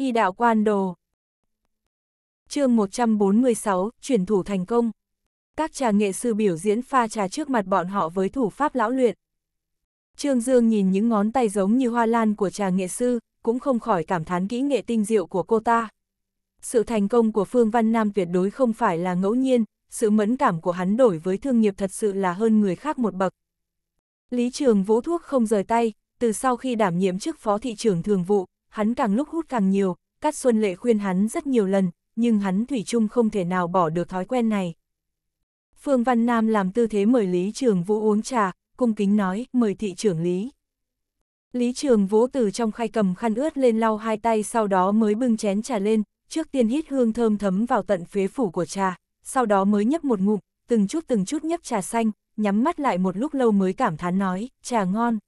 Y đạo quan đồ. chương 146, chuyển thủ thành công. Các trà nghệ sư biểu diễn pha trà trước mặt bọn họ với thủ pháp lão luyện. Trương Dương nhìn những ngón tay giống như hoa lan của trà nghệ sư, cũng không khỏi cảm thán kỹ nghệ tinh diệu của cô ta. Sự thành công của Phương Văn Nam tuyệt đối không phải là ngẫu nhiên, sự mẫn cảm của hắn đổi với thương nghiệp thật sự là hơn người khác một bậc. Lý Trường Vũ Thuốc không rời tay, từ sau khi đảm nhiệm chức phó thị trưởng thường vụ, hắn càng lúc hút càng nhiều, Cát Xuân Lệ khuyên hắn rất nhiều lần, nhưng hắn thủy chung không thể nào bỏ được thói quen này. Phương Văn Nam làm tư thế mời Lý Trường Vũ uống trà, cung kính nói, mời thị trưởng Lý. Lý Trường Vũ từ trong khay cầm khăn ướt lên lau hai tay sau đó mới bưng chén trà lên, trước tiên hít hương thơm thấm vào tận phế phủ của trà, sau đó mới nhấp một ngụm, từng chút từng chút nhấp trà xanh, nhắm mắt lại một lúc lâu mới cảm thán nói, trà ngon.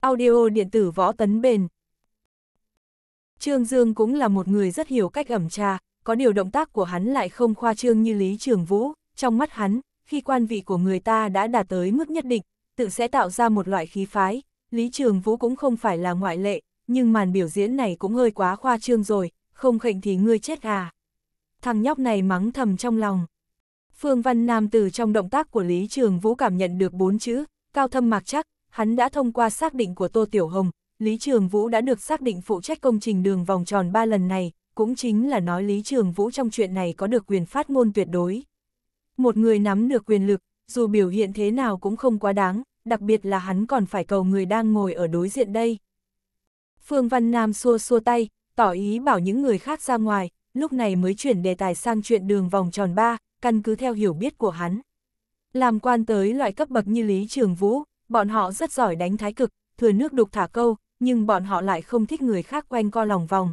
Audio điện tử võ tấn bền. Trương Dương cũng là một người rất hiểu cách ẩm trà, có điều động tác của hắn lại không khoa trương như Lý Trường Vũ, trong mắt hắn, khi quan vị của người ta đã đạt tới mức nhất định, tự sẽ tạo ra một loại khí phái, Lý Trường Vũ cũng không phải là ngoại lệ, nhưng màn biểu diễn này cũng hơi quá khoa trương rồi, không khệnh thì ngươi chết gà Thằng nhóc này mắng thầm trong lòng. Phương Văn Nam từ trong động tác của Lý Trường Vũ cảm nhận được bốn chữ, cao thâm mạc chắc, hắn đã thông qua xác định của Tô Tiểu Hồng, Lý Trường Vũ đã được xác định phụ trách công trình đường vòng tròn 3 lần này, cũng chính là nói Lý Trường Vũ trong chuyện này có được quyền phát ngôn tuyệt đối. Một người nắm được quyền lực, dù biểu hiện thế nào cũng không quá đáng, đặc biệt là hắn còn phải cầu người đang ngồi ở đối diện đây. Phương Văn Nam xua xua tay, tỏ ý bảo những người khác ra ngoài, lúc này mới chuyển đề tài sang chuyện đường vòng tròn 3, căn cứ theo hiểu biết của hắn. Làm quan tới loại cấp bậc như Lý Trường Vũ, Bọn họ rất giỏi đánh thái cực, thừa nước đục thả câu, nhưng bọn họ lại không thích người khác quanh co lòng vòng.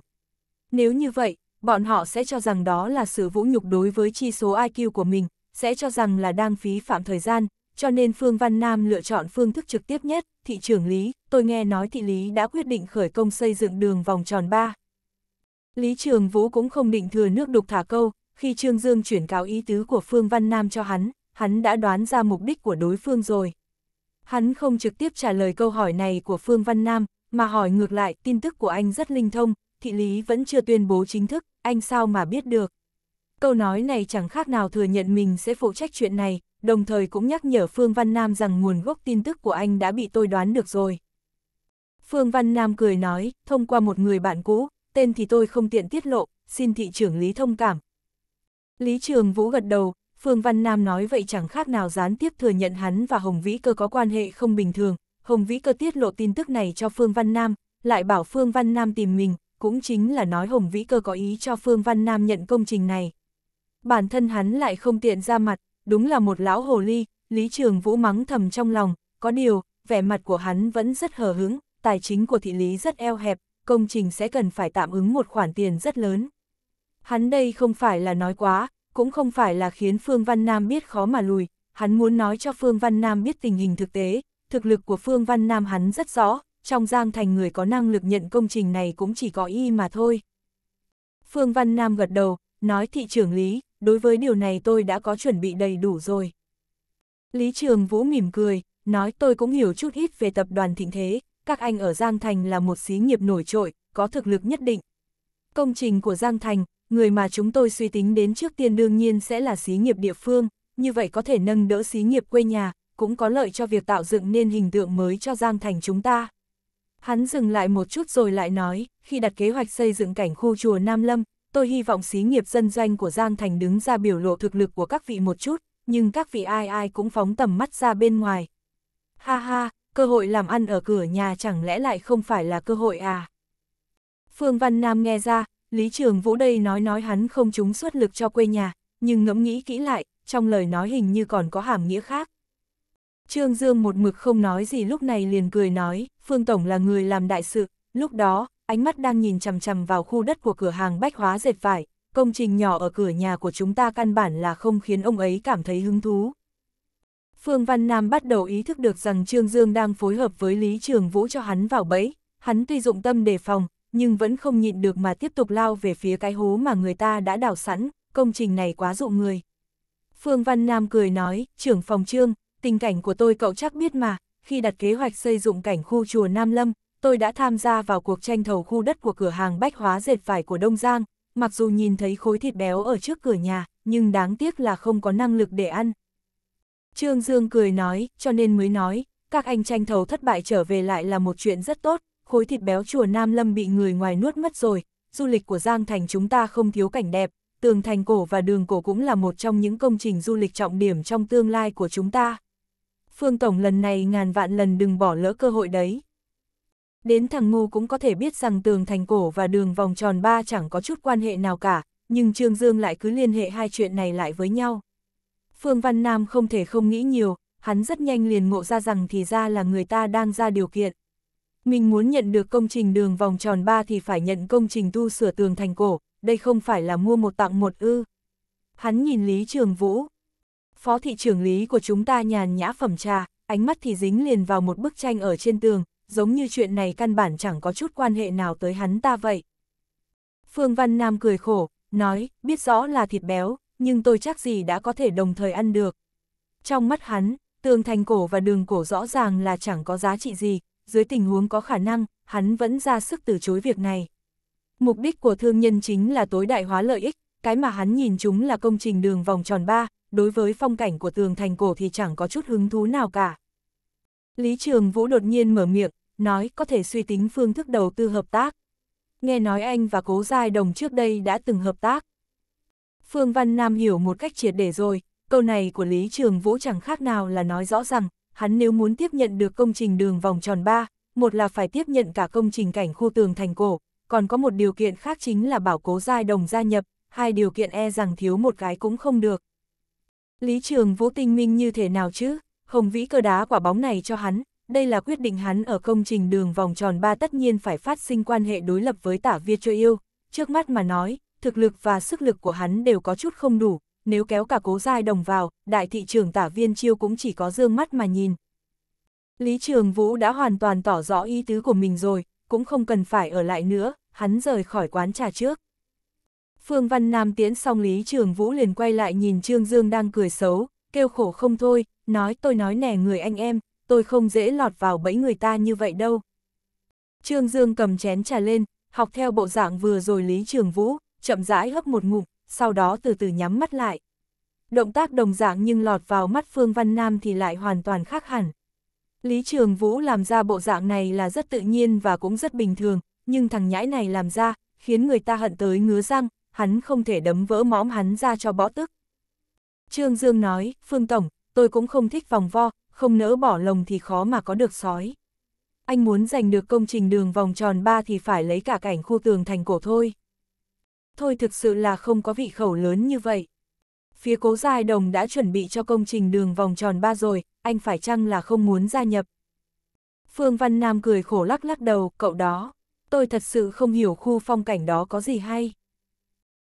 Nếu như vậy, bọn họ sẽ cho rằng đó là sự vũ nhục đối với chi số IQ của mình, sẽ cho rằng là đang phí phạm thời gian, cho nên Phương Văn Nam lựa chọn phương thức trực tiếp nhất, thị trưởng Lý, tôi nghe nói thị Lý đã quyết định khởi công xây dựng đường vòng tròn 3. Lý Trường Vũ cũng không định thừa nước đục thả câu, khi Trương Dương chuyển cáo ý tứ của Phương Văn Nam cho hắn, hắn đã đoán ra mục đích của đối phương rồi. Hắn không trực tiếp trả lời câu hỏi này của Phương Văn Nam, mà hỏi ngược lại tin tức của anh rất linh thông, thị lý vẫn chưa tuyên bố chính thức, anh sao mà biết được. Câu nói này chẳng khác nào thừa nhận mình sẽ phụ trách chuyện này, đồng thời cũng nhắc nhở Phương Văn Nam rằng nguồn gốc tin tức của anh đã bị tôi đoán được rồi. Phương Văn Nam cười nói, thông qua một người bạn cũ, tên thì tôi không tiện tiết lộ, xin thị trưởng Lý thông cảm. Lý Trường Vũ gật đầu, Phương Văn Nam nói vậy chẳng khác nào gián tiếp thừa nhận hắn và Hồng Vĩ Cơ có quan hệ không bình thường, Hồng Vĩ Cơ tiết lộ tin tức này cho Phương Văn Nam, lại bảo Phương Văn Nam tìm mình, cũng chính là nói Hồng Vĩ Cơ có ý cho Phương Văn Nam nhận công trình này. Bản thân hắn lại không tiện ra mặt, đúng là một lão hồ ly, Lý Trường Vũ mắng thầm trong lòng, có điều, vẻ mặt của hắn vẫn rất hờ hững, tài chính của thị lý rất eo hẹp, công trình sẽ cần phải tạm ứng một khoản tiền rất lớn. Hắn đây không phải là nói quá, cũng không phải là khiến Phương Văn Nam biết khó mà lùi, hắn muốn nói cho Phương Văn Nam biết tình hình thực tế, thực lực của Phương Văn Nam hắn rất rõ, trong giang thành người có năng lực nhận công trình này cũng chỉ có y mà thôi. Phương Văn Nam gật đầu, nói thị trưởng Lý, đối với điều này tôi đã có chuẩn bị đầy đủ rồi. Lý Trường Vũ mỉm cười, nói tôi cũng hiểu chút ít về tập đoàn thịnh thế, các anh ở Giang Thành là một xí nghiệp nổi trội, có thực lực nhất định. Công trình của Giang Thành, người mà chúng tôi suy tính đến trước tiên đương nhiên sẽ là xí nghiệp địa phương, như vậy có thể nâng đỡ xí nghiệp quê nhà, cũng có lợi cho việc tạo dựng nên hình tượng mới cho Giang Thành chúng ta. Hắn dừng lại một chút rồi lại nói, khi đặt kế hoạch xây dựng cảnh khu chùa Nam Lâm, tôi hy vọng xí nghiệp dân doanh của Giang Thành đứng ra biểu lộ thực lực của các vị một chút, nhưng các vị ai ai cũng phóng tầm mắt ra bên ngoài. Ha ha, cơ hội làm ăn ở cửa nhà chẳng lẽ lại không phải là cơ hội à? Phương Văn Nam nghe ra, Lý Trường Vũ đây nói nói hắn không trúng suất lực cho quê nhà, nhưng ngẫm nghĩ kỹ lại, trong lời nói hình như còn có hàm nghĩa khác. Trương Dương một mực không nói gì lúc này liền cười nói, Phương Tổng là người làm đại sự, lúc đó, ánh mắt đang nhìn chằm chằm vào khu đất của cửa hàng bách hóa dệt vải, công trình nhỏ ở cửa nhà của chúng ta căn bản là không khiến ông ấy cảm thấy hứng thú. Phương Văn Nam bắt đầu ý thức được rằng Trương Dương đang phối hợp với Lý Trường Vũ cho hắn vào bẫy, hắn tuy dụng tâm đề phòng, nhưng vẫn không nhịn được mà tiếp tục lao về phía cái hố mà người ta đã đào sẵn, công trình này quá dụ người. Phương Văn Nam cười nói, trưởng phòng trương, tình cảnh của tôi cậu chắc biết mà, khi đặt kế hoạch xây dựng cảnh khu chùa Nam Lâm, tôi đã tham gia vào cuộc tranh thầu khu đất của cửa hàng bách hóa dệt vải của Đông Giang, mặc dù nhìn thấy khối thịt béo ở trước cửa nhà, nhưng đáng tiếc là không có năng lực để ăn. Trương Dương cười nói, cho nên mới nói, các anh tranh thầu thất bại trở về lại là một chuyện rất tốt, khối thịt béo chùa Nam Lâm bị người ngoài nuốt mất rồi, du lịch của Giang Thành chúng ta không thiếu cảnh đẹp, tường thành cổ và đường cổ cũng là một trong những công trình du lịch trọng điểm trong tương lai của chúng ta. Phương Tổng lần này ngàn vạn lần đừng bỏ lỡ cơ hội đấy. Đến thằng ngu cũng có thể biết rằng tường thành cổ và đường vòng tròn ba chẳng có chút quan hệ nào cả, nhưng Trương Dương lại cứ liên hệ hai chuyện này lại với nhau. Phương Văn Nam không thể không nghĩ nhiều, hắn rất nhanh liền ngộ ra rằng thì ra là người ta đang ra điều kiện. Mình muốn nhận được công trình đường vòng tròn 3 thì phải nhận công trình tu sửa tường thành cổ, đây không phải là mua một tặng một ư. Hắn nhìn Lý Trường Vũ. Phó thị trưởng Lý của chúng ta nhàn nhã phẩm trà, ánh mắt thì dính liền vào một bức tranh ở trên tường, giống như chuyện này căn bản chẳng có chút quan hệ nào tới hắn ta vậy. Phương Văn Nam cười khổ, nói, biết rõ là thịt béo, nhưng tôi chắc gì đã có thể đồng thời ăn được. Trong mắt hắn, tường thành cổ và đường cổ rõ ràng là chẳng có giá trị gì, dưới tình huống có khả năng, hắn vẫn ra sức từ chối việc này. Mục đích của thương nhân chính là tối đại hóa lợi ích, cái mà hắn nhìn chúng là công trình đường vòng tròn ba đối với phong cảnh của tường thành cổ thì chẳng có chút hứng thú nào cả. Lý Trường Vũ đột nhiên mở miệng, nói có thể suy tính phương thức đầu tư hợp tác. Nghe nói anh và Cố Giai Đồng trước đây đã từng hợp tác. Phương Văn Nam hiểu một cách triệt để rồi, câu này của Lý Trường Vũ chẳng khác nào là nói rõ rằng, hắn nếu muốn tiếp nhận được công trình đường vòng tròn 3, một là phải tiếp nhận cả công trình cảnh khu tường thành cổ, còn có một điều kiện khác chính là bảo cố giai đồng gia nhập, hai điều kiện e rằng thiếu một cái cũng không được. Lý Trường Vũ tinh minh như thế nào chứ, Hồng Vĩ cơ đá quả bóng này cho hắn, đây là quyết định hắn ở công trình đường vòng tròn 3 tất nhiên phải phát sinh quan hệ đối lập với tả Viet Choi Yêu, trước mắt mà nói, thực lực và sức lực của hắn đều có chút không đủ, nếu kéo cả cố giai đồng vào, đại thị trường tả viên chiêu cũng chỉ có dương mắt mà nhìn. Lý Trường Vũ đã hoàn toàn tỏ rõ ý tứ của mình rồi, cũng không cần phải ở lại nữa, hắn rời khỏi quán trà trước. Phương Văn Nam tiễn xong Lý Trường Vũ liền quay lại nhìn Trương Dương đang cười xấu, kêu khổ không thôi, nói tôi nói nè người anh em, tôi không dễ lọt vào bẫy người ta như vậy đâu. Trương Dương cầm chén trà lên, học theo bộ dạng vừa rồi Lý Trường Vũ, chậm rãi hấp một ngụm, sau đó từ từ nhắm mắt lại. Động tác đồng dạng nhưng lọt vào mắt Phương Văn Nam thì lại hoàn toàn khác hẳn. Lý Trường Vũ làm ra bộ dạng này là rất tự nhiên và cũng rất bình thường, nhưng thằng nhãi này làm ra, khiến người ta hận tới ngứa răng, hắn không thể đấm vỡ mõm hắn ra cho bõ tức. Trương Dương nói, Phương Tổng, tôi cũng không thích vòng vo, không nỡ bỏ lồng thì khó mà có được sói. Anh muốn giành được công trình đường vòng tròn 3 thì phải lấy cả cảnh khu tường thành cổ thôi thôi thực sự là không có vị khẩu lớn như vậy. Phía cố giai đồng đã chuẩn bị cho công trình đường vòng tròn ba rồi, anh phải chăng là không muốn gia nhập? Phương Văn Nam cười khổ lắc lắc đầu, cậu đó, tôi thật sự không hiểu khu phong cảnh đó có gì hay.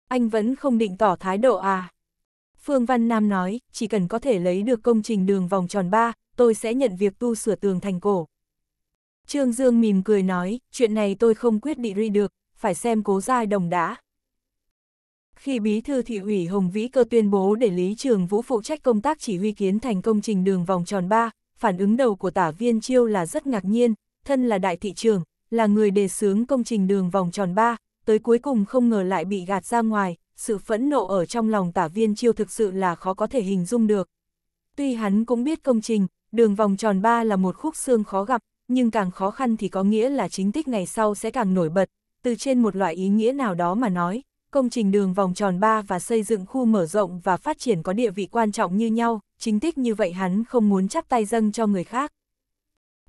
Anh vẫn không định tỏ thái độ à? Phương Văn Nam nói, chỉ cần có thể lấy được công trình đường vòng tròn ba tôi sẽ nhận việc tu sửa tường thành cổ. Trương Dương mỉm cười nói, chuyện này tôi không quyết định ri được, phải xem cố giai đồng đã khi bí thư thị ủy Hồng Vĩ Cơ tuyên bố để Lý Trường Vũ phụ trách công tác chỉ huy kiến thành công trình đường vòng tròn 3, phản ứng đầu của tả viên chiêu là rất ngạc nhiên, thân là đại thị trường, là người đề xướng công trình đường vòng tròn 3, tới cuối cùng không ngờ lại bị gạt ra ngoài, sự phẫn nộ ở trong lòng tả viên chiêu thực sự là khó có thể hình dung được. Tuy hắn cũng biết công trình, đường vòng tròn 3 là một khúc xương khó gặp, nhưng càng khó khăn thì có nghĩa là chính tích ngày sau sẽ càng nổi bật, từ trên một loại ý nghĩa nào đó mà nói, công trình đường vòng tròn 3 và xây dựng khu mở rộng và phát triển có địa vị quan trọng như nhau, chính tích như vậy hắn không muốn chắp tay dâng cho người khác.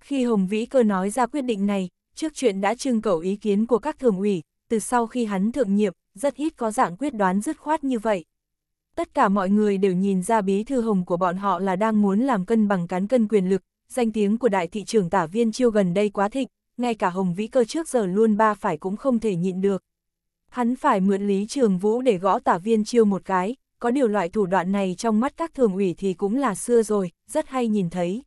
Khi Hồng Vĩ Cơ nói ra quyết định này, trước chuyện đã trưng cầu ý kiến của các thường ủy, từ sau khi hắn thượng nhiệm, rất ít có dạng quyết đoán dứt khoát như vậy. Tất cả mọi người đều nhìn ra bí thư hồng của bọn họ là đang muốn làm cân bằng cán cân quyền lực, danh tiếng của đại thị trưởng tả viên chiêu gần đây quá thịnh, ngay cả hồng vĩ cơ trước giờ luôn ba phải cũng không thể nhịn được. Hắn phải mượn Lý Trường Vũ để gõ tả viên chiêu một cái, có điều loại thủ đoạn này trong mắt các thường ủy thì cũng là xưa rồi, rất hay nhìn thấy.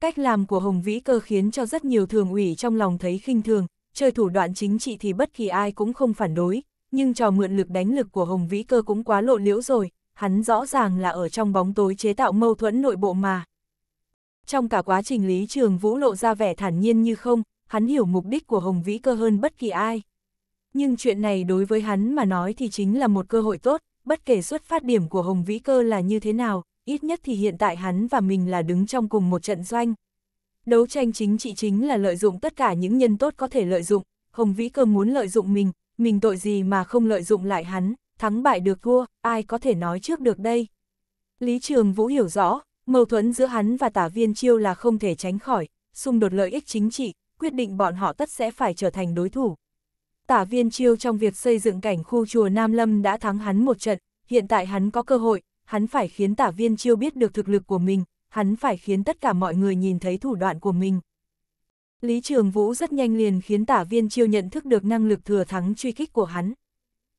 Cách làm của Hồng Vĩ cơ khiến cho rất nhiều thường ủy trong lòng thấy khinh thường, chơi thủ đoạn chính trị thì bất kỳ ai cũng không phản đối, nhưng trò mượn lực đánh lực của Hồng Vĩ cơ cũng quá lộ liễu rồi, hắn rõ ràng là ở trong bóng tối chế tạo mâu thuẫn nội bộ mà. Trong cả quá trình Lý Trường Vũ lộ ra vẻ thản nhiên như không, hắn hiểu mục đích của Hồng Vĩ cơ hơn bất kỳ ai nhưng chuyện này đối với hắn mà nói thì chính là một cơ hội tốt, bất kể xuất phát điểm của Hồng Vĩ Cơ là như thế nào, ít nhất thì hiện tại hắn và mình là đứng trong cùng một trận doanh. Đấu tranh chính trị chính là lợi dụng tất cả những nhân tốt có thể lợi dụng, Hồng Vĩ Cơ muốn lợi dụng mình, mình tội gì mà không lợi dụng lại hắn, thắng bại được thua, ai có thể nói trước được đây. Lý Trường Vũ hiểu rõ, mâu thuẫn giữa hắn và tả viên chiêu là không thể tránh khỏi, xung đột lợi ích chính trị, quyết định bọn họ tất sẽ phải trở thành đối thủ, tả viên chiêu trong việc xây dựng cảnh khu chùa Nam Lâm đã thắng hắn một trận, hiện tại hắn có cơ hội, hắn phải khiến tả viên chiêu biết được thực lực của mình, hắn phải khiến tất cả mọi người nhìn thấy thủ đoạn của mình. Lý Trường Vũ rất nhanh liền khiến tả viên chiêu nhận thức được năng lực thừa thắng truy kích của hắn.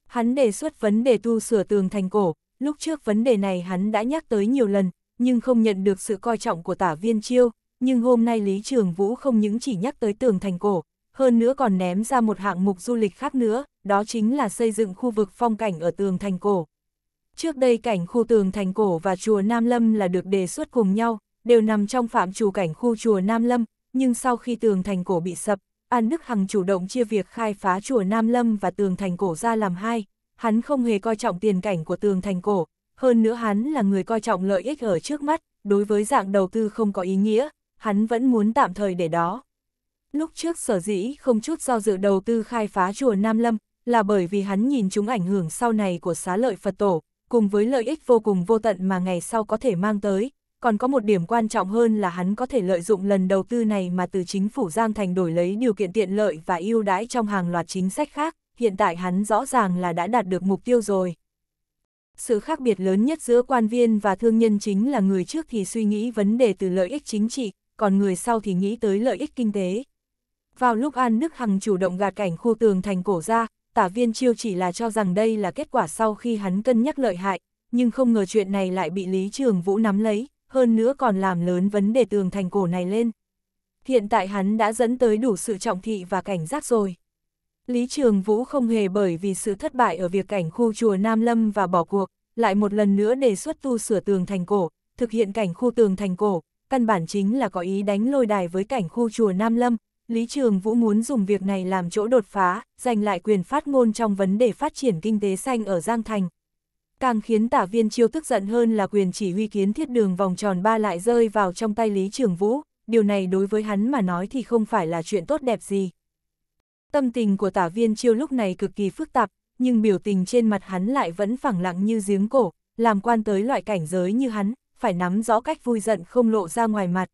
Hắn đề xuất vấn đề tu sửa tường thành cổ, lúc trước vấn đề này hắn đã nhắc tới nhiều lần, nhưng không nhận được sự coi trọng của tả viên chiêu, nhưng hôm nay Lý Trường Vũ không những chỉ nhắc tới tường thành cổ, hơn nữa còn ném ra một hạng mục du lịch khác nữa, đó chính là xây dựng khu vực phong cảnh ở tường thành cổ. Trước đây cảnh khu tường thành cổ và chùa Nam Lâm là được đề xuất cùng nhau, đều nằm trong phạm trù cảnh khu chùa Nam Lâm, nhưng sau khi tường thành cổ bị sập, An Đức Hằng chủ động chia việc khai phá chùa Nam Lâm và tường thành cổ ra làm hai, hắn không hề coi trọng tiền cảnh của tường thành cổ, hơn nữa hắn là người coi trọng lợi ích ở trước mắt, đối với dạng đầu tư không có ý nghĩa, hắn vẫn muốn tạm thời để đó. Lúc trước sở dĩ không chút do dự đầu tư khai phá chùa Nam Lâm, là bởi vì hắn nhìn chúng ảnh hưởng sau này của xá lợi Phật tổ, cùng với lợi ích vô cùng vô tận mà ngày sau có thể mang tới, còn có một điểm quan trọng hơn là hắn có thể lợi dụng lần đầu tư này mà từ chính phủ Giang Thành đổi lấy điều kiện tiện lợi và ưu đãi trong hàng loạt chính sách khác, hiện tại hắn rõ ràng là đã đạt được mục tiêu rồi. Sự khác biệt lớn nhất giữa quan viên và thương nhân chính là người trước thì suy nghĩ vấn đề từ lợi ích chính trị, còn người sau thì nghĩ tới lợi ích kinh tế. Vào lúc An Đức Hằng chủ động gạt cảnh khu tường thành cổ ra, tả viên chiêu chỉ là cho rằng đây là kết quả sau khi hắn cân nhắc lợi hại, nhưng không ngờ chuyện này lại bị Lý Trường Vũ nắm lấy, hơn nữa còn làm lớn vấn đề tường thành cổ này lên. Hiện tại hắn đã dẫn tới đủ sự trọng thị và cảnh giác rồi. Lý Trường Vũ không hề bởi vì sự thất bại ở việc cảnh khu chùa Nam Lâm và bỏ cuộc, lại một lần nữa đề xuất tu sửa tường thành cổ, thực hiện cảnh khu tường thành cổ, căn bản chính là có ý đánh lôi đài với cảnh khu chùa Nam Lâm, Lý Trường Vũ muốn dùng việc này làm chỗ đột phá, giành lại quyền phát ngôn trong vấn đề phát triển kinh tế xanh ở Giang Thành. Càng khiến tả viên chiêu tức giận hơn là quyền chỉ huy kiến thiết đường vòng tròn ba lại rơi vào trong tay Lý Trường Vũ, điều này đối với hắn mà nói thì không phải là chuyện tốt đẹp gì. Tâm tình của tả viên chiêu lúc này cực kỳ phức tạp, nhưng biểu tình trên mặt hắn lại vẫn phẳng lặng như giếng cổ, làm quan tới loại cảnh giới như hắn, phải nắm rõ cách vui giận không lộ ra ngoài mặt.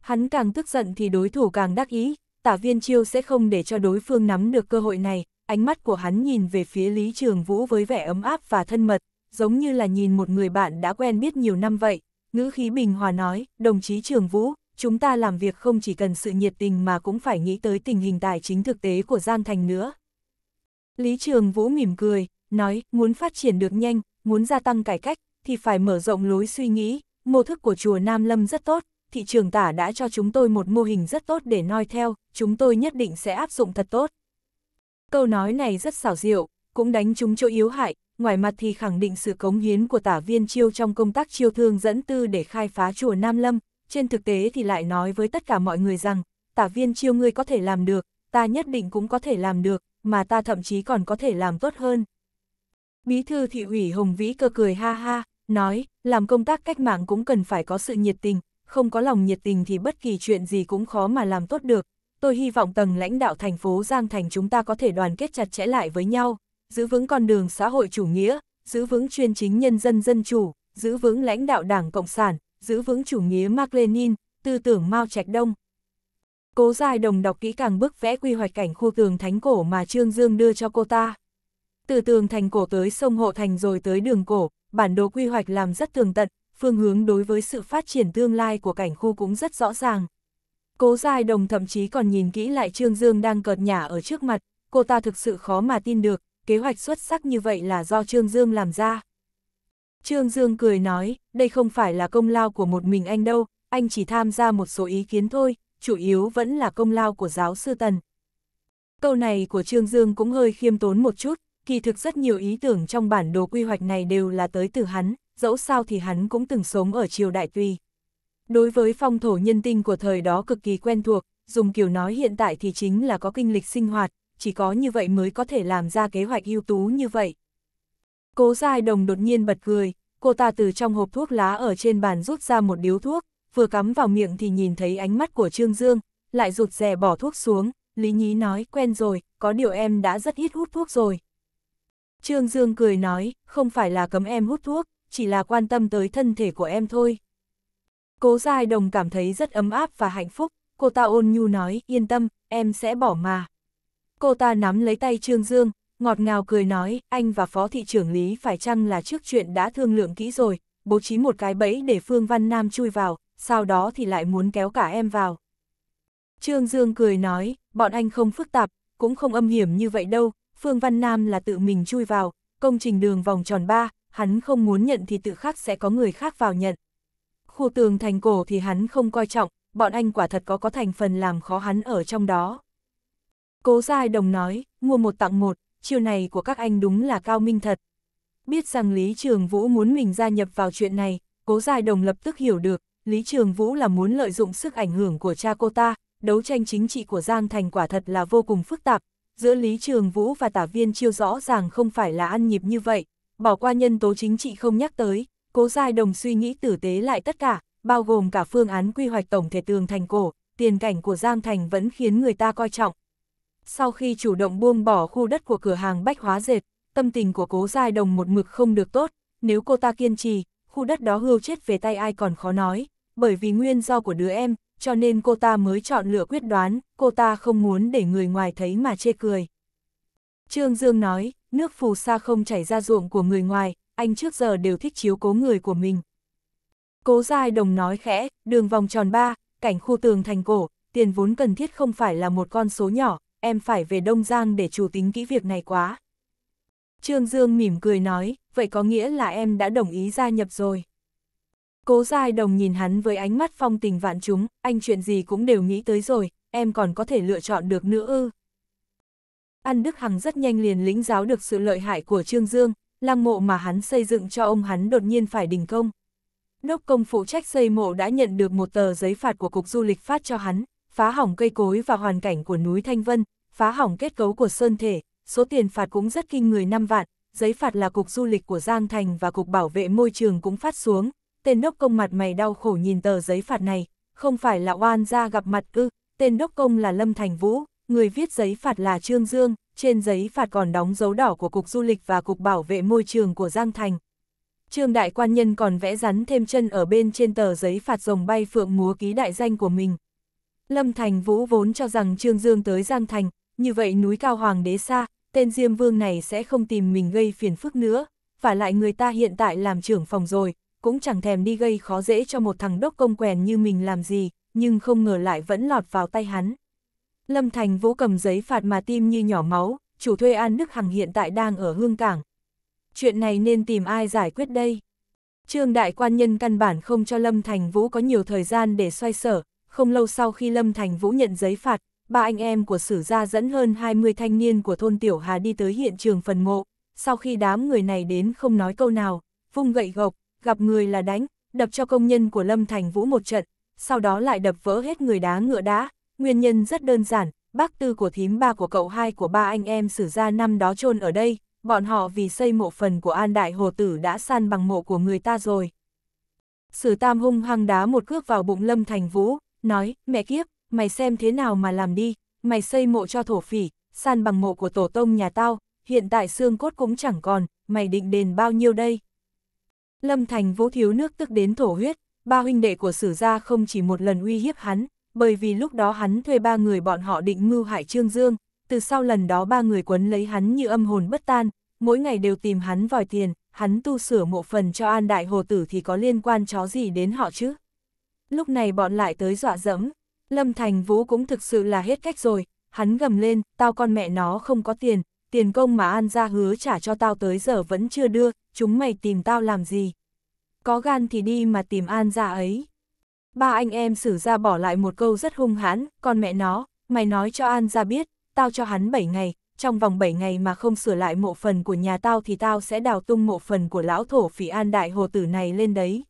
Hắn càng tức giận thì đối thủ càng đắc ý, tả viên chiêu sẽ không để cho đối phương nắm được cơ hội này, ánh mắt của hắn nhìn về phía Lý Trường Vũ với vẻ ấm áp và thân mật, giống như là nhìn một người bạn đã quen biết nhiều năm vậy. Ngữ khí bình hòa nói, đồng chí Trường Vũ, chúng ta làm việc không chỉ cần sự nhiệt tình mà cũng phải nghĩ tới tình hình tài chính thực tế của Giang Thành nữa. Lý Trường Vũ mỉm cười, nói, muốn phát triển được nhanh, muốn gia tăng cải cách, thì phải mở rộng lối suy nghĩ, mô thức của chùa Nam Lâm rất tốt, thị trường tả đã cho chúng tôi một mô hình rất tốt để noi theo, chúng tôi nhất định sẽ áp dụng thật tốt. Câu nói này rất xảo diệu, cũng đánh chúng chỗ yếu hại, ngoài mặt thì khẳng định sự cống hiến của tả viên chiêu trong công tác chiêu thương dẫn tư để khai phá chùa Nam Lâm, trên thực tế thì lại nói với tất cả mọi người rằng, tả viên chiêu ngươi có thể làm được, ta nhất định cũng có thể làm được, mà ta thậm chí còn có thể làm tốt hơn. Bí thư thị ủy Hồng Vĩ cơ cười ha ha, nói, làm công tác cách mạng cũng cần phải có sự nhiệt tình, không có lòng nhiệt tình thì bất kỳ chuyện gì cũng khó mà làm tốt được. Tôi hy vọng tầng lãnh đạo thành phố Giang Thành chúng ta có thể đoàn kết chặt chẽ lại với nhau, giữ vững con đường xã hội chủ nghĩa, giữ vững chuyên chính nhân dân dân chủ, giữ vững lãnh đạo Đảng Cộng sản, giữ vững chủ nghĩa Mark Lenin, tư tưởng Mao Trạch Đông. Cố Giai Đồng đọc kỹ càng bức vẽ quy hoạch cảnh khu tường thánh cổ mà Trương Dương đưa cho cô ta. Từ tường thành cổ tới sông Hộ Thành rồi tới đường cổ, bản đồ quy hoạch làm rất tường tận, phương hướng đối với sự phát triển tương lai của cảnh khu cũng rất rõ ràng. Cố Giai Đồng thậm chí còn nhìn kỹ lại Trương Dương đang cợt nhả ở trước mặt, cô ta thực sự khó mà tin được, kế hoạch xuất sắc như vậy là do Trương Dương làm ra. Trương Dương cười nói, đây không phải là công lao của một mình anh đâu, anh chỉ tham gia một số ý kiến thôi, chủ yếu vẫn là công lao của giáo sư Tần. Câu này của Trương Dương cũng hơi khiêm tốn một chút, kỳ thực rất nhiều ý tưởng trong bản đồ quy hoạch này đều là tới từ hắn, dẫu sao thì hắn cũng từng sống ở triều đại tùy. Đối với phong thổ nhân tinh của thời đó cực kỳ quen thuộc, dùng kiểu nói hiện tại thì chính là có kinh lịch sinh hoạt, chỉ có như vậy mới có thể làm ra kế hoạch ưu tú như vậy. Cố Giai Đồng đột nhiên bật cười, cô ta từ trong hộp thuốc lá ở trên bàn rút ra một điếu thuốc, vừa cắm vào miệng thì nhìn thấy ánh mắt của Trương Dương, lại rụt rè bỏ thuốc xuống, Lý Nhí nói quen rồi, có điều em đã rất ít hút thuốc rồi. Trương Dương cười nói, không phải là cấm em hút thuốc, chỉ là quan tâm tới thân thể của em thôi. Cố Giai Đồng cảm thấy rất ấm áp và hạnh phúc, cô ta ôn nhu nói, yên tâm, em sẽ bỏ mà. Cô ta nắm lấy tay Trương Dương, ngọt ngào cười nói, anh và Phó Thị trưởng Lý phải chăng là trước chuyện đã thương lượng kỹ rồi, bố trí một cái bẫy để Phương Văn Nam chui vào, sau đó thì lại muốn kéo cả em vào. Trương Dương cười nói, bọn anh không phức tạp, cũng không âm hiểm như vậy đâu, Phương Văn Nam là tự mình chui vào, công trình đường vòng tròn 3, hắn không muốn nhận thì tự khắc sẽ có người khác vào nhận. Khu tường thành cổ thì hắn không coi trọng, bọn anh quả thật có có thành phần làm khó hắn ở trong đó. Cố Giai Đồng nói, mua một tặng một, chiều này của các anh đúng là cao minh thật. Biết rằng Lý Trường Vũ muốn mình gia nhập vào chuyện này, Cố Giai Đồng lập tức hiểu được, Lý Trường Vũ là muốn lợi dụng sức ảnh hưởng của cha cô ta, đấu tranh chính trị của Giang Thành quả thật là vô cùng phức tạp, giữa Lý Trường Vũ và tả viên chiêu rõ ràng không phải là ăn nhịp như vậy, bỏ qua nhân tố chính trị không nhắc tới, cố giai đồng suy nghĩ tử tế lại tất cả, bao gồm cả phương án quy hoạch tổng thể tường thành cổ, tiền cảnh của Giang Thành vẫn khiến người ta coi trọng. Sau khi chủ động buông bỏ khu đất của cửa hàng bách hóa dệt, tâm tình của cố giai đồng một mực không được tốt, nếu cô ta kiên trì, khu đất đó hưu chết về tay ai còn khó nói, bởi vì nguyên do của đứa em, cho nên cô ta mới chọn lựa quyết đoán, cô ta không muốn để người ngoài thấy mà chê cười. Trương Dương nói, nước phù sa không chảy ra ruộng của người ngoài, anh trước giờ đều thích chiếu cố người của mình. Cố Giai Đồng nói khẽ, đường vòng tròn ba, cảnh khu tường thành cổ, tiền vốn cần thiết không phải là một con số nhỏ, em phải về Đông Giang để chủ tính kỹ việc này quá. Trương Dương mỉm cười nói, vậy có nghĩa là em đã đồng ý gia nhập rồi. Cố Giai Đồng nhìn hắn với ánh mắt phong tình vạn chúng, anh chuyện gì cũng đều nghĩ tới rồi, em còn có thể lựa chọn được nữa ư. An Đức Hằng rất nhanh liền lĩnh giáo được sự lợi hại của Trương Dương, lăng mộ mà hắn xây dựng cho ông hắn đột nhiên phải đình công. Đốc công phụ trách xây mộ đã nhận được một tờ giấy phạt của Cục Du lịch phát cho hắn, phá hỏng cây cối và hoàn cảnh của núi Thanh Vân, phá hỏng kết cấu của Sơn Thể, số tiền phạt cũng rất kinh người 5 vạn, giấy phạt là Cục Du lịch của Giang Thành và Cục Bảo vệ Môi trường cũng phát xuống. Tên đốc công mặt mày đau khổ nhìn tờ giấy phạt này, không phải là oan ra gặp mặt ư, tên đốc công là Lâm Thành Vũ, người viết giấy phạt là Trương Dương, trên giấy phạt còn đóng dấu đỏ của Cục Du lịch và Cục Bảo vệ Môi trường của Giang Thành. Trương Đại Quan Nhân còn vẽ rắn thêm chân ở bên trên tờ giấy phạt rồng bay phượng múa ký đại danh của mình. Lâm Thành Vũ vốn cho rằng Trương Dương tới Giang Thành, như vậy núi cao hoàng đế xa, tên Diêm Vương này sẽ không tìm mình gây phiền phức nữa, và lại người ta hiện tại làm trưởng phòng rồi, cũng chẳng thèm đi gây khó dễ cho một thằng đốc công quèn như mình làm gì, nhưng không ngờ lại vẫn lọt vào tay hắn. Lâm Thành Vũ cầm giấy phạt mà tim như nhỏ máu, chủ thuê An Đức Hằng hiện tại đang ở Hương Cảng. Chuyện này nên tìm ai giải quyết đây? Trương Đại Quan Nhân căn bản không cho Lâm Thành Vũ có nhiều thời gian để xoay sở, không lâu sau khi Lâm Thành Vũ nhận giấy phạt, ba anh em của sử gia dẫn hơn 20 thanh niên của thôn Tiểu Hà đi tới hiện trường phần mộ, sau khi đám người này đến không nói câu nào, vung gậy gộc, gặp người là đánh, đập cho công nhân của Lâm Thành Vũ một trận, sau đó lại đập vỡ hết người đá ngựa đá, Nguyên nhân rất đơn giản, bác tư của thím ba của cậu hai của ba anh em sử gia năm đó chôn ở đây, bọn họ vì xây mộ phần của An Đại Hồ Tử đã san bằng mộ của người ta rồi. Sử Tam hung hăng đá một cước vào bụng Lâm Thành Vũ, nói, mẹ kiếp, mày xem thế nào mà làm đi, mày xây mộ cho thổ phỉ, san bằng mộ của tổ tông nhà tao, hiện tại xương cốt cũng chẳng còn, mày định đền bao nhiêu đây? Lâm Thành Vũ thiếu nước tức đến thổ huyết, ba huynh đệ của sử gia không chỉ một lần uy hiếp hắn, bởi vì lúc đó hắn thuê ba người bọn họ định mưu hại Trương Dương, từ sau lần đó ba người quấn lấy hắn như âm hồn bất tan, mỗi ngày đều tìm hắn vòi tiền, hắn tu sửa mộ phần cho an đại hồ tử thì có liên quan chó gì đến họ chứ. Lúc này bọn lại tới dọa dẫm, Lâm Thành Vũ cũng thực sự là hết cách rồi, hắn gầm lên, tao con mẹ nó không có tiền, tiền công mà An ra hứa trả cho tao tới giờ vẫn chưa đưa, chúng mày tìm tao làm gì. Có gan thì đi mà tìm An ra ấy. Ba anh em xử ra bỏ lại một câu rất hung hãn, con mẹ nó, mày nói cho An ra biết, tao cho hắn 7 ngày, trong vòng 7 ngày mà không sửa lại mộ phần của nhà tao thì tao sẽ đào tung mộ phần của lão thổ phỉ An Đại Hồ Tử này lên đấy.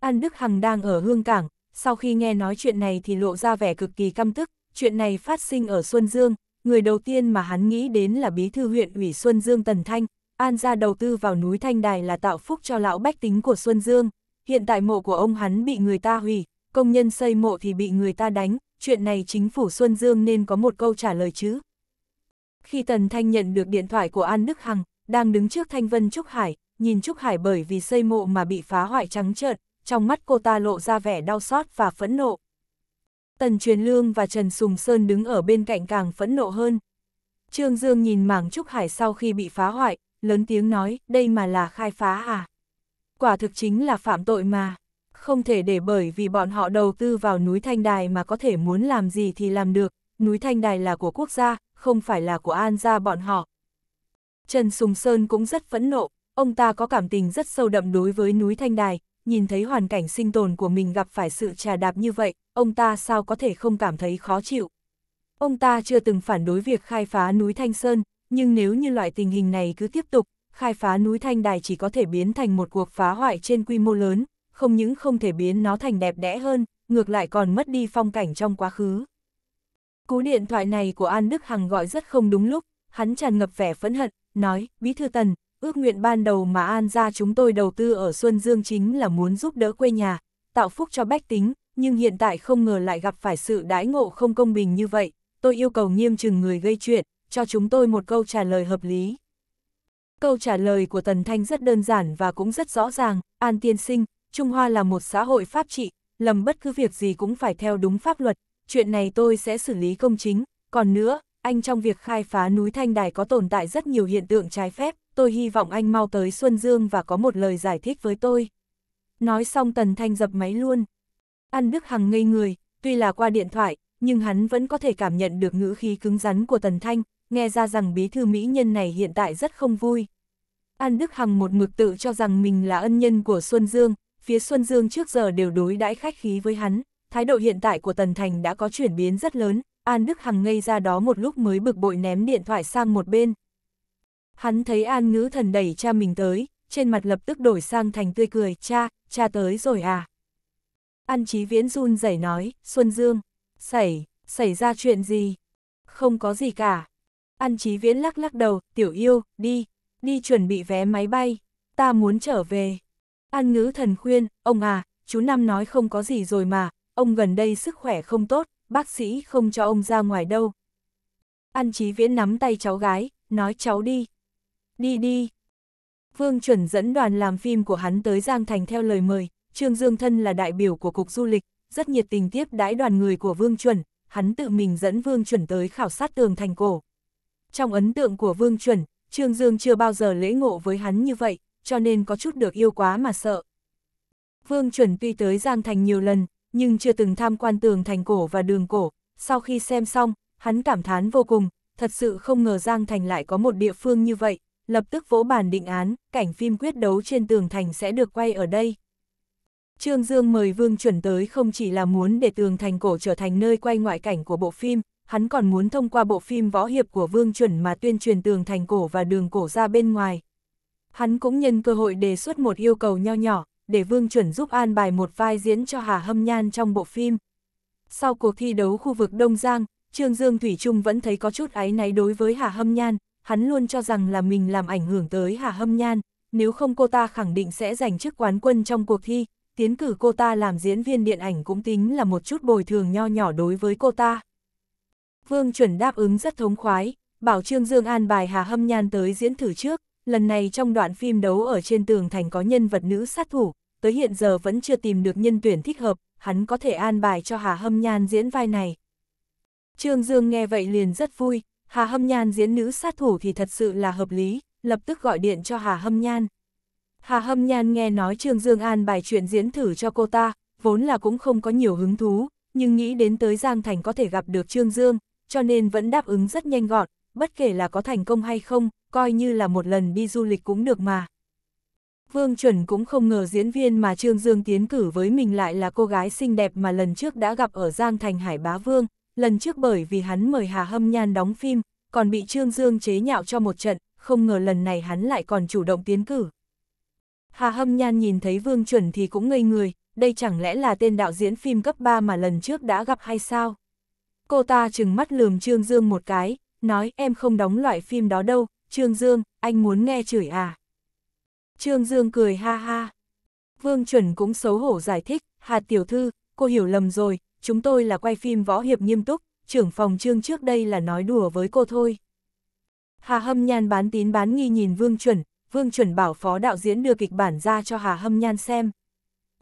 An Đức Hằng đang ở Hương Cảng, sau khi nghe nói chuyện này thì lộ ra vẻ cực kỳ căm tức, chuyện này phát sinh ở Xuân Dương, người đầu tiên mà hắn nghĩ đến là bí thư huyện ủy Xuân Dương Tần Thanh, An ra đầu tư vào núi Thanh Đài là tạo phúc cho lão bách tính của Xuân Dương, hiện tại mộ của ông hắn bị người ta hủy, công nhân xây mộ thì bị người ta đánh, chuyện này chính phủ Xuân Dương nên có một câu trả lời chứ. Khi Tần Thanh nhận được điện thoại của An Đức Hằng, đang đứng trước Thanh Vân Trúc Hải, nhìn Trúc Hải bởi vì xây mộ mà bị phá hoại trắng trợn, trong mắt cô ta lộ ra vẻ đau xót và phẫn nộ. Tần Truyền Lương và Trần Sùng Sơn đứng ở bên cạnh càng phẫn nộ hơn. Trương Dương nhìn mảng Trúc Hải sau khi bị phá hoại, lớn tiếng nói, đây mà là khai phá à? quả thực chính là phạm tội mà. Không thể để bởi vì bọn họ đầu tư vào núi Thanh Đài mà có thể muốn làm gì thì làm được, núi Thanh Đài là của quốc gia, không phải là của An gia bọn họ. Trần Sùng Sơn cũng rất phẫn nộ, ông ta có cảm tình rất sâu đậm đối với núi Thanh Đài, nhìn thấy hoàn cảnh sinh tồn của mình gặp phải sự trà đạp như vậy, ông ta sao có thể không cảm thấy khó chịu. Ông ta chưa từng phản đối việc khai phá núi Thanh Sơn, nhưng nếu như loại tình hình này cứ tiếp tục, khai phá núi Thanh Đài chỉ có thể biến thành một cuộc phá hoại trên quy mô lớn, không những không thể biến nó thành đẹp đẽ hơn, ngược lại còn mất đi phong cảnh trong quá khứ. Cú điện thoại này của An Đức Hằng gọi rất không đúng lúc, hắn tràn ngập vẻ phẫn hận, nói, Bí Thư Tần, ước nguyện ban đầu mà An ra chúng tôi đầu tư ở Xuân Dương chính là muốn giúp đỡ quê nhà, tạo phúc cho bách tính, nhưng hiện tại không ngờ lại gặp phải sự đãi ngộ không công bình như vậy, tôi yêu cầu nghiêm trừng người gây chuyện, cho chúng tôi một câu trả lời hợp lý. Câu trả lời của Tần Thanh rất đơn giản và cũng rất rõ ràng, An Tiên Sinh, Trung Hoa là một xã hội pháp trị, lầm bất cứ việc gì cũng phải theo đúng pháp luật, chuyện này tôi sẽ xử lý công chính, còn nữa, anh trong việc khai phá núi Thanh Đài có tồn tại rất nhiều hiện tượng trái phép, tôi hy vọng anh mau tới Xuân Dương và có một lời giải thích với tôi. Nói xong Tần Thanh dập máy luôn. An Đức Hằng ngây người, tuy là qua điện thoại, nhưng hắn vẫn có thể cảm nhận được ngữ khí cứng rắn của Tần Thanh, nghe ra rằng bí thư mỹ nhân này hiện tại rất không vui. An Đức Hằng một mực tự cho rằng mình là ân nhân của Xuân Dương, phía Xuân Dương trước giờ đều đối đãi khách khí với hắn, thái độ hiện tại của Tần Thành đã có chuyển biến rất lớn, An Đức Hằng ngây ra đó một lúc mới bực bội ném điện thoại sang một bên. Hắn thấy An Ngữ Thần đẩy cha mình tới, trên mặt lập tức đổi sang thành tươi cười, cha, cha tới rồi à. An Chí Viễn run rẩy nói, Xuân Dương, xảy, xảy ra chuyện gì? Không có gì cả, An Chí Viễn lắc lắc đầu, tiểu yêu, đi, đi chuẩn bị vé máy bay, ta muốn trở về. An ngữ thần khuyên, ông à, chú Năm nói không có gì rồi mà, ông gần đây sức khỏe không tốt, bác sĩ không cho ông ra ngoài đâu. An Chí Viễn nắm tay cháu gái, nói cháu đi. Đi đi. Vương chuẩn dẫn đoàn làm phim của hắn tới Giang Thành theo lời mời, Trương Dương Thân là đại biểu của Cục Du lịch, rất nhiệt tình tiếp đãi đoàn người của Vương chuẩn, hắn tự mình dẫn Vương chuẩn tới khảo sát tường thành cổ, trong ấn tượng của Vương Chuẩn, Trương Dương chưa bao giờ lễ ngộ với hắn như vậy, cho nên có chút được yêu quá mà sợ. Vương Chuẩn tuy tới Giang Thành nhiều lần, nhưng chưa từng tham quan tường thành cổ và đường cổ. Sau khi xem xong, hắn cảm thán vô cùng, thật sự không ngờ Giang Thành lại có một địa phương như vậy. Lập tức vỗ bàn định án, cảnh phim quyết đấu trên tường thành sẽ được quay ở đây. Trương Dương mời Vương Chuẩn tới không chỉ là muốn để tường thành cổ trở thành nơi quay ngoại cảnh của bộ phim, hắn còn muốn thông qua bộ phim võ hiệp của Vương Chuẩn mà tuyên truyền tường thành cổ và đường cổ ra bên ngoài. Hắn cũng nhân cơ hội đề xuất một yêu cầu nho nhỏ, để Vương Chuẩn giúp an bài một vai diễn cho Hà Hâm Nhan trong bộ phim. Sau cuộc thi đấu khu vực Đông Giang, Trương Dương Thủy Trung vẫn thấy có chút áy náy đối với Hà Hâm Nhan, hắn luôn cho rằng là mình làm ảnh hưởng tới Hà Hâm Nhan, nếu không cô ta khẳng định sẽ giành chức quán quân trong cuộc thi, tiến cử cô ta làm diễn viên điện ảnh cũng tính là một chút bồi thường nho nhỏ đối với cô ta. Vương chuẩn đáp ứng rất thống khoái, bảo Trương Dương an bài Hà Hâm Nhan tới diễn thử trước, lần này trong đoạn phim đấu ở trên tường thành có nhân vật nữ sát thủ, tới hiện giờ vẫn chưa tìm được nhân tuyển thích hợp, hắn có thể an bài cho Hà Hâm Nhan diễn vai này. Trương Dương nghe vậy liền rất vui, Hà Hâm Nhan diễn nữ sát thủ thì thật sự là hợp lý, lập tức gọi điện cho Hà Hâm Nhan. Hà Hâm Nhan nghe nói Trương Dương an bài chuyện diễn thử cho cô ta, vốn là cũng không có nhiều hứng thú, nhưng nghĩ đến tới Giang Thành có thể gặp được Trương Dương, cho nên vẫn đáp ứng rất nhanh gọn, bất kể là có thành công hay không, coi như là một lần đi du lịch cũng được mà. Vương Chuẩn cũng không ngờ diễn viên mà Trương Dương tiến cử với mình lại là cô gái xinh đẹp mà lần trước đã gặp ở Giang Thành Hải Bá Vương, lần trước bởi vì hắn mời Hà Hâm Nhan đóng phim, còn bị Trương Dương chế nhạo cho một trận, không ngờ lần này hắn lại còn chủ động tiến cử. Hà Hâm Nhan nhìn thấy Vương Chuẩn thì cũng ngây người, đây chẳng lẽ là tên đạo diễn phim cấp 3 mà lần trước đã gặp hay sao? Cô ta chừng mắt lườm Trương Dương một cái, nói em không đóng loại phim đó đâu, Trương Dương, anh muốn nghe chửi à? Trương Dương cười ha ha. Vương Chuẩn cũng xấu hổ giải thích, hà tiểu thư, cô hiểu lầm rồi, chúng tôi là quay phim võ hiệp nghiêm túc, trưởng phòng Trương trước đây là nói đùa với cô thôi. Hà Hâm Nhan bán tín bán nghi nhìn Vương Chuẩn, Vương Chuẩn bảo phó đạo diễn đưa kịch bản ra cho Hà Hâm Nhan xem.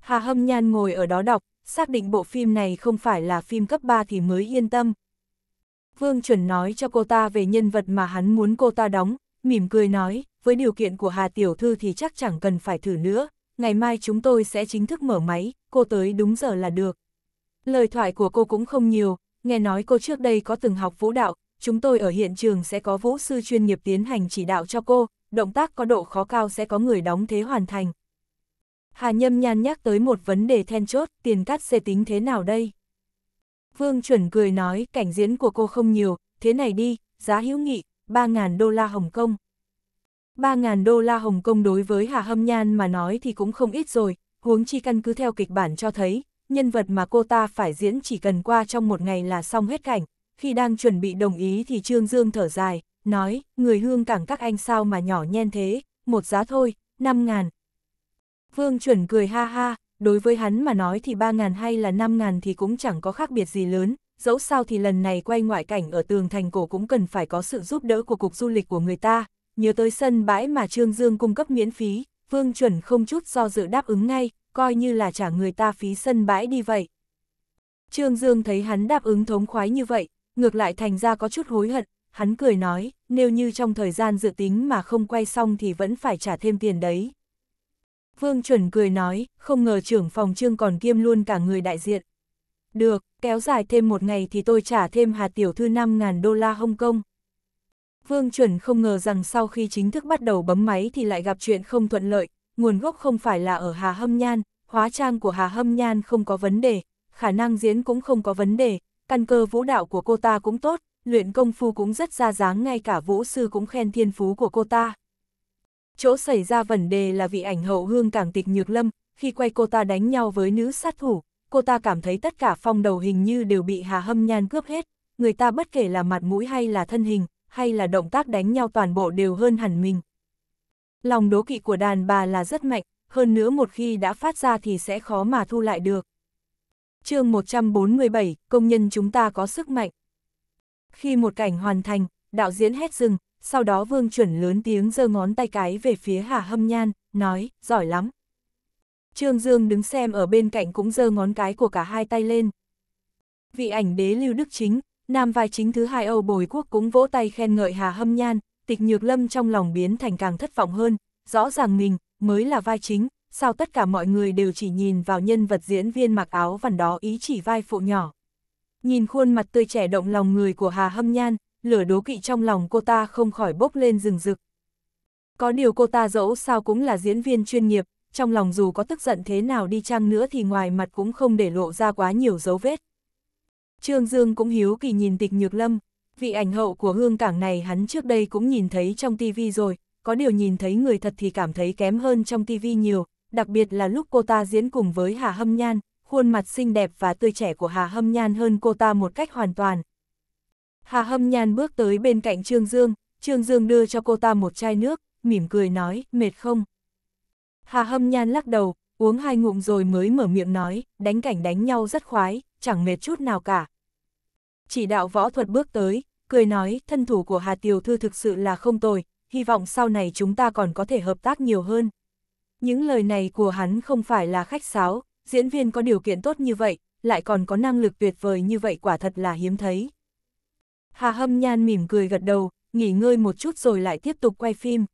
Hà Hâm Nhan ngồi ở đó đọc, xác định bộ phim này không phải là phim cấp 3 thì mới yên tâm. Vương Chuẩn nói cho cô ta về nhân vật mà hắn muốn cô ta đóng, mỉm cười nói, với điều kiện của Hà Tiểu Thư thì chắc chẳng cần phải thử nữa, ngày mai chúng tôi sẽ chính thức mở máy, cô tới đúng giờ là được. Lời thoại của cô cũng không nhiều, nghe nói cô trước đây có từng học vũ đạo, chúng tôi ở hiện trường sẽ có vũ sư chuyên nghiệp tiến hành chỉ đạo cho cô, động tác có độ khó cao sẽ có người đóng thế hoàn thành, Hà Nhâm Nhan nhắc tới một vấn đề then chốt, tiền cắt xê tính thế nào đây? Vương chuẩn cười nói, cảnh diễn của cô không nhiều, thế này đi, giá hữu nghị, 3.000 đô la Hồng Kông. 3.000 đô la Hồng Kông đối với Hà Hâm Nhan mà nói thì cũng không ít rồi, huống chi căn cứ theo kịch bản cho thấy, nhân vật mà cô ta phải diễn chỉ cần qua trong một ngày là xong hết cảnh. Khi đang chuẩn bị đồng ý thì Trương Dương thở dài, nói, người hương cảng các anh sao mà nhỏ nhen thế, một giá thôi, 5 ngàn, Vương chuẩn cười ha ha, đối với hắn mà nói thì 3.000 hay là 5.000 thì cũng chẳng có khác biệt gì lớn, dẫu sao thì lần này quay ngoại cảnh ở tường thành cổ cũng cần phải có sự giúp đỡ của cục du lịch của người ta, nhớ tới sân bãi mà Trương Dương cung cấp miễn phí, Vương chuẩn không chút do dự đáp ứng ngay, coi như là trả người ta phí sân bãi đi vậy. Trương Dương thấy hắn đáp ứng thống khoái như vậy, ngược lại thành ra có chút hối hận, hắn cười nói, nếu như trong thời gian dự tính mà không quay xong thì vẫn phải trả thêm tiền đấy. Vương chuẩn cười nói, không ngờ trưởng phòng trương còn kiêm luôn cả người đại diện. Được, kéo dài thêm một ngày thì tôi trả thêm Hà Tiểu Thư 5.000 đô la hồng kông. Vương chuẩn không ngờ rằng sau khi chính thức bắt đầu bấm máy thì lại gặp chuyện không thuận lợi, nguồn gốc không phải là ở Hà Hâm Nhan, hóa trang của Hà Hâm Nhan không có vấn đề, khả năng diễn cũng không có vấn đề, căn cơ vũ đạo của cô ta cũng tốt, luyện công phu cũng rất ra dáng ngay cả vũ sư cũng khen thiên phú của cô ta. Chỗ xảy ra vấn đề là vị ảnh hậu hương càng tịch nhược lâm, khi quay cô ta đánh nhau với nữ sát thủ, cô ta cảm thấy tất cả phong đầu hình như đều bị Hà Hâm Nhan cướp hết, người ta bất kể là mặt mũi hay là thân hình, hay là động tác đánh nhau toàn bộ đều hơn hẳn mình. Lòng đố kỵ của đàn bà là rất mạnh, hơn nữa một khi đã phát ra thì sẽ khó mà thu lại được. chương 147, công nhân chúng ta có sức mạnh. Khi một cảnh hoàn thành, đạo diễn hét dừng, sau đó vương chuẩn lớn tiếng giơ ngón tay cái về phía Hà Hâm Nhan, nói, giỏi lắm. Trương Dương đứng xem ở bên cạnh cũng giơ ngón cái của cả hai tay lên. Vị ảnh đế Lưu Đức Chính, nam vai chính thứ hai Âu Bồi Quốc cũng vỗ tay khen ngợi Hà Hâm Nhan, tịch nhược lâm trong lòng biến thành càng thất vọng hơn, rõ ràng mình mới là vai chính, sao tất cả mọi người đều chỉ nhìn vào nhân vật diễn viên mặc áo vằn đó ý chỉ vai phụ nhỏ. Nhìn khuôn mặt tươi trẻ động lòng người của Hà Hâm Nhan, lửa đố kỵ trong lòng cô ta không khỏi bốc lên rừng rực. Có điều cô ta dẫu sao cũng là diễn viên chuyên nghiệp, trong lòng dù có tức giận thế nào đi chăng nữa thì ngoài mặt cũng không để lộ ra quá nhiều dấu vết. Trương Dương cũng hiếu kỳ nhìn tịch nhược lâm, vị ảnh hậu của hương cảng này hắn trước đây cũng nhìn thấy trong tivi rồi, có điều nhìn thấy người thật thì cảm thấy kém hơn trong tivi nhiều, đặc biệt là lúc cô ta diễn cùng với Hà Hâm Nhan, khuôn mặt xinh đẹp và tươi trẻ của Hà Hâm Nhan hơn cô ta một cách hoàn toàn, Hà Hâm Nhan bước tới bên cạnh Trương Dương, Trương Dương đưa cho cô ta một chai nước, mỉm cười nói, mệt không? Hà Hâm Nhan lắc đầu, uống hai ngụm rồi mới mở miệng nói, đánh cảnh đánh nhau rất khoái, chẳng mệt chút nào cả. Chỉ đạo võ thuật bước tới, cười nói, thân thủ của Hà Tiều Thư thực sự là không tồi, hy vọng sau này chúng ta còn có thể hợp tác nhiều hơn. Những lời này của hắn không phải là khách sáo, diễn viên có điều kiện tốt như vậy, lại còn có năng lực tuyệt vời như vậy quả thật là hiếm thấy. Hà Hâm Nhan mỉm cười gật đầu, nghỉ ngơi một chút rồi lại tiếp tục quay phim.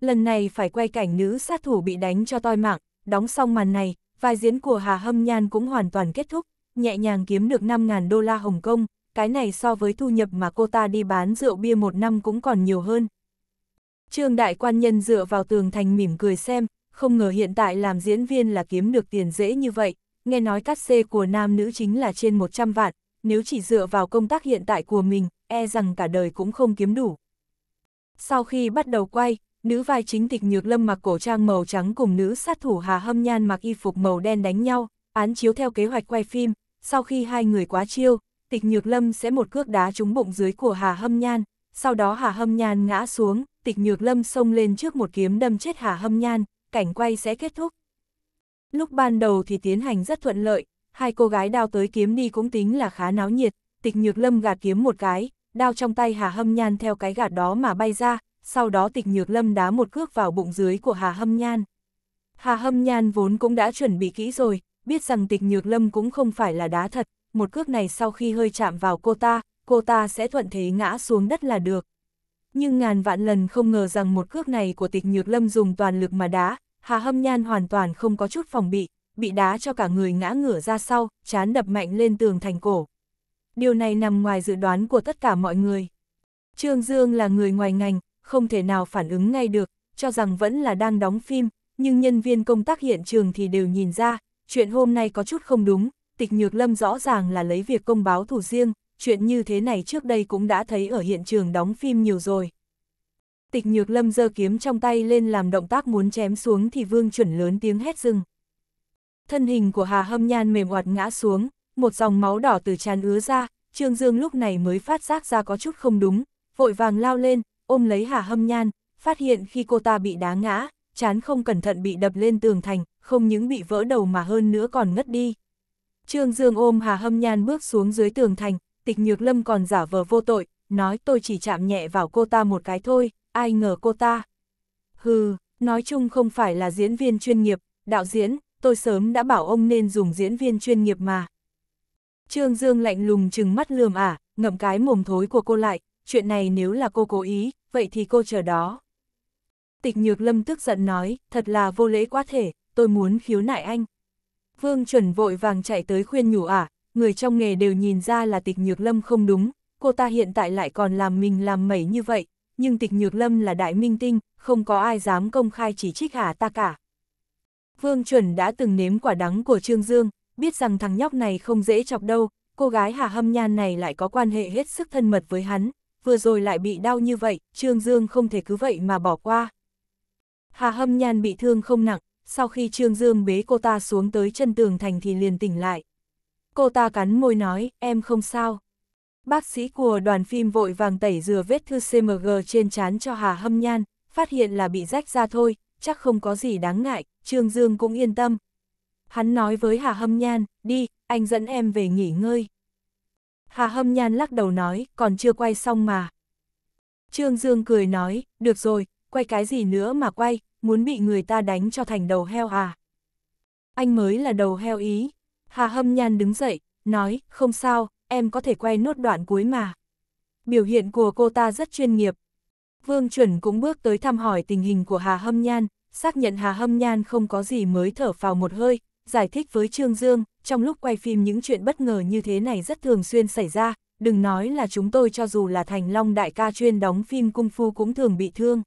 Lần này phải quay cảnh nữ sát thủ bị đánh cho toi mạng, đóng xong màn này, vai diễn của Hà Hâm Nhan cũng hoàn toàn kết thúc, nhẹ nhàng kiếm được 5.000 đô la Hồng Kông, cái này so với thu nhập mà cô ta đi bán rượu bia một năm cũng còn nhiều hơn. Trương Đại Quan Nhân dựa vào tường thành mỉm cười xem, không ngờ hiện tại làm diễn viên là kiếm được tiền dễ như vậy, nghe nói cắt xê của nam nữ chính là trên 100 vạn, nếu chỉ dựa vào công tác hiện tại của mình, e rằng cả đời cũng không kiếm đủ. Sau khi bắt đầu quay, nữ vai chính tịch nhược lâm mặc cổ trang màu trắng cùng nữ sát thủ Hà Hâm Nhan mặc y phục màu đen đánh nhau, án chiếu theo kế hoạch quay phim, sau khi hai người quá chiêu, tịch nhược lâm sẽ một cước đá trúng bụng dưới của Hà Hâm Nhan, sau đó Hà Hâm Nhan ngã xuống, tịch nhược lâm xông lên trước một kiếm đâm chết Hà Hâm Nhan, cảnh quay sẽ kết thúc. Lúc ban đầu thì tiến hành rất thuận lợi, hai cô gái đao tới kiếm đi cũng tính là khá náo nhiệt, tịch nhược lâm gạt kiếm một cái, đao trong tay Hà Hâm Nhan theo cái gạt đó mà bay ra, sau đó tịch nhược lâm đá một cước vào bụng dưới của Hà Hâm Nhan. Hà Hâm Nhan vốn cũng đã chuẩn bị kỹ rồi, biết rằng tịch nhược lâm cũng không phải là đá thật, một cước này sau khi hơi chạm vào cô ta, cô ta sẽ thuận thế ngã xuống đất là được. Nhưng ngàn vạn lần không ngờ rằng một cước này của tịch nhược lâm dùng toàn lực mà đá, Hà Hâm Nhan hoàn toàn không có chút phòng bị, bị đá cho cả người ngã ngửa ra sau, chán đập mạnh lên tường thành cổ. Điều này nằm ngoài dự đoán của tất cả mọi người. Trương Dương là người ngoài ngành, không thể nào phản ứng ngay được, cho rằng vẫn là đang đóng phim, nhưng nhân viên công tác hiện trường thì đều nhìn ra, chuyện hôm nay có chút không đúng, tịch nhược lâm rõ ràng là lấy việc công báo thủ riêng, chuyện như thế này trước đây cũng đã thấy ở hiện trường đóng phim nhiều rồi. Tịch nhược lâm giơ kiếm trong tay lên làm động tác muốn chém xuống thì vương chuẩn lớn tiếng hét dừng thân hình của Hà Hâm Nhan mềm hoạt ngã xuống, một dòng máu đỏ từ tràn ứa ra, Trương Dương lúc này mới phát giác ra có chút không đúng, vội vàng lao lên, ôm lấy Hà Hâm Nhan, phát hiện khi cô ta bị đá ngã, chán không cẩn thận bị đập lên tường thành, không những bị vỡ đầu mà hơn nữa còn ngất đi. Trương Dương ôm Hà Hâm Nhan bước xuống dưới tường thành, tịch nhược lâm còn giả vờ vô tội, nói tôi chỉ chạm nhẹ vào cô ta một cái thôi, ai ngờ cô ta. Hừ, nói chung không phải là diễn viên chuyên nghiệp, đạo diễn, tôi sớm đã bảo ông nên dùng diễn viên chuyên nghiệp mà. Trương Dương lạnh lùng chừng mắt lườm ả, à, ngậm cái mồm thối của cô lại, chuyện này nếu là cô cố ý, vậy thì cô chờ đó. Tịch Nhược Lâm tức giận nói, thật là vô lễ quá thể, tôi muốn khiếu nại anh. Vương chuẩn vội vàng chạy tới khuyên nhủ ả, à, người trong nghề đều nhìn ra là Tịch Nhược Lâm không đúng, cô ta hiện tại lại còn làm mình làm mẩy như vậy, nhưng Tịch Nhược Lâm là đại minh tinh, không có ai dám công khai chỉ trích ả ta cả. Vương Chuẩn đã từng nếm quả đắng của Trương Dương, biết rằng thằng nhóc này không dễ chọc đâu, cô gái Hà Hâm Nhan này lại có quan hệ hết sức thân mật với hắn, vừa rồi lại bị đau như vậy, Trương Dương không thể cứ vậy mà bỏ qua. Hà Hâm Nhan bị thương không nặng, sau khi Trương Dương bế cô ta xuống tới chân tường thành thì liền tỉnh lại. Cô ta cắn môi nói, em không sao. Bác sĩ của đoàn phim vội vàng tẩy rửa vết thư CMG trên trán cho Hà Hâm Nhan, phát hiện là bị rách ra thôi, chắc không có gì đáng ngại, Trương Dương cũng yên tâm. Hắn nói với Hà Hâm Nhan, đi, anh dẫn em về nghỉ ngơi. Hà Hâm Nhan lắc đầu nói, còn chưa quay xong mà. Trương Dương cười nói, được rồi, quay cái gì nữa mà quay, muốn bị người ta đánh cho thành đầu heo à. Anh mới là đầu heo ý. Hà Hâm Nhan đứng dậy, nói, không sao, em có thể quay nốt đoạn cuối mà. Biểu hiện của cô ta rất chuyên nghiệp, Vương Chuẩn cũng bước tới thăm hỏi tình hình của Hà Hâm Nhan, xác nhận Hà Hâm Nhan không có gì mới thở phào một hơi, giải thích với Trương Dương, trong lúc quay phim những chuyện bất ngờ như thế này rất thường xuyên xảy ra, đừng nói là chúng tôi cho dù là thành long đại ca chuyên đóng phim cung phu cũng thường bị thương.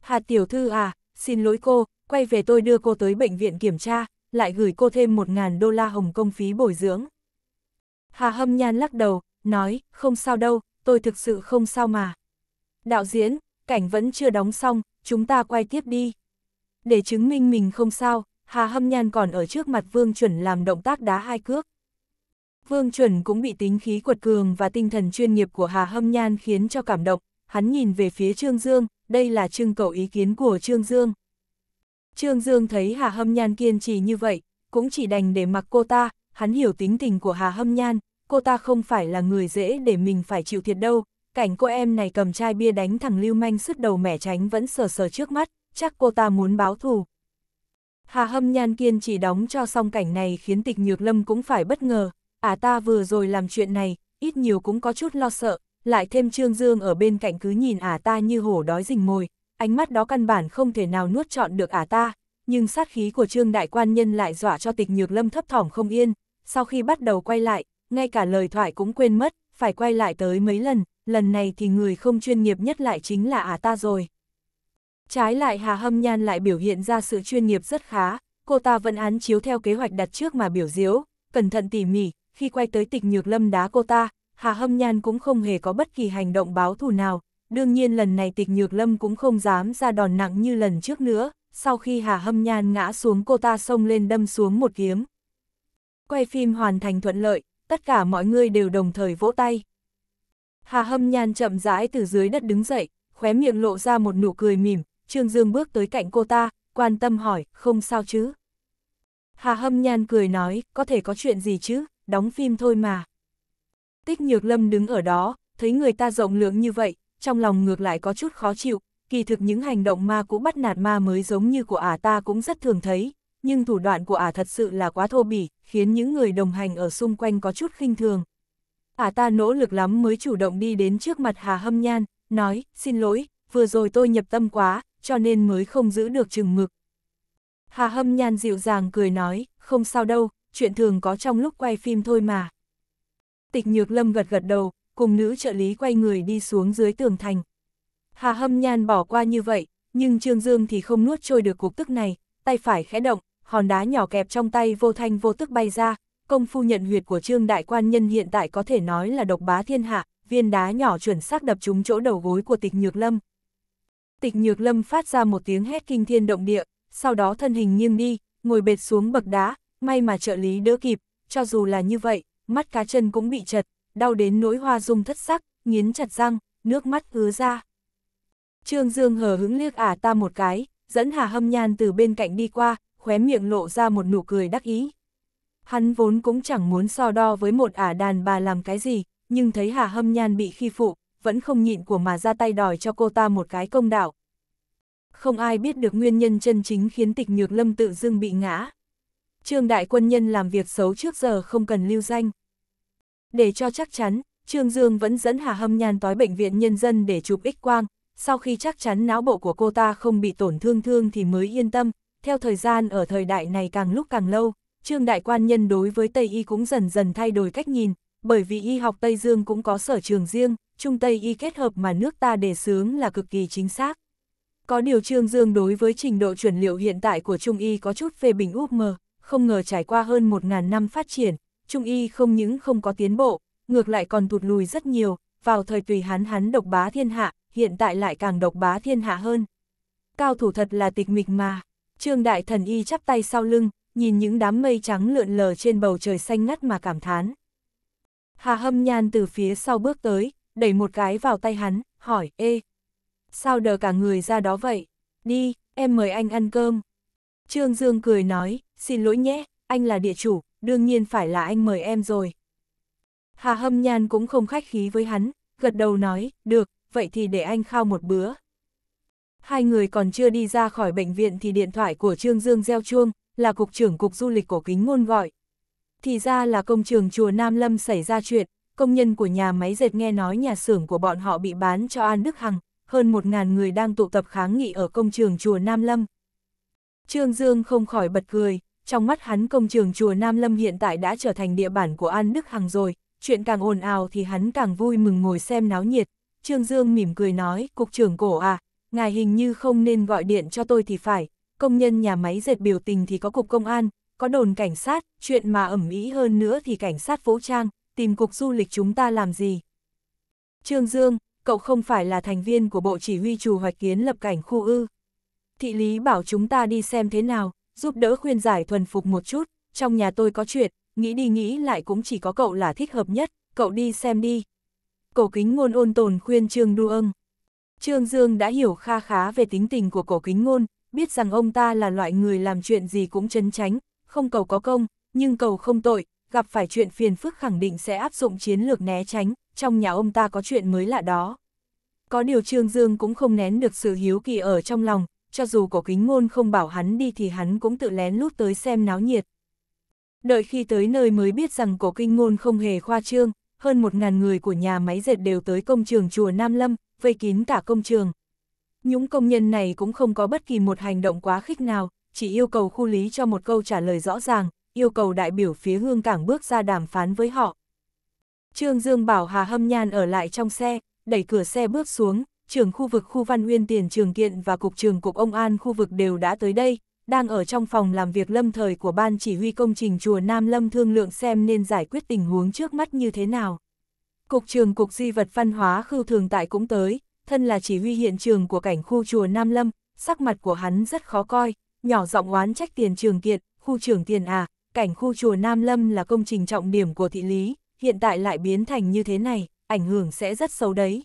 Hà tiểu thư à, xin lỗi cô, quay về tôi đưa cô tới bệnh viện kiểm tra, lại gửi cô thêm 1.000 đô la Hồng Công phí bồi dưỡng. Hà hâm nhan lắc đầu, nói, không sao đâu, tôi thực sự không sao mà. Đạo diễn, cảnh vẫn chưa đóng xong, chúng ta quay tiếp đi. Để chứng minh mình không sao, Hà Hâm Nhan còn ở trước mặt Vương Chuẩn làm động tác đá hai cước. Vương Chuẩn cũng bị tính khí quật cường và tinh thần chuyên nghiệp của Hà Hâm Nhan khiến cho cảm động, hắn nhìn về phía Trương Dương, đây là trưng cầu ý kiến của Trương Dương. Trương Dương thấy Hà Hâm Nhan kiên trì như vậy, cũng chỉ đành để mặc cô ta, hắn hiểu tính tình của Hà Hâm Nhan, cô ta không phải là người dễ để mình phải chịu thiệt đâu, cảnh cô em này cầm chai bia đánh thằng lưu manh sứt đầu mẻ tránh vẫn sờ sờ trước mắt, chắc cô ta muốn báo thù. Hà hâm nhan kiên chỉ đóng cho xong cảnh này khiến tịch nhược lâm cũng phải bất ngờ, à ta vừa rồi làm chuyện này, ít nhiều cũng có chút lo sợ, lại thêm Trương Dương ở bên cạnh cứ nhìn à ta như hổ đói rình mồi, ánh mắt đó căn bản không thể nào nuốt trọn được à ta, nhưng sát khí của Trương Đại Quan Nhân lại dọa cho tịch nhược lâm thấp thỏm không yên, sau khi bắt đầu quay lại, ngay cả lời thoại cũng quên mất, phải quay lại tới mấy lần, lần này thì người không chuyên nghiệp nhất lại chính là ả à ta rồi. Trái lại Hà Hâm Nhan lại biểu hiện ra sự chuyên nghiệp rất khá, cô ta vẫn án chiếu theo kế hoạch đặt trước mà biểu diếu, cẩn thận tỉ mỉ, khi quay tới tịch nhược lâm đá cô ta, Hà Hâm Nhan cũng không hề có bất kỳ hành động báo thù nào, đương nhiên lần này tịch nhược lâm cũng không dám ra đòn nặng như lần trước nữa, sau khi Hà Hâm Nhan ngã xuống cô ta xông lên đâm xuống một kiếm. Quay phim hoàn thành thuận lợi, tất cả mọi người đều đồng thời vỗ tay. Hà hâm nhan chậm rãi từ dưới đất đứng dậy, khóe miệng lộ ra một nụ cười mỉm, Trương Dương bước tới cạnh cô ta, quan tâm hỏi, không sao chứ? Hà hâm nhan cười nói, có thể có chuyện gì chứ, đóng phim thôi mà. Tích nhược lâm đứng ở đó, thấy người ta rộng lượng như vậy, trong lòng ngược lại có chút khó chịu, kỳ thực những hành động ma cũ bắt nạt ma mới giống như của ả ta cũng rất thường thấy, nhưng thủ đoạn của ả thật sự là quá thô bỉ, khiến những người đồng hành ở xung quanh có chút khinh thường ả ta nỗ lực lắm mới chủ động đi đến trước mặt Hà Hâm Nhan, nói, xin lỗi, vừa rồi tôi nhập tâm quá, cho nên mới không giữ được chừng mực. Hà Hâm Nhan dịu dàng cười nói, không sao đâu, chuyện thường có trong lúc quay phim thôi mà. Tịch Nhược Lâm gật gật đầu, cùng nữ trợ lý quay người đi xuống dưới tường thành. Hà Hâm Nhan bỏ qua như vậy, nhưng Trương Dương thì không nuốt trôi được cục tức này, tay phải khẽ động, hòn đá nhỏ kẹp trong tay vô thanh vô tức bay ra, công phu nhận huyệt của Trương Đại Quan Nhân hiện tại có thể nói là độc bá thiên hạ, viên đá nhỏ chuẩn xác đập trúng chỗ đầu gối của tịch nhược lâm. Tịch nhược lâm phát ra một tiếng hét kinh thiên động địa, sau đó thân hình nghiêng đi, ngồi bệt xuống bậc đá, may mà trợ lý đỡ kịp, cho dù là như vậy, mắt cá chân cũng bị chật, đau đến nỗi hoa dung thất sắc, nghiến chặt răng, nước mắt hứa ra. Trương Dương hờ hứng liếc ả ta một cái, dẫn Hà Hâm Nhan từ bên cạnh đi qua, khóe miệng lộ ra một nụ cười đắc ý, Hắn vốn cũng chẳng muốn so đo với một ả đàn bà làm cái gì, nhưng thấy Hà Hâm Nhan bị khi phụ, vẫn không nhịn của mà ra tay đòi cho cô ta một cái công đạo. Không ai biết được nguyên nhân chân chính khiến tịch nhược lâm tự dưng bị ngã. Trương Đại Quân Nhân làm việc xấu trước giờ không cần lưu danh. Để cho chắc chắn, Trương Dương vẫn dẫn Hà Hâm Nhan tới bệnh viện nhân dân để chụp x quang, sau khi chắc chắn não bộ của cô ta không bị tổn thương thương thì mới yên tâm, theo thời gian ở thời đại này càng lúc càng lâu, Trương Đại Quan Nhân đối với Tây Y cũng dần dần thay đổi cách nhìn, bởi vì y học Tây Dương cũng có sở trường riêng, Trung Tây Y kết hợp mà nước ta đề xướng là cực kỳ chính xác. Có điều Trương Dương đối với trình độ chuẩn liệu hiện tại của Trung Y có chút phê bình úp mờ, không ngờ trải qua hơn 1.000 năm phát triển, Trung Y không những không có tiến bộ, ngược lại còn tụt lùi rất nhiều, vào thời tùy hắn hắn độc bá thiên hạ, hiện tại lại càng độc bá thiên hạ hơn. Cao thủ thật là tịch mịch mà, Trương Đại Thần Y chắp tay sau lưng, nhìn những đám mây trắng lượn lờ trên bầu trời xanh ngắt mà cảm thán. Hà hâm nhan từ phía sau bước tới, đẩy một cái vào tay hắn, hỏi, ê, sao đờ cả người ra đó vậy? Đi, em mời anh ăn cơm. Trương Dương cười nói, xin lỗi nhé, anh là địa chủ, đương nhiên phải là anh mời em rồi. Hà hâm nhan cũng không khách khí với hắn, gật đầu nói, được, vậy thì để anh khao một bữa. Hai người còn chưa đi ra khỏi bệnh viện thì điện thoại của Trương Dương gieo chuông, là cục trưởng cục du lịch cổ kính ngôn gọi. Thì ra là công trường chùa Nam Lâm xảy ra chuyện, công nhân của nhà máy dệt nghe nói nhà xưởng của bọn họ bị bán cho An Đức Hằng, hơn 1.000 người đang tụ tập kháng nghị ở công trường chùa Nam Lâm. Trương Dương không khỏi bật cười, trong mắt hắn công trường chùa Nam Lâm hiện tại đã trở thành địa bản của An Đức Hằng rồi, chuyện càng ồn ào thì hắn càng vui mừng ngồi xem náo nhiệt. Trương Dương mỉm cười nói, cục trưởng cổ à, ngài hình như không nên gọi điện cho tôi thì phải, công nhân nhà máy dệt biểu tình thì có cục công an, có đồn cảnh sát, chuyện mà ẩm ý hơn nữa thì cảnh sát vũ trang, tìm cục du lịch chúng ta làm gì. Trương Dương, cậu không phải là thành viên của Bộ Chỉ huy Trù Hoạch Kiến lập cảnh khu ư. Thị lý bảo chúng ta đi xem thế nào, giúp đỡ khuyên giải thuần phục một chút, trong nhà tôi có chuyện, nghĩ đi nghĩ lại cũng chỉ có cậu là thích hợp nhất, cậu đi xem đi. Cổ kính ngôn ôn tồn khuyên Trương Đu âng. Trương Dương đã hiểu kha khá về tính tình của cổ kính ngôn, biết rằng ông ta là loại người làm chuyện gì cũng chấn tránh, không cầu có công, nhưng cầu không tội, gặp phải chuyện phiền phức khẳng định sẽ áp dụng chiến lược né tránh, trong nhà ông ta có chuyện mới lạ đó. Có điều Trương Dương cũng không nén được sự hiếu kỳ ở trong lòng, cho dù cổ kính ngôn không bảo hắn đi thì hắn cũng tự lén lút tới xem náo nhiệt. Đợi khi tới nơi mới biết rằng cổ kinh ngôn không hề khoa trương, hơn một ngàn người của nhà máy dệt đều tới công trường chùa Nam Lâm, vây kín cả công trường, những công nhân này cũng không có bất kỳ một hành động quá khích nào, chỉ yêu cầu khu lý cho một câu trả lời rõ ràng, yêu cầu đại biểu phía hương cảng bước ra đàm phán với họ. Trương Dương bảo Hà Hâm Nhan ở lại trong xe, đẩy cửa xe bước xuống, trưởng khu vực khu văn nguyên tiền trường kiện và cục trường cục ông an khu vực đều đã tới đây, đang ở trong phòng làm việc lâm thời của ban chỉ huy công trình chùa Nam Lâm thương lượng xem nên giải quyết tình huống trước mắt như thế nào. Cục trường cục di vật văn hóa khưu thường tại cũng tới, thân là chỉ huy hiện trường của cảnh khu chùa Nam Lâm, sắc mặt của hắn rất khó coi, nhỏ giọng oán trách tiền trường kiện, khu trưởng tiền à, cảnh khu chùa Nam Lâm là công trình trọng điểm của thị lý, hiện tại lại biến thành như thế này, ảnh hưởng sẽ rất xấu đấy.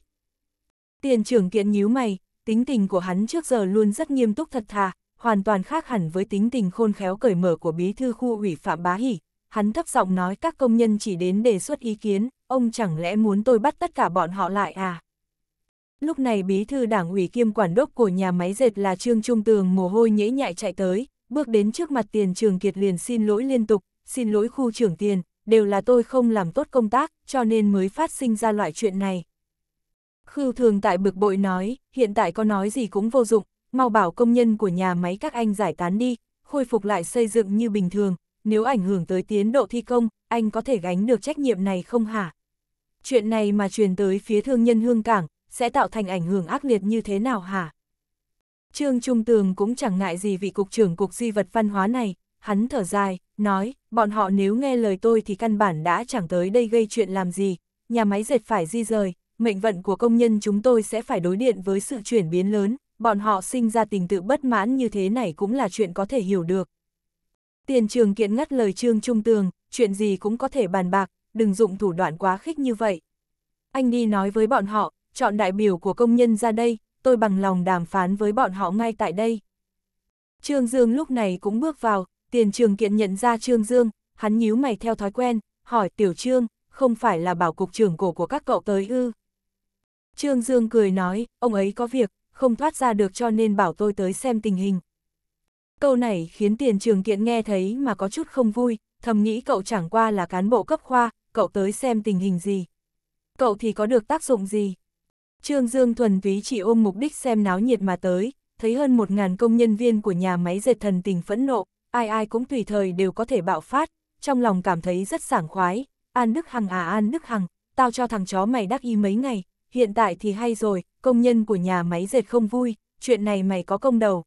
Tiền trưởng kiện nhíu mày, tính tình của hắn trước giờ luôn rất nghiêm túc thật thà, hoàn toàn khác hẳn với tính tình khôn khéo cởi mở của bí thư khu ủy Phạm Bá Hỷ. Hắn thấp giọng nói các công nhân chỉ đến đề xuất ý kiến, ông chẳng lẽ muốn tôi bắt tất cả bọn họ lại à? Lúc này bí thư đảng ủy kiêm quản đốc của nhà máy dệt là Trương Trung Tường mồ hôi nhễ nhại chạy tới, bước đến trước mặt tiền trường kiệt liền xin lỗi liên tục, xin lỗi khu trưởng tiền, đều là tôi không làm tốt công tác, cho nên mới phát sinh ra loại chuyện này. Khưu thường tại bực bội nói, hiện tại có nói gì cũng vô dụng, mau bảo công nhân của nhà máy các anh giải tán đi, khôi phục lại xây dựng như bình thường, nếu ảnh hưởng tới tiến độ thi công, anh có thể gánh được trách nhiệm này không hả? Chuyện này mà truyền tới phía thương nhân hương cảng, sẽ tạo thành ảnh hưởng ác liệt như thế nào hả? Trương Trung Tường cũng chẳng ngại gì vị cục trưởng cục di vật văn hóa này, hắn thở dài, nói, bọn họ nếu nghe lời tôi thì căn bản đã chẳng tới đây gây chuyện làm gì, nhà máy dệt phải di rời, mệnh vận của công nhân chúng tôi sẽ phải đối điện với sự chuyển biến lớn, bọn họ sinh ra tình tự bất mãn như thế này cũng là chuyện có thể hiểu được. Tiền trường kiện ngắt lời Trương Trung Tường, chuyện gì cũng có thể bàn bạc, đừng dụng thủ đoạn quá khích như vậy. Anh đi nói với bọn họ, chọn đại biểu của công nhân ra đây, tôi bằng lòng đàm phán với bọn họ ngay tại đây. Trương Dương lúc này cũng bước vào, tiền trường kiện nhận ra Trương Dương, hắn nhíu mày theo thói quen, hỏi tiểu Trương, không phải là bảo cục trưởng cổ của các cậu tới ư. Trương Dương cười nói, ông ấy có việc, không thoát ra được cho nên bảo tôi tới xem tình hình. Câu này khiến tiền trường kiện nghe thấy mà có chút không vui, thầm nghĩ cậu chẳng qua là cán bộ cấp khoa, cậu tới xem tình hình gì. Cậu thì có được tác dụng gì? Trương Dương thuần túy chỉ ôm mục đích xem náo nhiệt mà tới, thấy hơn 1.000 công nhân viên của nhà máy dệt thần tình phẫn nộ, ai ai cũng tùy thời đều có thể bạo phát, trong lòng cảm thấy rất sảng khoái. An Đức Hằng à An Đức Hằng, tao cho thằng chó mày đắc ý mấy ngày, hiện tại thì hay rồi, công nhân của nhà máy dệt không vui, chuyện này mày có công đầu.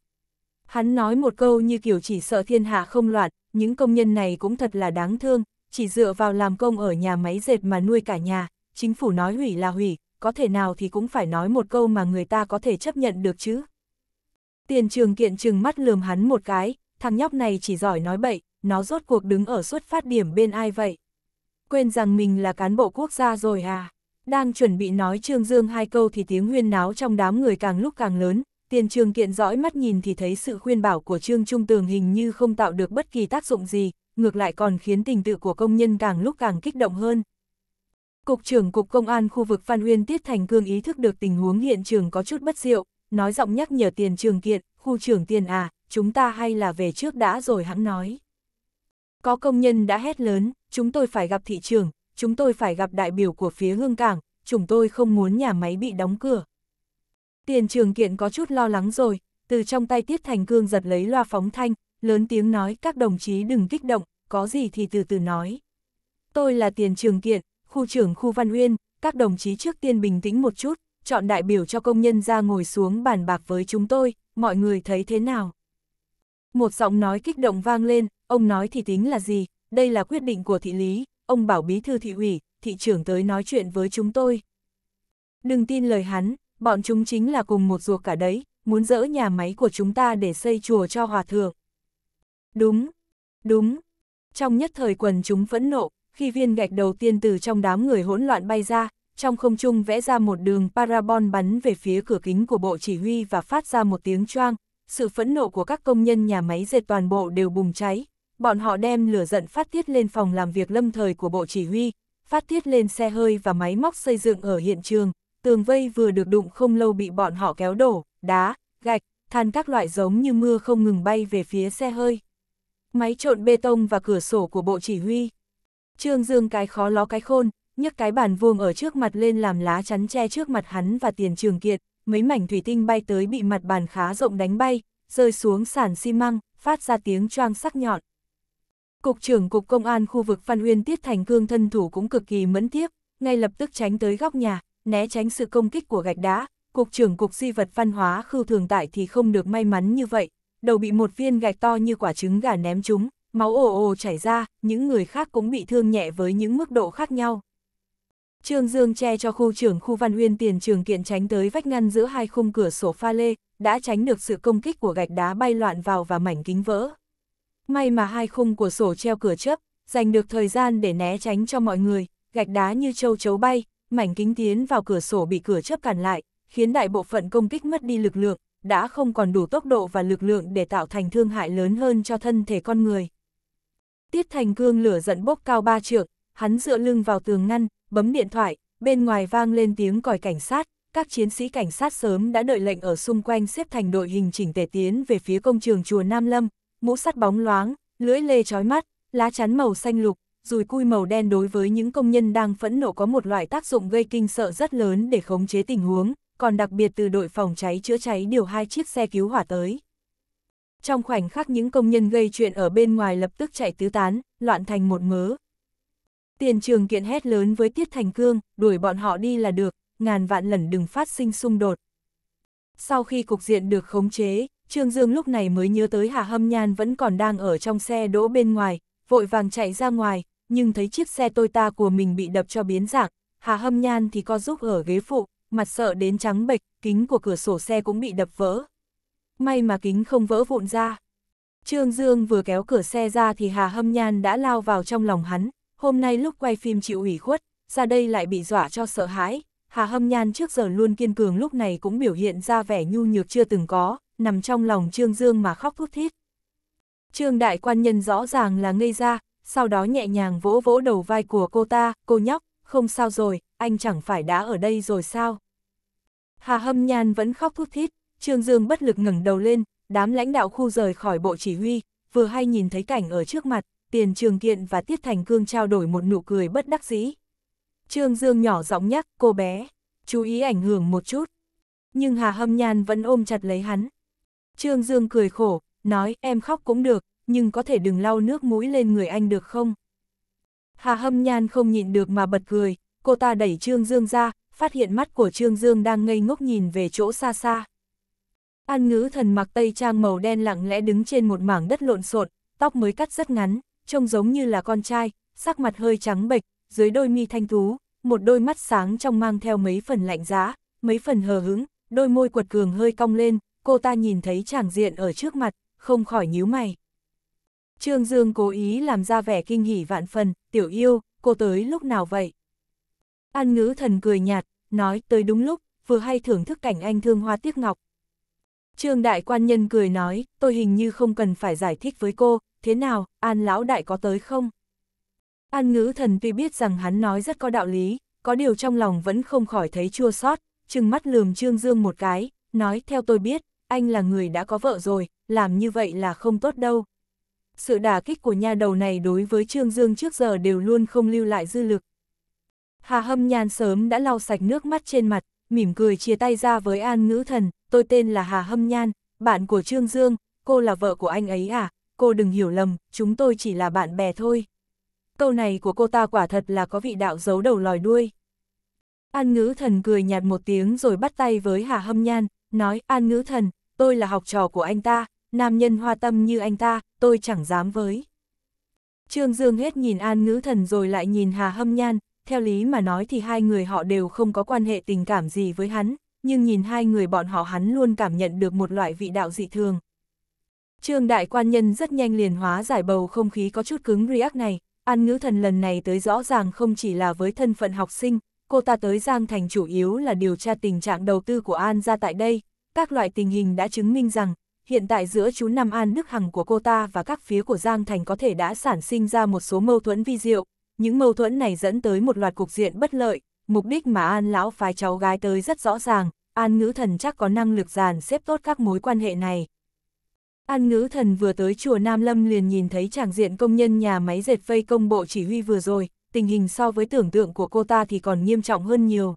Hắn nói một câu như kiểu chỉ sợ thiên hạ không loạn, những công nhân này cũng thật là đáng thương, chỉ dựa vào làm công ở nhà máy dệt mà nuôi cả nhà, chính phủ nói hủy là hủy, có thể nào thì cũng phải nói một câu mà người ta có thể chấp nhận được chứ. Tiền trường kiện trừng mắt lườm hắn một cái, thằng nhóc này chỉ giỏi nói bậy, nó rốt cuộc đứng ở xuất phát điểm bên ai vậy. Quên rằng mình là cán bộ quốc gia rồi à. Đang chuẩn bị nói Trương Dương hai câu thì tiếng huyên náo trong đám người càng lúc càng lớn, tiền trường kiện dõi mắt nhìn thì thấy sự khuyên bảo của Trương Trung Tường hình như không tạo được bất kỳ tác dụng gì, ngược lại còn khiến tình tự của công nhân càng lúc càng kích động hơn, Cục trưởng Cục Công an khu vực Phan Uyên Tiết Thành Cương ý thức được tình huống hiện trường có chút bất diệu, nói giọng nhắc nhở tiền trường kiện, khu trưởng tiền à, chúng ta hay là về trước đã rồi hắn nói. Có công nhân đã hét lớn, chúng tôi phải gặp thị trường, chúng tôi phải gặp đại biểu của phía hương cảng, chúng tôi không muốn nhà máy bị đóng cửa. Tiền trường kiện có chút lo lắng rồi, từ trong tay Tiết Thành Cương giật lấy loa phóng thanh, lớn tiếng nói các đồng chí đừng kích động, có gì thì từ từ nói. Tôi là tiền trường kiện, khu trưởng khu Văn Uyên, các đồng chí trước tiên bình tĩnh một chút, chọn đại biểu cho công nhân ra ngồi xuống bàn bạc với chúng tôi, mọi người thấy thế nào? Một giọng nói kích động vang lên, ông nói thì tính là gì, đây là quyết định của thị lý, ông bảo bí thư thị ủy, thị trưởng tới nói chuyện với chúng tôi. Đừng tin lời hắn, bọn chúng chính là cùng một ruột cả đấy, muốn dỡ nhà máy của chúng ta để xây chùa cho hòa thượng. Đúng, đúng. Trong nhất thời quần chúng phẫn nộ, khi viên gạch đầu tiên từ trong đám người hỗn loạn bay ra, trong không trung vẽ ra một đường parabol bắn về phía cửa kính của bộ chỉ huy và phát ra một tiếng choang, sự phẫn nộ của các công nhân nhà máy dệt toàn bộ đều bùng cháy, bọn họ đem lửa giận phát tiết lên phòng làm việc lâm thời của bộ chỉ huy, phát tiết lên xe hơi và máy móc xây dựng ở hiện trường, tường vây vừa được đụng không lâu bị bọn họ kéo đổ, đá, gạch, than các loại giống như mưa không ngừng bay về phía xe hơi. Máy trộn bê tông và cửa sổ của bộ chỉ huy Trương Dương cái khó ló cái khôn, nhấc cái bàn vuông ở trước mặt lên làm lá chắn che trước mặt hắn và tiền trường kiệt, mấy mảnh thủy tinh bay tới bị mặt bàn khá rộng đánh bay, rơi xuống sàn xi măng, phát ra tiếng choang sắc nhọn. Cục trưởng Cục Công an khu vực Phan Uyên Tiết Thành Cương thân thủ cũng cực kỳ mẫn tiếp, ngay lập tức tránh tới góc nhà, né tránh sự công kích của gạch đá. Cục trưởng Cục Di vật Văn hóa khu Thường Tại thì không được may mắn như vậy, đầu bị một viên gạch to như quả trứng gà ném trúng, máu ồ ồ chảy ra, những người khác cũng bị thương nhẹ với những mức độ khác nhau. Trương Dương che cho khu trưởng khu văn huyên tiền trường kiện tránh tới vách ngăn giữa hai khung cửa sổ pha lê, đã tránh được sự công kích của gạch đá bay loạn vào và mảnh kính vỡ. May mà hai khung của sổ treo cửa chớp, dành được thời gian để né tránh cho mọi người, gạch đá như châu chấu bay, mảnh kính tiến vào cửa sổ bị cửa chớp cản lại, khiến đại bộ phận công kích mất đi lực lượng, đã không còn đủ tốc độ và lực lượng để tạo thành thương hại lớn hơn cho thân thể con người. Tiết Thành Cương lửa giận bốc cao ba trượng, hắn dựa lưng vào tường ngăn, bấm điện thoại, bên ngoài vang lên tiếng còi cảnh sát, các chiến sĩ cảnh sát sớm đã đợi lệnh ở xung quanh xếp thành đội hình chỉnh tề tiến về phía công trường chùa Nam Lâm, mũ sắt bóng loáng, lưỡi lê chói mắt, lá chắn màu xanh lục, rùi cui màu đen đối với những công nhân đang phẫn nộ có một loại tác dụng gây kinh sợ rất lớn để khống chế tình huống, còn đặc biệt từ đội phòng cháy chữa cháy điều hai chiếc xe cứu hỏa tới. Trong khoảnh khắc những công nhân gây chuyện ở bên ngoài lập tức chạy tứ tán, loạn thành một mớ. Tiền trường kiện hét lớn với Tiết Thành Cương, đuổi bọn họ đi là được, ngàn vạn lần đừng phát sinh xung đột. Sau khi cục diện được khống chế, Trương Dương lúc này mới nhớ tới Hà Hâm Nhan vẫn còn đang ở trong xe đỗ bên ngoài, vội vàng chạy ra ngoài, nhưng thấy chiếc xe ta của mình bị đập cho biến dạng, Hà Hâm Nhan thì co giúp ở ghế phụ, mặt sợ đến trắng bệch, kính của cửa sổ xe cũng bị đập vỡ, may mà kính không vỡ vụn ra. Trương Dương vừa kéo cửa xe ra thì Hà Hâm Nhan đã lao vào trong lòng hắn, hôm nay lúc quay phim chịu ủy khuất, ra đây lại bị dọa cho sợ hãi. Hà Hâm Nhan trước giờ luôn kiên cường lúc này cũng biểu hiện ra vẻ nhu nhược chưa từng có, nằm trong lòng Trương Dương mà khóc thút thít. Trương Đại Quan Nhân rõ ràng là ngây ra, sau đó nhẹ nhàng vỗ vỗ đầu vai của cô ta, cô nhóc, không sao rồi, anh chẳng phải đã ở đây rồi sao. Hà Hâm Nhan vẫn khóc thút thít, Trương Dương bất lực ngẩng đầu lên, đám lãnh đạo khu rời khỏi bộ chỉ huy, vừa hay nhìn thấy cảnh ở trước mặt, Tiền Trường Kiện và Tiết Thành Cương trao đổi một nụ cười bất đắc dĩ. Trương Dương nhỏ giọng nhắc, cô bé, chú ý ảnh hưởng một chút. Nhưng Hà Hâm Nhan vẫn ôm chặt lấy hắn. Trương Dương cười khổ, nói em khóc cũng được, nhưng có thể đừng lau nước mũi lên người anh được không? Hà Hâm Nhan không nhịn được mà bật cười, cô ta đẩy Trương Dương ra, phát hiện mắt của Trương Dương đang ngây ngốc nhìn về chỗ xa xa. An ngữ thần mặc tây trang màu đen lặng lẽ đứng trên một mảng đất lộn xộn, tóc mới cắt rất ngắn, trông giống như là con trai, sắc mặt hơi trắng bệch, dưới đôi mi thanh tú, một đôi mắt sáng trong mang theo mấy phần lạnh giá, mấy phần hờ hững, đôi môi quật cường hơi cong lên, cô ta nhìn thấy chàng diện ở trước mặt, không khỏi nhíu mày. Trương Dương cố ý làm ra vẻ kinh hỉ vạn phần, tiểu yêu, cô tới lúc nào vậy? An ngữ thần cười nhạt, nói tới đúng lúc, vừa hay thưởng thức cảnh anh thương hoa tiếc ngọc, Trương đại quan nhân cười nói, tôi hình như không cần phải giải thích với cô, thế nào, an lão đại có tới không? An ngữ thần tuy biết rằng hắn nói rất có đạo lý, có điều trong lòng vẫn không khỏi thấy chua sót, chừng mắt lườm Trương Dương một cái, nói theo tôi biết, anh là người đã có vợ rồi, làm như vậy là không tốt đâu. Sự đả kích của nha đầu này đối với Trương Dương trước giờ đều luôn không lưu lại dư lực. Hà hâm nhan sớm đã lau sạch nước mắt trên mặt, mỉm cười chia tay ra với An Ngữ Thần, tôi tên là Hà Hâm Nhan, bạn của Trương Dương, cô là vợ của anh ấy à, cô đừng hiểu lầm, chúng tôi chỉ là bạn bè thôi. Câu này của cô ta quả thật là có vị đạo giấu đầu lòi đuôi. An Ngữ Thần cười nhạt một tiếng rồi bắt tay với Hà Hâm Nhan, nói An Ngữ Thần, tôi là học trò của anh ta, nam nhân hoa tâm như anh ta, tôi chẳng dám với. Trương Dương hết nhìn An Ngữ Thần rồi lại nhìn Hà Hâm Nhan, theo lý mà nói thì hai người họ đều không có quan hệ tình cảm gì với hắn, nhưng nhìn hai người bọn họ hắn luôn cảm nhận được một loại vị đạo dị thường. Trương đại quan nhân rất nhanh liền hóa giải bầu không khí có chút cứng react này, An ngữ thần lần này tới rõ ràng không chỉ là với thân phận học sinh, cô ta tới Giang Thành chủ yếu là điều tra tình trạng đầu tư của An ra tại đây. Các loại tình hình đã chứng minh rằng, hiện tại giữa chú Nam An Đức Hằng của cô ta và các phía của Giang Thành có thể đã sản sinh ra một số mâu thuẫn vi diệu, những mâu thuẫn này dẫn tới một loạt cục diện bất lợi, mục đích mà An lão phái cháu gái tới rất rõ ràng, An ngữ thần chắc có năng lực dàn xếp tốt các mối quan hệ này. An ngữ thần vừa tới chùa Nam Lâm liền nhìn thấy tràng diện công nhân nhà máy dệt vây công bộ chỉ huy vừa rồi, tình hình so với tưởng tượng của cô ta thì còn nghiêm trọng hơn nhiều.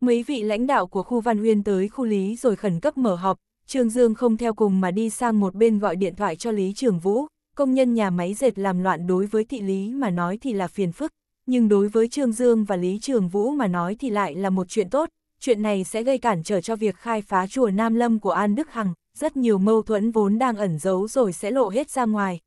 Mấy vị lãnh đạo của khu Văn Uyên tới khu Lý rồi khẩn cấp mở họp, Trương Dương không theo cùng mà đi sang một bên gọi điện thoại cho Lý Trường Vũ, công nhân nhà máy dệt làm loạn đối với thị lý mà nói thì là phiền phức, nhưng đối với Trương Dương và Lý Trường Vũ mà nói thì lại là một chuyện tốt, chuyện này sẽ gây cản trở cho việc khai phá chùa Nam Lâm của An Đức Hằng, rất nhiều mâu thuẫn vốn đang ẩn giấu rồi sẽ lộ hết ra ngoài.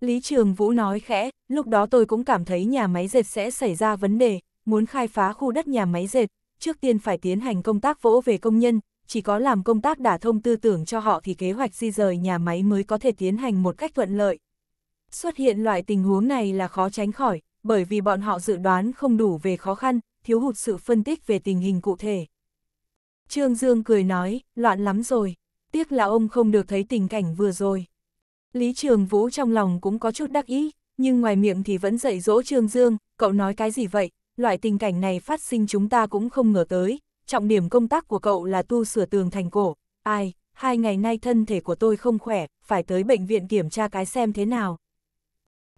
Lý Trường Vũ nói khẽ, lúc đó tôi cũng cảm thấy nhà máy dệt sẽ xảy ra vấn đề, muốn khai phá khu đất nhà máy dệt, trước tiên phải tiến hành công tác vỗ về công nhân, chỉ có làm công tác đả thông tư tưởng cho họ thì kế hoạch di rời nhà máy mới có thể tiến hành một cách thuận lợi. Xuất hiện loại tình huống này là khó tránh khỏi, bởi vì bọn họ dự đoán không đủ về khó khăn, thiếu hụt sự phân tích về tình hình cụ thể. Trương Dương cười nói, loạn lắm rồi, tiếc là ông không được thấy tình cảnh vừa rồi. Lý Trường Vũ trong lòng cũng có chút đắc ý, nhưng ngoài miệng thì vẫn dạy dỗ Trương Dương, cậu nói cái gì vậy, loại tình cảnh này phát sinh chúng ta cũng không ngờ tới, trọng điểm công tác của cậu là tu sửa tường thành cổ, ai, hai ngày nay thân thể của tôi không khỏe, phải tới bệnh viện kiểm tra cái xem thế nào.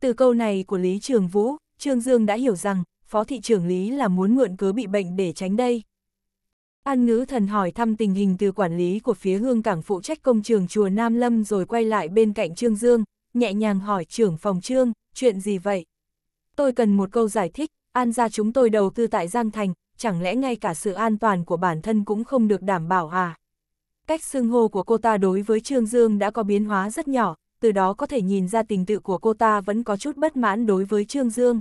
Từ câu này của Lý Trường Vũ, Trương Dương đã hiểu rằng, Phó Thị trưởng Lý là muốn mượn cớ bị bệnh để tránh đây. An ngữ thần hỏi thăm tình hình từ quản lý của phía hương cảng phụ trách công trường chùa Nam Lâm rồi quay lại bên cạnh Trương Dương, nhẹ nhàng hỏi trưởng phòng Trương, chuyện gì vậy? Tôi cần một câu giải thích, An ra chúng tôi đầu tư tại Giang Thành, chẳng lẽ ngay cả sự an toàn của bản thân cũng không được đảm bảo à? Cách xưng hô của cô ta đối với Trương Dương đã có biến hóa rất nhỏ, từ đó có thể nhìn ra tình tự của cô ta vẫn có chút bất mãn đối với Trương Dương.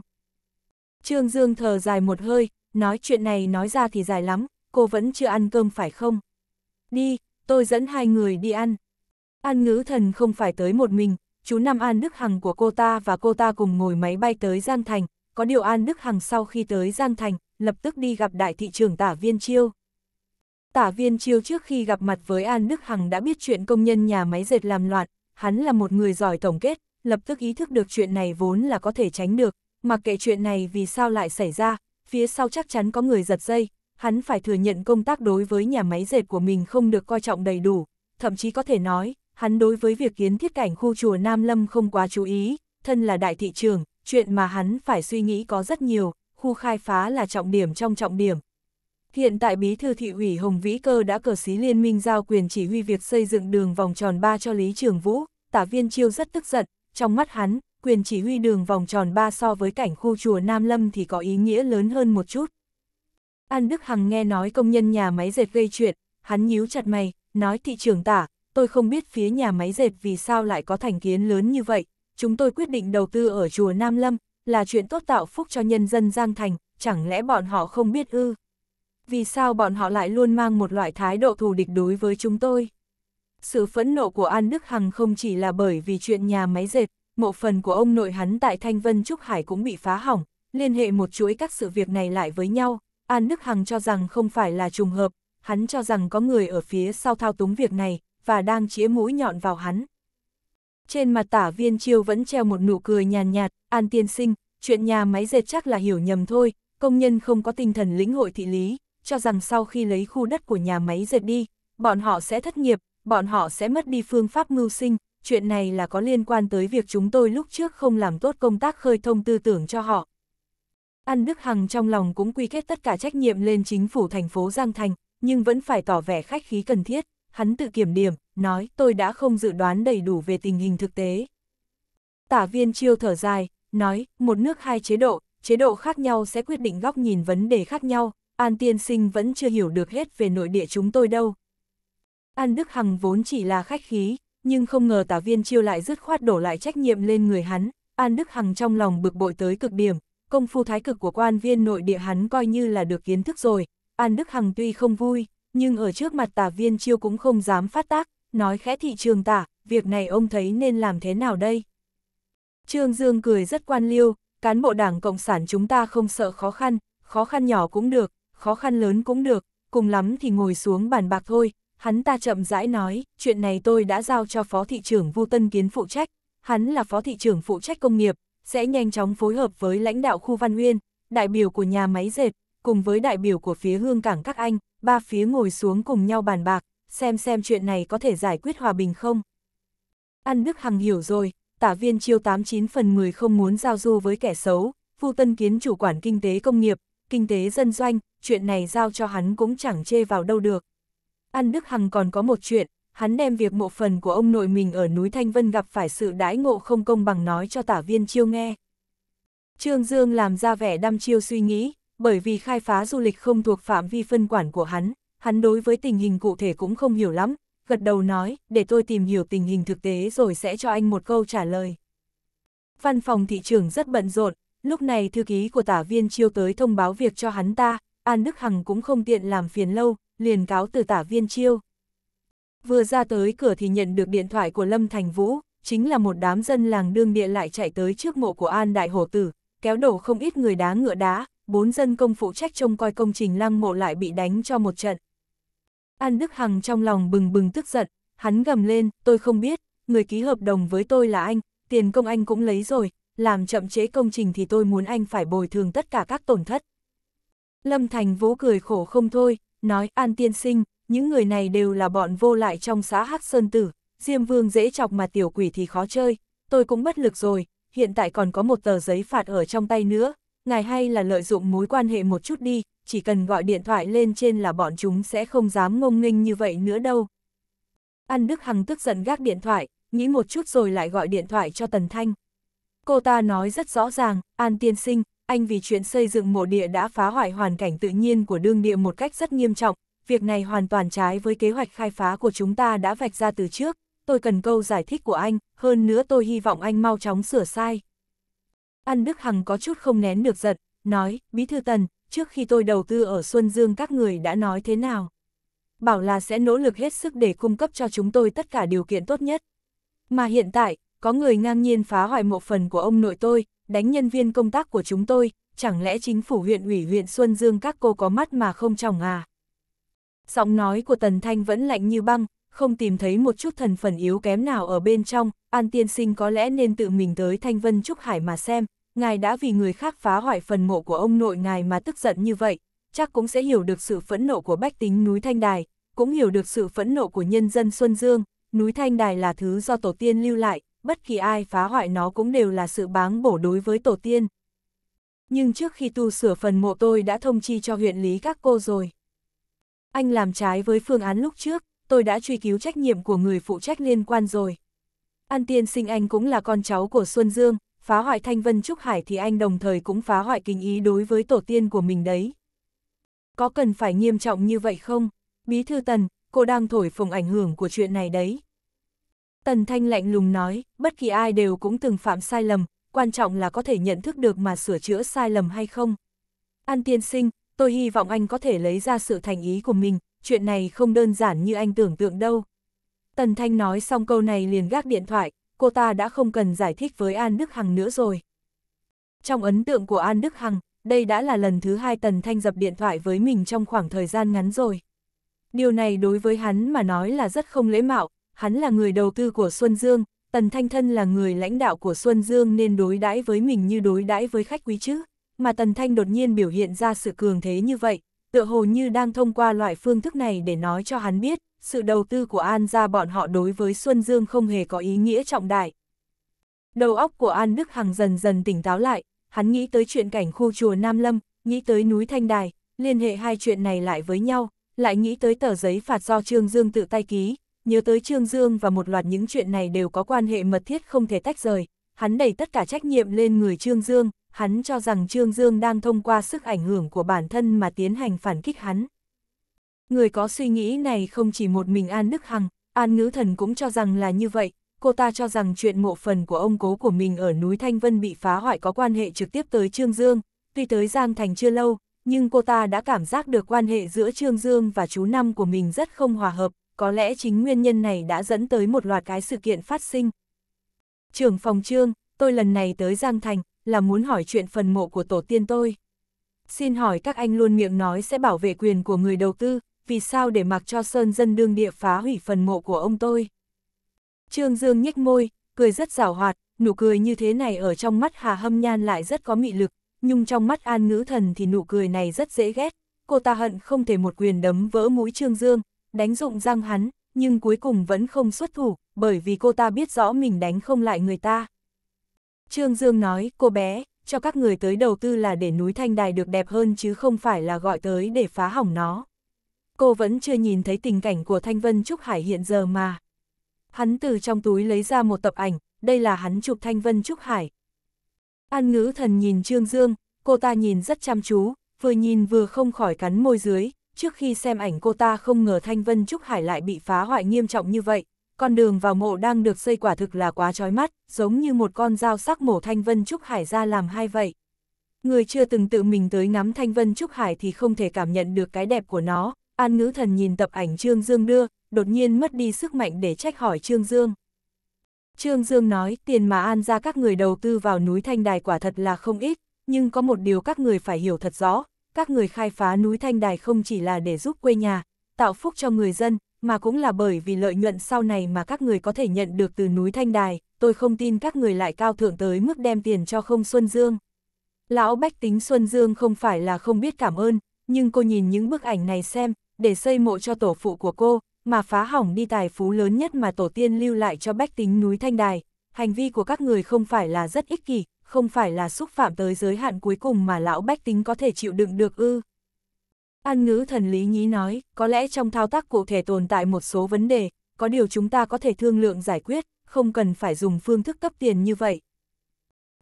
Trương Dương thở dài một hơi, nói chuyện này nói ra thì dài lắm, cô vẫn chưa ăn cơm phải không? Đi, tôi dẫn hai người đi ăn. An ngữ thần không phải tới một mình, chú Năm An Đức Hằng của cô ta và cô ta cùng ngồi máy bay tới Gian Thành, có điều An Đức Hằng sau khi tới Gian Thành, lập tức đi gặp đại thị trường tả viên chiêu. Tả viên chiêu trước khi gặp mặt với An Đức Hằng đã biết chuyện công nhân nhà máy dệt làm loạn, hắn là một người giỏi tổng kết, lập tức ý thức được chuyện này vốn là có thể tránh được, mặc kệ chuyện này vì sao lại xảy ra, phía sau chắc chắn có người giật dây, hắn phải thừa nhận công tác đối với nhà máy dệt của mình không được coi trọng đầy đủ, thậm chí có thể nói, hắn đối với việc kiến thiết cảnh khu chùa Nam Lâm không quá chú ý, thân là đại thị trường, chuyện mà hắn phải suy nghĩ có rất nhiều, khu khai phá là trọng điểm trong trọng điểm. Hiện tại bí thư thị ủy Hồng Vĩ Cơ đã cờ xí liên minh giao quyền chỉ huy việc xây dựng đường vòng tròn 3 cho Lý Trường Vũ, tả viên chiêu rất tức giận, trong mắt hắn, quyền chỉ huy đường vòng tròn 3 so với cảnh khu chùa Nam Lâm thì có ý nghĩa lớn hơn một chút. An Đức Hằng nghe nói công nhân nhà máy dệt gây chuyện, hắn nhíu chặt mày, nói thị trường tả, tôi không biết phía nhà máy dệt vì sao lại có thành kiến lớn như vậy, chúng tôi quyết định đầu tư ở chùa Nam Lâm, là chuyện tốt tạo phúc cho nhân dân Giang Thành, chẳng lẽ bọn họ không biết ư? Vì sao bọn họ lại luôn mang một loại thái độ thù địch đối với chúng tôi? Sự phẫn nộ của An Đức Hằng không chỉ là bởi vì chuyện nhà máy dệt, mộ phần của ông nội hắn tại Thanh Vân Trúc Hải cũng bị phá hỏng, liên hệ một chuỗi các sự việc này lại với nhau, An Đức Hằng cho rằng không phải là trùng hợp, hắn cho rằng có người ở phía sau thao túng việc này, và đang chĩa mũi nhọn vào hắn, trên mặt tả viên chiêu vẫn treo một nụ cười nhàn nhạt, an tiên sinh, chuyện nhà máy dệt chắc là hiểu nhầm thôi, công nhân không có tinh thần lĩnh hội thị lý, cho rằng sau khi lấy khu đất của nhà máy dệt đi, bọn họ sẽ thất nghiệp, bọn họ sẽ mất đi phương pháp mưu sinh, chuyện này là có liên quan tới việc chúng tôi lúc trước không làm tốt công tác khơi thông tư tưởng cho họ. An Đức Hằng trong lòng cũng quy kết tất cả trách nhiệm lên chính phủ thành phố Giang Thành, nhưng vẫn phải tỏ vẻ khách khí cần thiết, hắn tự kiểm điểm, nói tôi đã không dự đoán đầy đủ về tình hình thực tế. Tả viên chiêu thở dài, nói, một nước hai chế độ, chế độ khác nhau sẽ quyết định góc nhìn vấn đề khác nhau, An Tiên Sinh vẫn chưa hiểu được hết về nội địa chúng tôi đâu. An Đức Hằng vốn chỉ là khách khí, nhưng không ngờ tả viên chiêu lại dứt khoát đổ lại trách nhiệm lên người hắn, An Đức Hằng trong lòng bực bội tới cực điểm, công phu thái cực của quan viên nội địa hắn coi như là được kiến thức rồi, An Đức Hằng tuy không vui, nhưng ở trước mặt tả viên chiêu cũng không dám phát tác, nói khẽ thị trường tả, việc này ông thấy nên làm thế nào đây? Trương Dương cười rất quan liêu, cán bộ đảng Cộng sản chúng ta không sợ khó khăn, khó khăn nhỏ cũng được, khó khăn lớn cũng được, cùng lắm thì ngồi xuống bàn bạc thôi. Hắn ta chậm rãi nói, chuyện này tôi đã giao cho Phó Thị trưởng Vu Tân Kiến phụ trách, hắn là Phó Thị trưởng phụ trách công nghiệp, sẽ nhanh chóng phối hợp với lãnh đạo khu Văn Nguyên, đại biểu của nhà máy dệt, cùng với đại biểu của phía hương cảng các anh, ba phía ngồi xuống cùng nhau bàn bạc, xem xem chuyện này có thể giải quyết hòa bình không. Ăn Đức Hằng hiểu rồi, tả viên chiêu 89 phần 10 không muốn giao du với kẻ xấu, Vu Tân Kiến chủ quản kinh tế công nghiệp, kinh tế dân doanh, chuyện này giao cho hắn cũng chẳng chê vào đâu được. Ăn Đức Hằng còn có một chuyện, hắn đem việc mộ phần của ông nội mình ở núi Thanh Vân gặp phải sự đãi ngộ không công bằng nói cho tả viên chiêu nghe. Trương Dương làm ra vẻ đăm chiêu suy nghĩ, bởi vì khai phá du lịch không thuộc phạm vi phân quản của hắn, hắn đối với tình hình cụ thể cũng không hiểu lắm, gật đầu nói, để tôi tìm hiểu tình hình thực tế rồi sẽ cho anh một câu trả lời. Văn phòng thị trường rất bận rộn, lúc này thư ký của tả viên chiêu tới thông báo việc cho hắn ta, An Đức Hằng cũng không tiện làm phiền lâu, liền cáo từ tả viên chiêu. Vừa ra tới cửa thì nhận được điện thoại của Lâm Thành Vũ, chính là một đám dân làng đương địa lại chạy tới trước mộ của An Đại Hổ Tử, kéo đổ không ít người đá ngựa đá, bốn dân công phụ trách trông coi công trình lăng mộ lại bị đánh cho một trận. An Đức Hằng trong lòng bừng bừng tức giận, hắn gầm lên, tôi không biết, người ký hợp đồng với tôi là anh, tiền công anh cũng lấy rồi, làm chậm chế công trình thì tôi muốn anh phải bồi thường tất cả các tổn thất. Lâm Thành Vũ cười khổ không thôi, nói An Tiên Sinh, những người này đều là bọn vô lại trong xã Hắc Sơn Tử, Diêm Vương dễ chọc mà tiểu quỷ thì khó chơi, tôi cũng bất lực rồi, hiện tại còn có một tờ giấy phạt ở trong tay nữa, ngài hay là lợi dụng mối quan hệ một chút đi, chỉ cần gọi điện thoại lên trên là bọn chúng sẽ không dám ngông nghênh như vậy nữa đâu. An Đức Hằng tức giận gác điện thoại, nghĩ một chút rồi lại gọi điện thoại cho Tần Thanh. Cô ta nói rất rõ ràng, An Tiên Sinh, anh vì chuyện xây dựng mộ địa đã phá hoại hoàn cảnh tự nhiên của đương địa một cách rất nghiêm trọng, việc này hoàn toàn trái với kế hoạch khai phá của chúng ta đã vạch ra từ trước, tôi cần câu giải thích của anh, hơn nữa tôi hy vọng anh mau chóng sửa sai. An Đức Hằng có chút không nén được giật, nói, Bí Thư Tần, trước khi tôi đầu tư ở Xuân Dương các người đã nói thế nào? Bảo là sẽ nỗ lực hết sức để cung cấp cho chúng tôi tất cả điều kiện tốt nhất. Mà hiện tại, có người ngang nhiên phá hoại một phần của ông nội tôi, đánh nhân viên công tác của chúng tôi, chẳng lẽ chính phủ huyện ủy huyện Xuân Dương các cô có mắt mà không chồng à? Giọng nói của Tần Thanh vẫn lạnh như băng, không tìm thấy một chút thần phần yếu kém nào ở bên trong, An Tiên Sinh có lẽ nên tự mình tới Thanh Vân Trúc Hải mà xem, ngài đã vì người khác phá hoại phần mộ của ông nội ngài mà tức giận như vậy, chắc cũng sẽ hiểu được sự phẫn nộ của bách tính núi Thanh Đài, cũng hiểu được sự phẫn nộ của nhân dân Xuân Dương, núi Thanh Đài là thứ do tổ tiên lưu lại, bất kỳ ai phá hoại nó cũng đều là sự báng bổ đối với tổ tiên. Nhưng trước khi tu sửa phần mộ tôi đã thông chi cho huyện lý các cô rồi. Anh làm trái với phương án lúc trước, tôi đã truy cứu trách nhiệm của người phụ trách liên quan rồi. An tiên sinh anh cũng là con cháu của Xuân Dương, phá hoại thanh vân trúc hải thì anh đồng thời cũng phá hoại kinh ý đối với tổ tiên của mình đấy. Có cần phải nghiêm trọng như vậy không? Bí thư Tần, cô đang thổi phồng ảnh hưởng của chuyện này đấy. Tần Thanh lạnh lùng nói, bất kỳ ai đều cũng từng phạm sai lầm, quan trọng là có thể nhận thức được mà sửa chữa sai lầm hay không. An tiên sinh, tôi hy vọng anh có thể lấy ra sự thành ý của mình, chuyện này không đơn giản như anh tưởng tượng đâu. Tần Thanh nói xong câu này liền gác điện thoại, cô ta đã không cần giải thích với An Đức Hằng nữa rồi. Trong ấn tượng của An Đức Hằng, đây đã là lần thứ hai Tần Thanh dập điện thoại với mình trong khoảng thời gian ngắn rồi. Điều này đối với hắn mà nói là rất không lễ mạo, hắn là người đầu tư của Xuân Dương, Tần Thanh Thân là người lãnh đạo của Xuân Dương nên đối đãi với mình như đối đãi với khách quý chứ. Mà Tần Thanh đột nhiên biểu hiện ra sự cường thế như vậy, tựa hồ như đang thông qua loại phương thức này để nói cho hắn biết, sự đầu tư của An ra bọn họ đối với Xuân Dương không hề có ý nghĩa trọng đại. Đầu óc của An Đức Hằng dần dần tỉnh táo lại, hắn nghĩ tới chuyện cảnh khu chùa Nam Lâm, nghĩ tới núi Thanh Đài, liên hệ hai chuyện này lại với nhau, lại nghĩ tới tờ giấy phạt do Trương Dương tự tay ký, nhớ tới Trương Dương và một loạt những chuyện này đều có quan hệ mật thiết không thể tách rời, hắn đẩy tất cả trách nhiệm lên người Trương Dương, hắn cho rằng Trương Dương đang thông qua sức ảnh hưởng của bản thân mà tiến hành phản kích hắn. Người có suy nghĩ này không chỉ một mình An Đức Hằng, An Ngữ Thần cũng cho rằng là như vậy, cô ta cho rằng chuyện mộ phần của ông cố của mình ở núi Thanh Vân bị phá hoại có quan hệ trực tiếp tới Trương Dương, tuy tới Giang Thành chưa lâu, nhưng cô ta đã cảm giác được quan hệ giữa Trương Dương và chú Năm của mình rất không hòa hợp, có lẽ chính nguyên nhân này đã dẫn tới một loạt cái sự kiện phát sinh. Trưởng phòng Trương, tôi lần này tới Giang Thành, là muốn hỏi chuyện phần mộ của tổ tiên tôi. Xin hỏi các anh luôn miệng nói sẽ bảo vệ quyền của người đầu tư, vì sao để mặc cho Sơn dân đương địa phá hủy phần mộ của ông tôi? Trương Dương nhếch môi, cười rất rào hoạt, nụ cười như thế này ở trong mắt Hà Hâm Nhan lại rất có mị lực, nhưng trong mắt An Ngữ Thần thì nụ cười này rất dễ ghét. Cô ta hận không thể một quyền đấm vỡ mũi Trương Dương, đánh rụng răng hắn, nhưng cuối cùng vẫn không xuất thủ, bởi vì cô ta biết rõ mình đánh không lại người ta. Trương Dương nói, cô bé, cho các người tới đầu tư là để núi Thanh Đài được đẹp hơn chứ không phải là gọi tới để phá hỏng nó. Cô vẫn chưa nhìn thấy tình cảnh của Thanh Vân Trúc Hải hiện giờ mà. Hắn từ trong túi lấy ra một tập ảnh, đây là hắn chụp Thanh Vân Trúc Hải. An ngữ thần nhìn Trương Dương, cô ta nhìn rất chăm chú, vừa nhìn vừa không khỏi cắn môi dưới, trước khi xem ảnh cô ta không ngờ Thanh Vân Trúc Hải lại bị phá hoại nghiêm trọng như vậy, con đường vào mộ đang được xây quả thực là quá trói mắt, giống như một con dao sắc mổ Thanh Vân Trúc Hải ra làm hai vậy. Người chưa từng tự mình tới ngắm Thanh Vân Trúc Hải thì không thể cảm nhận được cái đẹp của nó, An Ngữ Thần nhìn tập ảnh Trương Dương đưa, đột nhiên mất đi sức mạnh để trách hỏi Trương Dương. Trương Dương nói tiền mà An ra các người đầu tư vào núi Thanh Đài quả thật là không ít, nhưng có một điều các người phải hiểu thật rõ, các người khai phá núi Thanh Đài không chỉ là để giúp quê nhà, tạo phúc cho người dân, mà cũng là bởi vì lợi nhuận sau này mà các người có thể nhận được từ núi Thanh Đài, tôi không tin các người lại cao thượng tới mức đem tiền cho không Xuân Dương. Lão Bách tính Xuân Dương không phải là không biết cảm ơn, nhưng cô nhìn những bức ảnh này xem, để xây mộ cho tổ phụ của cô, mà phá hỏng đi tài phú lớn nhất mà tổ tiên lưu lại cho Bách tính núi Thanh Đài. Hành vi của các người không phải là rất ích kỷ, không phải là xúc phạm tới giới hạn cuối cùng mà lão Bách tính có thể chịu đựng được ư. An ngữ thần lý nhí nói, có lẽ trong thao tác cụ thể tồn tại một số vấn đề, có điều chúng ta có thể thương lượng giải quyết, không cần phải dùng phương thức cấp tiền như vậy.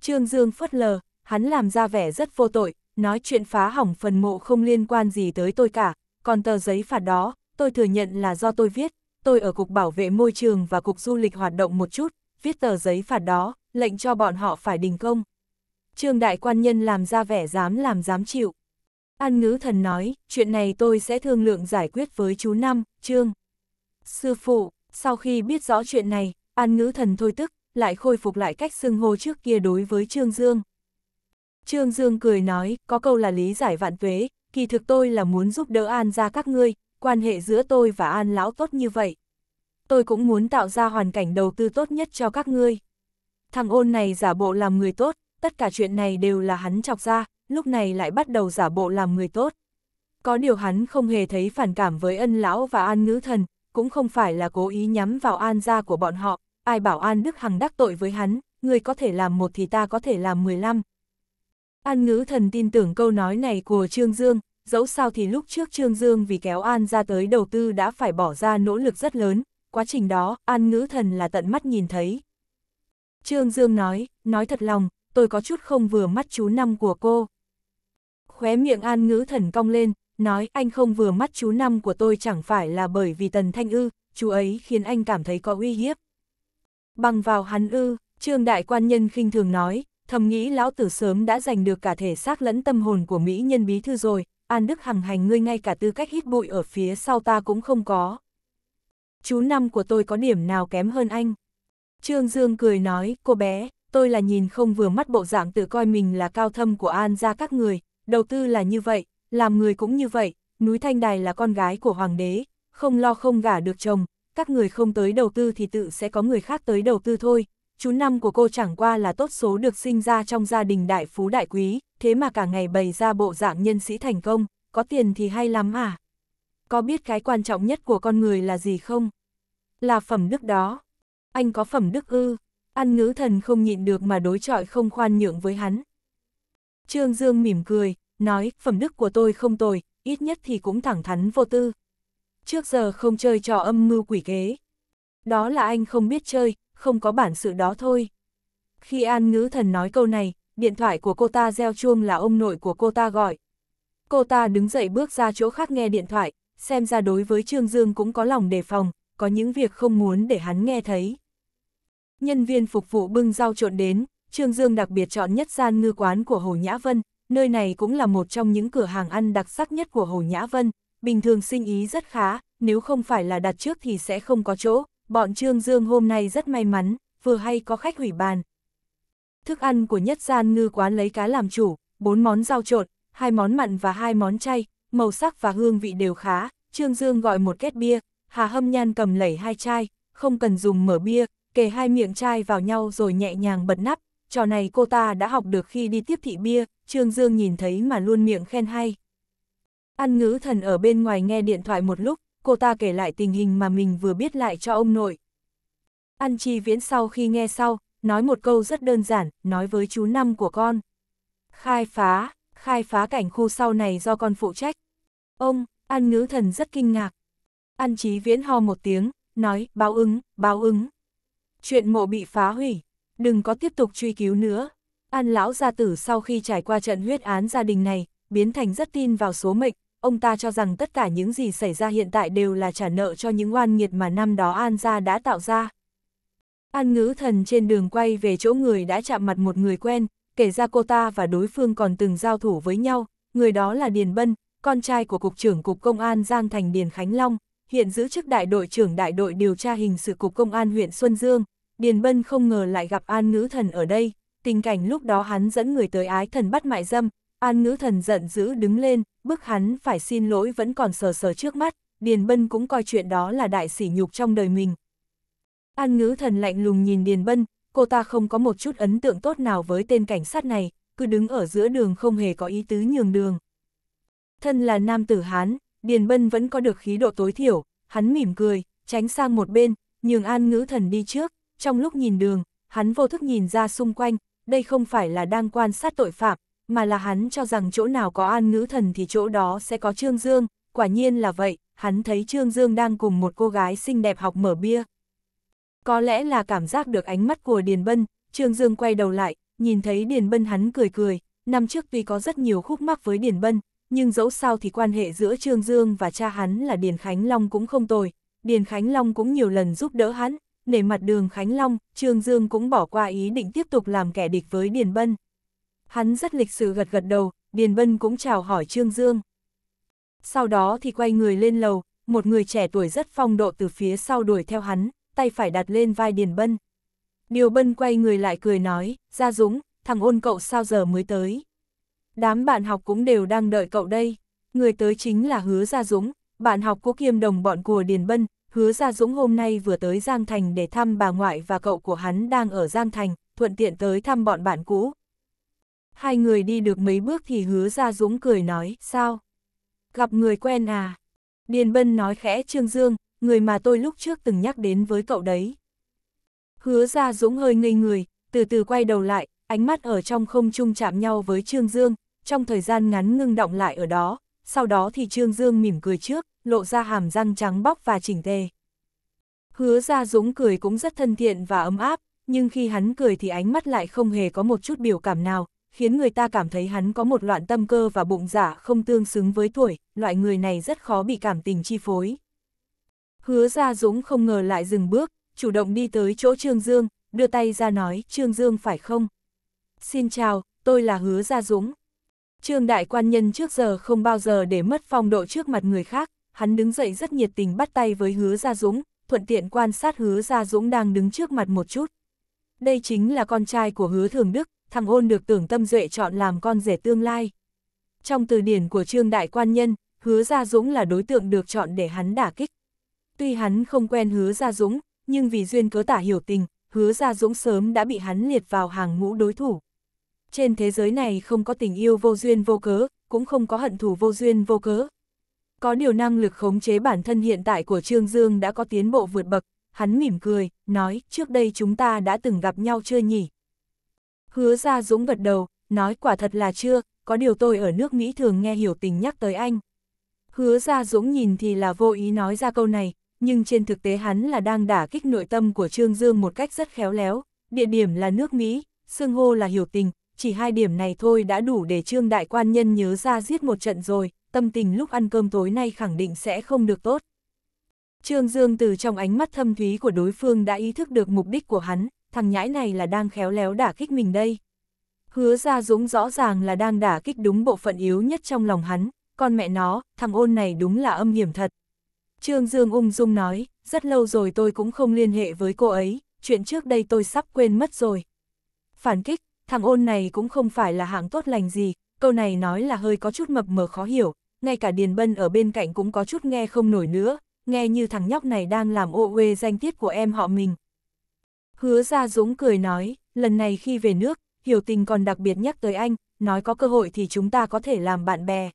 Trương Dương phất lờ, hắn làm ra vẻ rất vô tội, nói chuyện phá hỏng phần mộ không liên quan gì tới tôi cả, còn tờ giấy phạt đó, tôi thừa nhận là do tôi viết, tôi ở Cục Bảo vệ Môi trường và Cục Du lịch hoạt động một chút, viết tờ giấy phạt đó, lệnh cho bọn họ phải đình công. Trương Đại Quan Nhân làm ra vẻ dám làm dám chịu. An ngữ thần nói, chuyện này tôi sẽ thương lượng giải quyết với chú Năm, Trương. Sư phụ, sau khi biết rõ chuyện này, an ngữ thần thôi tức, lại khôi phục lại cách xưng hô trước kia đối với Trương Dương. Trương Dương cười nói, có câu là lý giải vạn tuế, kỳ thực tôi là muốn giúp đỡ An ra các ngươi, quan hệ giữa tôi và An lão tốt như vậy. Tôi cũng muốn tạo ra hoàn cảnh đầu tư tốt nhất cho các ngươi. Thằng ôn này giả bộ làm người tốt, tất cả chuyện này đều là hắn chọc ra, lúc này lại bắt đầu giả bộ làm người tốt. Có điều hắn không hề thấy phản cảm với ân lão và an ngữ thần, cũng không phải là cố ý nhắm vào an gia của bọn họ, ai bảo an đức hằng đắc tội với hắn, người có thể làm một thì ta có thể làm 15. An ngữ thần tin tưởng câu nói này của Trương Dương, dẫu sao thì lúc trước Trương Dương vì kéo An ra tới đầu tư đã phải bỏ ra nỗ lực rất lớn, quá trình đó An ngữ thần là tận mắt nhìn thấy. Trương Dương nói, nói thật lòng, tôi có chút không vừa mắt chú năm của cô khóe miệng an ngữ thần cong lên, nói anh không vừa mắt chú năm của tôi chẳng phải là bởi vì tần thanh ư, chú ấy khiến anh cảm thấy có uy hiếp. Bằng vào hắn ư, trương đại quan nhân khinh thường nói, thầm nghĩ lão tử sớm đã giành được cả thể xác lẫn tâm hồn của Mỹ nhân bí thư rồi, An Đức Hằng hành ngươi ngay cả tư cách hít bụi ở phía sau ta cũng không có. Chú năm của tôi có điểm nào kém hơn anh? Trương Dương cười nói, cô bé, tôi là nhìn không vừa mắt bộ dạng tự coi mình là cao thâm của An ra các người, đầu tư là như vậy, làm người cũng như vậy, núi Thanh Đài là con gái của hoàng đế, không lo không gả được chồng, các người không tới đầu tư thì tự sẽ có người khác tới đầu tư thôi. Chú năm của cô chẳng qua là tốt số được sinh ra trong gia đình đại phú đại quý, thế mà cả ngày bày ra bộ dạng nhân sĩ thành công, có tiền thì hay lắm à? Có biết cái quan trọng nhất của con người là gì không? Là phẩm đức đó. Anh có phẩm đức ư? Ăn ngữ thần không nhịn được mà đối chọi không khoan nhượng với hắn. Trương Dương mỉm cười, nói, phẩm đức của tôi không tồi, ít nhất thì cũng thẳng thắn vô tư. Trước giờ không chơi trò âm mưu quỷ kế. Đó là anh không biết chơi, không có bản sự đó thôi. Khi An Ngữ Thần nói câu này, điện thoại của cô ta gieo chuông là ông nội của cô ta gọi. Cô ta đứng dậy bước ra chỗ khác nghe điện thoại, xem ra đối với Trương Dương cũng có lòng đề phòng, có những việc không muốn để hắn nghe thấy. Nhân viên phục vụ bưng rau trộn đến, Trương Dương đặc biệt chọn nhất gian ngư quán của Hồ Nhã Vân, nơi này cũng là một trong những cửa hàng ăn đặc sắc nhất của Hồ Nhã Vân, bình thường sinh ý rất khá, nếu không phải là đặt trước thì sẽ không có chỗ, bọn Trương Dương hôm nay rất may mắn, vừa hay có khách hủy bàn. Thức ăn của nhất gian ngư quán lấy cá làm chủ, bốn món rau trộn, hai món mặn và hai món chay, màu sắc và hương vị đều khá, Trương Dương gọi một két bia, Hà Hâm Nhan cầm lẩy hai chai, không cần dùng mở bia, kề hai miệng chai vào nhau rồi nhẹ nhàng bật nắp, trò này cô ta đã học được khi đi tiếp thị bia, Trương Dương nhìn thấy mà luôn miệng khen hay. Ăn ngữ thần ở bên ngoài nghe điện thoại một lúc, cô ta kể lại tình hình mà mình vừa biết lại cho ông nội. Ăn chi viễn sau khi nghe sau, nói một câu rất đơn giản, nói với chú năm của con. Khai phá, khai phá cảnh khu sau này do con phụ trách. Ông, ăn ngữ thần rất kinh ngạc. Ăn chí viễn ho một tiếng, nói, báo ứng, báo ứng. Chuyện mộ bị phá hủy, đừng có tiếp tục truy cứu nữa. An lão gia tử sau khi trải qua trận huyết án gia đình này, biến thành rất tin vào số mệnh, ông ta cho rằng tất cả những gì xảy ra hiện tại đều là trả nợ cho những oan nghiệt mà năm đó An gia đã tạo ra. An ngữ thần trên đường quay về chỗ người đã chạm mặt một người quen, kể ra cô ta và đối phương còn từng giao thủ với nhau, người đó là Điền Bân, con trai của Cục trưởng Cục Công an Giang Thành Điền Khánh Long, hiện giữ chức đại đội trưởng đại đội điều tra hình sự Cục Công an huyện Xuân Dương, Điền Bân không ngờ lại gặp An Nữ Thần ở đây, tình cảnh lúc đó hắn dẫn người tới ái thần bắt mại dâm, An Nữ Thần giận dữ đứng lên, bức hắn phải xin lỗi vẫn còn sờ sờ trước mắt, Điền Bân cũng coi chuyện đó là đại sỉ nhục trong đời mình. An Ngữ Thần lạnh lùng nhìn Điền Bân, cô ta không có một chút ấn tượng tốt nào với tên cảnh sát này, cứ đứng ở giữa đường không hề có ý tứ nhường đường. Thân là nam tử Hán, Điền Bân vẫn có được khí độ tối thiểu, hắn mỉm cười, tránh sang một bên, nhường An Ngữ Thần đi trước, trong lúc nhìn đường, hắn vô thức nhìn ra xung quanh, đây không phải là đang quan sát tội phạm, mà là hắn cho rằng chỗ nào có an ngữ thần thì chỗ đó sẽ có Trương Dương, quả nhiên là vậy, hắn thấy Trương Dương đang cùng một cô gái xinh đẹp học mở bia. Có lẽ là cảm giác được ánh mắt của Điền Bân, Trương Dương quay đầu lại, nhìn thấy Điền Bân hắn cười cười, năm trước tuy có rất nhiều khúc mắc với Điền Bân, nhưng dẫu sao thì quan hệ giữa Trương Dương và cha hắn là Điền Khánh Long cũng không tồi, Điền Khánh Long cũng nhiều lần giúp đỡ hắn, nể mặt đường Khánh Long, Trương Dương cũng bỏ qua ý định tiếp tục làm kẻ địch với Điền Bân. Hắn rất lịch sự gật gật đầu, Điền Bân cũng chào hỏi Trương Dương. Sau đó thì quay người lên lầu, một người trẻ tuổi rất phong độ từ phía sau đuổi theo hắn, tay phải đặt lên vai Điền Bân. Điều Bân quay người lại cười nói, ra Dũng, thằng ôn cậu sao giờ mới tới. Đám bạn học cũng đều đang đợi cậu đây, người tới chính là Hứa Gia Dũng, bạn học của kiêm đồng bọn của Điền Bân, hứa Gia Dũng hôm nay vừa tới Giang Thành để thăm bà ngoại và cậu của hắn đang ở Giang Thành, thuận tiện tới thăm bọn bạn cũ. Hai người đi được mấy bước thì hứa Gia Dũng cười nói, sao? Gặp người quen à? Điền Bân nói khẽ Trương Dương, người mà tôi lúc trước từng nhắc đến với cậu đấy. Hứa Gia Dũng hơi ngây người, từ từ quay đầu lại, ánh mắt ở trong không trung chạm nhau với Trương Dương, trong thời gian ngắn ngưng động lại ở đó, sau đó thì Trương Dương mỉm cười trước, lộ ra hàm răng trắng bóc và chỉnh tề. Hứa ra dũng cười cũng rất thân thiện và ấm áp, nhưng khi hắn cười thì ánh mắt lại không hề có một chút biểu cảm nào, khiến người ta cảm thấy hắn có một loạn tâm cơ và bụng giả dạ không tương xứng với tuổi, loại người này rất khó bị cảm tình chi phối. Hứa ra dũng không ngờ lại dừng bước, chủ động đi tới chỗ Trương Dương, đưa tay ra nói, Trương Dương phải không? Xin chào, tôi là Hứa Gia Dũng. Trương Đại Quan Nhân trước giờ không bao giờ để mất phong độ trước mặt người khác, hắn đứng dậy rất nhiệt tình bắt tay với hứa Gia Dũng, thuận tiện quan sát hứa Gia Dũng đang đứng trước mặt một chút. Đây chính là con trai của hứa Thường Đức, thằng ôn được tưởng tâm duệ chọn làm con rể tương lai. Trong từ điển của Trương Đại Quan Nhân, hứa Gia Dũng là đối tượng được chọn để hắn đả kích. Tuy hắn không quen hứa Gia Dũng, nhưng vì duyên cớ tả hiểu tình, hứa Gia Dũng sớm đã bị hắn liệt vào hàng ngũ đối thủ. Trên thế giới này không có tình yêu vô duyên vô cớ, cũng không có hận thù vô duyên vô cớ, có điều năng lực khống chế bản thân hiện tại của Trương Dương đã có tiến bộ vượt bậc, hắn mỉm cười, nói, trước đây chúng ta đã từng gặp nhau chưa nhỉ? Hứa ra dũng gật đầu, nói quả thật là chưa, có điều tôi ở nước Mỹ thường nghe hiểu tình nhắc tới anh. Hứa ra dũng nhìn thì là vô ý nói ra câu này, nhưng trên thực tế hắn là đang đả kích nội tâm của Trương Dương một cách rất khéo léo, địa điểm là nước Mỹ, xương hô là hiểu tình, chỉ hai điểm này thôi đã đủ để Trương Đại Quan Nhân nhớ ra giết một trận rồi, tâm tình lúc ăn cơm tối nay khẳng định sẽ không được tốt. Trương Dương từ trong ánh mắt thâm thúy của đối phương đã ý thức được mục đích của hắn, thằng nhãi này là đang khéo léo đả kích mình đây. Hứa ra dũng rõ ràng là đang đả kích đúng bộ phận yếu nhất trong lòng hắn, con mẹ nó, thằng ôn này đúng là âm hiểm thật. Trương Dương ung dung nói, rất lâu rồi tôi cũng không liên hệ với cô ấy, chuyện trước đây tôi sắp quên mất rồi. Phản kích, thằng ôn này cũng không phải là hạng tốt lành gì, câu này nói là hơi có chút mập mờ khó hiểu, ngay cả Điền Bân ở bên cạnh cũng có chút nghe không nổi nữa, nghe như thằng nhóc này đang làm ô uê danh tiết của em họ mình. Hứa ra Dũng cười nói, lần này khi về nước, Hiểu Tình còn đặc biệt nhắc tới anh, nói có cơ hội thì chúng ta có thể làm bạn bè.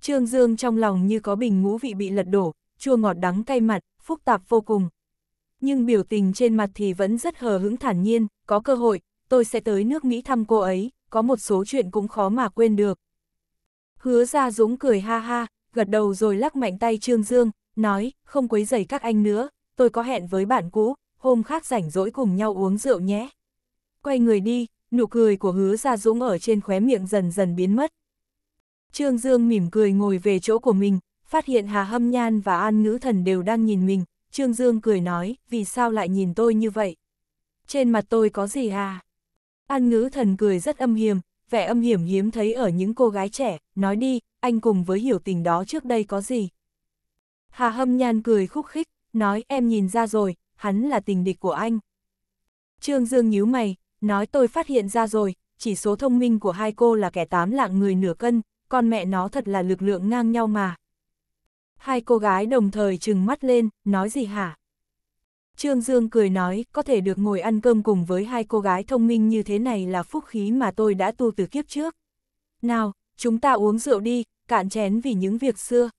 Trương Dương trong lòng như có bình ngũ vị bị lật đổ, chua ngọt đắng cay mặt, phức tạp vô cùng. Nhưng biểu tình trên mặt thì vẫn rất hờ hững thản nhiên, có cơ hội, tôi sẽ tới nước Mỹ thăm cô ấy, có một số chuyện cũng khó mà quên được. Hứa ra Dũng cười ha ha, gật đầu rồi lắc mạnh tay Trương Dương, nói, không quấy rầy các anh nữa, tôi có hẹn với bạn cũ, hôm khác rảnh rỗi cùng nhau uống rượu nhé. Quay người đi, nụ cười của hứa ra Dũng ở trên khóe miệng dần dần biến mất. Trương Dương mỉm cười ngồi về chỗ của mình, phát hiện Hà Hâm Nhan và An Ngữ Thần đều đang nhìn mình, Trương Dương cười nói, vì sao lại nhìn tôi như vậy? Trên mặt tôi có gì à? An ngữ thần cười rất âm hiểm, vẻ âm hiểm hiếm thấy ở những cô gái trẻ, nói đi, anh cùng với hiểu tình đó trước đây có gì. Hà hâm nhan cười khúc khích, nói em nhìn ra rồi, hắn là tình địch của anh. Trương Dương nhíu mày, nói tôi phát hiện ra rồi, chỉ số thông minh của hai cô là kẻ tám lạng người nửa cân, con mẹ nó thật là lực lượng ngang nhau mà. Hai cô gái đồng thời trừng mắt lên, nói gì hả? Trương Dương cười nói, có thể được ngồi ăn cơm cùng với hai cô gái thông minh như thế này là phúc khí mà tôi đã tu từ kiếp trước. Nào, chúng ta uống rượu đi, cạn chén vì những việc xưa.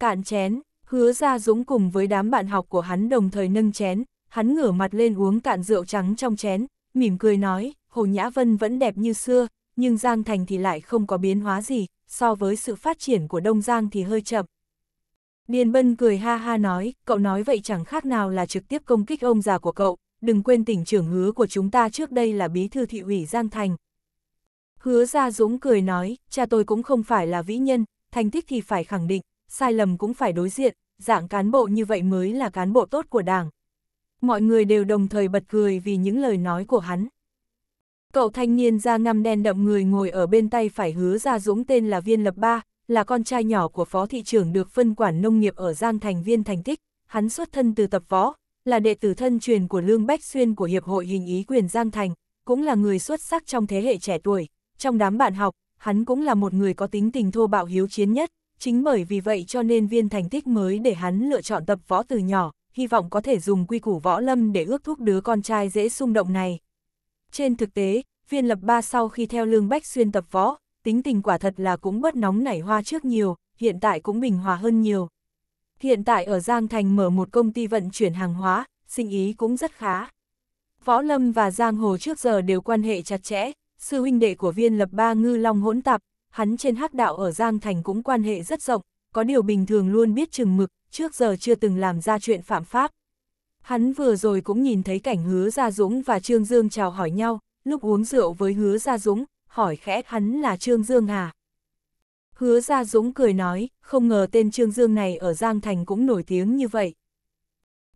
Cạn chén, hứa ra dũng cùng với đám bạn học của hắn đồng thời nâng chén, hắn ngửa mặt lên uống cạn rượu trắng trong chén, mỉm cười nói, Hồ Nhã Vân vẫn đẹp như xưa, nhưng Giang Thành thì lại không có biến hóa gì, so với sự phát triển của Đông Giang thì hơi chậm. Điền Bân cười ha ha nói, cậu nói vậy chẳng khác nào là trực tiếp công kích ông già của cậu, đừng quên tỉnh trưởng hứa của chúng ta trước đây là bí thư thị ủy Giang Thành. Hứa Gia Dũng cười nói, cha tôi cũng không phải là vĩ nhân, thành tích thì phải khẳng định, sai lầm cũng phải đối diện, dạng cán bộ như vậy mới là cán bộ tốt của đảng. Mọi người đều đồng thời bật cười vì những lời nói của hắn. Cậu thanh niên da ngăm đen đậm người ngồi ở bên tay phải hứa Gia Dũng tên là Viên Lập Ba, là con trai nhỏ của phó thị trưởng được phân quản nông nghiệp ở Giang Thành Viên thành tích, hắn xuất thân từ tập võ, là đệ tử thân truyền của Lương Bách Xuyên của Hiệp hội Hình ý quyền Giang Thành, cũng là người xuất sắc trong thế hệ trẻ tuổi, trong đám bạn học, hắn cũng là một người có tính tình thô bạo hiếu chiến nhất, chính bởi vì vậy cho nên Viên thành tích mới để hắn lựa chọn tập võ từ nhỏ, hy vọng có thể dùng quy củ võ lâm để ước thúc đứa con trai dễ xung động này. Trên thực tế, Viên Lập Ba sau khi theo Lương Bách Xuyên tập võ, tính tình quả thật là cũng bất nóng nảy hoa trước nhiều, hiện tại cũng bình hòa hơn nhiều. Hiện tại ở Giang Thành mở một công ty vận chuyển hàng hóa, sinh ý cũng rất khá. Võ Lâm và Giang Hồ trước giờ đều quan hệ chặt chẽ, sư huynh đệ của viên lập ba ngư long hỗn tạp, hắn trên hắc đạo ở Giang Thành cũng quan hệ rất rộng, có điều bình thường luôn biết chừng mực, trước giờ chưa từng làm ra chuyện phạm pháp. Hắn vừa rồi cũng nhìn thấy cảnh hứa Gia Dũng và Trương Dương chào hỏi nhau, lúc uống rượu với hứa Gia Dũng, hỏi khẽ hắn là Trương Dương à? Hứa ra Dũng cười nói, không ngờ tên Trương Dương này ở Giang Thành cũng nổi tiếng như vậy.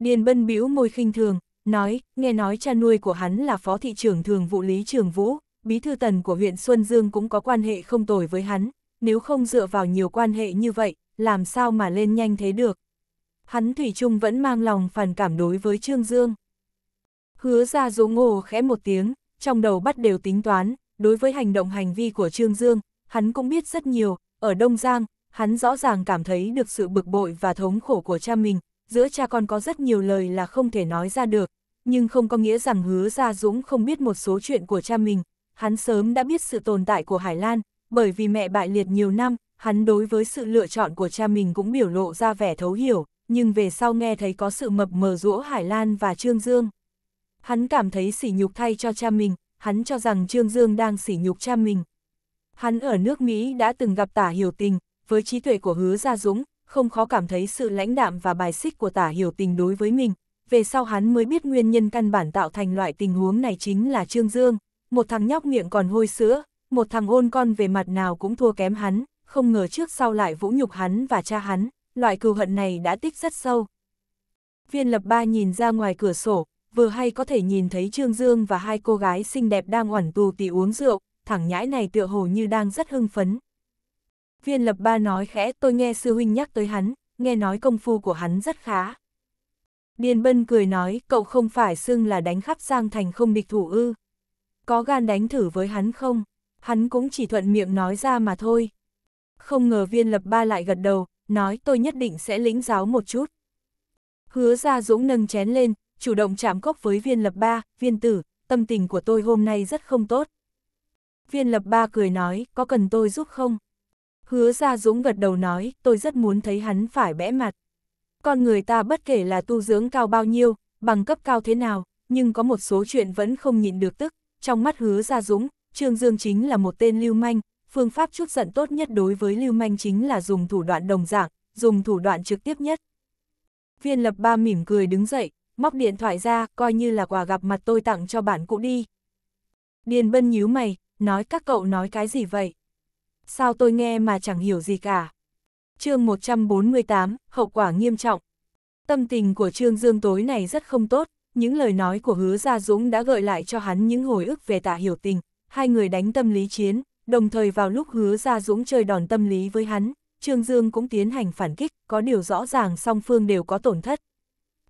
Điền Bân bĩu môi khinh thường, nói, nghe nói cha nuôi của hắn là phó thị trưởng thường vụ Lý Trường Vũ, bí thư tần của huyện Xuân Dương cũng có quan hệ không tồi với hắn, nếu không dựa vào nhiều quan hệ như vậy, làm sao mà lên nhanh thế được. Hắn Thủy chung vẫn mang lòng phản cảm đối với Trương Dương. Hứa ra dũng ngồ khẽ một tiếng, trong đầu bắt đều tính toán, đối với hành động hành vi của Trương Dương, hắn cũng biết rất nhiều, ở Đông Giang, hắn rõ ràng cảm thấy được sự bực bội và thống khổ của cha mình, giữa cha con có rất nhiều lời là không thể nói ra được, nhưng không có nghĩa rằng hứa Gia Dũng không biết một số chuyện của cha mình, hắn sớm đã biết sự tồn tại của Hải Lan, bởi vì mẹ bại liệt nhiều năm, hắn đối với sự lựa chọn của cha mình cũng biểu lộ ra vẻ thấu hiểu, nhưng về sau nghe thấy có sự mập mờ giữa Hải Lan và Trương Dương. Hắn cảm thấy sỉ nhục thay cho cha mình, hắn cho rằng Trương Dương đang sỉ nhục cha mình. Hắn ở nước Mỹ đã từng gặp tả hiểu tình, với trí tuệ của hứa Gia Dũng, không khó cảm thấy sự lãnh đạm và bài xích của tả hiểu tình đối với mình. Về sau hắn mới biết nguyên nhân căn bản tạo thành loại tình huống này chính là Trương Dương, một thằng nhóc miệng còn hôi sữa, một thằng ôn con về mặt nào cũng thua kém hắn, không ngờ trước sau lại vũ nhục hắn và cha hắn, loại cừu hận này đã tích rất sâu. Viên lập ba nhìn ra ngoài cửa sổ, vừa hay có thể nhìn thấy Trương Dương và hai cô gái xinh đẹp đang oản tù tì uống rượu, thẳng nhãi này tựa hồ như đang rất hưng phấn. Viên lập ba nói khẽ tôi nghe sư huynh nhắc tới hắn, nghe nói công phu của hắn rất khá. Điền bân cười nói cậu không phải xưng là đánh khắp sang thành không địch thủ ư. Có gan đánh thử với hắn không? Hắn cũng chỉ thuận miệng nói ra mà thôi. Không ngờ viên lập ba lại gật đầu, nói tôi nhất định sẽ lĩnh giáo một chút. Hứa ra dũng nâng chén lên, chủ động chạm cốc với viên lập ba, viên tử, tâm tình của tôi hôm nay rất không tốt. Viên lập ba cười nói, có cần tôi giúp không? Hứa ra Dũng gật đầu nói, tôi rất muốn thấy hắn phải bẽ mặt. Con người ta bất kể là tu dưỡng cao bao nhiêu, bằng cấp cao thế nào, nhưng có một số chuyện vẫn không nhịn được tức. Trong mắt hứa ra Dũng, Trương Dương chính là một tên lưu manh, phương pháp chút giận tốt nhất đối với lưu manh chính là dùng thủ đoạn đồng dạng, dùng thủ đoạn trực tiếp nhất. Viên lập ba mỉm cười đứng dậy, móc điện thoại ra, coi như là quà gặp mặt tôi tặng cho bạn cũ đi. Điền Bân nhíu mày, nói các cậu nói cái gì vậy? Sao tôi nghe mà chẳng hiểu gì cả? chương 148, hậu quả nghiêm trọng. Tâm tình của Trương Dương tối này rất không tốt, những lời nói của hứa Gia Dũng đã gợi lại cho hắn những hồi ức về tạ hiểu tình, hai người đánh tâm lý chiến, đồng thời vào lúc hứa Gia Dũng chơi đòn tâm lý với hắn, Trương Dương cũng tiến hành phản kích, có điều rõ ràng song phương đều có tổn thất.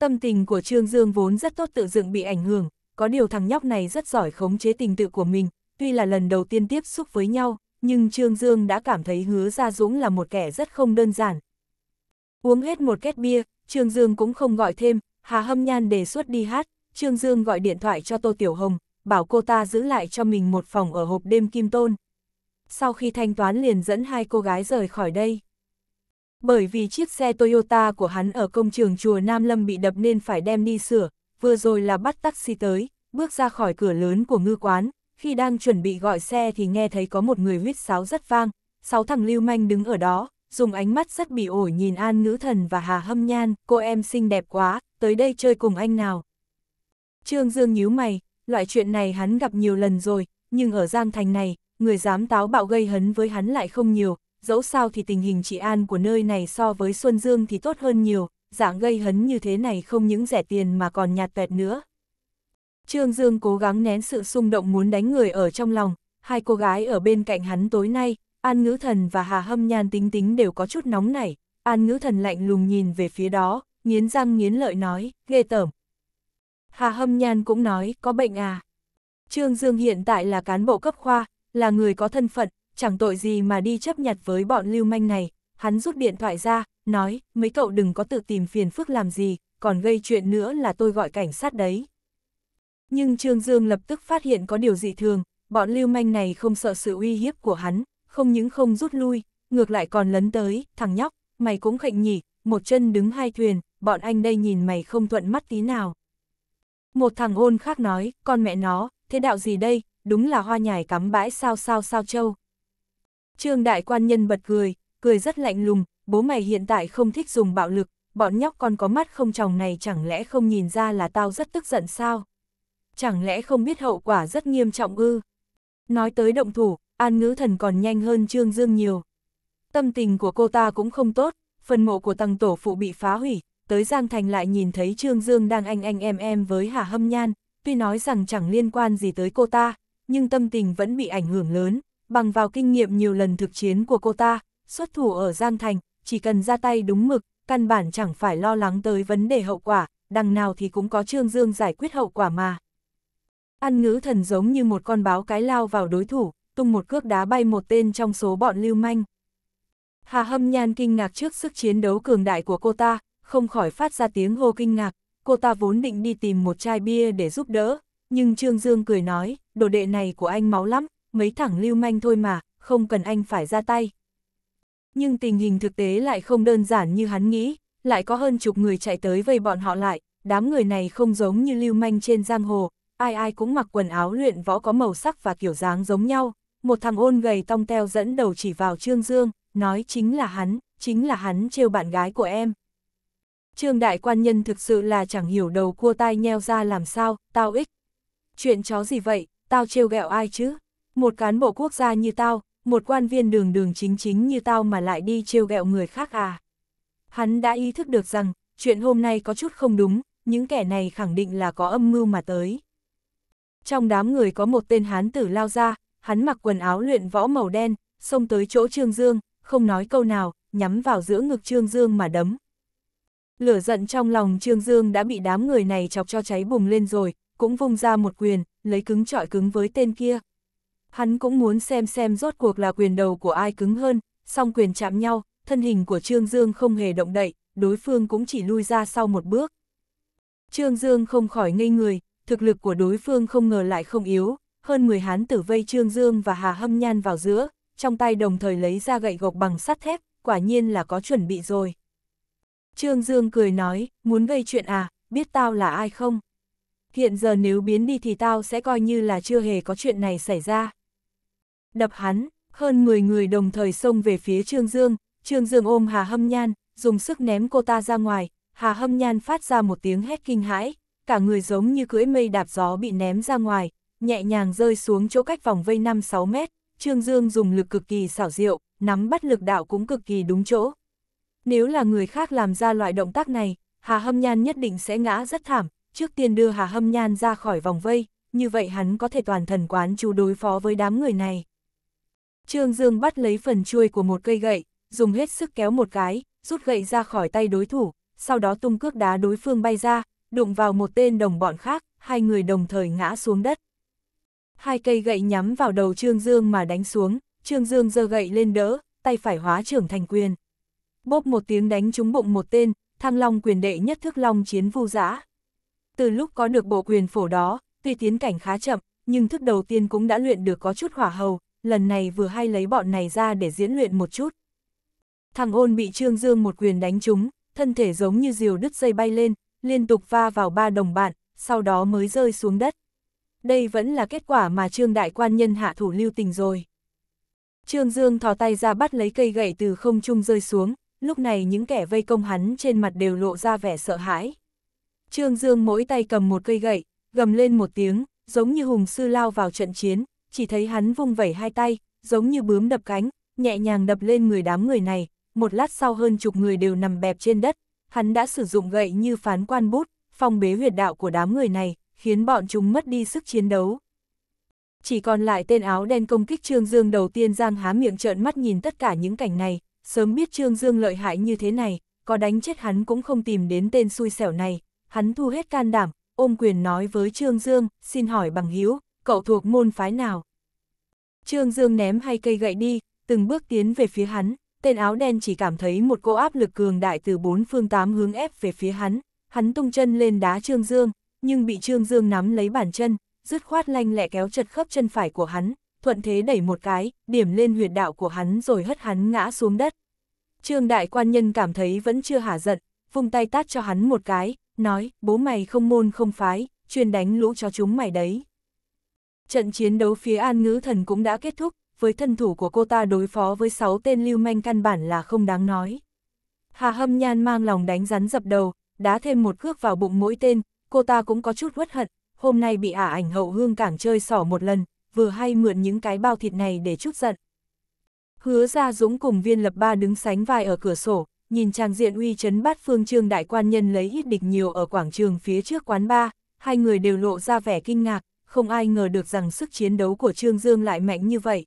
Tâm tình của Trương Dương vốn rất tốt tự dựng bị ảnh hưởng, có điều thằng nhóc này rất giỏi khống chế tình tự của mình, tuy là lần đầu tiên tiếp xúc với nhau, nhưng Trương Dương đã cảm thấy hứa Gia Dũng là một kẻ rất không đơn giản. Uống hết một két bia, Trương Dương cũng không gọi thêm, Hà Hâm Nhan đề xuất đi hát, Trương Dương gọi điện thoại cho Tô Tiểu Hồng, bảo cô ta giữ lại cho mình một phòng ở hộp đêm Kim Tôn. Sau khi thanh toán liền dẫn hai cô gái rời khỏi đây. Bởi vì chiếc xe Toyota của hắn ở công trường chùa Nam Lâm bị đập nên phải đem đi sửa, vừa rồi là bắt taxi tới, bước ra khỏi cửa lớn của ngư quán, khi đang chuẩn bị gọi xe thì nghe thấy có một người huýt sáo rất vang, sáu thằng lưu manh đứng ở đó, dùng ánh mắt rất bị ổi nhìn An Nữ Thần và Hà Hâm Nhan, cô em xinh đẹp quá, tới đây chơi cùng anh nào. Trương Dương nhíu mày, loại chuyện này hắn gặp nhiều lần rồi, nhưng ở Giang Thành này, người dám táo bạo gây hấn với hắn lại không nhiều, dẫu sao thì tình hình trị an của nơi này so với Xuân Dương thì tốt hơn nhiều, dạng gây hấn như thế này không những rẻ tiền mà còn nhạt vẹt nữa. Trương Dương cố gắng nén sự xung động muốn đánh người ở trong lòng, hai cô gái ở bên cạnh hắn tối nay, An Ngữ Thần và Hà Hâm Nhan tính tính đều có chút nóng nảy, An Ngữ Thần lạnh lùng nhìn về phía đó, nghiến răng nghiến lợi nói, ghê tởm. Hà Hâm Nhan cũng nói, có bệnh à. Trương Dương hiện tại là cán bộ cấp khoa, là người có thân phận, chẳng tội gì mà đi chấp nhặt với bọn lưu manh này, hắn rút điện thoại ra, nói, mấy cậu đừng có tự tìm phiền phức làm gì, còn gây chuyện nữa là tôi gọi cảnh sát đấy. Nhưng Trương Dương lập tức phát hiện có điều dị thường, bọn lưu manh này không sợ sự uy hiếp của hắn, không những không rút lui, ngược lại còn lấn tới, thằng nhóc, mày cũng khệnh nhỉ, một chân đứng hai thuyền, bọn anh đây nhìn mày không thuận mắt tí nào. Một thằng ôn khác nói, con mẹ nó, thế đạo gì đây, đúng là hoa nhài cắm bãi sao sao sao châu. Trương đại quan nhân bật cười, cười rất lạnh lùng, bố mày hiện tại không thích dùng bạo lực, bọn nhóc con có mắt không chồng này chẳng lẽ không nhìn ra là tao rất tức giận sao? Chẳng lẽ không biết hậu quả rất nghiêm trọng ư? Nói tới động thủ, an ngữ thần còn nhanh hơn Trương Dương nhiều. Tâm tình của cô ta cũng không tốt, phần mộ của tăng tổ phụ bị phá hủy, tới Giang Thành lại nhìn thấy Trương Dương đang anh anh em em với Hà Hâm Nhan, tuy nói rằng chẳng liên quan gì tới cô ta, nhưng tâm tình vẫn bị ảnh hưởng lớn bằng vào kinh nghiệm nhiều lần thực chiến của cô ta, xuất thủ ở Giang Thành, chỉ cần ra tay đúng mực, căn bản chẳng phải lo lắng tới vấn đề hậu quả, đằng nào thì cũng có Trương Dương giải quyết hậu quả mà. Ăn ngữ thần giống như một con báo cái lao vào đối thủ, tung một cước đá bay một tên trong số bọn lưu manh. Hà hâm nhan kinh ngạc trước sức chiến đấu cường đại của cô ta, không khỏi phát ra tiếng hô kinh ngạc, cô ta vốn định đi tìm một chai bia để giúp đỡ, nhưng Trương Dương cười nói, đồ đệ này của anh máu lắm, mấy thẳng lưu manh thôi mà, không cần anh phải ra tay. Nhưng tình hình thực tế lại không đơn giản như hắn nghĩ, lại có hơn chục người chạy tới vây bọn họ lại, đám người này không giống như lưu manh trên giang hồ, ai ai cũng mặc quần áo luyện võ có màu sắc và kiểu dáng giống nhau, một thằng ôn gầy tong teo dẫn đầu chỉ vào Trương Dương, nói chính là hắn, chính là hắn trêu bạn gái của em. Trương đại quan nhân thực sự là chẳng hiểu đầu cua tai nheo ra làm sao, tao ích. Chuyện chó gì vậy, tao trêu gẹo ai chứ? Một cán bộ quốc gia như tao, một quan viên đường đường chính chính như tao mà lại đi trêu ghẹo người khác à. Hắn đã ý thức được rằng, chuyện hôm nay có chút không đúng, những kẻ này khẳng định là có âm mưu mà tới. Trong đám người có một tên hán tử lao ra, hắn mặc quần áo luyện võ màu đen, xông tới chỗ Trương Dương, không nói câu nào, nhắm vào giữa ngực Trương Dương mà đấm. Lửa giận trong lòng Trương Dương đã bị đám người này chọc cho cháy bùng lên rồi, cũng vung ra một quyền, lấy cứng trọi cứng với tên kia. Hắn cũng muốn xem xem rốt cuộc là quyền đầu của ai cứng hơn, song quyền chạm nhau, thân hình của Trương Dương không hề động đậy, đối phương cũng chỉ lui ra sau một bước. Trương Dương không khỏi ngây người, thực lực của đối phương không ngờ lại không yếu, hơn 10 hán tử vây Trương Dương và Hà Hâm Nhan vào giữa, trong tay đồng thời lấy ra gậy gộc bằng sắt thép, quả nhiên là có chuẩn bị rồi. Trương Dương cười nói, muốn gây chuyện à, biết tao là ai không? Hiện giờ nếu biến đi thì tao sẽ coi như là chưa hề có chuyện này xảy ra đập hắn, hơn 10 người đồng thời xông về phía Trương Dương, Trương Dương ôm Hà Hâm Nhan, dùng sức ném cô ta ra ngoài, Hà Hâm Nhan phát ra một tiếng hét kinh hãi, cả người giống như cưỡi mây đạp gió bị ném ra ngoài, nhẹ nhàng rơi xuống chỗ cách vòng vây 5-6 mét, Trương Dương dùng lực cực kỳ xảo diệu, nắm bắt lực đạo cũng cực kỳ đúng chỗ. Nếu là người khác làm ra loại động tác này, Hà Hâm Nhan nhất định sẽ ngã rất thảm, trước tiên đưa Hà Hâm Nhan ra khỏi vòng vây, như vậy hắn có thể toàn thần quán chú đối phó với đám người này. Trương Dương bắt lấy phần chuôi của một cây gậy, dùng hết sức kéo một cái, rút gậy ra khỏi tay đối thủ, sau đó tung cước đá đối phương bay ra, đụng vào một tên đồng bọn khác, hai người đồng thời ngã xuống đất. Hai cây gậy nhắm vào đầu Trương Dương mà đánh xuống, Trương Dương giơ gậy lên đỡ, tay phải hóa trưởng thành quyền. Bốp một tiếng đánh trúng bụng một tên, thăng long quyền đệ nhất thức long chiến vu giã. Từ lúc có được bộ quyền phổ đó, tuy tiến cảnh khá chậm, nhưng thức đầu tiên cũng đã luyện được có chút hỏa hầu, lần này vừa hay lấy bọn này ra để diễn luyện một chút. Thằng ôn bị Trương Dương một quyền đánh trúng, thân thể giống như diều đứt dây bay lên, liên tục va vào ba đồng bạn, sau đó mới rơi xuống đất. Đây vẫn là kết quả mà Trương Đại Quan Nhân hạ thủ lưu tình rồi. Trương Dương thò tay ra bắt lấy cây gậy từ không trung rơi xuống, lúc này những kẻ vây công hắn trên mặt đều lộ ra vẻ sợ hãi. Trương Dương mỗi tay cầm một cây gậy, gầm lên một tiếng, giống như hùng sư lao vào trận chiến, chỉ thấy hắn vung vẩy hai tay, giống như bướm đập cánh, nhẹ nhàng đập lên người đám người này, một lát sau hơn chục người đều nằm bẹp trên đất, hắn đã sử dụng gậy như phán quan bút, phong bế huyệt đạo của đám người này, khiến bọn chúng mất đi sức chiến đấu. Chỉ còn lại tên áo đen công kích Trương Dương đầu tiên Giang há miệng trợn mắt nhìn tất cả những cảnh này, sớm biết Trương Dương lợi hại như thế này, có đánh chết hắn cũng không tìm đến tên xui xẻo này, hắn thu hết can đảm, ôm quyền nói với Trương Dương, xin hỏi bằng hiếu cậu thuộc môn phái nào? Trương Dương ném hai cây gậy đi, từng bước tiến về phía hắn, tên áo đen chỉ cảm thấy một cỗ áp lực cường đại từ bốn phương tám hướng ép về phía hắn, hắn tung chân lên đá Trương Dương, nhưng bị Trương Dương nắm lấy bàn chân, dứt khoát lanh lẹ kéo chật khớp chân phải của hắn, thuận thế đẩy một cái, điểm lên huyệt đạo của hắn rồi hất hắn ngã xuống đất. Trương đại quan nhân cảm thấy vẫn chưa hả giận, vung tay tát cho hắn một cái, nói, bố mày không môn không phái, chuyên đánh lũ cho chúng mày đấy. Trận chiến đấu phía An Ngữ Thần cũng đã kết thúc, với thân thủ của cô ta đối phó với 6 tên lưu manh căn bản là không đáng nói. Hà Hâm Nhan mang lòng đánh rắn dập đầu, đá thêm một cước vào bụng mỗi tên, cô ta cũng có chút uất hận, hôm nay bị ả ảnh hậu hương cảng chơi sỏ một lần, vừa hay mượn những cái bao thịt này để chút giận. Hứa ra Dũng cùng viên lập ba đứng sánh vai ở cửa sổ, nhìn trang diện uy chấn bát phương trương đại quan nhân lấy ít địch nhiều ở quảng trường phía trước quán ba, hai người đều lộ ra vẻ kinh ngạc, không ai ngờ được rằng sức chiến đấu của Trương Dương lại mạnh như vậy.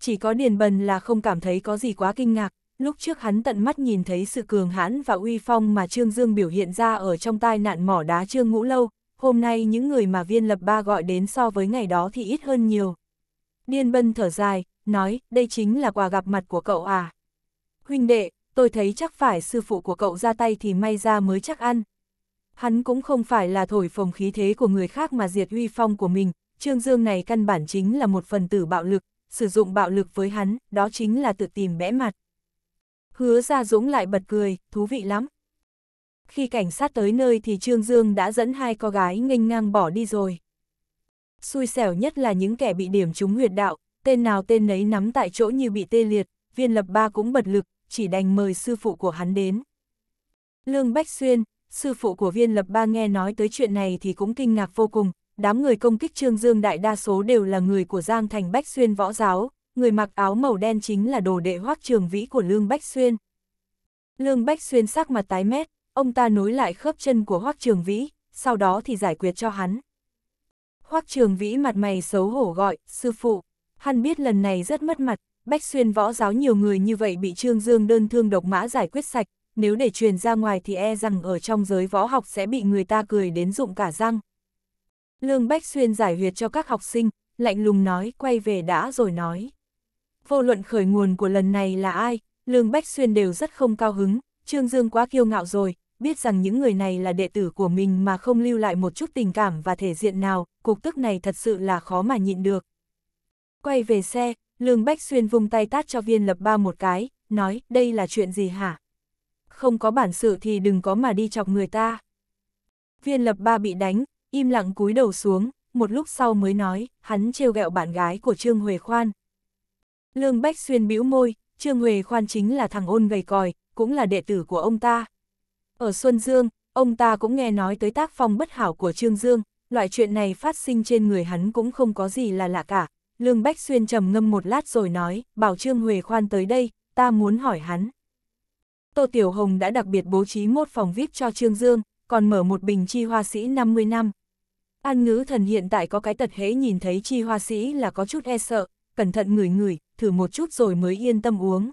Chỉ có Điền Bần là không cảm thấy có gì quá kinh ngạc, lúc trước hắn tận mắt nhìn thấy sự cường hãn và uy phong mà Trương Dương biểu hiện ra ở trong tai nạn mỏ đá Trương Ngũ Lâu, hôm nay những người mà viên lập ba gọi đến so với ngày đó thì ít hơn nhiều. điền bần thở dài, nói, đây chính là quà gặp mặt của cậu à. Huynh đệ, tôi thấy chắc phải sư phụ của cậu ra tay thì may ra mới chắc ăn. Hắn cũng không phải là thổi phồng khí thế của người khác mà diệt uy phong của mình, Trương Dương này căn bản chính là một phần tử bạo lực, sử dụng bạo lực với hắn, đó chính là tự tìm bẽ mặt. Hứa ra Dũng lại bật cười, thú vị lắm. Khi cảnh sát tới nơi thì Trương Dương đã dẫn hai cô gái nghênh ngang bỏ đi rồi. Xui xẻo nhất là những kẻ bị điểm trúng huyệt đạo, tên nào tên nấy nắm tại chỗ như bị tê liệt, viên lập ba cũng bật lực, chỉ đành mời sư phụ của hắn đến. Lương Bách Xuyên, sư phụ của viên lập ba nghe nói tới chuyện này thì cũng kinh ngạc vô cùng, đám người công kích Trương Dương đại đa số đều là người của Giang Thành Bách Xuyên võ giáo, người mặc áo màu đen chính là đồ đệ hoác trường vĩ của Lương Bách Xuyên. Lương Bách Xuyên sắc mặt tái mét, ông ta nối lại khớp chân của hoác trường vĩ, sau đó thì giải quyết cho hắn. Hoác trường vĩ mặt mày xấu hổ gọi, sư phụ, hắn biết lần này rất mất mặt, Bách Xuyên võ giáo nhiều người như vậy bị Trương Dương đơn thương độc mã giải quyết sạch, nếu để truyền ra ngoài thì e rằng ở trong giới võ học sẽ bị người ta cười đến rụng cả răng. Lương Bách Xuyên giải huyệt cho các học sinh, lạnh lùng nói quay về đã rồi nói. Vô luận khởi nguồn của lần này là ai, Lương Bách Xuyên đều rất không cao hứng, Trương Dương quá kiêu ngạo rồi, biết rằng những người này là đệ tử của mình mà không lưu lại một chút tình cảm và thể diện nào, cục tức này thật sự là khó mà nhịn được. Quay về xe, Lương Bách Xuyên vung tay tát cho viên lập ba một cái, nói đây là chuyện gì hả? không có bản sự thì đừng có mà đi chọc người ta. Viên lập ba bị đánh, im lặng cúi đầu xuống, một lúc sau mới nói, hắn trêu ghẹo bạn gái của Trương Huệ Khoan. Lương Bách Xuyên bĩu môi, Trương Huệ Khoan chính là thằng ôn gầy còi, cũng là đệ tử của ông ta. Ở Xuân Dương, ông ta cũng nghe nói tới tác phong bất hảo của Trương Dương, loại chuyện này phát sinh trên người hắn cũng không có gì là lạ cả. Lương Bách Xuyên trầm ngâm một lát rồi nói, bảo Trương Huệ Khoan tới đây, ta muốn hỏi hắn. Tô Tiểu Hồng đã đặc biệt bố trí một phòng VIP cho Trương Dương, còn mở một bình chi hoa sĩ 50 năm. An ngữ thần hiện tại có cái tật hế nhìn thấy chi hoa sĩ là có chút e sợ, cẩn thận ngửi ngửi, thử một chút rồi mới yên tâm uống.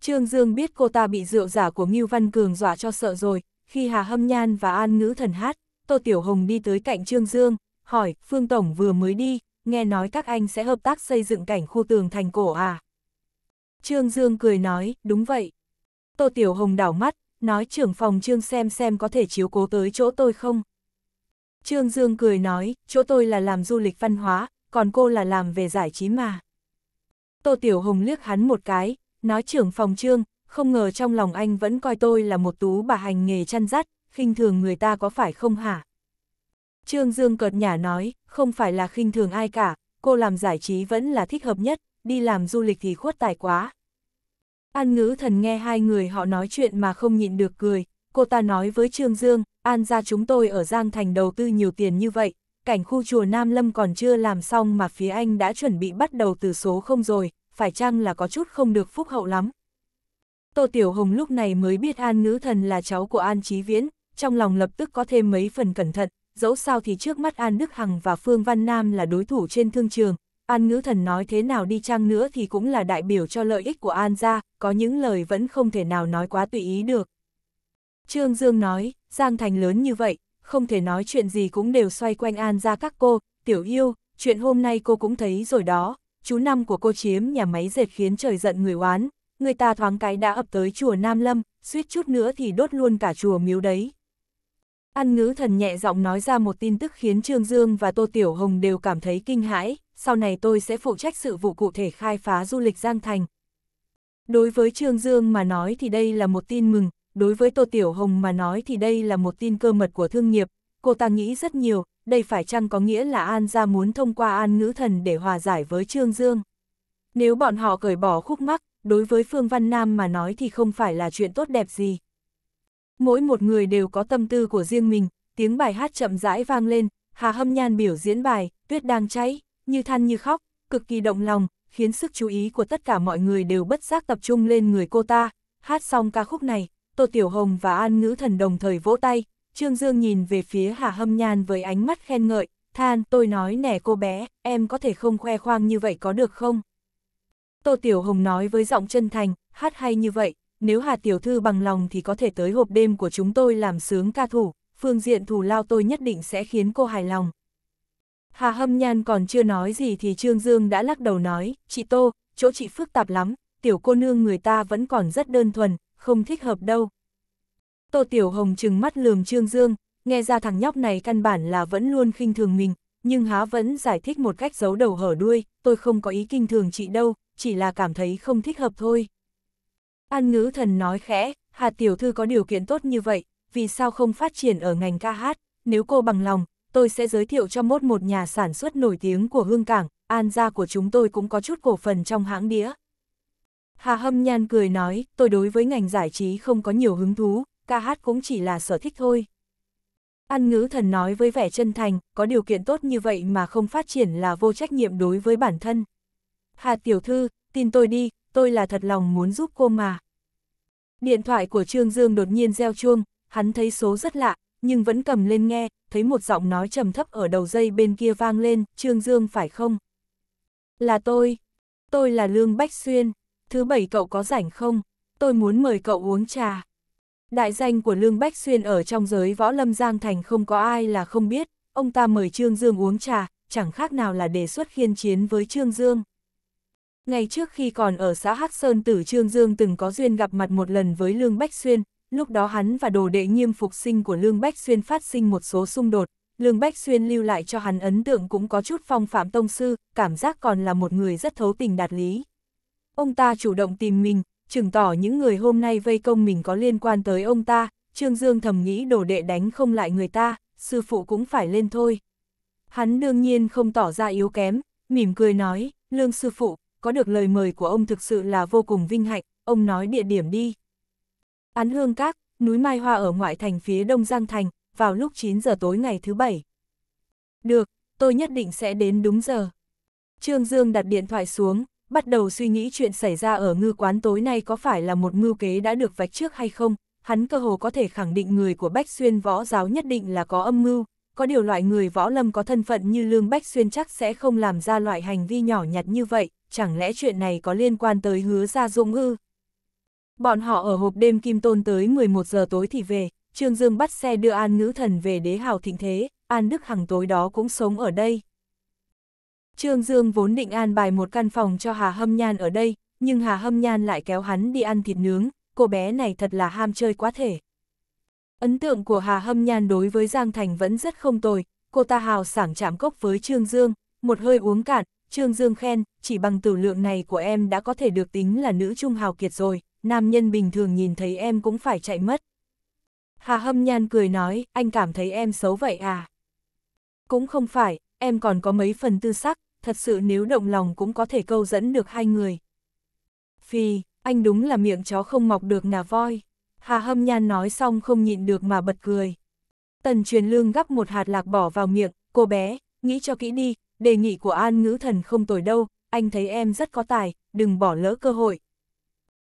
Trương Dương biết cô ta bị rượu giả của Ngưu Văn Cường dọa cho sợ rồi, khi Hà Hâm Nhan và An Ngữ Thần hát, Tô Tiểu Hồng đi tới cạnh Trương Dương, hỏi, Phương Tổng vừa mới đi, nghe nói các anh sẽ hợp tác xây dựng cảnh khu tường thành cổ à? Trương Dương cười nói, đúng vậy, Tô Tiểu Hồng đảo mắt, nói trưởng phòng Trương xem xem có thể chiếu cố tới chỗ tôi không. Trương Dương cười nói, chỗ tôi là làm du lịch văn hóa, còn cô là làm về giải trí mà. Tô Tiểu Hồng liếc hắn một cái, nói trưởng phòng Trương, không ngờ trong lòng anh vẫn coi tôi là một tú bà hành nghề chăn dắt, khinh thường người ta có phải không hả? Trương Dương cợt nhả nói, không phải là khinh thường ai cả, cô làm giải trí vẫn là thích hợp nhất, đi làm du lịch thì khuất tài quá. An ngữ thần nghe hai người họ nói chuyện mà không nhịn được cười, cô ta nói với Trương Dương, An ra chúng tôi ở Giang Thành đầu tư nhiều tiền như vậy, cảnh khu chùa Nam Lâm còn chưa làm xong mà phía anh đã chuẩn bị bắt đầu từ số không rồi, phải chăng là có chút không được phúc hậu lắm. Tô Tiểu Hồng lúc này mới biết An Ngữ Thần là cháu của An Chí Viễn, trong lòng lập tức có thêm mấy phần cẩn thận, dẫu sao thì trước mắt An Đức Hằng và Phương Văn Nam là đối thủ trên thương trường, An ngữ thần nói thế nào đi chăng nữa thì cũng là đại biểu cho lợi ích của An gia, có những lời vẫn không thể nào nói quá tùy ý được. Trương Dương nói, Giang Thành lớn như vậy, không thể nói chuyện gì cũng đều xoay quanh An gia các cô, tiểu yêu, chuyện hôm nay cô cũng thấy rồi đó, chú năm của cô chiếm nhà máy dệt khiến trời giận người oán, người ta thoáng cái đã ập tới chùa Nam Lâm, suýt chút nữa thì đốt luôn cả chùa miếu đấy. An ngữ thần nhẹ giọng nói ra một tin tức khiến Trương Dương và Tô Tiểu Hồng đều cảm thấy kinh hãi sau này tôi sẽ phụ trách sự vụ cụ thể khai phá du lịch Giang Thành. Đối với Trương Dương mà nói thì đây là một tin mừng, đối với Tô Tiểu Hồng mà nói thì đây là một tin cơ mật của thương nghiệp, cô ta nghĩ rất nhiều, đây phải chăng có nghĩa là An gia muốn thông qua An Ngữ Thần để hòa giải với Trương Dương. Nếu bọn họ cởi bỏ khúc mắc, đối với Phương Văn Nam mà nói thì không phải là chuyện tốt đẹp gì. Mỗi một người đều có tâm tư của riêng mình, tiếng bài hát chậm rãi vang lên, Hà Hâm Nhan biểu diễn bài, Tuyết đang cháy như than như khóc, cực kỳ động lòng, khiến sức chú ý của tất cả mọi người đều bất giác tập trung lên người cô ta. Hát xong ca khúc này, Tô Tiểu Hồng và An Ngữ Thần đồng thời vỗ tay, Trương Dương nhìn về phía Hà Hâm Nhan với ánh mắt khen ngợi, than tôi nói nè cô bé, em có thể không khoe khoang như vậy có được không? Tô Tiểu Hồng nói với giọng chân thành, hát hay như vậy, nếu Hà Tiểu Thư bằng lòng thì có thể tới hộp đêm của chúng tôi làm sướng ca thủ, phương diện thù lao tôi nhất định sẽ khiến cô hài lòng. Hà Hâm Nhan còn chưa nói gì thì Trương Dương đã lắc đầu nói, chị Tô, chỗ chị phức tạp lắm, tiểu cô nương người ta vẫn còn rất đơn thuần, không thích hợp đâu. Tô Tiểu Hồng trừng mắt lườm Trương Dương, nghe ra thằng nhóc này căn bản là vẫn luôn khinh thường mình, nhưng há vẫn giải thích một cách giấu đầu hở đuôi, tôi không có ý kinh thường chị đâu, chỉ là cảm thấy không thích hợp thôi. An ngữ thần nói khẽ, Hà Tiểu Thư có điều kiện tốt như vậy, vì sao không phát triển ở ngành ca hát, nếu cô bằng lòng, tôi sẽ giới thiệu cho mốt một nhà sản xuất nổi tiếng của Hương Cảng, An gia của chúng tôi cũng có chút cổ phần trong hãng đĩa. Hà Hâm Nhan cười nói, tôi đối với ngành giải trí không có nhiều hứng thú, ca hát cũng chỉ là sở thích thôi. An ngữ thần nói với vẻ chân thành, có điều kiện tốt như vậy mà không phát triển là vô trách nhiệm đối với bản thân. Hà tiểu thư, tin tôi đi, tôi là thật lòng muốn giúp cô mà. Điện thoại của Trương Dương đột nhiên reo chuông, hắn thấy số rất lạ, nhưng vẫn cầm lên nghe, thấy một giọng nói trầm thấp ở đầu dây bên kia vang lên, Trương Dương phải không? Là tôi, tôi là Lương Bách Xuyên, thứ bảy cậu có rảnh không? Tôi muốn mời cậu uống trà. Đại danh của Lương Bách Xuyên ở trong giới võ lâm Giang Thành không có ai là không biết, ông ta mời Trương Dương uống trà, chẳng khác nào là đề xuất khiên chiến với Trương Dương. Ngày trước khi còn ở xã Hắc Sơn Tử Trương Dương từng có duyên gặp mặt một lần với Lương Bách Xuyên, lúc đó hắn và đồ đệ nghiêm phục sinh của Lương Bách Xuyên phát sinh một số xung đột, Lương Bách Xuyên lưu lại cho hắn ấn tượng cũng có chút phong phạm tông sư, cảm giác còn là một người rất thấu tình đạt lý. Ông ta chủ động tìm mình, chứng tỏ những người hôm nay vây công mình có liên quan tới ông ta, Trương Dương thầm nghĩ đồ đệ đánh không lại người ta, sư phụ cũng phải lên thôi. Hắn đương nhiên không tỏ ra yếu kém, mỉm cười nói, Lương sư phụ, có được lời mời của ông thực sự là vô cùng vinh hạnh, ông nói địa điểm đi. Án Hương Các, núi Mai Hoa ở ngoại thành phía Đông Giang Thành, vào lúc 9 giờ tối ngày thứ Bảy. Được, tôi nhất định sẽ đến đúng giờ. Trương Dương đặt điện thoại xuống, bắt đầu suy nghĩ chuyện xảy ra ở ngư quán tối nay có phải là một mưu kế đã được vạch trước hay không. Hắn cơ hồ có thể khẳng định người của Bách Xuyên võ giáo nhất định là có âm mưu, có điều loại người võ lâm có thân phận như Lương Bách Xuyên chắc sẽ không làm ra loại hành vi nhỏ nhặt như vậy, chẳng lẽ chuyện này có liên quan tới hứa gia dũng ư? Bọn họ ở hộp đêm Kim Tôn tới 11 giờ tối thì về, Trương Dương bắt xe đưa An Ngữ Thần về đế hào thịnh thế, An Đức Hằng tối đó cũng sống ở đây. Trương Dương vốn định an bài một căn phòng cho Hà Hâm Nhan ở đây, nhưng Hà Hâm Nhan lại kéo hắn đi ăn thịt nướng, cô bé này thật là ham chơi quá thể. Ấn tượng của Hà Hâm Nhan đối với Giang Thành vẫn rất không tồi, cô ta hào sảng chạm cốc với Trương Dương, một hơi uống cạn, Trương Dương khen, chỉ bằng tử lượng này của em đã có thể được tính là nữ trung hào kiệt rồi, nam nhân bình thường nhìn thấy em cũng phải chạy mất. Hà hâm nhan cười nói, anh cảm thấy em xấu vậy à? Cũng không phải, em còn có mấy phần tư sắc, thật sự nếu động lòng cũng có thể câu dẫn được hai người. Phi, anh đúng là miệng chó không mọc được nà voi. Hà hâm nhan nói xong không nhịn được mà bật cười. Tần truyền lương gắp một hạt lạc bỏ vào miệng, cô bé, nghĩ cho kỹ đi, đề nghị của an ngữ thần không tồi đâu, anh thấy em rất có tài, đừng bỏ lỡ cơ hội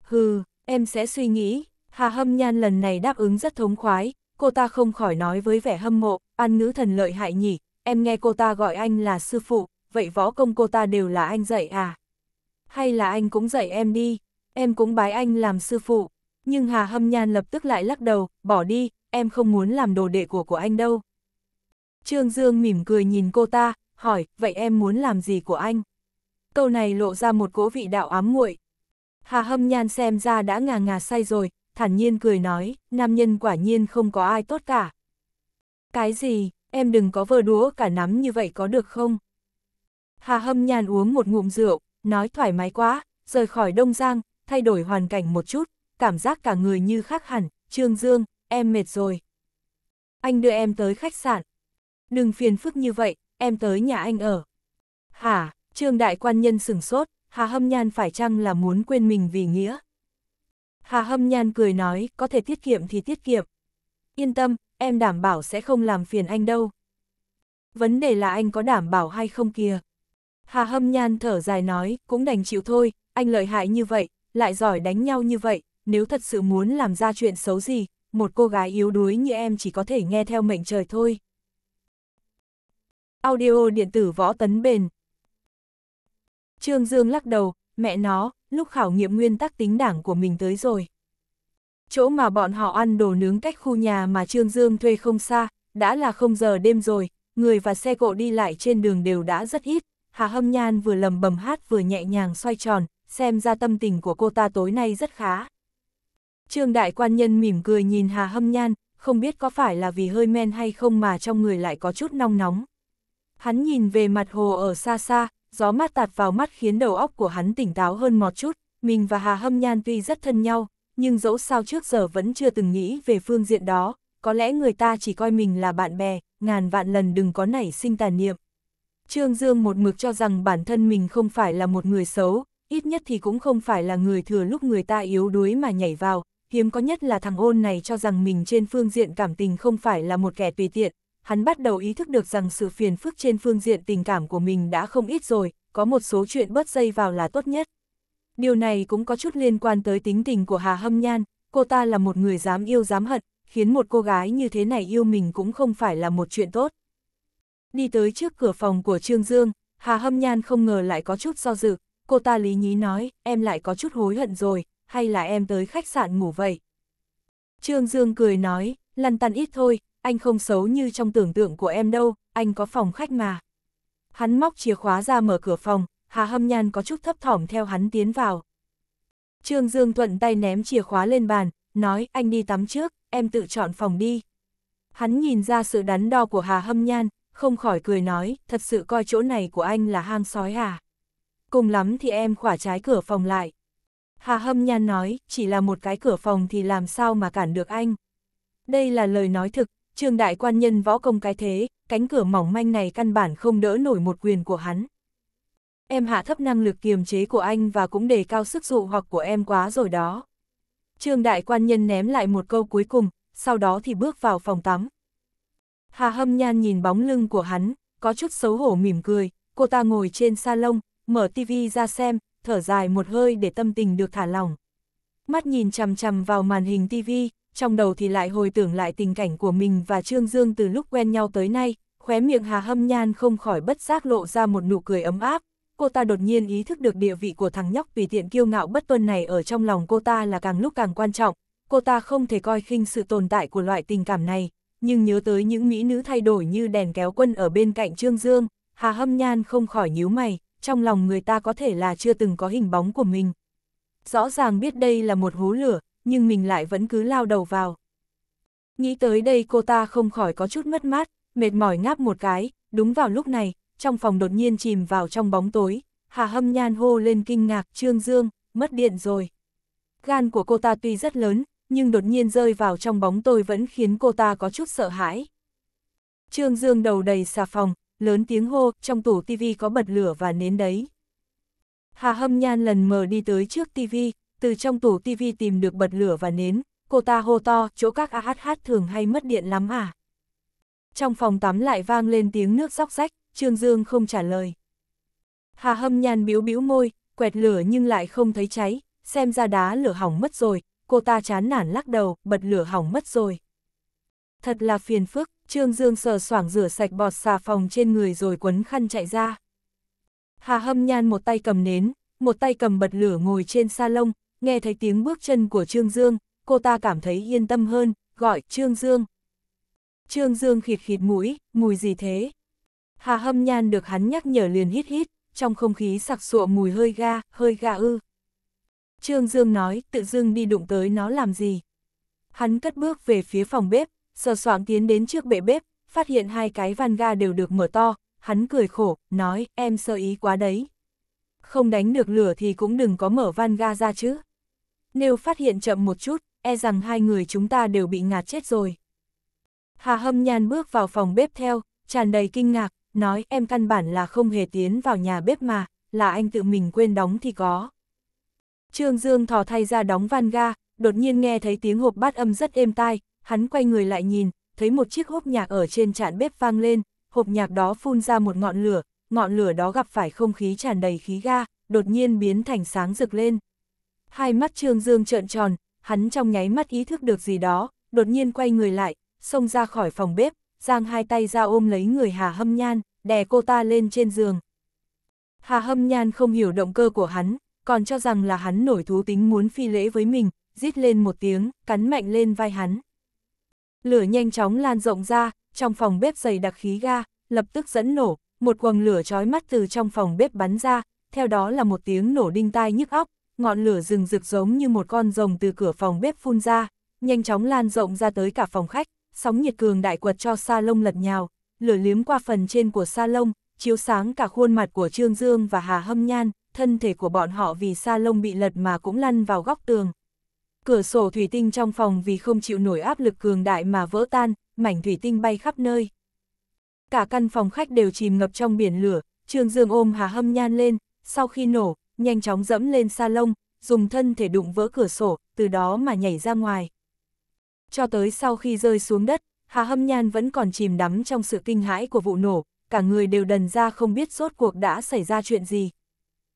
hừ, em sẽ suy nghĩ, Hà Hâm Nhan lần này đáp ứng rất thống khoái, cô ta không khỏi nói với vẻ hâm mộ, an nữ thần lợi hại nhỉ, em nghe cô ta gọi anh là sư phụ, vậy võ công cô ta đều là anh dạy à? Hay là anh cũng dạy em đi, em cũng bái anh làm sư phụ, nhưng Hà Hâm Nhan lập tức lại lắc đầu, bỏ đi, em không muốn làm đồ đệ của của anh đâu. Trương Dương mỉm cười nhìn cô ta, hỏi, vậy em muốn làm gì của anh? Câu này lộ ra một cỗ vị đạo ám muội Hà hâm nhan xem ra đã ngà ngà say rồi, thản nhiên cười nói, nam nhân quả nhiên không có ai tốt cả. Cái gì, em đừng có vờ đúa cả nắm như vậy có được không? Hà hâm nhan uống một ngụm rượu, nói thoải mái quá, rời khỏi Đông Giang, thay đổi hoàn cảnh một chút, cảm giác cả người như khác hẳn, Trương Dương, em mệt rồi. Anh đưa em tới khách sạn. Đừng phiền phức như vậy, em tới nhà anh ở. Hả, Trương Đại Quan Nhân sửng sốt, Hà Hâm Nhan phải chăng là muốn quên mình vì nghĩa? Hà Hâm Nhan cười nói, có thể tiết kiệm thì tiết kiệm. Yên tâm, em đảm bảo sẽ không làm phiền anh đâu. Vấn đề là anh có đảm bảo hay không kìa. Hà Hâm Nhan thở dài nói, cũng đành chịu thôi, anh lợi hại như vậy, lại giỏi đánh nhau như vậy, nếu thật sự muốn làm ra chuyện xấu gì, một cô gái yếu đuối như em chỉ có thể nghe theo mệnh trời thôi. Audio điện tử võ tấn bền Trương Dương lắc đầu, mẹ nó, lúc khảo nghiệm nguyên tắc tính đảng của mình tới rồi. Chỗ mà bọn họ ăn đồ nướng cách khu nhà mà Trương Dương thuê không xa, đã là không giờ đêm rồi, người và xe cộ đi lại trên đường đều đã rất ít. Hà Hâm Nhan vừa lầm bầm hát vừa nhẹ nhàng xoay tròn, xem ra tâm tình của cô ta tối nay rất khá. Trương Đại Quan Nhân mỉm cười nhìn Hà Hâm Nhan, không biết có phải là vì hơi men hay không mà trong người lại có chút nong nóng. Hắn nhìn về mặt hồ ở xa xa, gió mát tạt vào mắt khiến đầu óc của hắn tỉnh táo hơn một chút, mình và Hà Hâm Nhan tuy rất thân nhau, nhưng dẫu sao trước giờ vẫn chưa từng nghĩ về phương diện đó, có lẽ người ta chỉ coi mình là bạn bè, ngàn vạn lần đừng có nảy sinh tàn niệm. Trương Dương một mực cho rằng bản thân mình không phải là một người xấu, ít nhất thì cũng không phải là người thừa lúc người ta yếu đuối mà nhảy vào, hiếm có nhất là thằng ôn này cho rằng mình trên phương diện cảm tình không phải là một kẻ tùy tiện, hắn bắt đầu ý thức được rằng sự phiền phức trên phương diện tình cảm của mình đã không ít rồi, có một số chuyện bớt dây vào là tốt nhất. Điều này cũng có chút liên quan tới tính tình của Hà Hâm Nhan, cô ta là một người dám yêu dám hận, khiến một cô gái như thế này yêu mình cũng không phải là một chuyện tốt. Đi tới trước cửa phòng của Trương Dương, Hà Hâm Nhan không ngờ lại có chút do dự, cô ta lý nhí nói, em lại có chút hối hận rồi, hay là em tới khách sạn ngủ vậy? Trương Dương cười nói, lăn tăn ít thôi, anh không xấu như trong tưởng tượng của em đâu, anh có phòng khách mà. Hắn móc chìa khóa ra mở cửa phòng, Hà Hâm Nhan có chút thấp thỏm theo hắn tiến vào. Trương Dương thuận tay ném chìa khóa lên bàn, nói anh đi tắm trước, em tự chọn phòng đi. Hắn nhìn ra sự đắn đo của Hà Hâm Nhan, không khỏi cười nói, thật sự coi chỗ này của anh là hang sói à. Cùng lắm thì em khỏa trái cửa phòng lại. Hà Hâm Nhan nói, chỉ là một cái cửa phòng thì làm sao mà cản được anh. Đây là lời nói thực, Trương đại quan nhân võ công cái thế, cánh cửa mỏng manh này căn bản không đỡ nổi một quyền của hắn. Em hạ thấp năng lực kiềm chế của anh và cũng đề cao sức dụ hoặc của em quá rồi đó. Trương đại quan nhân ném lại một câu cuối cùng, sau đó thì bước vào phòng tắm. Hà hâm nhan nhìn bóng lưng của hắn, có chút xấu hổ mỉm cười, cô ta ngồi trên salon, mở tivi ra xem, thở dài một hơi để tâm tình được thả lỏng. Mắt nhìn chằm chằm vào màn hình tivi, trong đầu thì lại hồi tưởng lại tình cảnh của mình và Trương Dương từ lúc quen nhau tới nay, khóe miệng Hà Hâm Nhan không khỏi bất giác lộ ra một nụ cười ấm áp. Cô ta đột nhiên ý thức được địa vị của thằng nhóc vì tiện kiêu ngạo bất tuân này ở trong lòng cô ta là càng lúc càng quan trọng, cô ta không thể coi khinh sự tồn tại của loại tình cảm này, nhưng nhớ tới những mỹ nữ thay đổi như đèn kéo quân ở bên cạnh Trương Dương, Hà Hâm Nhan không khỏi nhíu mày, trong lòng người ta có thể là chưa từng có hình bóng của mình. Rõ ràng biết đây là một hố lửa, nhưng mình lại vẫn cứ lao đầu vào. Nghĩ tới đây cô ta không khỏi có chút mất mát, mệt mỏi ngáp một cái, đúng vào lúc này, trong phòng đột nhiên chìm vào trong bóng tối, Hà Hâm Nhan hô lên kinh ngạc Trương Dương, mất điện rồi. Gan của cô ta tuy rất lớn, nhưng đột nhiên rơi vào trong bóng tôi vẫn khiến cô ta có chút sợ hãi. Trương Dương đầu đầy xà phòng, lớn tiếng hô, trong tủ tivi có bật lửa và nến đấy. Hà Hâm Nhan lần mờ đi tới trước tivi, từ trong tủ tivi tìm được bật lửa và nến, cô ta hô to, chỗ các AHH thường hay mất điện lắm à. Trong phòng tắm lại vang lên tiếng nước róc rách, Trương Dương không trả lời. Hà hâm nhàn biếu biếu môi, quẹt lửa nhưng lại không thấy cháy, xem ra đá lửa hỏng mất rồi, cô ta chán nản lắc đầu, bật lửa hỏng mất rồi. Thật là phiền phức, Trương Dương sờ soảng rửa sạch bọt xà phòng trên người rồi quấn khăn chạy ra. Hà hâm nhan một tay cầm nến, một tay cầm bật lửa ngồi trên sa lông, nghe thấy tiếng bước chân của Trương Dương, cô ta cảm thấy yên tâm hơn, gọi Trương Dương. Trương Dương khịt khịt mũi, mùi gì thế? Hà hâm nhan được hắn nhắc nhở liền hít hít, trong không khí sặc sụa mùi hơi ga, hơi ga ư. Trương Dương nói, tự dưng đi đụng tới nó làm gì? Hắn cất bước về phía phòng bếp, sờ soạng tiến đến trước bệ bếp, phát hiện hai cái van ga đều được mở to, hắn cười khổ, nói, em sơ ý quá đấy. Không đánh được lửa thì cũng đừng có mở van ga ra chứ nếu phát hiện chậm một chút, e rằng hai người chúng ta đều bị ngạt chết rồi. Hà Hâm Nhan bước vào phòng bếp theo, tràn đầy kinh ngạc, nói em căn bản là không hề tiến vào nhà bếp mà, là anh tự mình quên đóng thì có. Trương Dương thò thay ra đóng van ga, đột nhiên nghe thấy tiếng hộp bát âm rất êm tai, hắn quay người lại nhìn, thấy một chiếc hộp nhạc ở trên trạn bếp vang lên, hộp nhạc đó phun ra một ngọn lửa, ngọn lửa đó gặp phải không khí tràn đầy khí ga, đột nhiên biến thành sáng rực lên. Hai mắt Trương Dương trợn tròn, hắn trong nháy mắt ý thức được gì đó, đột nhiên quay người lại, xông ra khỏi phòng bếp, giang hai tay ra ôm lấy người Hà Hâm Nhan, đè cô ta lên trên giường. Hà Hâm Nhan không hiểu động cơ của hắn, còn cho rằng là hắn nổi thú tính muốn phi lễ với mình, rít lên một tiếng, cắn mạnh lên vai hắn. Lửa nhanh chóng lan rộng ra, trong phòng bếp dày đặc khí ga, lập tức dẫn nổ, một quầng lửa chói mắt từ trong phòng bếp bắn ra, theo đó là một tiếng nổ đinh tai nhức óc, ngọn lửa rừng rực giống như một con rồng từ cửa phòng bếp phun ra, nhanh chóng lan rộng ra tới cả phòng khách, sóng nhiệt cường đại quật cho sa lông lật nhào, lửa liếm qua phần trên của sa lông, chiếu sáng cả khuôn mặt của Trương Dương và Hà Hâm Nhan, thân thể của bọn họ vì sa lông bị lật mà cũng lăn vào góc tường. Cửa sổ thủy tinh trong phòng vì không chịu nổi áp lực cường đại mà vỡ tan, mảnh thủy tinh bay khắp nơi. Cả căn phòng khách đều chìm ngập trong biển lửa, Trương Dương ôm Hà Hâm Nhan lên, sau khi nổ, nhanh chóng dẫm lên salon, dùng thân thể đụng vỡ cửa sổ, từ đó mà nhảy ra ngoài. Cho tới sau khi rơi xuống đất, Hà Hâm Nhan vẫn còn chìm đắm trong sự kinh hãi của vụ nổ, cả người đều đần ra không biết rốt cuộc đã xảy ra chuyện gì.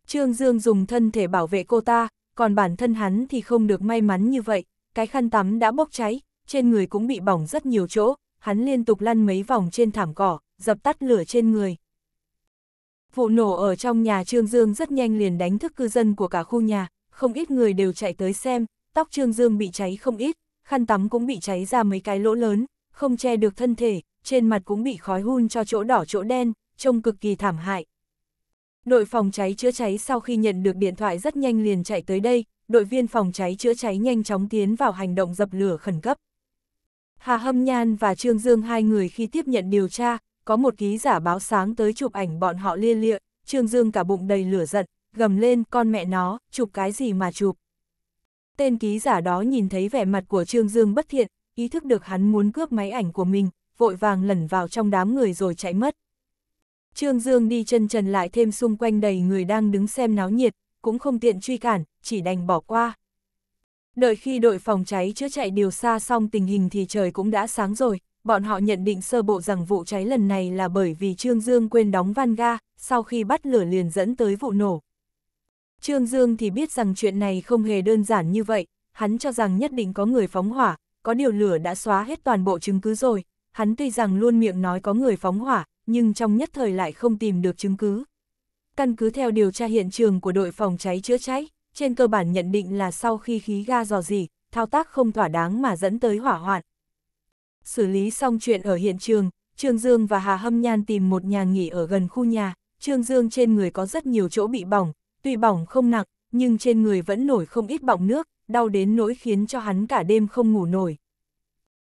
Trương Dương dùng thân thể bảo vệ cô ta, còn bản thân hắn thì không được may mắn như vậy, cái khăn tắm đã bốc cháy, trên người cũng bị bỏng rất nhiều chỗ, hắn liên tục lăn mấy vòng trên thảm cỏ, dập tắt lửa trên người. Vụ nổ ở trong nhà Trương Dương rất nhanh liền đánh thức cư dân của cả khu nhà, không ít người đều chạy tới xem, tóc Trương Dương bị cháy không ít, khăn tắm cũng bị cháy ra mấy cái lỗ lớn, không che được thân thể, trên mặt cũng bị khói hun cho chỗ đỏ chỗ đen, trông cực kỳ thảm hại. Đội phòng cháy chữa cháy sau khi nhận được điện thoại rất nhanh liền chạy tới đây, đội viên phòng cháy chữa cháy nhanh chóng tiến vào hành động dập lửa khẩn cấp. Hà Hâm Nhan và Trương Dương hai người khi tiếp nhận điều tra, có một ký giả báo sáng tới chụp ảnh bọn họ lia lịa, Trương Dương cả bụng đầy lửa giận, gầm lên con mẹ nó, chụp cái gì mà chụp. Tên ký giả đó nhìn thấy vẻ mặt của Trương Dương bất thiện, ý thức được hắn muốn cướp máy ảnh của mình, vội vàng lẩn vào trong đám người rồi chạy mất. Trương Dương đi chân trần lại thêm xung quanh đầy người đang đứng xem náo nhiệt, cũng không tiện truy cản, chỉ đành bỏ qua. Đợi khi đội phòng cháy chữa chạy điều xa xong tình hình thì trời cũng đã sáng rồi, bọn họ nhận định sơ bộ rằng vụ cháy lần này là bởi vì Trương Dương quên đóng van ga, sau khi bắt lửa liền dẫn tới vụ nổ. Trương Dương thì biết rằng chuyện này không hề đơn giản như vậy, hắn cho rằng nhất định có người phóng hỏa, có điều lửa đã xóa hết toàn bộ chứng cứ rồi, hắn tuy rằng luôn miệng nói có người phóng hỏa, nhưng trong nhất thời lại không tìm được chứng cứ. Căn cứ theo điều tra hiện trường của đội phòng cháy chữa cháy, trên cơ bản nhận định là sau khi khí ga dò dỉ, thao tác không thỏa đáng mà dẫn tới hỏa hoạn. Xử lý xong chuyện ở hiện trường, Trương Dương và Hà Hâm Nhan tìm một nhà nghỉ ở gần khu nhà, Trương Dương trên người có rất nhiều chỗ bị bỏng, tuy bỏng không nặng, nhưng trên người vẫn nổi không ít bỏng nước, đau đến nỗi khiến cho hắn cả đêm không ngủ nổi.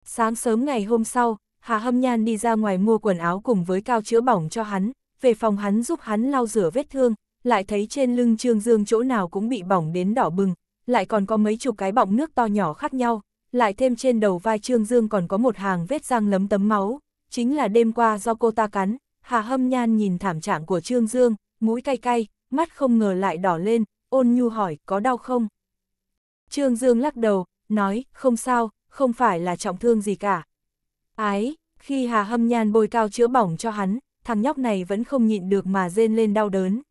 Sáng sớm ngày hôm sau, Hà Hâm Nhan đi ra ngoài mua quần áo cùng với cao chữa bỏng cho hắn, về phòng hắn giúp hắn lau rửa vết thương, lại thấy trên lưng Trương Dương chỗ nào cũng bị bỏng đến đỏ bừng, lại còn có mấy chục cái bọng nước to nhỏ khác nhau, lại thêm trên đầu vai Trương Dương còn có một hàng vết răng lấm tấm máu, chính là đêm qua do cô ta cắn, Hà Hâm Nhan nhìn thảm trạng của Trương Dương, mũi cay cay, mắt không ngờ lại đỏ lên, ôn nhu hỏi có đau không? Trương Dương lắc đầu, nói không sao, không phải là trọng thương gì cả. Ái, khi Hà Hâm Nhan bôi cao chữa bỏng cho hắn, thằng nhóc này vẫn không nhịn được mà rên lên đau đớn.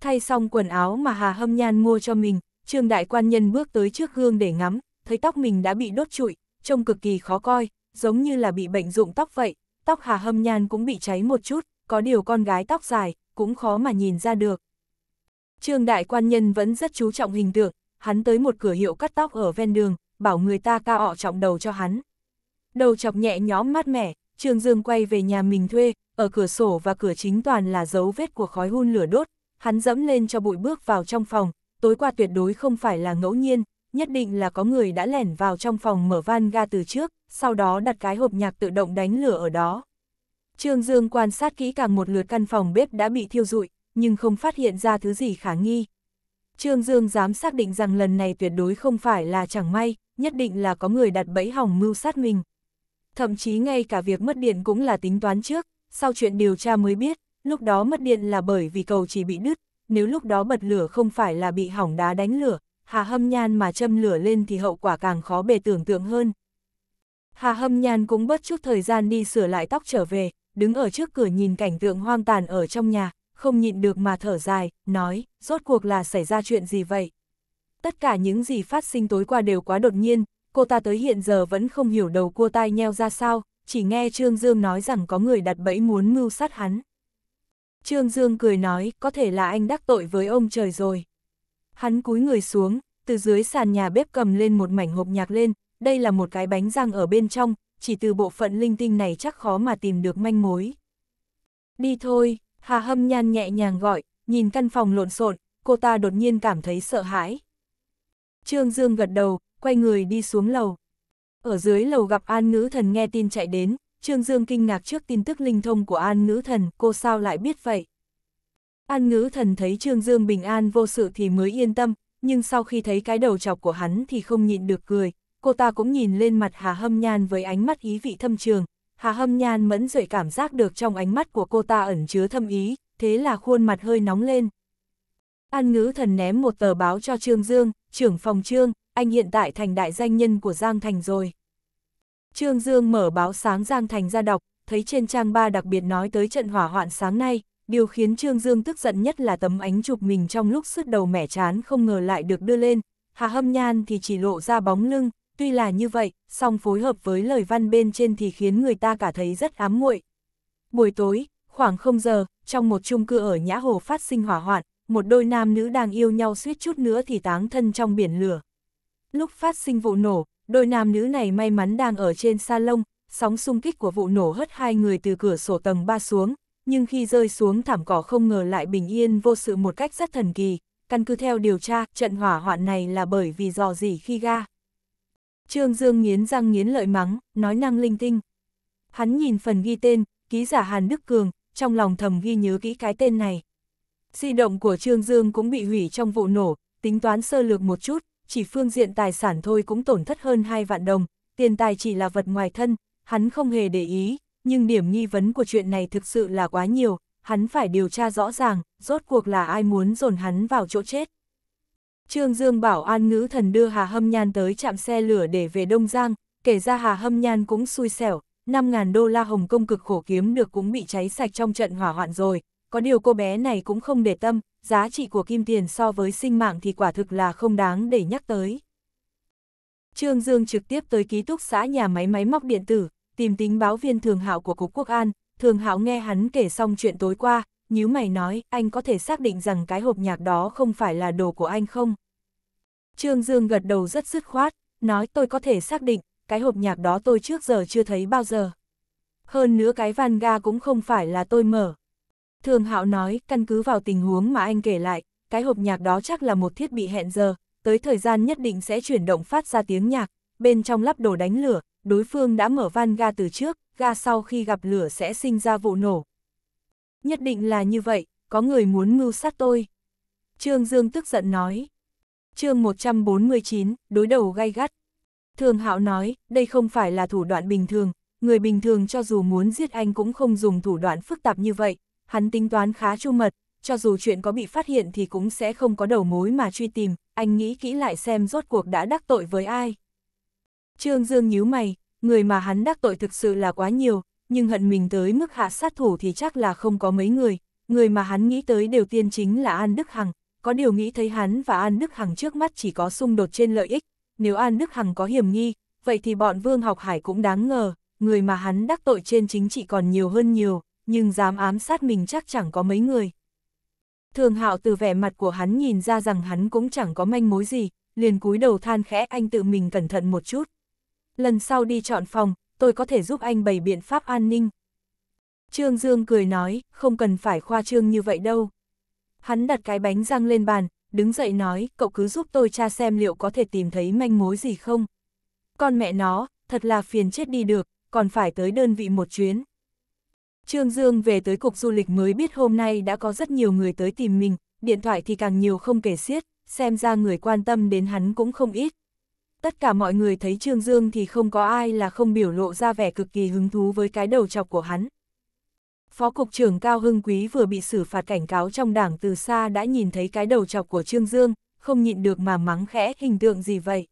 Thay xong quần áo mà Hà Hâm Nhan mua cho mình, Trương Đại Quan Nhân bước tới trước gương để ngắm, thấy tóc mình đã bị đốt trụi, trông cực kỳ khó coi, giống như là bị bệnh rụng tóc vậy, tóc Hà Hâm Nhan cũng bị cháy một chút, có điều con gái tóc dài, cũng khó mà nhìn ra được. Trương đại quan nhân vẫn rất chú trọng hình tượng, hắn tới một cửa hiệu cắt tóc ở ven đường, bảo người ta ca ọ trọng đầu cho hắn. Đầu chọc nhẹ nhõm mát mẻ, Trương Dương quay về nhà mình thuê, ở cửa sổ và cửa chính toàn là dấu vết của khói hun lửa đốt, hắn dẫm lên cho bụi bước vào trong phòng, tối qua tuyệt đối không phải là ngẫu nhiên, nhất định là có người đã lẻn vào trong phòng mở van ga từ trước, sau đó đặt cái hộp nhạc tự động đánh lửa ở đó. Trương Dương quan sát kỹ càng một lượt căn phòng bếp đã bị thiêu rụi, nhưng không phát hiện ra thứ gì khả nghi. Trương Dương dám xác định rằng lần này tuyệt đối không phải là chẳng may, nhất định là có người đặt bẫy hỏng mưu sát mình. Thậm chí ngay cả việc mất điện cũng là tính toán trước, sau chuyện điều tra mới biết, lúc đó mất điện là bởi vì cầu chỉ bị đứt, nếu lúc đó bật lửa không phải là bị hỏng đá đánh lửa, Hà Hâm Nhan mà châm lửa lên thì hậu quả càng khó bề tưởng tượng hơn. Hà Hâm Nhan cũng bất chút thời gian đi sửa lại tóc trở về, đứng ở trước cửa nhìn cảnh tượng hoang tàn ở trong nhà, không nhịn được mà thở dài, nói, rốt cuộc là xảy ra chuyện gì vậy? Tất cả những gì phát sinh tối qua đều quá đột nhiên, cô ta tới hiện giờ vẫn không hiểu đầu cua tai nheo ra sao, chỉ nghe Trương Dương nói rằng có người đặt bẫy muốn mưu sát hắn. Trương Dương cười nói, có thể là anh đắc tội với ông trời rồi. Hắn cúi người xuống, từ dưới sàn nhà bếp cầm lên một mảnh hộp nhạc lên, đây là một cái bánh răng ở bên trong, chỉ từ bộ phận linh tinh này chắc khó mà tìm được manh mối. Đi thôi, Hà Hâm Nhan nhẹ nhàng gọi, nhìn căn phòng lộn xộn, cô ta đột nhiên cảm thấy sợ hãi. Trương Dương gật đầu, quay người đi xuống lầu. Ở dưới lầu gặp An Ngữ Thần nghe tin chạy đến, Trương Dương kinh ngạc trước tin tức linh thông của An Ngữ Thần, cô sao lại biết vậy? An ngữ thần thấy Trương Dương bình an vô sự thì mới yên tâm, nhưng sau khi thấy cái đầu chọc của hắn thì không nhịn được cười, cô ta cũng nhìn lên mặt Hà Hâm Nhan với ánh mắt ý vị thâm trường. Hà Hâm Nhan mẫn rượi cảm giác được trong ánh mắt của cô ta ẩn chứa thâm ý, thế là khuôn mặt hơi nóng lên. An ngữ thần ném một tờ báo cho Trương Dương, trưởng phòng Trương, anh hiện tại thành đại danh nhân của Giang Thành rồi. Trương Dương mở báo sáng Giang Thành ra đọc, thấy trên trang 3 đặc biệt nói tới trận hỏa hoạn sáng nay, Điều khiến Trương Dương tức giận nhất là tấm ánh chụp mình trong lúc sứt đầu mẻ chán không ngờ lại được đưa lên, Hà Hâm Nhan thì chỉ lộ ra bóng lưng, tuy là như vậy, song phối hợp với lời văn bên trên thì khiến người ta cả thấy rất ám muội. Buổi tối, khoảng 0 giờ, trong một chung cư ở Nhã Hồ phát sinh hỏa hoạn, một đôi nam nữ đang yêu nhau suýt chút nữa thì táng thân trong biển lửa. Lúc phát sinh vụ nổ, đôi nam nữ này may mắn đang ở trên salon, sóng xung kích của vụ nổ hất hai người từ cửa sổ tầng 3 xuống, nhưng khi rơi xuống thảm cỏ không ngờ lại bình yên vô sự một cách rất thần kỳ. Căn cứ theo điều tra, trận hỏa hoạn này là bởi vì dò dỉ khi ga. Trương Dương nghiến răng nghiến lợi mắng, nói năng linh tinh. Hắn nhìn phần ghi tên, ký giả Hàn Đức Cường, trong lòng thầm ghi nhớ kỹ cái tên này. Di động của Trương Dương cũng bị hủy trong vụ nổ, tính toán sơ lược một chút, chỉ phương diện tài sản thôi cũng tổn thất hơn 2 vạn đồng, tiền tài chỉ là vật ngoài thân, hắn không hề để ý, nhưng điểm nghi vấn của chuyện này thực sự là quá nhiều, hắn phải điều tra rõ ràng, rốt cuộc là ai muốn dồn hắn vào chỗ chết. Trương Dương bảo an ngữ thần đưa Hà Hâm Nhan tới chạm xe lửa để về Đông Giang, kể ra Hà Hâm Nhan cũng xui xẻo, 5.000 đô la Hồng Kông cực khổ kiếm được cũng bị cháy sạch trong trận hỏa hoạn rồi, có điều cô bé này cũng không để tâm, giá trị của kim tiền so với sinh mạng thì quả thực là không đáng để nhắc tới. Trương Dương trực tiếp tới ký túc xã nhà máy máy móc điện tử, tìm tính báo viên thường hạo của Cục Quốc an, thường hạo nghe hắn kể xong chuyện tối qua, nhíu mày nói, anh có thể xác định rằng cái hộp nhạc đó không phải là đồ của anh không? Trương Dương gật đầu rất dứt khoát, nói tôi có thể xác định, cái hộp nhạc đó tôi trước giờ chưa thấy bao giờ. Hơn nữa cái van ga cũng không phải là tôi mở. Thường Hạo nói, căn cứ vào tình huống mà anh kể lại, cái hộp nhạc đó chắc là một thiết bị hẹn giờ, tới thời gian nhất định sẽ chuyển động phát ra tiếng nhạc, bên trong lắp đồ đánh lửa, đối phương đã mở van ga từ trước, ga sau khi gặp lửa sẽ sinh ra vụ nổ. Nhất định là như vậy, có người muốn mưu sát tôi. Trương Dương tức giận nói. chương 149, đối đầu gay gắt. Thường Hạo nói, đây không phải là thủ đoạn bình thường, người bình thường cho dù muốn giết anh cũng không dùng thủ đoạn phức tạp như vậy, hắn tính toán khá chu mật, cho dù chuyện có bị phát hiện thì cũng sẽ không có đầu mối mà truy tìm, anh nghĩ kỹ lại xem rốt cuộc đã đắc tội với ai. Trương Dương nhíu mày, người mà hắn đắc tội thực sự là quá nhiều, nhưng hận mình tới mức hạ sát thủ thì chắc là không có mấy người, người mà hắn nghĩ tới đều tiên chính là An Đức Hằng, có điều nghĩ thấy hắn và An Đức Hằng trước mắt chỉ có xung đột trên lợi ích, nếu An Đức Hằng có hiểm nghi, vậy thì bọn Vương Học Hải cũng đáng ngờ, người mà hắn đắc tội trên chính trị còn nhiều hơn nhiều, nhưng dám ám sát mình chắc chẳng có mấy người. Thường hạo từ vẻ mặt của hắn nhìn ra rằng hắn cũng chẳng có manh mối gì, liền cúi đầu than khẽ anh tự mình cẩn thận một chút lần sau đi chọn phòng, tôi có thể giúp anh bày biện pháp an ninh. Trương Dương cười nói, không cần phải khoa trương như vậy đâu. Hắn đặt cái bánh răng lên bàn, đứng dậy nói, cậu cứ giúp tôi tra xem liệu có thể tìm thấy manh mối gì không. Con mẹ nó, thật là phiền chết đi được, còn phải tới đơn vị một chuyến. Trương Dương về tới cục du lịch mới biết hôm nay đã có rất nhiều người tới tìm mình, điện thoại thì càng nhiều không kể xiết, xem ra người quan tâm đến hắn cũng không ít tất cả mọi người thấy Trương Dương thì không có ai là không biểu lộ ra vẻ cực kỳ hứng thú với cái đầu chọc của hắn. Phó Cục trưởng Cao Hưng Quý vừa bị xử phạt cảnh cáo trong đảng từ xa đã nhìn thấy cái đầu chọc của Trương Dương, không nhịn được mà mắng khẽ hình tượng gì vậy.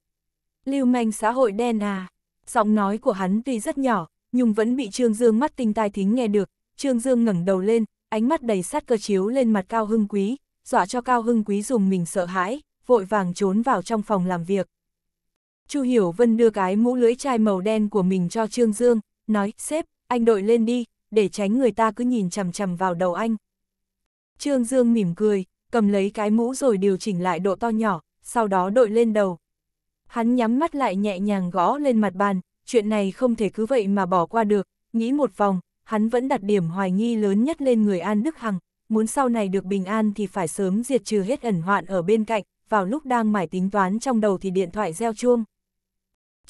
Lưu manh xã hội đen à, giọng nói của hắn tuy rất nhỏ, nhưng vẫn bị Trương Dương mắt tinh tai thính nghe được, Trương Dương ngẩng đầu lên, ánh mắt đầy sát cơ chiếu lên mặt Cao Hưng Quý, dọa cho Cao Hưng Quý dùng mình sợ hãi, vội vàng trốn vào trong phòng làm việc. Chu Hiểu Vân đưa cái mũ lưới chai màu đen của mình cho Trương Dương, nói, xếp, anh đội lên đi, để tránh người ta cứ nhìn chằm chằm vào đầu anh. Trương Dương mỉm cười, cầm lấy cái mũ rồi điều chỉnh lại độ to nhỏ, sau đó đội lên đầu. Hắn nhắm mắt lại nhẹ nhàng gõ lên mặt bàn, chuyện này không thể cứ vậy mà bỏ qua được, nghĩ một vòng, hắn vẫn đặt điểm hoài nghi lớn nhất lên người An Đức Hằng, muốn sau này được bình an thì phải sớm diệt trừ hết ẩn hoạn ở bên cạnh, vào lúc đang mải tính toán trong đầu thì điện thoại reo chuông.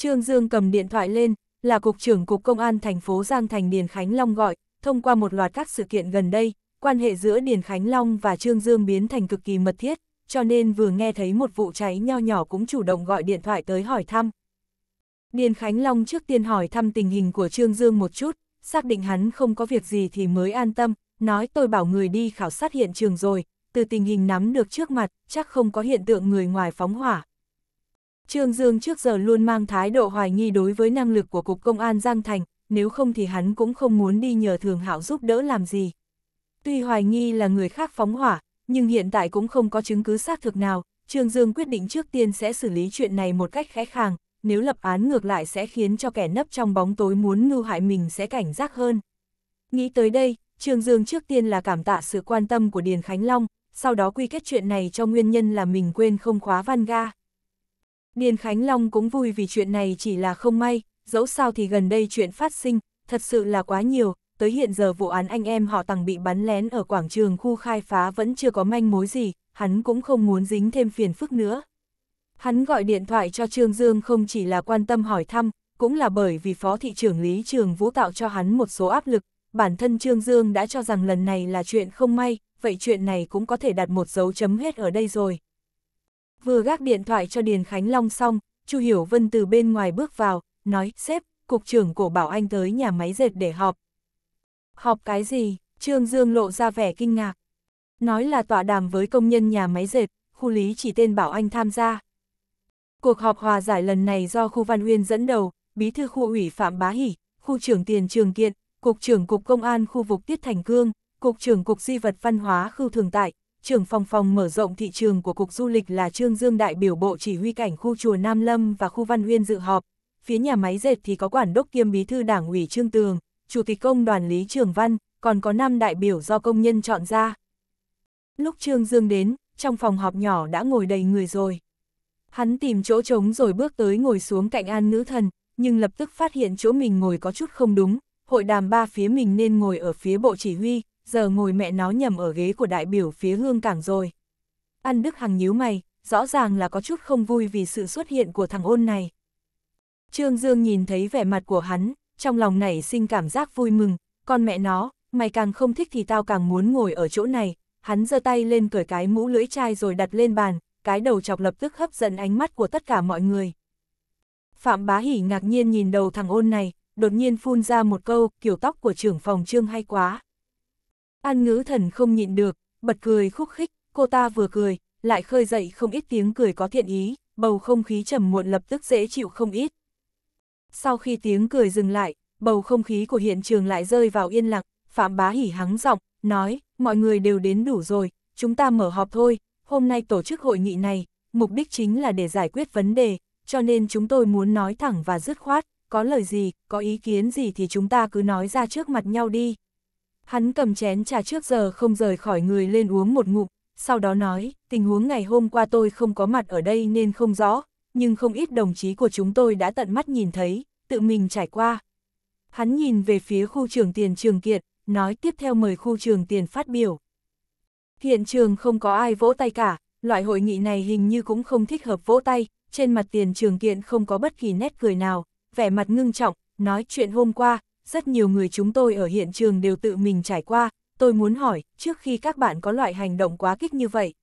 Trương Dương cầm điện thoại lên, là Cục trưởng Cục Công an thành phố Giang Thành Điền Khánh Long gọi, thông qua một loạt các sự kiện gần đây, quan hệ giữa Điền Khánh Long và Trương Dương biến thành cực kỳ mật thiết, cho nên vừa nghe thấy một vụ cháy nho nhỏ cũng chủ động gọi điện thoại tới hỏi thăm. Điền Khánh Long trước tiên hỏi thăm tình hình của Trương Dương một chút, xác định hắn không có việc gì thì mới an tâm, nói tôi bảo người đi khảo sát hiện trường rồi, từ tình hình nắm được trước mặt, chắc không có hiện tượng người ngoài phóng hỏa, Trương Dương trước giờ luôn mang thái độ hoài nghi đối với năng lực của Cục Công an Giang Thành, nếu không thì hắn cũng không muốn đi nhờ Thường Hảo giúp đỡ làm gì. Tuy hoài nghi là người khác phóng hỏa, nhưng hiện tại cũng không có chứng cứ xác thực nào, Trương Dương quyết định trước tiên sẽ xử lý chuyện này một cách khẽ khàng, nếu lập án ngược lại sẽ khiến cho kẻ nấp trong bóng tối muốn mưu hại mình sẽ cảnh giác hơn. Nghĩ tới đây, Trương Dương trước tiên là cảm tạ sự quan tâm của Điền Khánh Long, sau đó quy kết chuyện này cho nguyên nhân là mình quên không khóa văn ga. Điền Khánh Long cũng vui vì chuyện này chỉ là không may, dẫu sao thì gần đây chuyện phát sinh, thật sự là quá nhiều, tới hiện giờ vụ án anh em họ tàng bị bắn lén ở quảng trường khu khai phá vẫn chưa có manh mối gì, hắn cũng không muốn dính thêm phiền phức nữa. Hắn gọi điện thoại cho Trương Dương không chỉ là quan tâm hỏi thăm, cũng là bởi vì Phó Thị trưởng Lý Trường Vũ tạo cho hắn một số áp lực, bản thân Trương Dương đã cho rằng lần này là chuyện không may, vậy chuyện này cũng có thể đặt một dấu chấm hết ở đây rồi. Vừa gác điện thoại cho Điền Khánh Long xong, Chu Hiểu Vân từ bên ngoài bước vào, nói, sếp, cục trưởng cổ bảo anh tới nhà máy dệt để họp. Họp cái gì? Trương Dương lộ ra vẻ kinh ngạc. Nói là tọa đàm với công nhân nhà máy dệt, khu lý chỉ tên Bảo Anh tham gia. Cuộc họp hòa giải lần này do khu Văn Uyên dẫn đầu, bí thư khu ủy Phạm Bá Hỷ, khu trưởng tiền trường kiện, cục trưởng cục công an khu vực Tiết Thành Cương, cục trưởng cục di vật văn hóa khu Thường Tại, trưởng phòng phòng mở rộng thị trường của Cục Du lịch là Trương Dương đại biểu bộ chỉ huy cảnh khu chùa Nam Lâm và khu Văn Huyên dự họp, phía nhà máy dệt thì có quản đốc kiêm bí thư đảng ủy Trương Tường, chủ tịch công đoàn Lý Trường Văn, còn có 5 đại biểu do công nhân chọn ra. Lúc Trương Dương đến, trong phòng họp nhỏ đã ngồi đầy người rồi. Hắn tìm chỗ trống rồi bước tới ngồi xuống cạnh An Nữ Thần, nhưng lập tức phát hiện chỗ mình ngồi có chút không đúng, hội đàm ba phía mình nên ngồi ở phía bộ chỉ huy, giờ ngồi mẹ nó nhầm ở ghế của đại biểu phía hương cảng rồi. an Đức Hằng nhíu mày, rõ ràng là có chút không vui vì sự xuất hiện của thằng ôn này. Trương Dương nhìn thấy vẻ mặt của hắn, trong lòng nảy sinh cảm giác vui mừng, con mẹ nó, mày càng không thích thì tao càng muốn ngồi ở chỗ này, hắn giơ tay lên cởi cái mũ lưỡi chai rồi đặt lên bàn, cái đầu chọc lập tức hấp dẫn ánh mắt của tất cả mọi người. Phạm Bá Hỉ ngạc nhiên nhìn đầu thằng ôn này, đột nhiên phun ra một câu, kiểu tóc của trưởng phòng trương hay quá. An ngữ thần không nhịn được, bật cười khúc khích, cô ta vừa cười, lại khơi dậy không ít tiếng cười có thiện ý, bầu không khí trầm muộn lập tức dễ chịu không ít. Sau khi tiếng cười dừng lại, bầu không khí của hiện trường lại rơi vào yên lặng, Phạm Bá Hỉ hắng giọng, nói, mọi người đều đến đủ rồi, chúng ta mở họp thôi, hôm nay tổ chức hội nghị này, mục đích chính là để giải quyết vấn đề, cho nên chúng tôi muốn nói thẳng và dứt khoát, có lời gì, có ý kiến gì thì chúng ta cứ nói ra trước mặt nhau đi, Hắn cầm chén trà trước giờ không rời khỏi người lên uống một ngụm, sau đó nói, tình huống ngày hôm qua tôi không có mặt ở đây nên không rõ, nhưng không ít đồng chí của chúng tôi đã tận mắt nhìn thấy, tự mình trải qua. Hắn nhìn về phía khu trường tiền trường kiệt nói tiếp theo mời khu trường tiền phát biểu. Hiện trường không có ai vỗ tay cả, loại hội nghị này hình như cũng không thích hợp vỗ tay, trên mặt tiền trường kiện không có bất kỳ nét cười nào, vẻ mặt ngưng trọng, nói chuyện hôm qua, rất nhiều người chúng tôi ở hiện trường đều tự mình trải qua, tôi muốn hỏi, trước khi các bạn có loại hành động quá kích như vậy,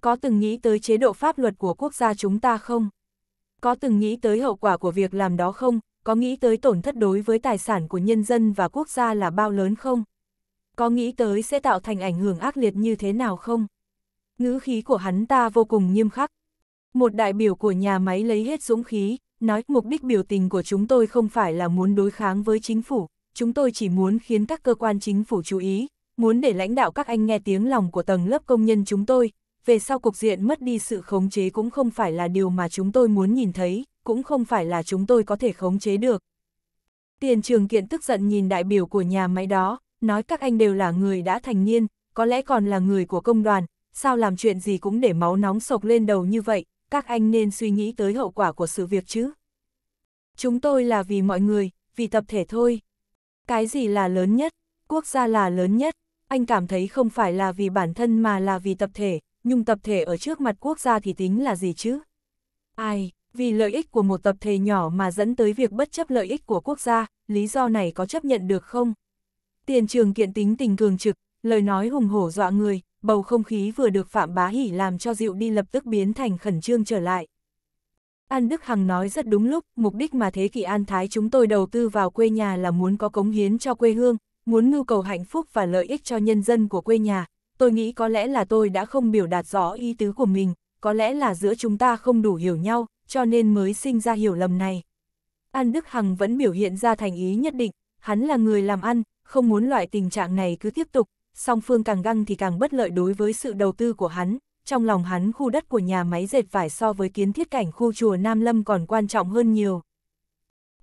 có từng nghĩ tới chế độ pháp luật của quốc gia chúng ta không? Có từng nghĩ tới hậu quả của việc làm đó không? Có nghĩ tới tổn thất đối với tài sản của nhân dân và quốc gia là bao lớn không? Có nghĩ tới sẽ tạo thành ảnh hưởng ác liệt như thế nào không? Ngữ khí của hắn ta vô cùng nghiêm khắc. Một đại biểu của nhà máy lấy hết dũng khí, nói mục đích biểu tình của chúng tôi không phải là muốn đối kháng với chính phủ, chúng tôi chỉ muốn khiến các cơ quan chính phủ chú ý, muốn để lãnh đạo các anh nghe tiếng lòng của tầng lớp công nhân chúng tôi, về sau cục diện mất đi sự khống chế cũng không phải là điều mà chúng tôi muốn nhìn thấy, cũng không phải là chúng tôi có thể khống chế được. Tiền trường kiện tức giận nhìn đại biểu của nhà máy đó, nói các anh đều là người đã thành niên, có lẽ còn là người của công đoàn, sao làm chuyện gì cũng để máu nóng sộc lên đầu như vậy, các anh nên suy nghĩ tới hậu quả của sự việc chứ. Chúng tôi là vì mọi người, vì tập thể thôi. Cái gì là lớn nhất, quốc gia là lớn nhất, anh cảm thấy không phải là vì bản thân mà là vì tập thể, nhưng tập thể ở trước mặt quốc gia thì tính là gì chứ? Ai, vì lợi ích của một tập thể nhỏ mà dẫn tới việc bất chấp lợi ích của quốc gia, lý do này có chấp nhận được không? Tiền trường kiện tính tình cường trực, lời nói hùng hổ dọa người, bầu không khí vừa được Phạm Bá Hỷ làm cho dịu đi lập tức biến thành khẩn trương trở lại. An Đức Hằng nói rất đúng lúc, mục đích mà Thế kỷ An Thái chúng tôi đầu tư vào quê nhà là muốn có cống hiến cho quê hương, muốn nhu cầu hạnh phúc và lợi ích cho nhân dân của quê nhà. Tôi nghĩ có lẽ là tôi đã không biểu đạt rõ ý tứ của mình, có lẽ là giữa chúng ta không đủ hiểu nhau, cho nên mới sinh ra hiểu lầm này. An Đức Hằng vẫn biểu hiện ra thành ý nhất định, hắn là người làm ăn, không muốn loại tình trạng này cứ tiếp tục, song phương càng găng thì càng bất lợi đối với sự đầu tư của hắn. Trong lòng hắn khu đất của nhà máy dệt vải so với kiến thiết cảnh khu chùa Nam Lâm còn quan trọng hơn nhiều.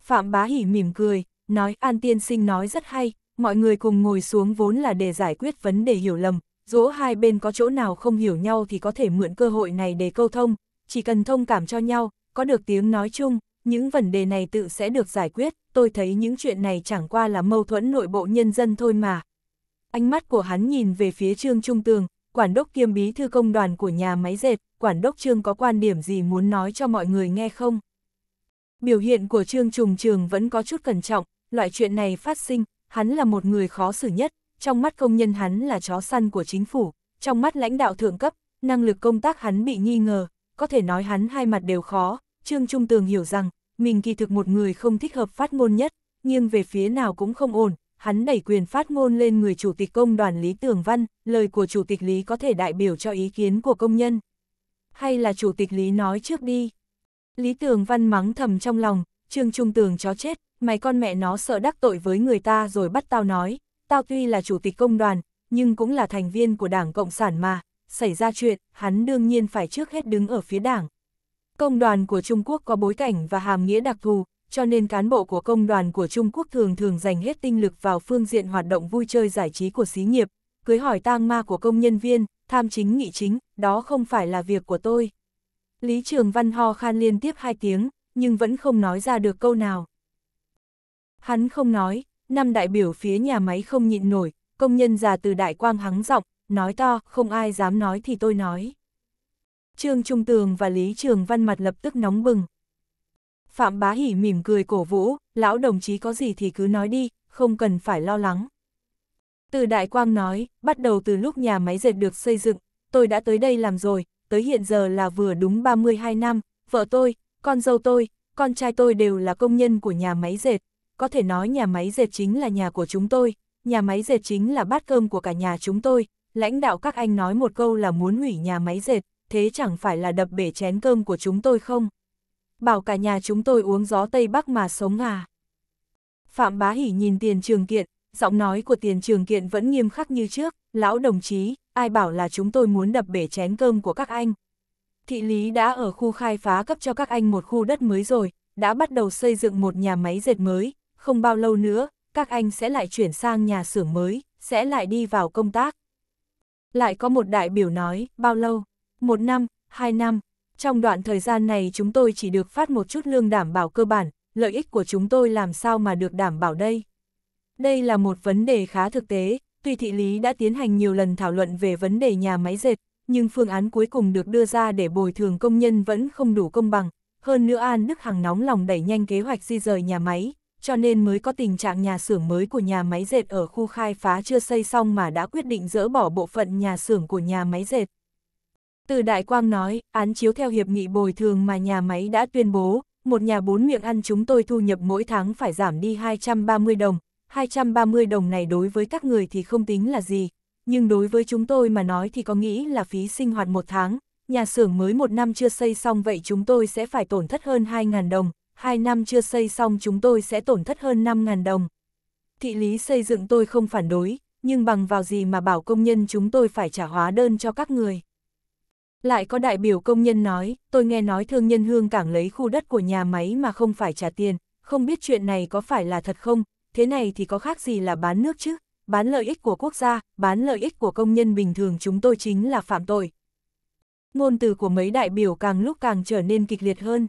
Phạm Bá Hỉ mỉm cười, nói An Tiên Sinh nói rất hay, mọi người cùng ngồi xuống vốn là để giải quyết vấn đề hiểu lầm, dỗ hai bên có chỗ nào không hiểu nhau thì có thể mượn cơ hội này để câu thông, chỉ cần thông cảm cho nhau, có được tiếng nói chung, những vấn đề này tự sẽ được giải quyết, tôi thấy những chuyện này chẳng qua là mâu thuẫn nội bộ nhân dân thôi mà, ánh mắt của hắn nhìn về phía Trương Trung Tường, quản đốc kiêm bí thư công đoàn của nhà máy dệt, quản đốc Trương có quan điểm gì muốn nói cho mọi người nghe không? Biểu hiện của Trương Trùng Trường vẫn có chút cẩn trọng, loại chuyện này phát sinh, hắn là một người khó xử nhất, trong mắt công nhân hắn là chó săn của chính phủ, trong mắt lãnh đạo thượng cấp, năng lực công tác hắn bị nghi ngờ, có thể nói hắn hai mặt đều khó, Trương Trung Tường hiểu rằng, mình kỳ thực một người không thích hợp phát ngôn nhất, nghiêng về phía nào cũng không ổn, hắn đẩy quyền phát ngôn lên người chủ tịch công đoàn Lý Tường Văn, lời của chủ tịch Lý có thể đại biểu cho ý kiến của công nhân. Hay là chủ tịch Lý nói trước đi. Lý Tường Văn mắng thầm trong lòng, Trương Trung Tường chó chết, mày con mẹ nó sợ đắc tội với người ta rồi bắt tao nói, tao tuy là chủ tịch công đoàn, nhưng cũng là thành viên của Đảng Cộng sản mà, xảy ra chuyện, hắn đương nhiên phải trước hết đứng ở phía Đảng. Công đoàn của Trung Quốc có bối cảnh và hàm nghĩa đặc thù, cho nên cán bộ của công đoàn của Trung Quốc thường thường dành hết tinh lực vào phương diện hoạt động vui chơi giải trí của xí nghiệp, cưới hỏi tang ma của công nhân viên, tham chính nghị chính, đó không phải là việc của tôi. Lý Trường Văn ho khan liên tiếp hai tiếng, nhưng vẫn không nói ra được câu nào. Hắn không nói, năm đại biểu phía nhà máy không nhịn nổi, công nhân già từ đại quang hắng giọng, nói to, không ai dám nói thì tôi nói. Trương Trung Tường và Lý Trường Văn mặt lập tức nóng bừng. Phạm Bá Hỷ mỉm cười cổ vũ, lão đồng chí có gì thì cứ nói đi, không cần phải lo lắng. Từ Đại Quang nói, bắt đầu từ lúc nhà máy dệt được xây dựng, tôi đã tới đây làm rồi, tới hiện giờ là vừa đúng 32 năm, vợ tôi, con dâu tôi, con trai tôi đều là công nhân của nhà máy dệt. Có thể nói nhà máy dệt chính là nhà của chúng tôi, nhà máy dệt chính là bát cơm của cả nhà chúng tôi. Lãnh đạo các anh nói một câu là muốn hủy nhà máy dệt, thế chẳng phải là đập bể chén cơm của chúng tôi không? bảo cả nhà chúng tôi uống gió Tây Bắc mà sống à. Phạm Bá Hỷ nhìn tiền trường kiện, giọng nói của tiền trường kiện vẫn nghiêm khắc như trước, lão đồng chí, ai bảo là chúng tôi muốn đập bể chén cơm của các anh. Thị lý đã ở khu khai phá cấp cho các anh một khu đất mới rồi, đã bắt đầu xây dựng một nhà máy dệt mới, không bao lâu nữa, các anh sẽ lại chuyển sang nhà xưởng mới, sẽ lại đi vào công tác. Lại có một đại biểu nói, bao lâu? Một năm, hai năm, trong đoạn thời gian này chúng tôi chỉ được phát một chút lương đảm bảo cơ bản, lợi ích của chúng tôi làm sao mà được đảm bảo đây? Đây là một vấn đề khá thực tế, tuy thị lý đã tiến hành nhiều lần thảo luận về vấn đề nhà máy dệt, nhưng phương án cuối cùng được đưa ra để bồi thường công nhân vẫn không đủ công bằng. Hơn nữa An Đức Hằng nóng lòng đẩy nhanh kế hoạch di rời nhà máy, cho nên mới có tình trạng nhà xưởng mới của nhà máy dệt ở khu khai phá chưa xây xong mà đã quyết định dỡ bỏ bộ phận nhà xưởng của nhà máy dệt. Từ Đại Quang nói, án chiếu theo hiệp nghị bồi thường mà nhà máy đã tuyên bố, một nhà bốn miệng ăn chúng tôi thu nhập mỗi tháng phải giảm đi 230 đồng. 230 đồng này đối với các người thì không tính là gì, nhưng đối với chúng tôi mà nói thì có nghĩ là phí sinh hoạt một tháng, nhà xưởng mới một năm chưa xây xong vậy chúng tôi sẽ phải tổn thất hơn 2.000 đồng, hai năm chưa xây xong chúng tôi sẽ tổn thất hơn 5.000 đồng. Thị lý xây dựng tôi không phản đối, nhưng bằng vào gì mà bảo công nhân chúng tôi phải trả hóa đơn cho các người. Lại có đại biểu công nhân nói, tôi nghe nói thương nhân hương cảng lấy khu đất của nhà máy mà không phải trả tiền, không biết chuyện này có phải là thật không, thế này thì có khác gì là bán nước chứ, bán lợi ích của quốc gia, bán lợi ích của công nhân bình thường chúng tôi chính là phạm tội. Ngôn từ của mấy đại biểu càng lúc càng trở nên kịch liệt hơn.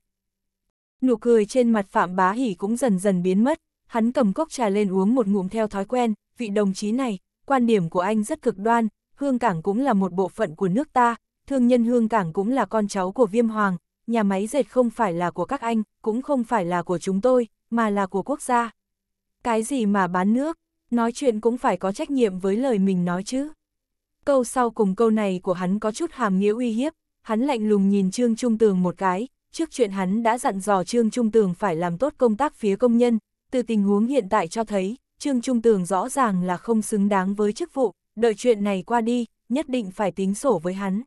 Nụ cười trên mặt Phạm Bá Hỷ cũng dần dần biến mất, hắn cầm cốc trà lên uống một ngụm theo thói quen, vị đồng chí này, quan điểm của anh rất cực đoan, hương cảng cũng là một bộ phận của nước ta, thương nhân hương cảng cũng là con cháu của viêm hoàng, nhà máy dệt không phải là của các anh, cũng không phải là của chúng tôi, mà là của quốc gia. Cái gì mà bán nước, nói chuyện cũng phải có trách nhiệm với lời mình nói chứ. Câu sau cùng câu này của hắn có chút hàm nghĩa uy hiếp, hắn lạnh lùng nhìn Trương Trung Tường một cái, trước chuyện hắn đã dặn dò Trương Trung Tường phải làm tốt công tác phía công nhân, từ tình huống hiện tại cho thấy, Trương Trung Tường rõ ràng là không xứng đáng với chức vụ, đợi chuyện này qua đi, nhất định phải tính sổ với hắn.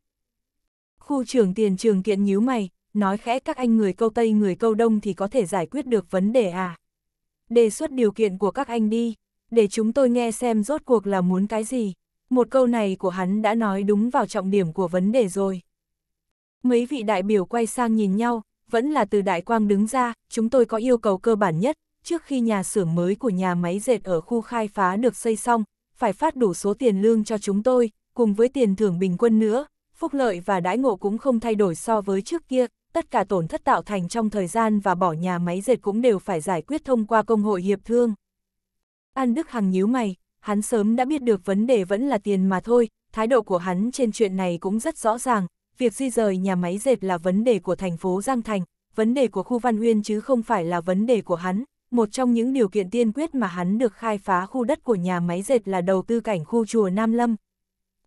Khu trưởng tiền trường kiện nhíu mày, nói khẽ các anh người câu Tây người câu Đông thì có thể giải quyết được vấn đề à. Đề xuất điều kiện của các anh đi, để chúng tôi nghe xem rốt cuộc là muốn cái gì. Một câu này của hắn đã nói đúng vào trọng điểm của vấn đề rồi. Mấy vị đại biểu quay sang nhìn nhau, vẫn là từ đại quang đứng ra, chúng tôi có yêu cầu cơ bản nhất, trước khi nhà xưởng mới của nhà máy dệt ở khu khai phá được xây xong, phải phát đủ số tiền lương cho chúng tôi, cùng với tiền thưởng bình quân nữa, phúc lợi và đãi ngộ cũng không thay đổi so với trước kia, tất cả tổn thất tạo thành trong thời gian và bỏ nhà máy dệt cũng đều phải giải quyết thông qua công hội hiệp thương. An Đức Hằng nhíu mày, hắn sớm đã biết được vấn đề vẫn là tiền mà thôi, thái độ của hắn trên chuyện này cũng rất rõ ràng, việc di rời nhà máy dệt là vấn đề của thành phố Giang Thành, vấn đề của khu Văn Uyên chứ không phải là vấn đề của hắn. Một trong những điều kiện tiên quyết mà hắn được khai phá khu đất của nhà máy dệt là đầu tư cảnh khu chùa Nam Lâm,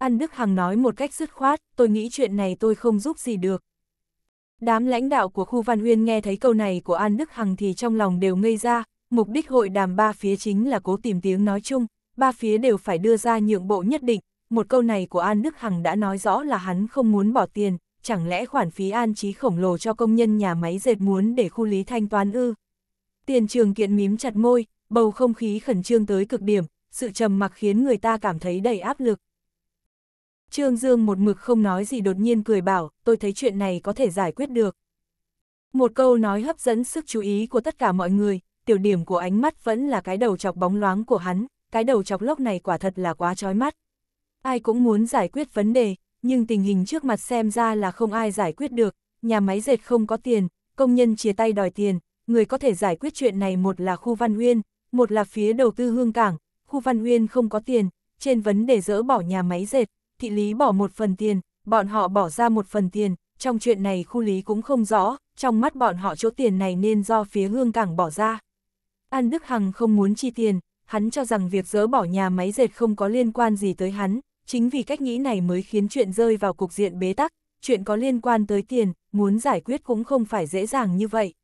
An Đức Hằng nói một cách dứt khoát, tôi nghĩ chuyện này tôi không giúp gì được. Đám lãnh đạo của khu Văn Uyên nghe thấy câu này của An Đức Hằng thì trong lòng đều ngây ra, mục đích hội đàm ba phía chính là cố tìm tiếng nói chung, ba phía đều phải đưa ra nhượng bộ nhất định, một câu này của An Đức Hằng đã nói rõ là hắn không muốn bỏ tiền, chẳng lẽ khoản phí an trí khổng lồ cho công nhân nhà máy dệt muốn để khu lý thanh toán ư? Tiền trường kiện mím chặt môi, bầu không khí khẩn trương tới cực điểm, sự trầm mặc khiến người ta cảm thấy đầy áp lực. Trương Dương một mực không nói gì đột nhiên cười bảo, tôi thấy chuyện này có thể giải quyết được. Một câu nói hấp dẫn sức chú ý của tất cả mọi người, tiểu điểm của ánh mắt vẫn là cái đầu chọc bóng loáng của hắn, cái đầu chọc lốc này quả thật là quá trói mắt. Ai cũng muốn giải quyết vấn đề, nhưng tình hình trước mặt xem ra là không ai giải quyết được, nhà máy dệt không có tiền, công nhân chia tay đòi tiền, người có thể giải quyết chuyện này một là khu Văn Uyên, một là phía đầu tư Hương Cảng, khu Văn Uyên không có tiền, trên vấn đề dỡ bỏ nhà máy dệt, thị lý bỏ một phần tiền, bọn họ bỏ ra một phần tiền, trong chuyện này khu lý cũng không rõ, trong mắt bọn họ chỗ tiền này nên do phía hương cảng bỏ ra. An Đức Hằng không muốn chi tiền, hắn cho rằng việc dỡ bỏ nhà máy dệt không có liên quan gì tới hắn, chính vì cách nghĩ này mới khiến chuyện rơi vào cục diện bế tắc, chuyện có liên quan tới tiền, muốn giải quyết cũng không phải dễ dàng như vậy.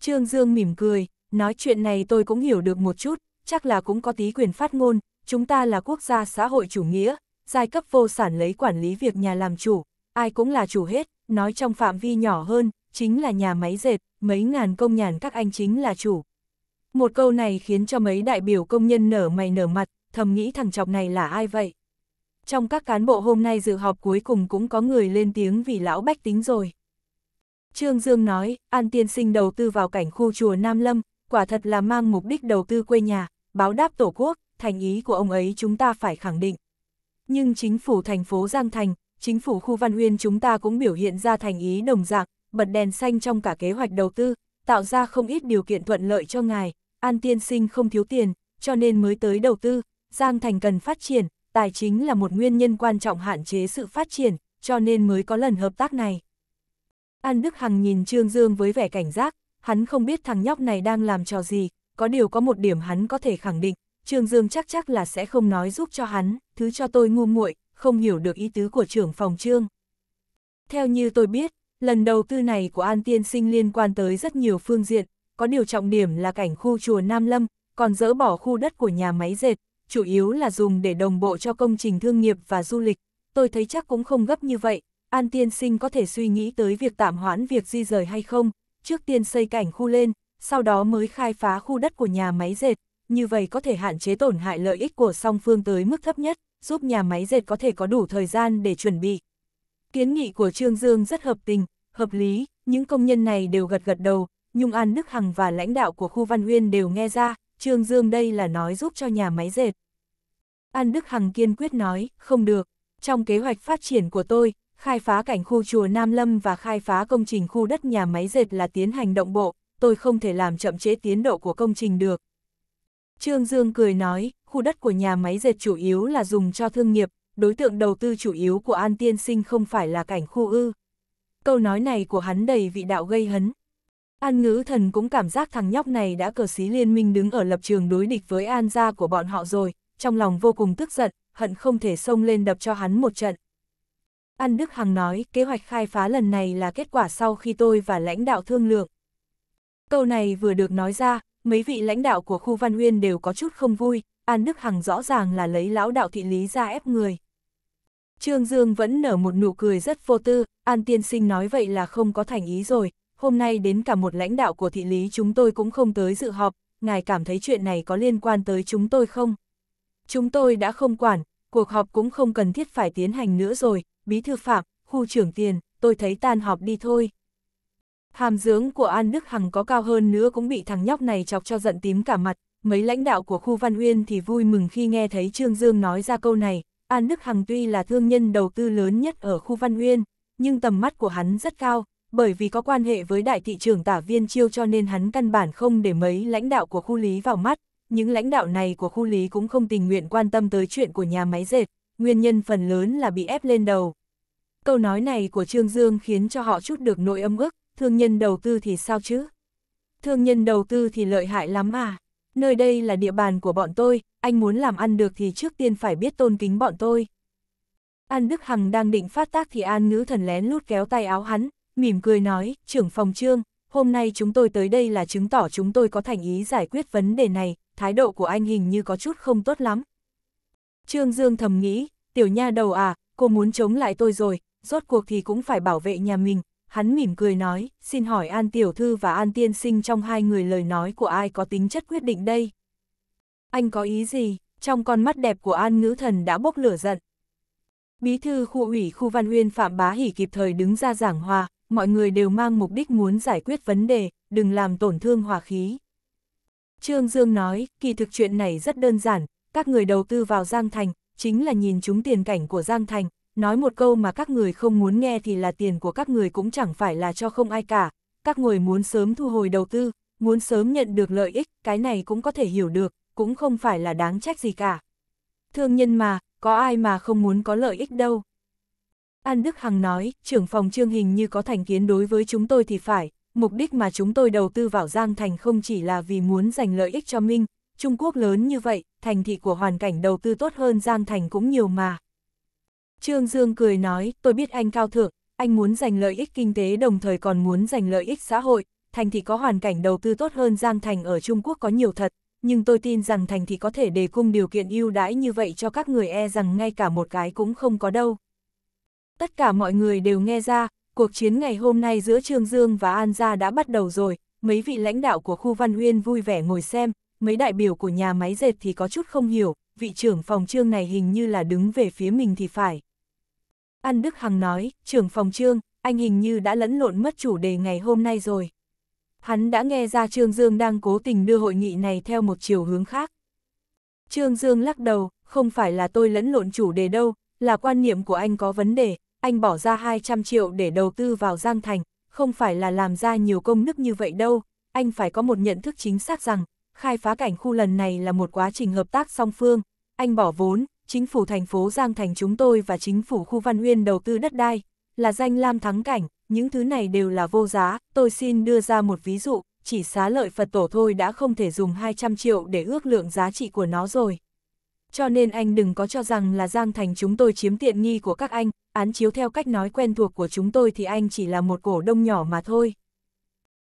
Trương Dương mỉm cười, nói chuyện này tôi cũng hiểu được một chút, chắc là cũng có tí quyền phát ngôn, chúng ta là quốc gia xã hội chủ nghĩa, giai cấp vô sản lấy quản lý việc nhà làm chủ, ai cũng là chủ hết, nói trong phạm vi nhỏ hơn, chính là nhà máy dệt, mấy ngàn công nhàn các anh chính là chủ. Một câu này khiến cho mấy đại biểu công nhân nở mày nở mặt, thầm nghĩ thằng chọc này là ai vậy? Trong các cán bộ hôm nay dự họp cuối cùng cũng có người lên tiếng vì lão bách tính rồi. Trương Dương nói, An Tiên Sinh đầu tư vào cảnh khu chùa Nam Lâm, quả thật là mang mục đích đầu tư quê nhà, báo đáp tổ quốc, thành ý của ông ấy chúng ta phải khẳng định. Nhưng chính phủ thành phố Giang Thành, chính phủ khu Văn Uyên chúng ta cũng biểu hiện ra thành ý đồng dạng, bật đèn xanh trong cả kế hoạch đầu tư, tạo ra không ít điều kiện thuận lợi cho ngài, An Tiên Sinh không thiếu tiền, cho nên mới tới đầu tư, Giang Thành cần phát triển, tài chính là một nguyên nhân quan trọng hạn chế sự phát triển, cho nên mới có lần hợp tác này. An Đức Hằng nhìn Trương Dương với vẻ cảnh giác, hắn không biết thằng nhóc này đang làm trò gì, có điều có một điểm hắn có thể khẳng định, Trương Dương chắc chắc là sẽ không nói giúp cho hắn, thứ cho tôi ngu muội, không hiểu được ý tứ của trưởng phòng Trương. Theo như tôi biết, lần đầu tư này của An Tiên Sinh liên quan tới rất nhiều phương diện, có điều trọng điểm là cảnh khu chùa Nam Lâm, còn dỡ bỏ khu đất của nhà máy dệt, chủ yếu là dùng để đồng bộ cho công trình thương nghiệp và du lịch, tôi thấy chắc cũng không gấp như vậy, An Tiên Sinh có thể suy nghĩ tới việc tạm hoãn việc di rời hay không, trước tiên xây cảnh khu lên, sau đó mới khai phá khu đất của nhà máy dệt, như vậy có thể hạn chế tổn hại lợi ích của song phương tới mức thấp nhất, giúp nhà máy dệt có thể có đủ thời gian để chuẩn bị. Kiến nghị của Trương Dương rất hợp tình, hợp lý, những công nhân này đều gật gật đầu, Nhung An Đức Hằng và lãnh đạo của khu Văn nguyên đều nghe ra, Trương Dương đây là nói giúp cho nhà máy dệt. An Đức Hằng kiên quyết nói, không được, trong kế hoạch phát triển của tôi, khai phá cảnh khu chùa Nam Lâm và khai phá công trình khu đất nhà máy dệt là tiến hành động bộ, tôi không thể làm chậm chế tiến độ của công trình được, Trương Dương cười nói, khu đất của nhà máy dệt chủ yếu là dùng cho thương nghiệp, đối tượng đầu tư chủ yếu của An Tiên Sinh không phải là cảnh khu ư. Câu nói này của hắn đầy vị đạo gây hấn. An ngữ thần cũng cảm giác thằng nhóc này đã cờ xí liên minh đứng ở lập trường đối địch với An gia của bọn họ rồi, trong lòng vô cùng tức giận, hận không thể xông lên đập cho hắn một trận. An Đức Hằng nói kế hoạch khai phá lần này là kết quả sau khi tôi và lãnh đạo thương lượng. Câu này vừa được nói ra, mấy vị lãnh đạo của khu Văn Huyên đều có chút không vui, An Đức Hằng rõ ràng là lấy lão đạo thị lý ra ép người. Trương Dương vẫn nở một nụ cười rất vô tư, An Tiên Sinh nói vậy là không có thành ý rồi, hôm nay đến cả một lãnh đạo của thị lý chúng tôi cũng không tới dự họp, ngài cảm thấy chuyện này có liên quan tới chúng tôi không? Chúng tôi đã không quản, cuộc họp cũng không cần thiết phải tiến hành nữa rồi, bí thư phạm, khu trưởng tiền, tôi thấy tan họp đi thôi. Hàm dưỡng của An Đức Hằng có cao hơn nữa cũng bị thằng nhóc này chọc cho giận tím cả mặt, mấy lãnh đạo của khu Văn Uyên thì vui mừng khi nghe thấy Trương Dương nói ra câu này, An Đức Hằng tuy là thương nhân đầu tư lớn nhất ở khu Văn Uyên, nhưng tầm mắt của hắn rất cao, bởi vì có quan hệ với đại thị trường tả viên chiêu cho nên hắn căn bản không để mấy lãnh đạo của khu lý vào mắt, những lãnh đạo này của khu lý cũng không tình nguyện quan tâm tới chuyện của nhà máy dệt, nguyên nhân phần lớn là bị ép lên đầu. Câu nói này của Trương Dương khiến cho họ chút được nội âm ức, thương nhân đầu tư thì sao chứ? Thương nhân đầu tư thì lợi hại lắm à? Nơi đây là địa bàn của bọn tôi, anh muốn làm ăn được thì trước tiên phải biết tôn kính bọn tôi. An Đức Hằng đang định phát tác thì An Ngữ Thần lén lút kéo tay áo hắn, mỉm cười nói, trưởng phòng trương, hôm nay chúng tôi tới đây là chứng tỏ chúng tôi có thành ý giải quyết vấn đề này, thái độ của anh hình như có chút không tốt lắm. Trương Dương thầm nghĩ, tiểu nha đầu à, cô muốn chống lại tôi rồi, rốt cuộc thì cũng phải bảo vệ nhà mình, hắn mỉm cười nói, xin hỏi An Tiểu Thư và An Tiên Sinh trong hai người lời nói của ai có tính chất quyết định đây? Anh có ý gì? Trong con mắt đẹp của An Ngữ Thần đã bốc lửa giận. Bí thư khu ủy khu Văn Uyên Phạm Bá Hỷ kịp thời đứng ra giảng hòa, mọi người đều mang mục đích muốn giải quyết vấn đề, đừng làm tổn thương hòa khí. Trương Dương nói, kỳ thực chuyện này rất đơn giản, các người đầu tư vào Giang Thành, chính là nhìn chúng tiền cảnh của Giang Thành, nói một câu mà các người không muốn nghe thì là tiền của các người cũng chẳng phải là cho không ai cả, các người muốn sớm thu hồi đầu tư, muốn sớm nhận được lợi ích, cái này cũng có thể hiểu được, cũng không phải là đáng trách gì cả. Thương nhân mà, có ai mà không muốn có lợi ích đâu. An Đức Hằng nói, trưởng phòng trương hình như có thành kiến đối với chúng tôi thì phải, mục đích mà chúng tôi đầu tư vào Giang Thành không chỉ là vì muốn giành lợi ích cho Minh, Trung Quốc lớn như vậy, thành thị của hoàn cảnh đầu tư tốt hơn Giang Thành cũng nhiều mà. Trương Dương cười nói, tôi biết anh cao thượng, anh muốn giành lợi ích kinh tế đồng thời còn muốn giành lợi ích xã hội, thành thị có hoàn cảnh đầu tư tốt hơn Giang Thành ở Trung Quốc có nhiều thật, nhưng tôi tin rằng thành thị có thể đề cung điều kiện ưu đãi như vậy cho các người e rằng ngay cả một cái cũng không có đâu. Tất cả mọi người đều nghe ra, cuộc chiến ngày hôm nay giữa Trương Dương và An Gia đã bắt đầu rồi, mấy vị lãnh đạo của khu Văn Uyên vui vẻ ngồi xem, mấy đại biểu của nhà máy dệt thì có chút không hiểu, vị trưởng phòng trương này hình như là đứng về phía mình thì phải. An Đức Hằng nói, trưởng phòng trương, anh hình như đã lẫn lộn mất chủ đề ngày hôm nay rồi. Hắn đã nghe ra Trương Dương đang cố tình đưa hội nghị này theo một chiều hướng khác. Trương Dương lắc đầu, không phải là tôi lẫn lộn chủ đề đâu, là quan niệm của anh có vấn đề, anh bỏ ra 200 triệu để đầu tư vào Giang Thành, không phải là làm ra nhiều công đức như vậy đâu, anh phải có một nhận thức chính xác rằng, khai phá cảnh khu lần này là một quá trình hợp tác song phương, anh bỏ vốn, chính phủ thành phố Giang Thành chúng tôi và chính phủ khu Văn Uyên đầu tư đất đai, là danh lam thắng cảnh, những thứ này đều là vô giá, tôi xin đưa ra một ví dụ, chỉ xá lợi Phật tổ thôi đã không thể dùng 200 triệu để ước lượng giá trị của nó rồi. Cho nên anh đừng có cho rằng là Giang Thành chúng tôi chiếm tiện nghi của các anh, án chiếu theo cách nói quen thuộc của chúng tôi thì anh chỉ là một cổ đông nhỏ mà thôi.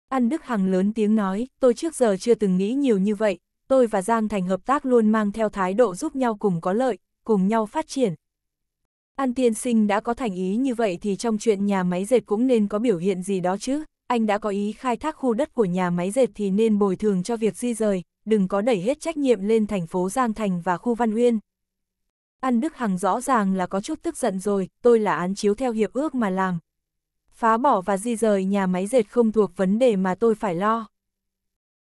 An Đức Hằng lớn tiếng nói, tôi trước giờ chưa từng nghĩ nhiều như vậy, tôi và Giang Thành hợp tác luôn mang theo thái độ giúp nhau cùng có lợi, cùng nhau phát triển. An Tiên Sinh đã có thành ý như vậy thì trong chuyện nhà máy dệt cũng nên có biểu hiện gì đó chứ, anh đã có ý khai thác khu đất của nhà máy dệt thì nên bồi thường cho việc di rời, đừng có đẩy hết trách nhiệm lên thành phố Giang Thành và khu Văn Uyên. An Đức Hằng rõ ràng là có chút tức giận rồi, tôi là án chiếu theo hiệp ước mà làm, phá bỏ và di rời nhà máy dệt không thuộc vấn đề mà tôi phải lo.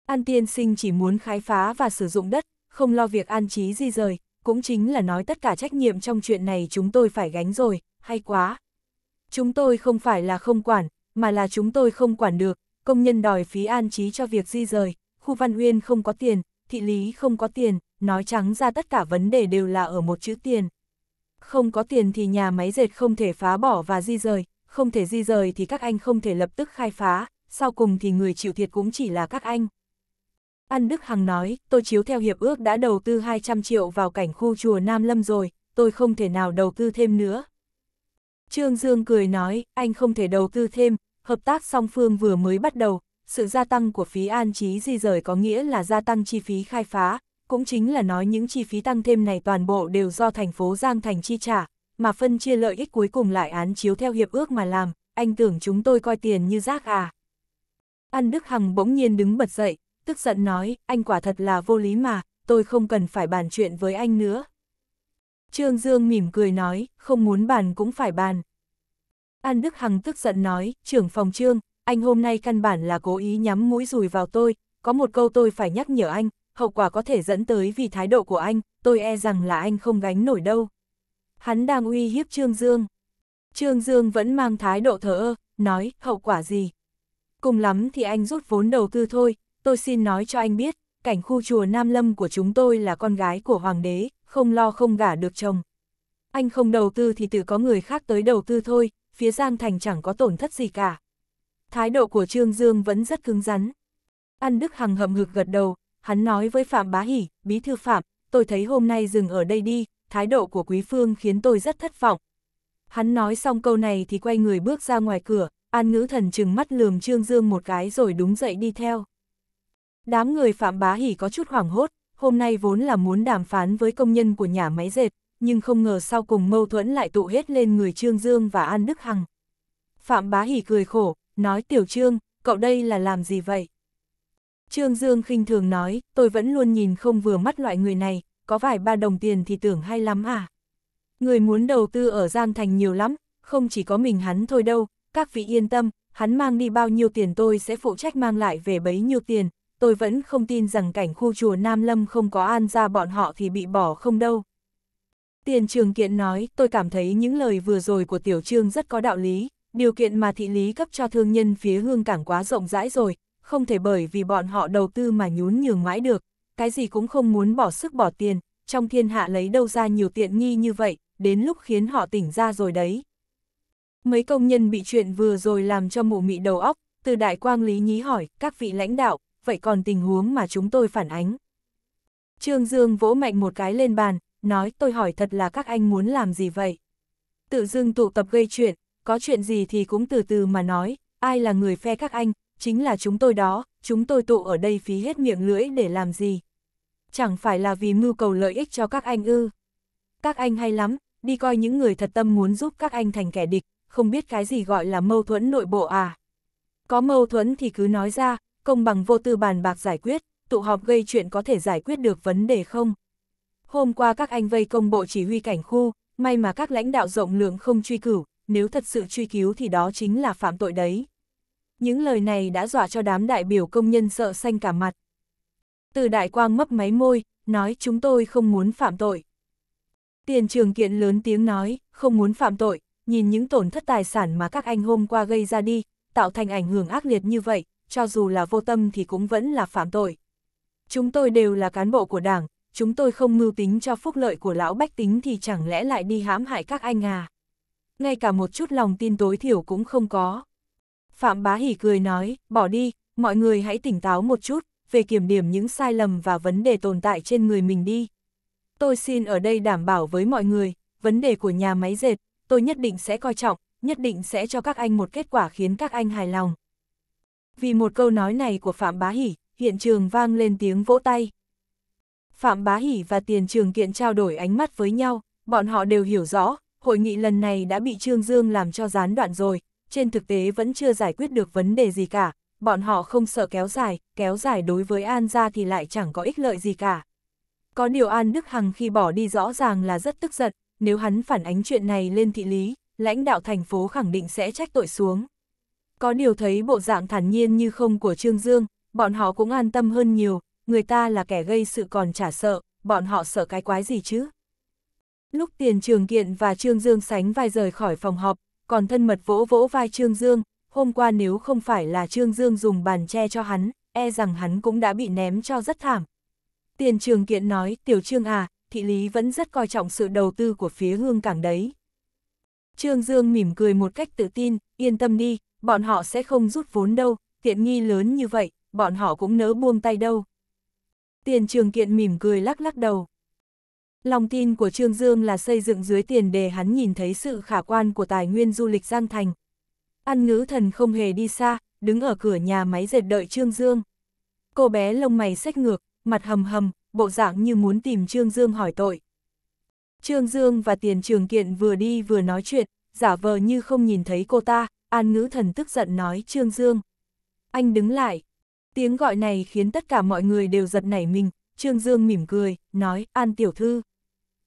An tiên sinh chỉ muốn khai phá và sử dụng đất, không lo việc an trí di rời, cũng chính là nói tất cả trách nhiệm trong chuyện này chúng tôi phải gánh rồi, hay quá. Chúng tôi không phải là không quản, mà là chúng tôi không quản được, công nhân đòi phí an trí cho việc di rời, khu văn huyên không có tiền, thị lý không có tiền, nói trắng ra tất cả vấn đề đều là ở một chữ tiền. Không có tiền thì nhà máy dệt không thể phá bỏ và di rời, không thể di rời thì các anh không thể lập tức khai phá, sau cùng thì người chịu thiệt cũng chỉ là các anh. An Đức Hằng nói, tôi chiếu theo hiệp ước đã đầu tư 200 triệu vào cảnh khu chùa Nam Lâm rồi, tôi không thể nào đầu tư thêm nữa. Trương Dương cười nói, anh không thể đầu tư thêm, hợp tác song phương vừa mới bắt đầu, sự gia tăng của phí an trí di rời có nghĩa là gia tăng chi phí khai phá, cũng chính là nói những chi phí tăng thêm này toàn bộ đều do thành phố Giang Thành chi trả, mà phân chia lợi ích cuối cùng lại án chiếu theo hiệp ước mà làm, anh tưởng chúng tôi coi tiền như rác à. An Đức Hằng bỗng nhiên đứng bật dậy, tức giận nói, anh quả thật là vô lý mà, tôi không cần phải bàn chuyện với anh nữa. Trương Dương mỉm cười nói, không muốn bàn cũng phải bàn. An Đức Hằng tức giận nói, trưởng phòng Trương, anh hôm nay căn bản là cố ý nhắm mũi rùi vào tôi, có một câu tôi phải nhắc nhở anh, hậu quả có thể dẫn tới vì thái độ của anh, tôi e rằng là anh không gánh nổi đâu hắn đang uy hiếp Trương Dương. Trương Dương vẫn mang thái độ thờ ơ, nói, hậu quả gì? Cùng lắm thì anh rút vốn đầu tư thôi, tôi xin nói cho anh biết, cảnh khu chùa Nam Lâm của chúng tôi là con gái của Hoàng đế, không lo không gả được chồng. Anh không đầu tư thì tự có người khác tới đầu tư thôi, phía Giang Thành chẳng có tổn thất gì cả. Thái độ của Trương Dương vẫn rất cứng rắn. Ăn Đức Hằng hậm hực gật đầu, hắn nói với Phạm Bá Hỷ, bí thư Phạm, tôi thấy hôm nay dừng ở đây đi, thái độ của quý phương khiến tôi rất thất vọng. Hắn nói xong câu này thì quay người bước ra ngoài cửa, an ngữ thần chừng mắt lườm Trương Dương một cái rồi đúng dậy đi theo. Đám người phạm bá hỉ có chút hoảng hốt, hôm nay vốn là muốn đàm phán với công nhân của nhà máy dệt, nhưng không ngờ sau cùng mâu thuẫn lại tụ hết lên người Trương Dương và An Đức Hằng. Phạm bá hỉ cười khổ, nói tiểu Trương, cậu đây là làm gì vậy? Trương Dương khinh thường nói, tôi vẫn luôn nhìn không vừa mắt loại người này, có vài ba đồng tiền thì tưởng hay lắm à. Người muốn đầu tư ở Giang Thành nhiều lắm, không chỉ có mình hắn thôi đâu, các vị yên tâm, hắn mang đi bao nhiêu tiền tôi sẽ phụ trách mang lại về bấy nhiêu tiền, tôi vẫn không tin rằng cảnh khu chùa Nam Lâm không có an ra bọn họ thì bị bỏ không đâu. Tiền trường kiện nói, tôi cảm thấy những lời vừa rồi của tiểu trương rất có đạo lý, điều kiện mà thị lý cấp cho thương nhân phía hương cảng quá rộng rãi rồi, không thể bởi vì bọn họ đầu tư mà nhún nhường mãi được, cái gì cũng không muốn bỏ sức bỏ tiền, trong thiên hạ lấy đâu ra nhiều tiện nghi như vậy, đến lúc khiến họ tỉnh ra rồi đấy. Mấy công nhân bị chuyện vừa rồi làm cho mụ mị đầu óc, từ đại quang lý nhí hỏi, các vị lãnh đạo, vậy còn tình huống mà chúng tôi phản ánh. Trương Dương vỗ mạnh một cái lên bàn, nói tôi hỏi thật là các anh muốn làm gì vậy? Tự dưng tụ tập gây chuyện, có chuyện gì thì cũng từ từ mà nói, ai là người phe các anh, chính là chúng tôi đó, chúng tôi tụ ở đây phí hết miệng lưỡi để làm gì chẳng phải là vì mưu cầu lợi ích cho các anh ư. Các anh hay lắm, đi coi những người thật tâm muốn giúp các anh thành kẻ địch, không biết cái gì gọi là mâu thuẫn nội bộ à. Có mâu thuẫn thì cứ nói ra, công bằng vô tư bàn bạc giải quyết, tụ họp gây chuyện có thể giải quyết được vấn đề không. Hôm qua các anh vây công bộ chỉ huy cảnh khu, may mà các lãnh đạo rộng lượng không truy cử, nếu thật sự truy cứu thì đó chính là phạm tội đấy. Những lời này đã dọa cho đám đại biểu công nhân sợ xanh cả mặt. Từ đại quang mấp máy môi, nói chúng tôi không muốn phạm tội. Tiền trường kiện lớn tiếng nói, không muốn phạm tội, nhìn những tổn thất tài sản mà các anh hôm qua gây ra đi, tạo thành ảnh hưởng ác liệt như vậy, cho dù là vô tâm thì cũng vẫn là phạm tội. Chúng tôi đều là cán bộ của đảng, chúng tôi không mưu tính cho phúc lợi của lão bách tính thì chẳng lẽ lại đi hãm hại các anh à. Ngay cả một chút lòng tin tối thiểu cũng không có. Phạm Bá Hỉ cười nói, bỏ đi, mọi người hãy tỉnh táo một chút, về kiểm điểm những sai lầm và vấn đề tồn tại trên người mình đi. Tôi xin ở đây đảm bảo với mọi người, vấn đề của nhà máy dệt, tôi nhất định sẽ coi trọng, nhất định sẽ cho các anh một kết quả khiến các anh hài lòng. Vì một câu nói này của Phạm Bá Hỷ, hiện trường vang lên tiếng vỗ tay. Phạm Bá Hỷ và Tiền Trường Kiện trao đổi ánh mắt với nhau, bọn họ đều hiểu rõ, hội nghị lần này đã bị Trương Dương làm cho gián đoạn rồi, trên thực tế vẫn chưa giải quyết được vấn đề gì cả, bọn họ không sợ kéo dài, kéo dài đối với An ra thì lại chẳng có ích lợi gì cả. Có điều An Đức Hằng khi bỏ đi rõ ràng là rất tức giận, nếu hắn phản ánh chuyện này lên thị lý, lãnh đạo thành phố khẳng định sẽ trách tội xuống. Có điều thấy bộ dạng thản nhiên như không của Trương Dương, bọn họ cũng an tâm hơn nhiều, người ta là kẻ gây sự còn trả sợ, bọn họ sợ cái quái gì chứ. Lúc tiền trường kiện và Trương Dương sánh vai rời khỏi phòng họp, còn thân mật vỗ vỗ vai Trương Dương, hôm qua nếu không phải là Trương Dương dùng bàn che cho hắn, e rằng hắn cũng đã bị ném cho rất thảm. Tiền trường kiện nói, tiểu Trương à, thị lý vẫn rất coi trọng sự đầu tư của phía hương cảng đấy. Trương Dương mỉm cười một cách tự tin, yên tâm đi, bọn họ sẽ không rút vốn đâu, tiện nghi lớn như vậy, bọn họ cũng nỡ buông tay đâu. Tiền trường kiện mỉm cười lắc lắc đầu. Lòng tin của Trương Dương là xây dựng dưới tiền để hắn nhìn thấy sự khả quan của tài nguyên du lịch Giang Thành, An ngữ thần không hề đi xa, đứng ở cửa nhà máy dệt đợi Trương Dương. Cô bé lông mày sách ngược, mặt hầm hầm, bộ dạng như muốn tìm Trương Dương hỏi tội. Trương Dương và tiền trường kiện vừa đi vừa nói chuyện, giả vờ như không nhìn thấy cô ta, an ngữ thần tức giận nói Trương Dương. Anh đứng lại. Tiếng gọi này khiến tất cả mọi người đều giật nảy mình, Trương Dương mỉm cười, nói, an tiểu thư.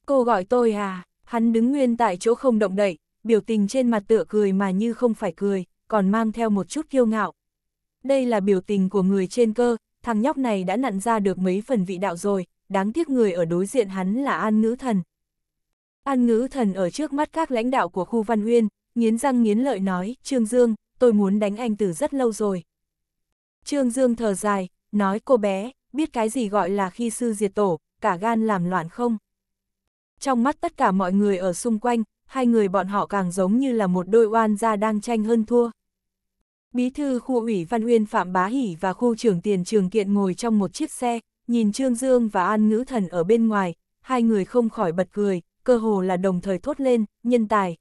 Cô gọi tôi à, hắn đứng nguyên tại chỗ không động đậy, biểu tình trên mặt tựa cười mà như không phải cười, còn mang theo một chút kiêu ngạo. Đây là biểu tình của người trên cơ, thằng nhóc này đã nặn ra được mấy phần vị đạo rồi, đáng tiếc người ở đối diện hắn là An Ngữ Thần. An Ngữ Thần ở trước mắt các lãnh đạo của khu Văn Uyên, nghiến răng nghiến lợi nói, Trương Dương, tôi muốn đánh anh từ rất lâu rồi. Trương Dương thở dài, nói cô bé, biết cái gì gọi là khi sư diệt tổ, cả gan làm loạn không? Trong mắt tất cả mọi người ở xung quanh, hai người bọn họ càng giống như là một đôi oan gia đang tranh hơn thua. Bí thư khu ủy Văn Uyên Phạm Bá Hỷ và khu trưởng tiền trường kiện ngồi trong một chiếc xe, nhìn Trương Dương và An Ngữ Thần ở bên ngoài, hai người không khỏi bật cười, cơ hồ là đồng thời thốt lên, nhân tài.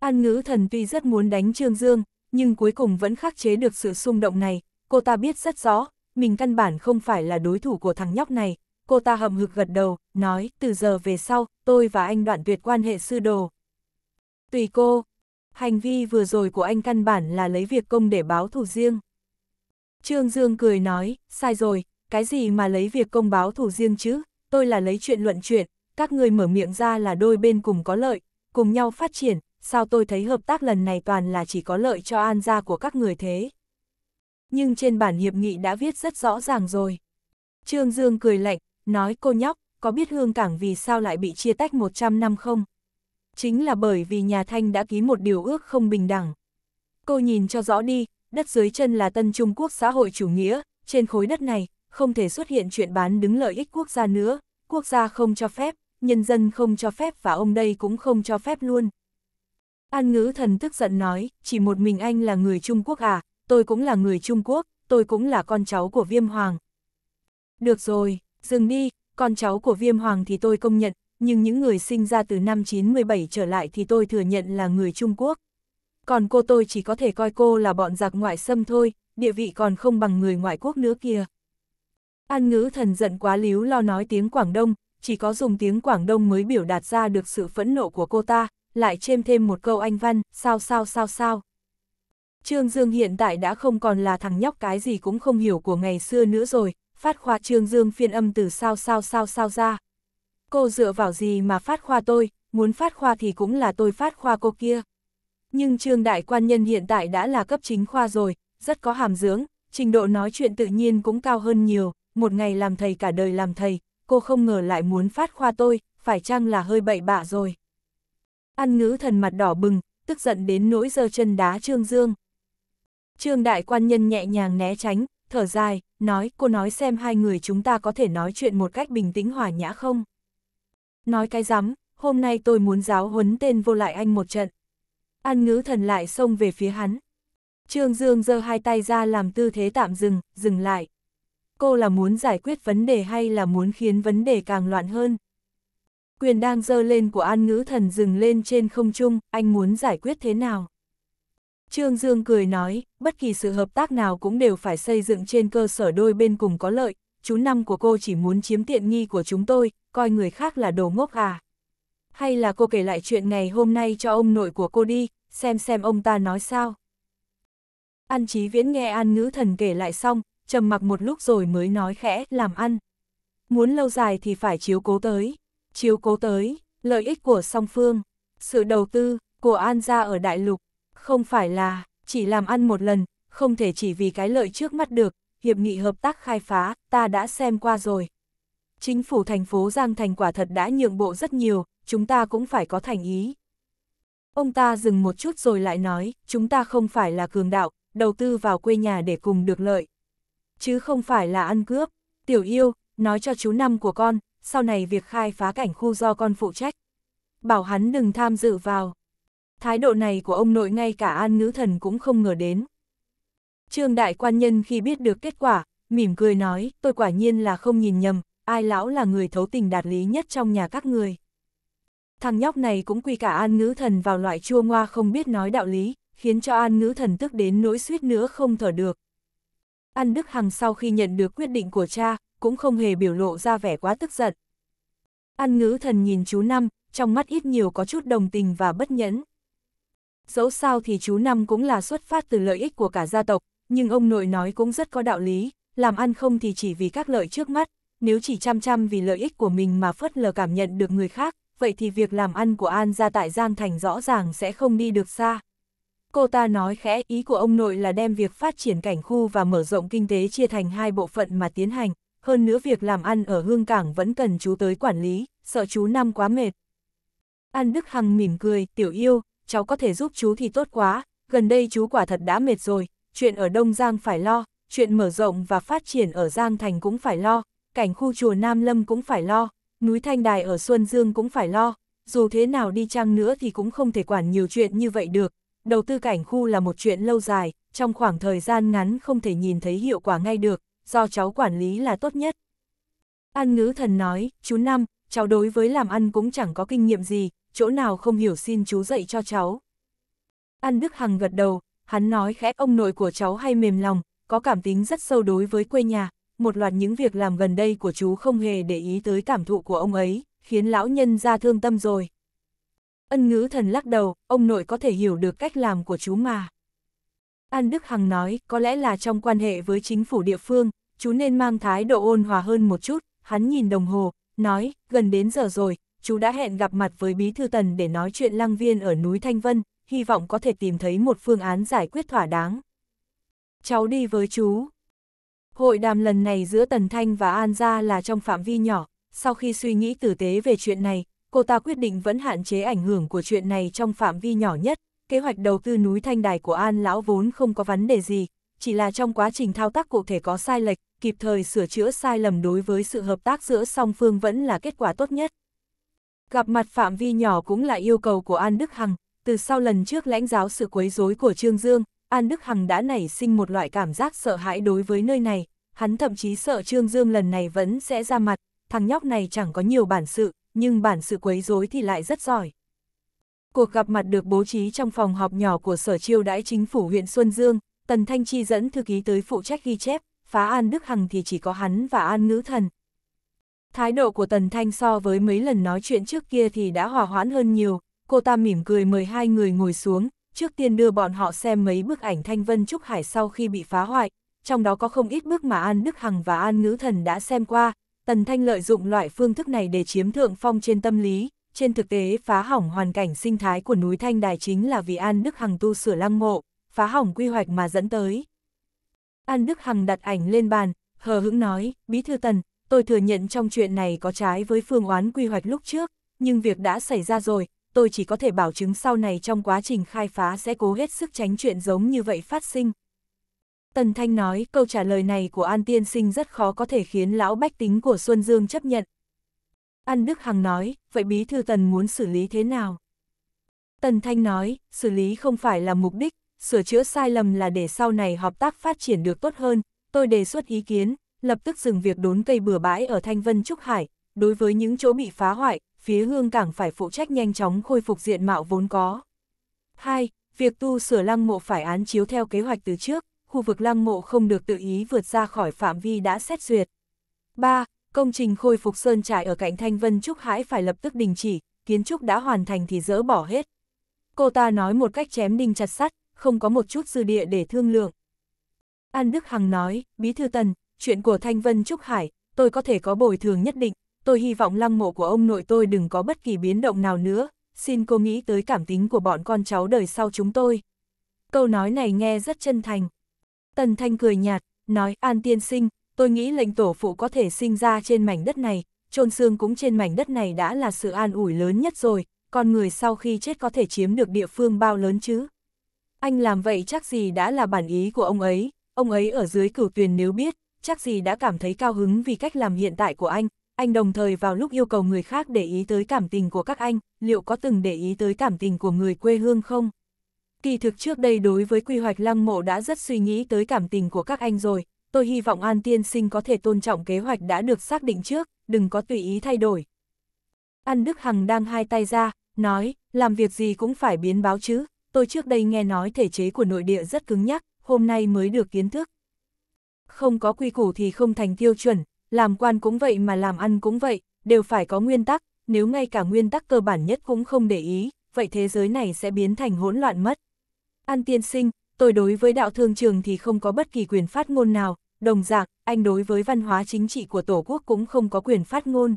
An Ngữ Thần tuy rất muốn đánh Trương Dương, nhưng cuối cùng vẫn khắc chế được sự xung động này, cô ta biết rất rõ, mình căn bản không phải là đối thủ của thằng nhóc này, cô ta hầm hực gật đầu, nói, từ giờ về sau, tôi và anh đoạn tuyệt quan hệ sư đồ. Tùy cô, hành vi vừa rồi của anh căn bản là lấy việc công để báo thù riêng. Trương Dương cười nói, sai rồi, cái gì mà lấy việc công báo thù riêng chứ, tôi là lấy chuyện luận chuyện, các người mở miệng ra là đôi bên cùng có lợi, cùng nhau phát triển, sao tôi thấy hợp tác lần này toàn là chỉ có lợi cho an gia của các người thế. Nhưng trên bản hiệp nghị đã viết rất rõ ràng rồi. Trương Dương cười lạnh, nói cô nhóc, có biết Hương Cảng vì sao lại bị chia tách 100 năm không? Chính là bởi vì nhà Thanh đã ký một điều ước không bình đẳng. Cô nhìn cho rõ đi, đất dưới chân là Tân Trung Quốc xã hội chủ nghĩa, trên khối đất này, không thể xuất hiện chuyện bán đứng lợi ích quốc gia nữa, quốc gia không cho phép, nhân dân không cho phép và ông đây cũng không cho phép luôn. An ngữ thần tức giận nói, chỉ một mình anh là người Trung Quốc à, tôi cũng là người Trung Quốc, tôi cũng là con cháu của Viêm Hoàng. Được rồi, dừng đi, con cháu của viêm hoàng thì tôi công nhận, nhưng những người sinh ra từ năm 97 trở lại thì tôi thừa nhận là người Trung Quốc. Còn cô tôi chỉ có thể coi cô là bọn giặc ngoại xâm thôi, địa vị còn không bằng người ngoại quốc nữa kia. An ngữ thần giận quá líu lo nói tiếng Quảng Đông, chỉ có dùng tiếng Quảng Đông mới biểu đạt ra được sự phẫn nộ của cô ta, lại chêm thêm một câu anh văn, sao sao sao sao. Trương Dương hiện tại đã không còn là thằng nhóc cái gì cũng không hiểu của ngày xưa nữa rồi, phát khoa trương dương phiên âm từ sao sao sao sao ra. Cô dựa vào gì mà phát khoa tôi, muốn phát khoa thì cũng là tôi phát khoa cô kia. Nhưng trương đại quan nhân hiện tại đã là cấp chính khoa rồi, rất có hàm dưỡng, trình độ nói chuyện tự nhiên cũng cao hơn nhiều, một ngày làm thầy cả đời làm thầy, cô không ngờ lại muốn phát khoa tôi, phải chăng là hơi bậy bạ rồi. Ăn ngữ thần mặt đỏ bừng, tức giận đến nỗi giơ chân đá Trương Dương. Trương đại quan nhân nhẹ nhàng né tránh, thở dài, nói cô nói xem hai người chúng ta có thể nói chuyện một cách bình tĩnh hòa nhã không. Nói cái rắm, hôm nay tôi muốn giáo huấn tên vô lại anh một trận. An ngữ thần lại xông về phía hắn. Trương Dương giơ hai tay ra làm tư thế tạm dừng, dừng lại. Cô là muốn giải quyết vấn đề hay là muốn khiến vấn đề càng loạn hơn? Quyền đang giơ lên của An ngữ thần dừng lên trên không trung, anh muốn giải quyết thế nào? Trương Dương cười nói, bất kỳ sự hợp tác nào cũng đều phải xây dựng trên cơ sở đôi bên cùng có lợi, chú năm của cô chỉ muốn chiếm tiện nghi của chúng tôi, coi người khác là đồ ngốc à. Hay là cô kể lại chuyện ngày hôm nay cho ông nội của cô đi, xem xem ông ta nói sao. An Chí Viễn nghe An Ngữ Thần kể lại xong, trầm mặc một lúc rồi mới nói khẽ, làm ăn. Muốn lâu dài thì phải chiếu cố tới, chiếu cố tới, lợi ích của song phương, sự đầu tư của An gia ở đại lục, không phải là, chỉ làm ăn một lần, không thể chỉ vì cái lợi trước mắt được, hiệp nghị hợp tác khai phá, ta đã xem qua rồi. Chính phủ thành phố Giang Thành quả thật đã nhượng bộ rất nhiều, chúng ta cũng phải có thành ý. Ông ta dừng một chút rồi lại nói, chúng ta không phải là cường đạo, đầu tư vào quê nhà để cùng được lợi. Chứ không phải là ăn cướp. Tiểu yêu, nói cho chú năm của con, sau này việc khai phá cảnh khu do con phụ trách. Bảo hắn đừng tham dự vào. Thái độ này của ông nội ngay cả an ngữ thần cũng không ngờ đến. Trương đại quan nhân khi biết được kết quả, mỉm cười nói, tôi quả nhiên là không nhìn nhầm, ai lão là người thấu tình đạt lý nhất trong nhà các người. Thằng nhóc này cũng quy cả an ngữ thần vào loại chua ngoa không biết nói đạo lý, khiến cho an ngữ thần tức đến nỗi suýt nữa không thở được. An Đức Hằng sau khi nhận được quyết định của cha, cũng không hề biểu lộ ra vẻ quá tức giận. An ngữ thần nhìn chú Năm, trong mắt ít nhiều có chút đồng tình và bất nhẫn. Dẫu sao thì chú Năm cũng là xuất phát từ lợi ích của cả gia tộc, nhưng ông nội nói cũng rất có đạo lý, làm ăn không thì chỉ vì các lợi trước mắt, nếu chỉ chăm chăm vì lợi ích của mình mà phớt lờ cảm nhận được người khác, vậy thì việc làm ăn của An gia tại Giang Thành rõ ràng sẽ không đi được xa. Cô ta nói khẽ ý của ông nội là đem việc phát triển cảnh khu và mở rộng kinh tế chia thành hai bộ phận mà tiến hành, hơn nữa việc làm ăn ở Hương Cảng vẫn cần chú tới quản lý, sợ chú năm quá mệt. An Đức Hằng mỉm cười, tiểu yêu, cháu có thể giúp chú thì tốt quá, gần đây chú quả thật đã mệt rồi, chuyện ở Đông Giang phải lo, chuyện mở rộng và phát triển ở Giang Thành cũng phải lo, cảnh khu chùa Nam Lâm cũng phải lo, núi Thanh Đài ở Xuân Dương cũng phải lo, dù thế nào đi chăng nữa thì cũng không thể quản nhiều chuyện như vậy được. Đầu tư cảnh khu là một chuyện lâu dài, trong khoảng thời gian ngắn không thể nhìn thấy hiệu quả ngay được, do cháu quản lý là tốt nhất. An ngữ thần nói, chú Năm, cháu đối với làm ăn cũng chẳng có kinh nghiệm gì, chỗ nào không hiểu xin chú dạy cho cháu. An Đức Hằng gật đầu, hắn nói khẽ ông nội của cháu hay mềm lòng, có cảm tính rất sâu đối với quê nhà, một loạt những việc làm gần đây của chú không hề để ý tới cảm thụ của ông ấy, khiến lão nhân ra thương tâm rồi. Ân ngữ thần lắc đầu, ông nội có thể hiểu được cách làm của chú mà. An Đức Hằng nói, có lẽ là trong quan hệ với chính phủ địa phương, chú nên mang thái độ ôn hòa hơn một chút, hắn nhìn đồng hồ, nói, gần đến giờ rồi, chú đã hẹn gặp mặt với Bí Thư Tần để nói chuyện lăng viên ở núi Thanh Vân, hy vọng có thể tìm thấy một phương án giải quyết thỏa đáng. Cháu đi với chú. Hội đàm lần này giữa Tần Thanh và An Gia là trong phạm vi nhỏ, sau khi suy nghĩ tử tế về chuyện này, cô ta quyết định vẫn hạn chế ảnh hưởng của chuyện này trong phạm vi nhỏ nhất. Kế hoạch đầu tư núi Thanh Đài của An Lão vốn không có vấn đề gì, chỉ là trong quá trình thao tác cụ thể có sai lệch, kịp thời sửa chữa sai lầm đối với sự hợp tác giữa song phương vẫn là kết quả tốt nhất. Gặp mặt phạm vi nhỏ cũng là yêu cầu của An Đức Hằng, từ sau lần trước lãnh giáo sự quấy rối của Trương Dương, An Đức Hằng đã nảy sinh một loại cảm giác sợ hãi đối với nơi này, hắn thậm chí sợ Trương Dương lần này vẫn sẽ ra mặt, thằng nhóc này chẳng có nhiều bản sự, nhưng bản sự quấy rối thì lại rất giỏi. Cuộc gặp mặt được bố trí trong phòng họp nhỏ của Sở Chiêu đãi chính phủ huyện Xuân Dương, Tần Thanh Chi dẫn thư ký tới phụ trách ghi chép, phá An Đức Hằng thì chỉ có hắn và An Ngữ Thần, Thái độ của Tần Thanh so với mấy lần nói chuyện trước kia thì đã hòa hoãn hơn nhiều, cô ta mỉm cười mời hai người ngồi xuống, trước tiên đưa bọn họ xem mấy bức ảnh Thanh Vân Trúc Hải sau khi bị phá hoại, trong đó có không ít bức mà An Đức Hằng và An Ngữ Thần đã xem qua, Tần Thanh lợi dụng loại phương thức này để chiếm thượng phong trên tâm lý, trên thực tế phá hỏng hoàn cảnh sinh thái của núi Thanh Đài chính là vì An Đức Hằng tu sửa lăng mộ, phá hỏng quy hoạch mà dẫn tới. An Đức Hằng đặt ảnh lên bàn, hờ hững nói, Bí Thư Tần, tôi thừa nhận trong chuyện này có trái với phương oán quy hoạch lúc trước, nhưng việc đã xảy ra rồi, tôi chỉ có thể bảo chứng sau này trong quá trình khai phá sẽ cố hết sức tránh chuyện giống như vậy phát sinh. Tần Thanh nói câu trả lời này của An Tiên Sinh rất khó có thể khiến lão bách tính của Xuân Dương chấp nhận. An Đức Hằng nói, vậy Bí Thư Tần muốn xử lý thế nào? Tần Thanh nói, xử lý không phải là mục đích, sửa chữa sai lầm là để sau này hợp tác phát triển được tốt hơn, tôi đề xuất ý kiến, lập tức dừng việc đốn cây bừa bãi ở Thanh Vân Trúc Hải, đối với những chỗ bị phá hoại, phía hương cảng phải phụ trách nhanh chóng khôi phục diện mạo vốn có. 2. Việc tu sửa lăng mộ phải án chiếu theo kế hoạch từ trước, khu vực lăng mộ không được tự ý vượt ra khỏi phạm vi đã xét duyệt. 3. Công trình khôi phục sơn trại ở cạnh Thanh Vân Trúc Hải phải lập tức đình chỉ, kiến trúc đã hoàn thành thì dỡ bỏ hết. Cô ta nói một cách chém đinh chặt sắt, không có một chút dư địa để thương lượng. An Đức Hằng nói, Bí Thư Tần, chuyện của Thanh Vân Trúc Hải, tôi có thể có bồi thường nhất định, tôi hy vọng lăng mộ của ông nội tôi đừng có bất kỳ biến động nào nữa, xin cô nghĩ tới cảm tính của bọn con cháu đời sau chúng tôi. Câu nói này nghe rất chân thành. Tần Thanh cười nhạt, nói An Tiên Sinh, tôi nghĩ lệnh tổ phụ có thể sinh ra trên mảnh đất này, trôn xương cũng trên mảnh đất này đã là sự an ủi lớn nhất rồi, con người sau khi chết có thể chiếm được địa phương bao lớn chứ. Anh làm vậy chắc gì đã là bản ý của ông ấy, ông ấy ở dưới cửu tuyền nếu biết, chắc gì đã cảm thấy cao hứng vì cách làm hiện tại của anh, anh đồng thời vào lúc yêu cầu người khác để ý tới cảm tình của các anh, liệu có từng để ý tới cảm tình của người quê hương không? Kỳ thực trước đây đối với quy hoạch lăng mộ đã rất suy nghĩ tới cảm tình của các anh rồi, tôi hy vọng An Tiên Sinh có thể tôn trọng kế hoạch đã được xác định trước, đừng có tùy ý thay đổi. An Đức Hằng đang hai tay ra, nói, làm việc gì cũng phải biến báo chứ, tôi trước đây nghe nói thể chế của nội địa rất cứng nhắc, hôm nay mới được kiến thức. Không có quy củ thì không thành tiêu chuẩn, làm quan cũng vậy mà làm ăn cũng vậy, đều phải có nguyên tắc, nếu ngay cả nguyên tắc cơ bản nhất cũng không để ý, vậy thế giới này sẽ biến thành hỗn loạn mất. An tiên sinh, tôi đối với đạo thương trường thì không có bất kỳ quyền phát ngôn nào, đồng dạng, anh đối với văn hóa chính trị của Tổ quốc cũng không có quyền phát ngôn.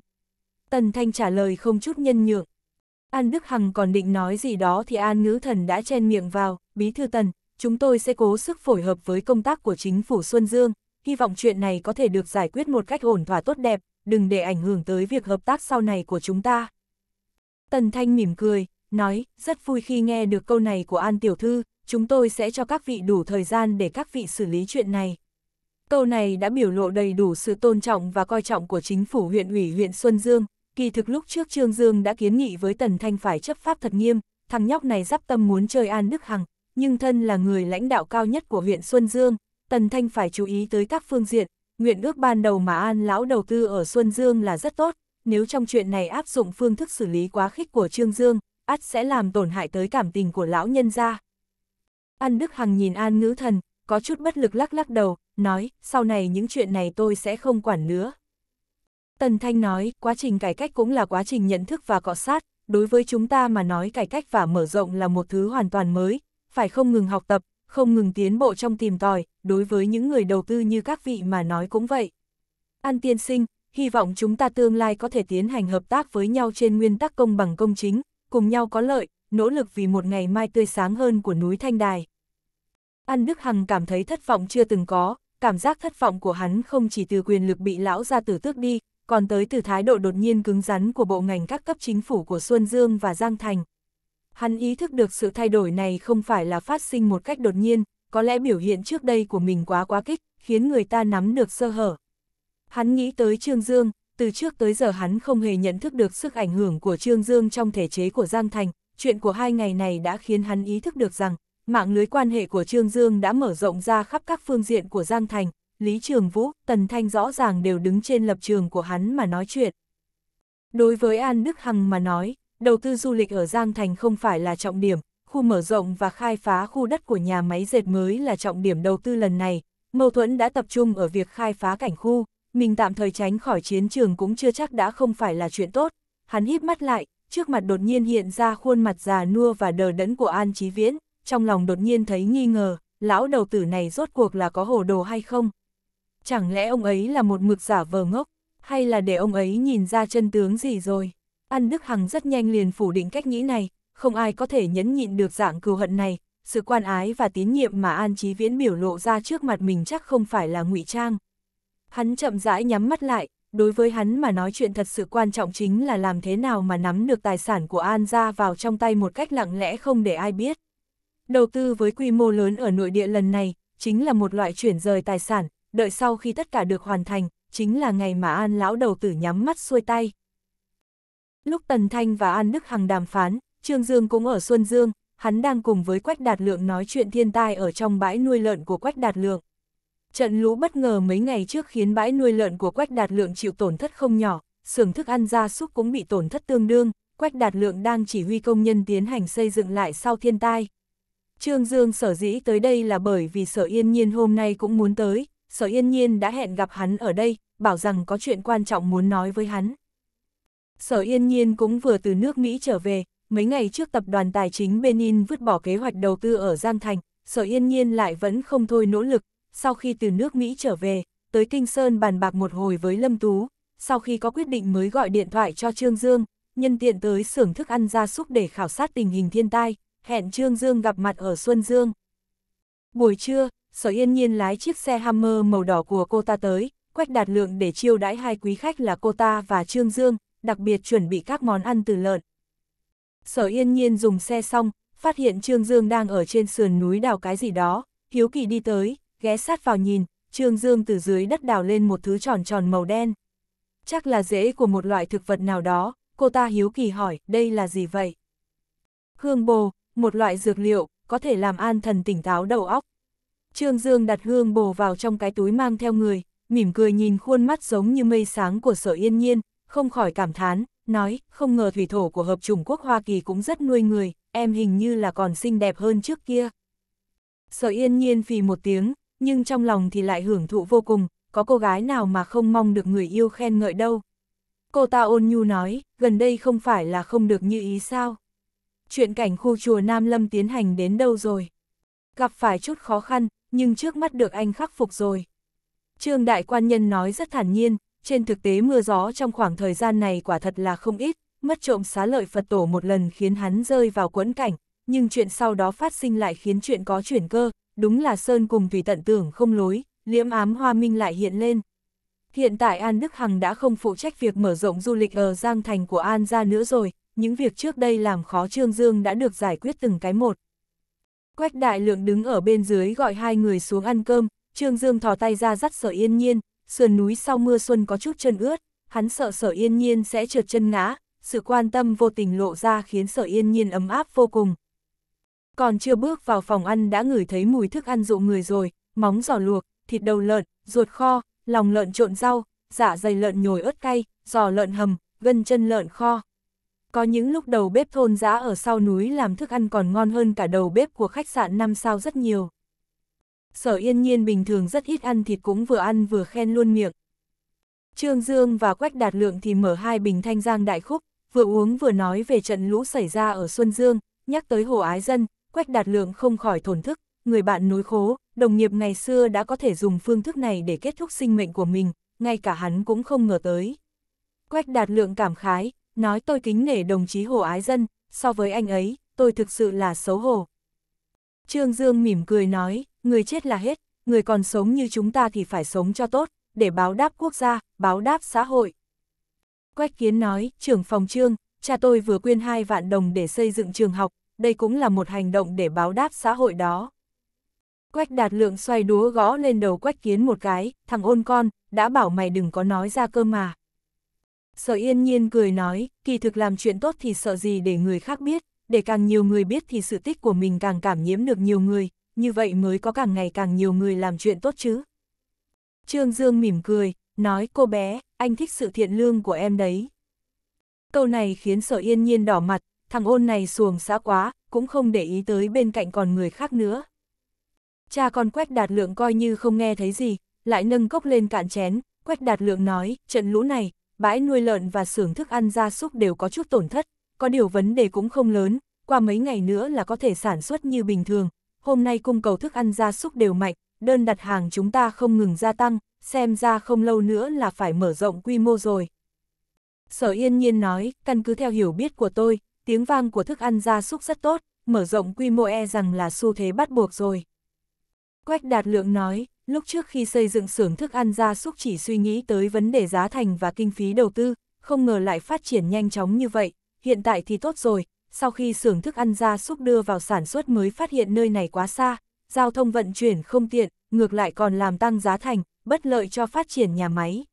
Tần Thanh trả lời không chút nhân nhượng. An Đức Hằng còn định nói gì đó thì An Ngữ Thần đã chen miệng vào, bí thư Tần, chúng tôi sẽ cố sức phối hợp với công tác của chính phủ Xuân Dương, hy vọng chuyện này có thể được giải quyết một cách ổn thỏa tốt đẹp, đừng để ảnh hưởng tới việc hợp tác sau này của chúng ta. Tần Thanh mỉm cười, nói, rất vui khi nghe được câu này của An Tiểu Thư, chúng tôi sẽ cho các vị đủ thời gian để các vị xử lý chuyện này. Câu này đã biểu lộ đầy đủ sự tôn trọng và coi trọng của chính phủ huyện ủy huyện Xuân Dương. Kỳ thực lúc trước Trương Dương đã kiến nghị với Tần Thanh phải chấp pháp thật nghiêm, thằng nhóc này dắp tâm muốn chơi An Đức Hằng, nhưng thân là người lãnh đạo cao nhất của huyện Xuân Dương, Tần Thanh phải chú ý tới các phương diện, nguyện ước ban đầu mà An Lão đầu tư ở Xuân Dương là rất tốt, nếu trong chuyện này áp dụng phương thức xử lý quá khích của Trương Dương, ắt sẽ làm tổn hại tới cảm tình của lão nhân gia. An Đức Hằng nhìn An Ngữ Thần, có chút bất lực lắc lắc đầu, nói, sau này những chuyện này tôi sẽ không quản nữa. Tần Thanh nói, quá trình cải cách cũng là quá trình nhận thức và cọ sát, đối với chúng ta mà nói cải cách và mở rộng là một thứ hoàn toàn mới, phải không ngừng học tập, không ngừng tiến bộ trong tìm tòi, đối với những người đầu tư như các vị mà nói cũng vậy. An tiên sinh, hy vọng chúng ta tương lai có thể tiến hành hợp tác với nhau trên nguyên tắc công bằng công chính, cùng nhau có lợi, nỗ lực vì một ngày mai tươi sáng hơn của núi Thanh Đài. An Đức Hằng cảm thấy thất vọng chưa từng có, cảm giác thất vọng của hắn không chỉ từ quyền lực bị lão gia tử tước đi, còn tới từ thái độ đột nhiên cứng rắn của bộ ngành các cấp chính phủ của Xuân Dương và Giang Thành, Hắn ý thức được sự thay đổi này không phải là phát sinh một cách đột nhiên, có lẽ biểu hiện trước đây của mình quá quá kích, khiến người ta nắm được sơ hở. Hắn nghĩ tới Trương Dương, từ trước tới giờ hắn không hề nhận thức được sức ảnh hưởng của Trương Dương trong thể chế của Giang Thành, chuyện của hai ngày này đã khiến hắn ý thức được rằng, mạng lưới quan hệ của Trương Dương đã mở rộng ra khắp các phương diện của Giang Thành, Lý Trường Vũ, Tần Thanh rõ ràng đều đứng trên lập trường của hắn mà nói chuyện. Đối với An Đức Hằng mà nói, đầu tư du lịch ở Giang Thành không phải là trọng điểm, khu mở rộng và khai phá khu đất của nhà máy dệt mới là trọng điểm đầu tư lần này, mâu thuẫn đã tập trung ở việc khai phá cảnh khu, mình tạm thời tránh khỏi chiến trường cũng chưa chắc đã không phải là chuyện tốt. Hắn híp mắt lại, trước mặt đột nhiên hiện ra khuôn mặt già nua và đờ đẫn của An Chí Viễn, trong lòng đột nhiên thấy nghi ngờ, lão đầu tử này rốt cuộc là có hồ đồ hay không? Chẳng lẽ ông ấy là một mực giả vờ ngốc, hay là để ông ấy nhìn ra chân tướng gì rồi? An Đức Hằng rất nhanh liền phủ định cách nghĩ này, không ai có thể nhẫn nhịn được dạng cừu hận này, sự quan ái và tín nhiệm mà An Chí Viễn biểu lộ ra trước mặt mình chắc không phải là ngụy trang. Hắn chậm rãi nhắm mắt lại, đối với hắn mà nói chuyện thật sự quan trọng chính là làm thế nào mà nắm được tài sản của An ra vào trong tay một cách lặng lẽ không để ai biết. Đầu tư với quy mô lớn ở nội địa lần này, chính là một loại chuyển rời tài sản, đợi sau khi tất cả được hoàn thành, chính là ngày mà An lão đầu tử nhắm mắt xuôi tay. Lúc Tần Thanh và An Đức Hằng đàm phán, Trương Dương cũng ở Xuân Dương, hắn đang cùng với Quách Đạt Lượng nói chuyện thiên tai ở trong bãi nuôi lợn của Quách Đạt Lượng. Trận lũ bất ngờ mấy ngày trước khiến bãi nuôi lợn của Quách Đạt Lượng chịu tổn thất không nhỏ, xưởng thức ăn gia súc cũng bị tổn thất tương đương, Quách Đạt Lượng đang chỉ huy công nhân tiến hành xây dựng lại sau thiên tai. Trương Dương sở dĩ tới đây là bởi vì Sở Yên Nhiên hôm nay cũng muốn tới, Sở Yên Nhiên đã hẹn gặp hắn ở đây, bảo rằng có chuyện quan trọng muốn nói với hắn. Sở Yên Nhiên cũng vừa từ nước Mỹ trở về, mấy ngày trước tập đoàn tài chính Benin vứt bỏ kế hoạch đầu tư ở Giang Thành, Sở Yên Nhiên lại vẫn không thôi nỗ lực, sau khi từ nước Mỹ trở về, tới Kinh Sơn bàn bạc một hồi với Lâm Tú, sau khi có quyết định mới gọi điện thoại cho Trương Dương, nhân tiện tới xưởng thức ăn gia súc để khảo sát tình hình thiên tai, hẹn Trương Dương gặp mặt ở Xuân Dương. Buổi trưa, Sở Yên Nhiên lái chiếc xe Hammer màu đỏ của cô ta tới, Quách Đạt Lượng để chiêu đãi hai quý khách là cô ta và Trương Dương, đặc biệt chuẩn bị các món ăn từ lợn. Sở yên nhiên dùng xe xong, phát hiện Trương Dương đang ở trên sườn núi đào cái gì đó, hiếu kỳ đi tới, ghé sát vào nhìn, Trương Dương từ dưới đất đào lên một thứ tròn tròn màu đen. Chắc là rễ của một loại thực vật nào đó, cô ta hiếu kỳ hỏi, đây là gì vậy? Hương bồ, một loại dược liệu, có thể làm an thần tỉnh táo đầu óc. Trương Dương đặt hương bồ vào trong cái túi mang theo người, mỉm cười nhìn khuôn mắt giống như mây sáng của sở yên nhiên, không khỏi cảm thán, nói, không ngờ thủy thổ của hợp chủng quốc Hoa Kỳ cũng rất nuôi người, em hình như là còn xinh đẹp hơn trước kia. Sở yên nhiên phì một tiếng, nhưng trong lòng thì lại hưởng thụ vô cùng, có cô gái nào mà không mong được người yêu khen ngợi đâu. Cô ta ôn nhu nói, gần đây không phải là không được như ý sao. Chuyện cảnh khu chùa Nam Lâm tiến hành đến đâu rồi? Gặp phải chút khó khăn, nhưng trước mắt được anh khắc phục rồi. Trương Đại Quan Nhân nói rất thản nhiên, trên thực tế mưa gió trong khoảng thời gian này quả thật là không ít, mất trộm xá lợi Phật tổ một lần khiến hắn rơi vào quẫn cảnh, nhưng chuyện sau đó phát sinh lại khiến chuyện có chuyển cơ, đúng là Sơn cùng vì tận tưởng không lối, liễm ám hoa minh lại hiện lên. Hiện tại An Đức Hằng đã không phụ trách việc mở rộng du lịch ở Giang Thành của An ra nữa rồi, những việc trước đây làm khó Trương Dương đã được giải quyết từng cái một. Quách đại lượng đứng ở bên dưới gọi hai người xuống ăn cơm, Trương Dương thò tay ra dắt sở yên nhiên, sườn núi sau mưa xuân có chút chân ướt, hắn sợ sở yên nhiên sẽ trượt chân ngã, sự quan tâm vô tình lộ ra khiến sở yên nhiên ấm áp vô cùng. Còn chưa bước vào phòng ăn đã ngửi thấy mùi thức ăn dụ người rồi, móng giò luộc, thịt đầu lợn, ruột kho, lòng lợn trộn rau, dạ dày lợn nhồi ớt cay, giò lợn hầm, gân chân lợn kho. Có những lúc đầu bếp thôn giã ở sau núi làm thức ăn còn ngon hơn cả đầu bếp của khách sạn năm sao rất nhiều sở yên nhiên bình thường rất ít ăn thịt cũng vừa ăn vừa khen luôn miệng. Trương Dương và Quách Đạt Lượng thì mở hai bình thanh giang đại khúc, vừa uống vừa nói về trận lũ xảy ra ở Xuân Dương, nhắc tới Hồ Ái Dân, Quách Đạt Lượng không khỏi thổn thức, người bạn núi khố, đồng nghiệp ngày xưa đã có thể dùng phương thức này để kết thúc sinh mệnh của mình, ngay cả hắn cũng không ngờ tới. Quách Đạt Lượng cảm khái, nói tôi kính nể đồng chí Hồ Ái Dân, so với anh ấy, tôi thực sự là xấu hổ. Trương Dương mỉm cười nói, người chết là hết, người còn sống như chúng ta thì phải sống cho tốt, để báo đáp quốc gia, báo đáp xã hội. Quách Kiến nói, trưởng phòng trương, cha tôi vừa quyên 2 vạn đồng để xây dựng trường học, đây cũng là một hành động để báo đáp xã hội đó. Quách đạt lượng xoay đúa gõ lên đầu Quách Kiến một cái, thằng ôn con, đã bảo mày đừng có nói ra cơ mà. Sở yên nhiên cười nói, kỳ thực làm chuyện tốt thì sợ gì để người khác biết, để càng nhiều người biết thì sự tích của mình càng cảm nhiễm được nhiều người, như vậy mới có càng ngày càng nhiều người làm chuyện tốt chứ. Trương Dương mỉm cười, nói cô bé, anh thích sự thiện lương của em đấy. Câu này khiến sở yên nhiên đỏ mặt, thằng ôn này xuồng xã quá, cũng không để ý tới bên cạnh còn người khác nữa. Cha con quét đạt lượng coi như không nghe thấy gì, lại nâng cốc lên cạn chén, quét đạt lượng nói, trận lũ này, bãi nuôi lợn và xưởng thức ăn gia súc đều có chút tổn thất, có điều vấn đề cũng không lớn, qua mấy ngày nữa là có thể sản xuất như bình thường, hôm nay cung cầu thức ăn gia súc đều mạnh, đơn đặt hàng chúng ta không ngừng gia tăng, xem ra không lâu nữa là phải mở rộng quy mô rồi. Sở Yên Nhiên nói, căn cứ theo hiểu biết của tôi, tiếng vang của thức ăn gia súc rất tốt, mở rộng quy mô e rằng là xu thế bắt buộc rồi. Quách Đạt Lượng nói, lúc trước khi xây dựng xưởng thức ăn gia súc chỉ suy nghĩ tới vấn đề giá thành và kinh phí đầu tư, không ngờ lại phát triển nhanh chóng như vậy, hiện tại thì tốt rồi, sau khi xưởng thức ăn ra súc đưa vào sản xuất mới phát hiện nơi này quá xa, giao thông vận chuyển không tiện, ngược lại còn làm tăng giá thành, bất lợi cho phát triển nhà máy.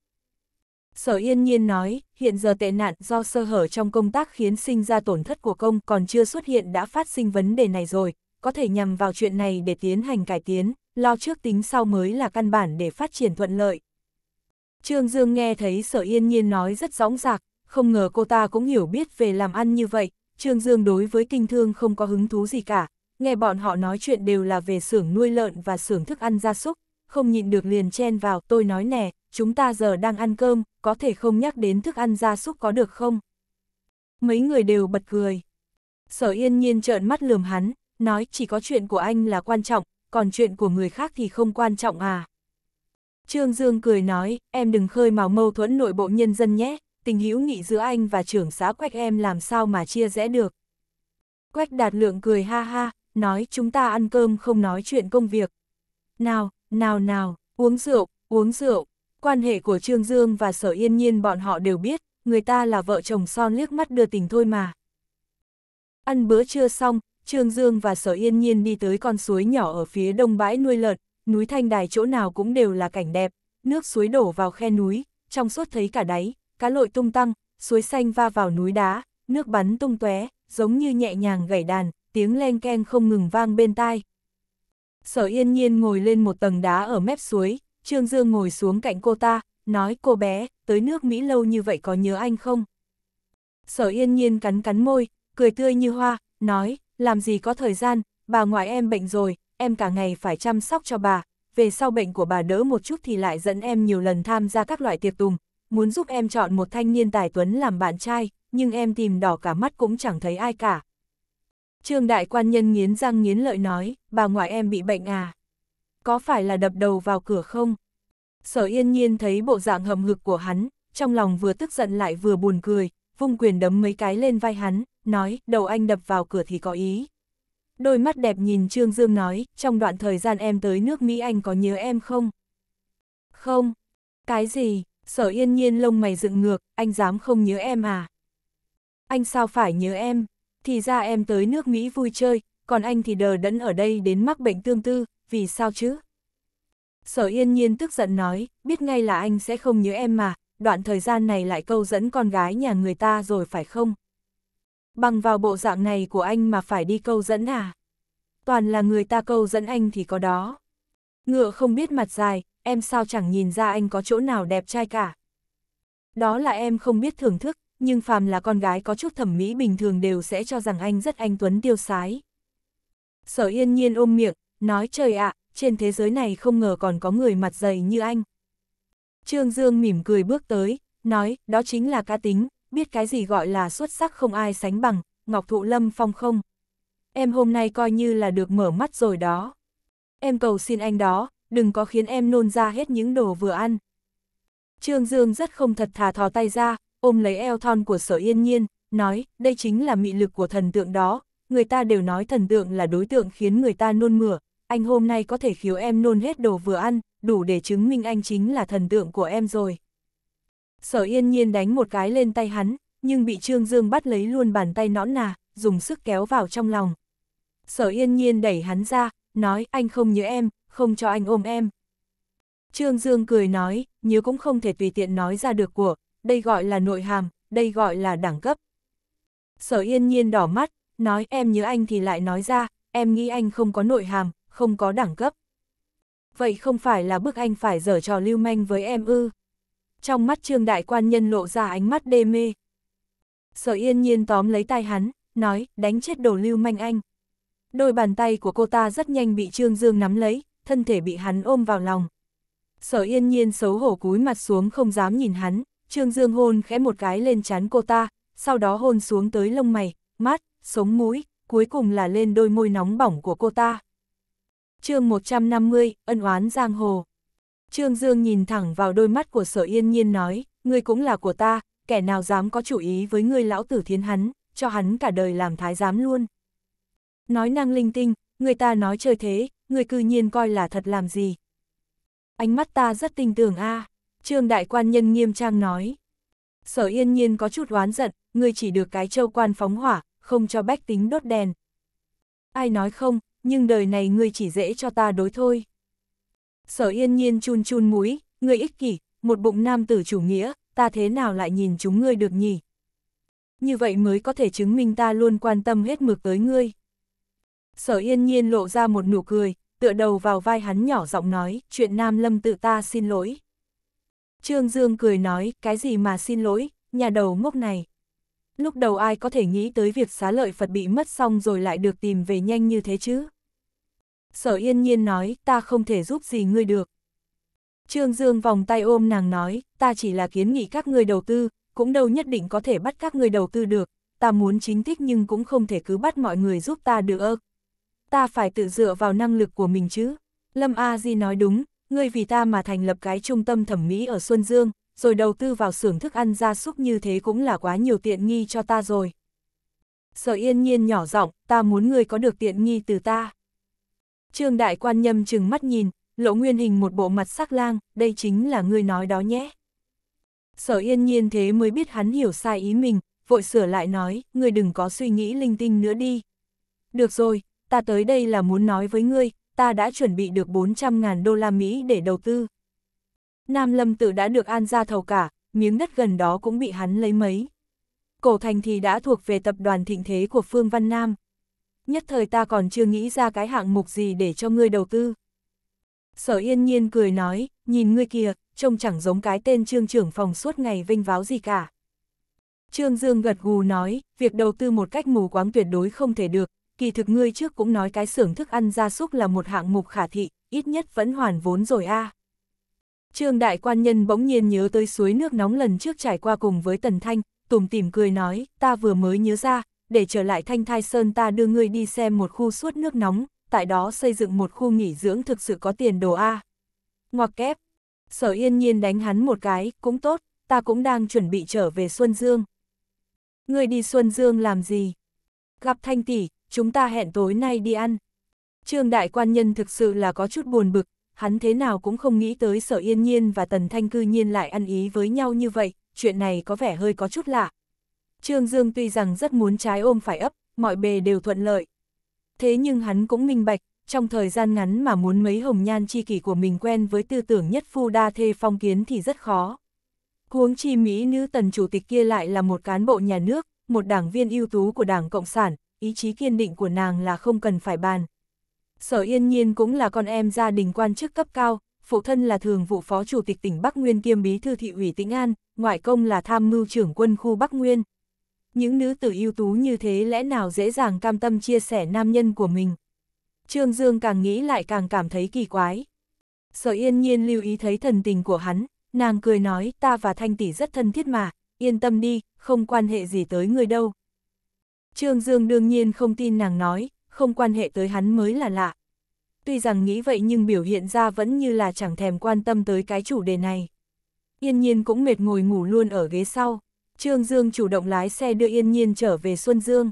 Sở Yên Nhiên nói, hiện giờ tệ nạn do sơ hở trong công tác khiến sinh ra tổn thất của công còn chưa xuất hiện đã phát sinh vấn đề này rồi, có thể nhằm vào chuyện này để tiến hành cải tiến, lo trước tính sau mới là căn bản để phát triển thuận lợi. Trương Dương nghe thấy Sở Yên Nhiên nói rất rõ ràng, không ngờ cô ta cũng hiểu biết về làm ăn như vậy, Trương Dương đối với kinh thương không có hứng thú gì cả, nghe bọn họ nói chuyện đều là về xưởng nuôi lợn và xưởng thức ăn gia súc, không nhịn được liền chen vào, tôi nói nè, chúng ta giờ đang ăn cơm, có thể không nhắc đến thức ăn gia súc có được không? Mấy người đều bật cười. Sở yên nhiên trợn mắt lườm hắn, nói chỉ có chuyện của anh là quan trọng, còn chuyện của người khác thì không quan trọng à. Trương Dương cười nói, em đừng khơi mào mâu thuẫn nội bộ nhân dân nhé, tình hữu nghị giữa anh và trưởng xã Quách em làm sao mà chia rẽ được. Quách đạt lượng cười ha ha, nói chúng ta ăn cơm không nói chuyện công việc. Nào, nào nào, uống rượu, uống rượu. Quan hệ của Trương Dương và Sở Yên Nhiên bọn họ đều biết, người ta là vợ chồng son liếc mắt đưa tình thôi mà. Ăn bữa trưa xong, Trương Dương và Sở Yên Nhiên đi tới con suối nhỏ ở phía đông bãi nuôi lợn, núi Thanh Đài chỗ nào cũng đều là cảnh đẹp, nước suối đổ vào khe núi, trong suốt thấy cả đáy, cá lội tung tăng, suối xanh va vào núi đá, nước bắn tung tóe, giống như nhẹ nhàng gảy đàn, tiếng len ken không ngừng vang bên tai. Sở yên nhiên ngồi lên một tầng đá ở mép suối, Trương Dương ngồi xuống cạnh cô ta, nói cô bé, tới nước Mỹ lâu như vậy có nhớ anh không? Sở yên nhiên cắn cắn môi, cười tươi như hoa, nói, làm gì có thời gian, bà ngoại em bệnh rồi, em cả ngày phải chăm sóc cho bà, về sau bệnh của bà đỡ một chút thì lại dẫn em nhiều lần tham gia các loại tiệc tùng, muốn giúp em chọn một thanh niên tài tuấn làm bạn trai, nhưng em tìm đỏ cả mắt cũng chẳng thấy ai cả. Trương đại quan nhân nghiến răng nghiến lợi nói, bà ngoại em bị bệnh à? Có phải là đập đầu vào cửa không? Sở yên nhiên thấy bộ dạng hầm hực của hắn, trong lòng vừa tức giận lại vừa buồn cười, vung quyền đấm mấy cái lên vai hắn, nói, đầu anh đập vào cửa thì có ý. Đôi mắt đẹp nhìn Trương Dương nói, trong đoạn thời gian em tới nước Mỹ anh có nhớ em không? Không. Cái gì? sở yên nhiên lông mày dựng ngược, anh dám không nhớ em à? Anh sao phải nhớ em? Thì ra em tới nước Mỹ vui chơi, còn anh thì đờ đẫn ở đây đến mắc bệnh tương tư, vì sao chứ? Sở yên nhiên tức giận nói, biết ngay là anh sẽ không nhớ em mà, đoạn thời gian này lại câu dẫn con gái nhà người ta rồi phải không? Bằng vào bộ dạng này của anh mà phải đi câu dẫn à? Toàn là người ta câu dẫn anh thì có đó. Ngựa không biết mặt dài, em sao chẳng nhìn ra anh có chỗ nào đẹp trai cả. Đó là em không biết thưởng thức, nhưng phàm là con gái có chút thẩm mỹ bình thường đều sẽ cho rằng anh rất anh tuấn tiêu sái. Sở yên nhiên ôm miệng, nói trời ạ, trên thế giới này không ngờ còn có người mặt dày như anh. Trương Dương mỉm cười bước tới, nói, đó chính là cá tính, biết cái gì gọi là xuất sắc không ai sánh bằng, Ngọc Thụ Lâm Phong không. Em hôm nay coi như là được mở mắt rồi đó em cầu xin anh đó, đừng có khiến em nôn ra hết những đồ vừa ăn. Trương Dương rất không thật thà thò tay ra, ôm lấy eo thon của sở yên nhiên, nói, đây chính là mị lực của thần tượng đó, người ta đều nói thần tượng là đối tượng khiến người ta nôn mửa, anh hôm nay có thể khiếu em nôn hết đồ vừa ăn, đủ để chứng minh anh chính là thần tượng của em rồi. Sở yên nhiên đánh một cái lên tay hắn, nhưng bị Trương Dương bắt lấy luôn bàn tay nõn nà, dùng sức kéo vào trong lòng. Sở yên nhiên đẩy hắn ra, nói anh không nhớ em, không cho anh ôm em. Trương Dương cười nói, nhớ cũng không thể tùy tiện nói ra được của, đây gọi là nội hàm, đây gọi là đẳng cấp. Sở yên nhiên đỏ mắt, nói em nhớ anh thì lại nói ra, em nghĩ anh không có nội hàm, không có đẳng cấp. Vậy không phải là bức anh phải dở trò lưu manh với em ư? Trong mắt trương đại quan nhân lộ ra ánh mắt đê mê. Sở yên nhiên tóm lấy tay hắn, nói, đánh chết đồ lưu manh anh. Đôi bàn tay của cô ta rất nhanh bị Trương Dương nắm lấy, thân thể bị hắn ôm vào lòng. Sở yên nhiên xấu hổ cúi mặt xuống không dám nhìn hắn, Trương Dương hôn khẽ một cái lên chán cô ta, sau đó hôn xuống tới lông mày, mắt, sống mũi, cuối cùng là lên đôi môi nóng bỏng của cô ta. chương 150, ân oán giang hồ. Trương Dương nhìn thẳng vào đôi mắt của sở yên nhiên nói, ngươi cũng là của ta, kẻ nào dám có chủ ý với ngươi lão tử thiến hắn, cho hắn cả đời làm thái giám luôn. Nói năng linh tinh, người ta nói chơi thế, người cư nhiên coi là thật làm gì. Ánh mắt ta rất tinh tưởng a Trương Đại Quan Nhân nghiêm trang nói. Sở yên nhiên có chút oán giận, người chỉ được cái châu quan phóng hỏa, không cho bách tính đốt đèn. Ai nói không, nhưng đời này người chỉ dễ cho ta đối thôi. Sở yên nhiên chun chun mũi, người ích kỷ, một bụng nam tử chủ nghĩa, ta thế nào lại nhìn chúng ngươi được nhỉ? Như vậy mới có thể chứng minh ta luôn quan tâm hết mực tới ngươi. Sở yên nhiên lộ ra một nụ cười, tựa đầu vào vai hắn nhỏ giọng nói, chuyện Nam Lâm tự ta xin lỗi. Trương Dương cười nói, cái gì mà xin lỗi, nhà đầu ngốc này. Lúc đầu ai có thể nghĩ tới việc xá lợi Phật bị mất xong rồi lại được tìm về nhanh như thế chứ. Sở yên nhiên nói, ta không thể giúp gì ngươi được. Trương Dương vòng tay ôm nàng nói, ta chỉ là kiến nghị các ngươi đầu tư, cũng đâu nhất định có thể bắt các ngươi đầu tư được, ta muốn chính thích nhưng cũng không thể cứ bắt mọi người giúp ta được ơ, ta phải tự dựa vào năng lực của mình chứ. Lâm A Di nói đúng, ngươi vì ta mà thành lập cái trung tâm thẩm mỹ ở Xuân Dương, rồi đầu tư vào xưởng thức ăn gia súc như thế cũng là quá nhiều tiện nghi cho ta rồi. Sở yên nhiên nhỏ giọng, ta muốn ngươi có được tiện nghi từ ta. Trương đại quan nhâm chừng mắt nhìn, Lỗ nguyên hình một bộ mặt sắc lang, đây chính là ngươi nói đó nhé. Sở yên nhiên thế mới biết hắn hiểu sai ý mình, vội sửa lại nói, ngươi đừng có suy nghĩ linh tinh nữa đi. Được rồi, ta tới đây là muốn nói với ngươi, ta đã chuẩn bị được 400.000 đô la Mỹ để đầu tư. Nam Lâm tự đã được an ra thầu cả, miếng đất gần đó cũng bị hắn lấy mấy. Cổ thành thì đã thuộc về tập đoàn thịnh thế của Phương Văn Nam. Nhất thời ta còn chưa nghĩ ra cái hạng mục gì để cho ngươi đầu tư. Sở yên nhiên cười nói, nhìn ngươi kìa, trông chẳng giống cái tên trương trưởng phòng suốt ngày vinh váo gì cả. Trương Dương gật gù nói, việc đầu tư một cách mù quáng tuyệt đối không thể được, kỳ thực ngươi trước cũng nói cái xưởng thức ăn gia súc là một hạng mục khả thị, ít nhất vẫn hoàn vốn rồi a. À. Trương đại quan nhân bỗng nhiên nhớ tới suối nước nóng lần trước trải qua cùng với Tần Thanh, tùm tìm cười nói, ta vừa mới nhớ ra, để trở lại Thanh Thai Sơn ta đưa ngươi đi xem một khu suốt nước nóng, tại đó xây dựng một khu nghỉ dưỡng thực sự có tiền đồ a. À. Ngoặc kép, sở yên nhiên đánh hắn một cái, cũng tốt, ta cũng đang chuẩn bị trở về Xuân Dương. Ngươi đi Xuân Dương làm gì? Gặp Thanh Tỷ, chúng ta hẹn tối nay đi ăn. Trương đại quan nhân thực sự là có chút buồn bực, hắn thế nào cũng không nghĩ tới sở yên nhiên và tần thanh cư nhiên lại ăn ý với nhau như vậy, chuyện này có vẻ hơi có chút lạ. Trương Dương tuy rằng rất muốn trái ôm phải ấp, mọi bề đều thuận lợi. Thế nhưng hắn cũng minh bạch, trong thời gian ngắn mà muốn mấy hồng nhan chi kỷ của mình quen với tư tưởng nhất phu đa thê phong kiến thì rất khó. Huống chi Mỹ nữ tần chủ tịch kia lại là một cán bộ nhà nước, một đảng viên ưu tú của đảng Cộng sản, ý chí kiên định của nàng là không cần phải bàn. Sở Yên Nhiên cũng là con em gia đình quan chức cấp cao, phụ thân là thường vụ phó chủ tịch tỉnh Bắc Nguyên kiêm bí thư thị ủy Tĩnh An, ngoại công là tham mưu trưởng quân khu Bắc Nguyên. Những nữ tử ưu tú như thế lẽ nào dễ dàng cam tâm chia sẻ nam nhân của mình. Trương Dương càng nghĩ lại càng cảm thấy kỳ quái. Sở Yên Nhiên lưu ý thấy thần tình của hắn, nàng cười nói ta và Thanh Tỷ rất thân thiết mà, yên tâm đi, không quan hệ gì tới người đâu. Trương Dương đương nhiên không tin nàng nói, không quan hệ tới hắn mới là lạ. Tuy rằng nghĩ vậy nhưng biểu hiện ra vẫn như là chẳng thèm quan tâm tới cái chủ đề này. Yên nhiên cũng mệt ngồi ngủ luôn ở ghế sau, Trương Dương chủ động lái xe đưa Yên nhiên trở về Xuân Dương.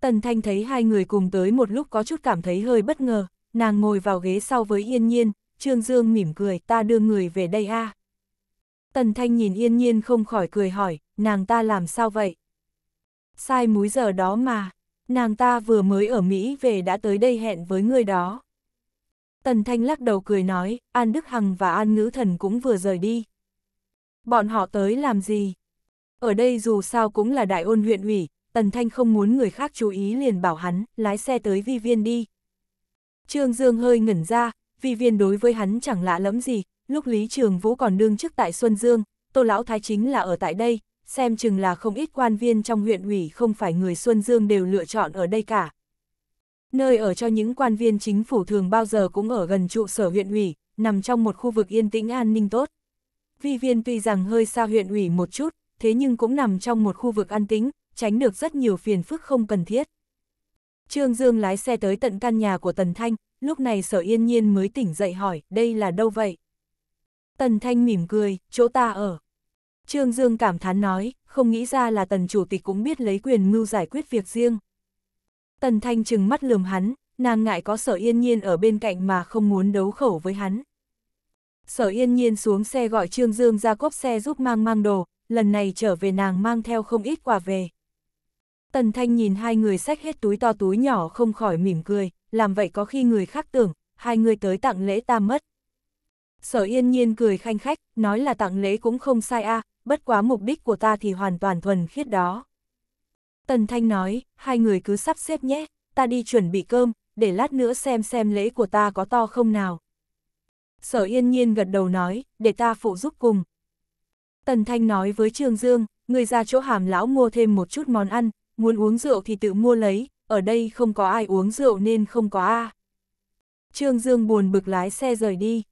Tần Thanh thấy hai người cùng tới một lúc có chút cảm thấy hơi bất ngờ, nàng ngồi vào ghế sau với Yên nhiên, Trương Dương mỉm cười ta đưa người về đây a Tần Thanh nhìn Yên nhiên không khỏi cười hỏi, nàng ta làm sao vậy? Sai múi giờ đó mà, nàng ta vừa mới ở Mỹ về đã tới đây hẹn với người đó. Tần Thanh lắc đầu cười nói, An Đức Hằng và An Ngữ Thần cũng vừa rời đi. Bọn họ tới làm gì? Ở đây dù sao cũng là đại ôn huyện ủy, Tần Thanh không muốn người khác chú ý liền bảo hắn, lái xe tới vi viên đi. Trương Dương hơi ngẩn ra, vi viên đối với hắn chẳng lạ lẫm gì, lúc Lý Trường Vũ còn đương chức tại Xuân Dương, Tô Lão Thái chính là ở tại đây, xem chừng là không ít quan viên trong huyện ủy không phải người Xuân Dương đều lựa chọn ở đây cả. Nơi ở cho những quan viên chính phủ thường bao giờ cũng ở gần trụ sở huyện ủy, nằm trong một khu vực yên tĩnh an ninh tốt. Vi viên tuy rằng hơi xa huyện ủy một chút, thế nhưng cũng nằm trong một khu vực an tĩnh, tránh được rất nhiều phiền phức không cần thiết. Trương Dương lái xe tới tận căn nhà của Tần Thanh, lúc này sở yên nhiên mới tỉnh dậy hỏi, đây là đâu vậy? Tần Thanh mỉm cười, chỗ ta ở. Trương Dương cảm thán nói, không nghĩ ra là tần chủ tịch cũng biết lấy quyền mưu giải quyết việc riêng. Tần Thanh trừng mắt lườm hắn, nàng ngại có sở yên nhiên ở bên cạnh mà không muốn đấu khẩu với hắn. Sở yên nhiên xuống xe gọi Trương Dương ra cốp xe giúp mang mang đồ, lần này trở về nàng mang theo không ít quà về. Tần Thanh nhìn hai người xách hết túi to túi nhỏ không khỏi mỉm cười, làm vậy có khi người khác tưởng, hai người tới tặng lễ ta mất. Sở yên nhiên cười khanh khách, nói là tặng lễ cũng không sai a à, bất quá mục đích của ta thì hoàn toàn thuần khiết đó. Tần Thanh nói, hai người cứ sắp xếp nhé, ta đi chuẩn bị cơm, để lát nữa xem xem lễ của ta có to không nào. Sở yên nhiên gật đầu nói, để ta phụ giúp cùng. Tần Thanh nói với Trương Dương, người ra chỗ hàm lão mua thêm một chút món ăn, muốn uống rượu thì tự mua lấy, ở đây không có ai uống rượu nên không có a. Trương Dương buồn bực lái xe rời đi.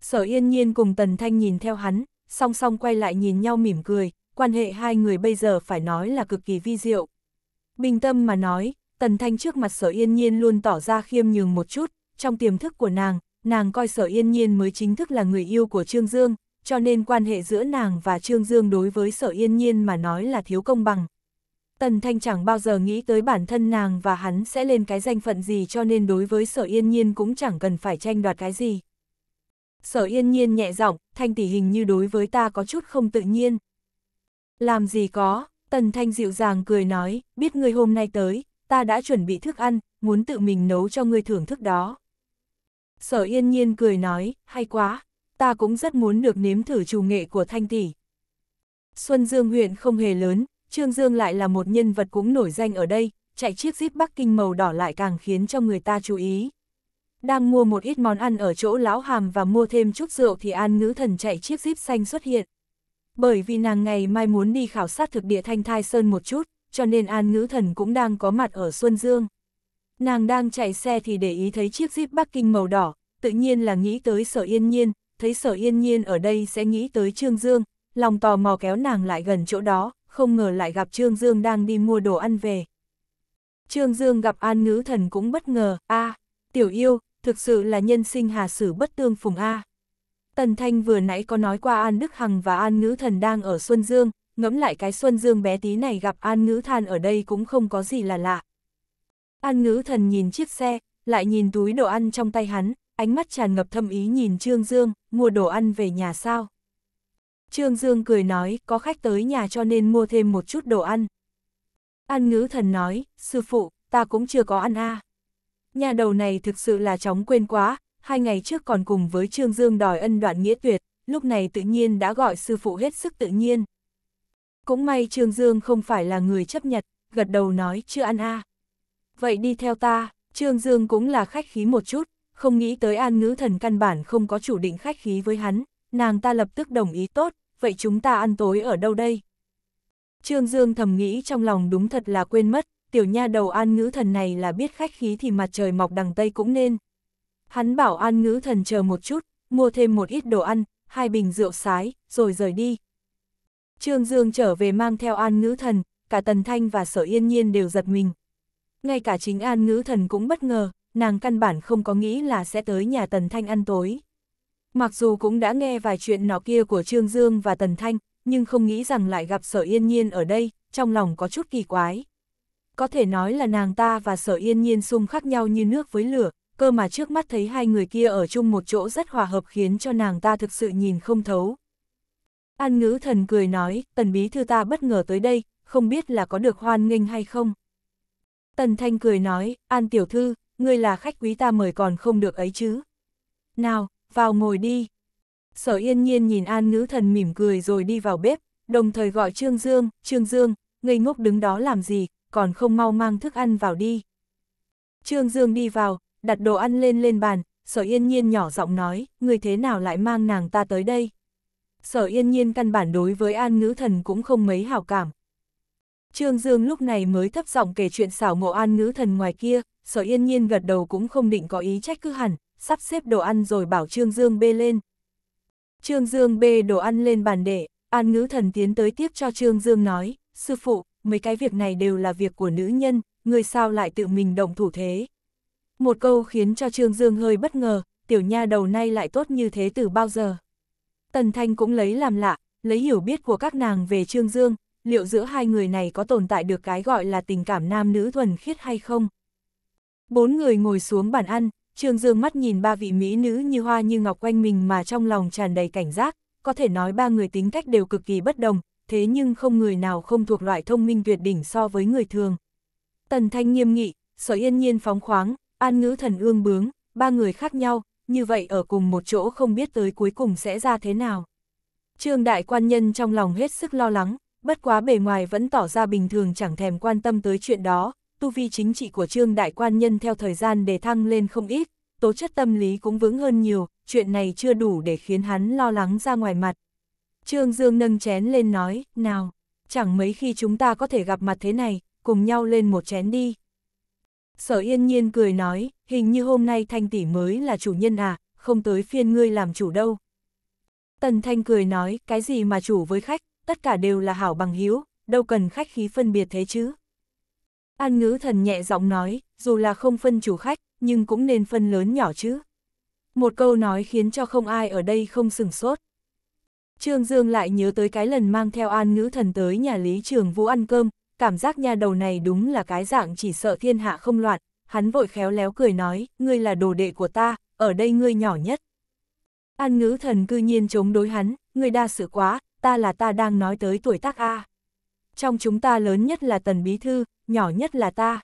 Sở yên nhiên cùng Tần Thanh nhìn theo hắn, song song quay lại nhìn nhau mỉm cười, quan hệ hai người bây giờ phải nói là cực kỳ vi diệu. Bình tâm mà nói, Tần Thanh trước mặt sở yên nhiên luôn tỏ ra khiêm nhường một chút, trong tiềm thức của nàng, nàng coi sở yên nhiên mới chính thức là người yêu của Trương Dương, cho nên quan hệ giữa nàng và Trương Dương đối với sở yên nhiên mà nói là thiếu công bằng. Tần Thanh chẳng bao giờ nghĩ tới bản thân nàng và hắn sẽ lên cái danh phận gì cho nên đối với sở yên nhiên cũng chẳng cần phải tranh đoạt cái gì sở yên nhiên nhẹ giọng, thanh tỷ hình như đối với ta có chút không tự nhiên. Làm gì có, tần thanh dịu dàng cười nói, biết ngươi hôm nay tới, ta đã chuẩn bị thức ăn, muốn tự mình nấu cho ngươi thưởng thức đó. Sở yên nhiên cười nói, hay quá, ta cũng rất muốn được nếm thử chủ nghệ của thanh tỷ. Xuân Dương huyện không hề lớn, Trương Dương lại là một nhân vật cũng nổi danh ở đây, chạy chiếc jeep Bắc Kinh màu đỏ lại càng khiến cho người ta chú ý đang mua một ít món ăn ở chỗ lão hàm và mua thêm chút rượu thì An Ngữ Thần chạy chiếc jeep xanh xuất hiện. Bởi vì nàng ngày mai muốn đi khảo sát thực địa Thanh Thai Sơn một chút, cho nên An Ngữ Thần cũng đang có mặt ở Xuân Dương. Nàng đang chạy xe thì để ý thấy chiếc jeep Bắc Kinh màu đỏ, tự nhiên là nghĩ tới Sở Yên Nhiên, thấy Sở Yên Nhiên ở đây sẽ nghĩ tới Trương Dương, lòng tò mò kéo nàng lại gần chỗ đó, không ngờ lại gặp Trương Dương đang đi mua đồ ăn về. Trương Dương gặp An Ngữ Thần cũng bất ngờ, a à, tiểu yêu, thực sự là nhân sinh hà sử bất tương phùng A. Tần Thanh vừa nãy có nói qua An Đức Hằng và An Ngữ Thần đang ở Xuân Dương, ngẫm lại cái Xuân Dương bé tí này gặp An Ngữ Than ở đây cũng không có gì là lạ. An Ngữ Thần nhìn chiếc xe, lại nhìn túi đồ ăn trong tay hắn, ánh mắt tràn ngập thâm ý nhìn Trương Dương, mua đồ ăn về nhà sao. Trương Dương cười nói, có khách tới nhà cho nên mua thêm một chút đồ ăn. An Ngữ Thần nói, sư phụ, ta cũng chưa có ăn a. À nhà đầu này thực sự là chóng quên quá, hai ngày trước còn cùng với Trương Dương đòi ân đoạn nghĩa tuyệt, lúc này tự nhiên đã gọi sư phụ hết sức tự nhiên. Cũng may Trương Dương không phải là người chấp nhật gật đầu nói chưa ăn a Vậy đi theo ta, Trương Dương cũng là khách khí một chút, không nghĩ tới an ngữ thần căn bản không có chủ định khách khí với hắn, nàng ta lập tức đồng ý tốt, vậy chúng ta ăn tối ở đâu đây? Trương Dương thầm nghĩ trong lòng đúng thật là quên mất, tiểu nha đầu an ngữ thần này là biết khách khí thì mặt trời mọc đằng Tây cũng nên. Hắn bảo an ngữ thần chờ một chút, mua thêm một ít đồ ăn, hai bình rượu sái, rồi rời đi. Trương Dương trở về mang theo an ngữ thần, cả Tần Thanh và Sở Yên Nhiên đều giật mình. Ngay cả chính an ngữ thần cũng bất ngờ, nàng căn bản không có nghĩ là sẽ tới nhà Tần Thanh ăn tối. Mặc dù cũng đã nghe vài chuyện nọ kia của Trương Dương và Tần Thanh, nhưng không nghĩ rằng lại gặp Sở Yên Nhiên ở đây, trong lòng có chút kỳ quái có thể nói là nàng ta và sở yên nhiên xung khắc nhau như nước với lửa, cơ mà trước mắt thấy hai người kia ở chung một chỗ rất hòa hợp khiến cho nàng ta thực sự nhìn không thấu. An ngữ thần cười nói, tần bí thư ta bất ngờ tới đây, không biết là có được hoan nghênh hay không. Tần thanh cười nói, an tiểu thư, ngươi là khách quý ta mời còn không được ấy chứ. Nào, vào ngồi đi. Sở yên nhiên nhìn an ngữ thần mỉm cười rồi đi vào bếp, đồng thời gọi Trương Dương, Trương Dương, ngây ngốc đứng đó làm gì, còn không mau mang thức ăn vào đi. Trương Dương đi vào, đặt đồ ăn lên lên bàn, sở yên nhiên nhỏ giọng nói, người thế nào lại mang nàng ta tới đây. Sở yên nhiên căn bản đối với an ngữ thần cũng không mấy hảo cảm. Trương Dương lúc này mới thấp giọng kể chuyện xảo ngộ an ngữ thần ngoài kia, sở yên nhiên gật đầu cũng không định có ý trách cứ hẳn, sắp xếp đồ ăn rồi bảo Trương Dương bê lên. Trương Dương bê đồ ăn lên bàn để, an ngữ thần tiến tới tiếp cho Trương Dương nói, sư phụ, mấy cái việc này đều là việc của nữ nhân, người sao lại tự mình động thủ thế. Một câu khiến cho Trương Dương hơi bất ngờ, tiểu nha đầu nay lại tốt như thế từ bao giờ. Tần Thanh cũng lấy làm lạ, lấy hiểu biết của các nàng về Trương Dương, liệu giữa hai người này có tồn tại được cái gọi là tình cảm nam nữ thuần khiết hay không. Bốn người ngồi xuống bàn ăn, Trương Dương mắt nhìn ba vị mỹ nữ như hoa như ngọc quanh mình mà trong lòng tràn đầy cảnh giác, có thể nói ba người tính cách đều cực kỳ bất đồng, thế nhưng không người nào không thuộc loại thông minh tuyệt đỉnh so với người thường. Tần Thanh nghiêm nghị, Sở Yên Nhiên phóng khoáng, An Ngữ Thần ương bướng, ba người khác nhau, như vậy ở cùng một chỗ không biết tới cuối cùng sẽ ra thế nào. Trương đại quan nhân trong lòng hết sức lo lắng, bất quá bề ngoài vẫn tỏ ra bình thường chẳng thèm quan tâm tới chuyện đó, tu vi chính trị của trương đại quan nhân theo thời gian đề thăng lên không ít, tố chất tâm lý cũng vững hơn nhiều, chuyện này chưa đủ để khiến hắn lo lắng ra ngoài mặt, Trương Dương nâng chén lên nói, nào, chẳng mấy khi chúng ta có thể gặp mặt thế này, cùng nhau lên một chén đi. Sở yên nhiên cười nói, hình như hôm nay Thanh tỷ mới là chủ nhân à, không tới phiên ngươi làm chủ đâu. Tần Thanh cười nói, cái gì mà chủ với khách, tất cả đều là hảo bằng hiếu, đâu cần khách khí phân biệt thế chứ. An ngữ thần nhẹ giọng nói, dù là không phân chủ khách, nhưng cũng nên phân lớn nhỏ chứ. Một câu nói khiến cho không ai ở đây không sừng sốt. Trương Dương lại nhớ tới cái lần mang theo an Ngữ thần tới nhà Lý Trường Vũ ăn cơm, cảm giác nhà đầu này đúng là cái dạng chỉ sợ thiên hạ không loạn, hắn vội khéo léo cười nói, ngươi là đồ đệ của ta, ở đây ngươi nhỏ nhất. An ngữ thần cư nhiên chống đối hắn, ngươi đa sự quá, ta là ta đang nói tới tuổi tác A. Trong chúng ta lớn nhất là tần bí thư, nhỏ nhất là ta.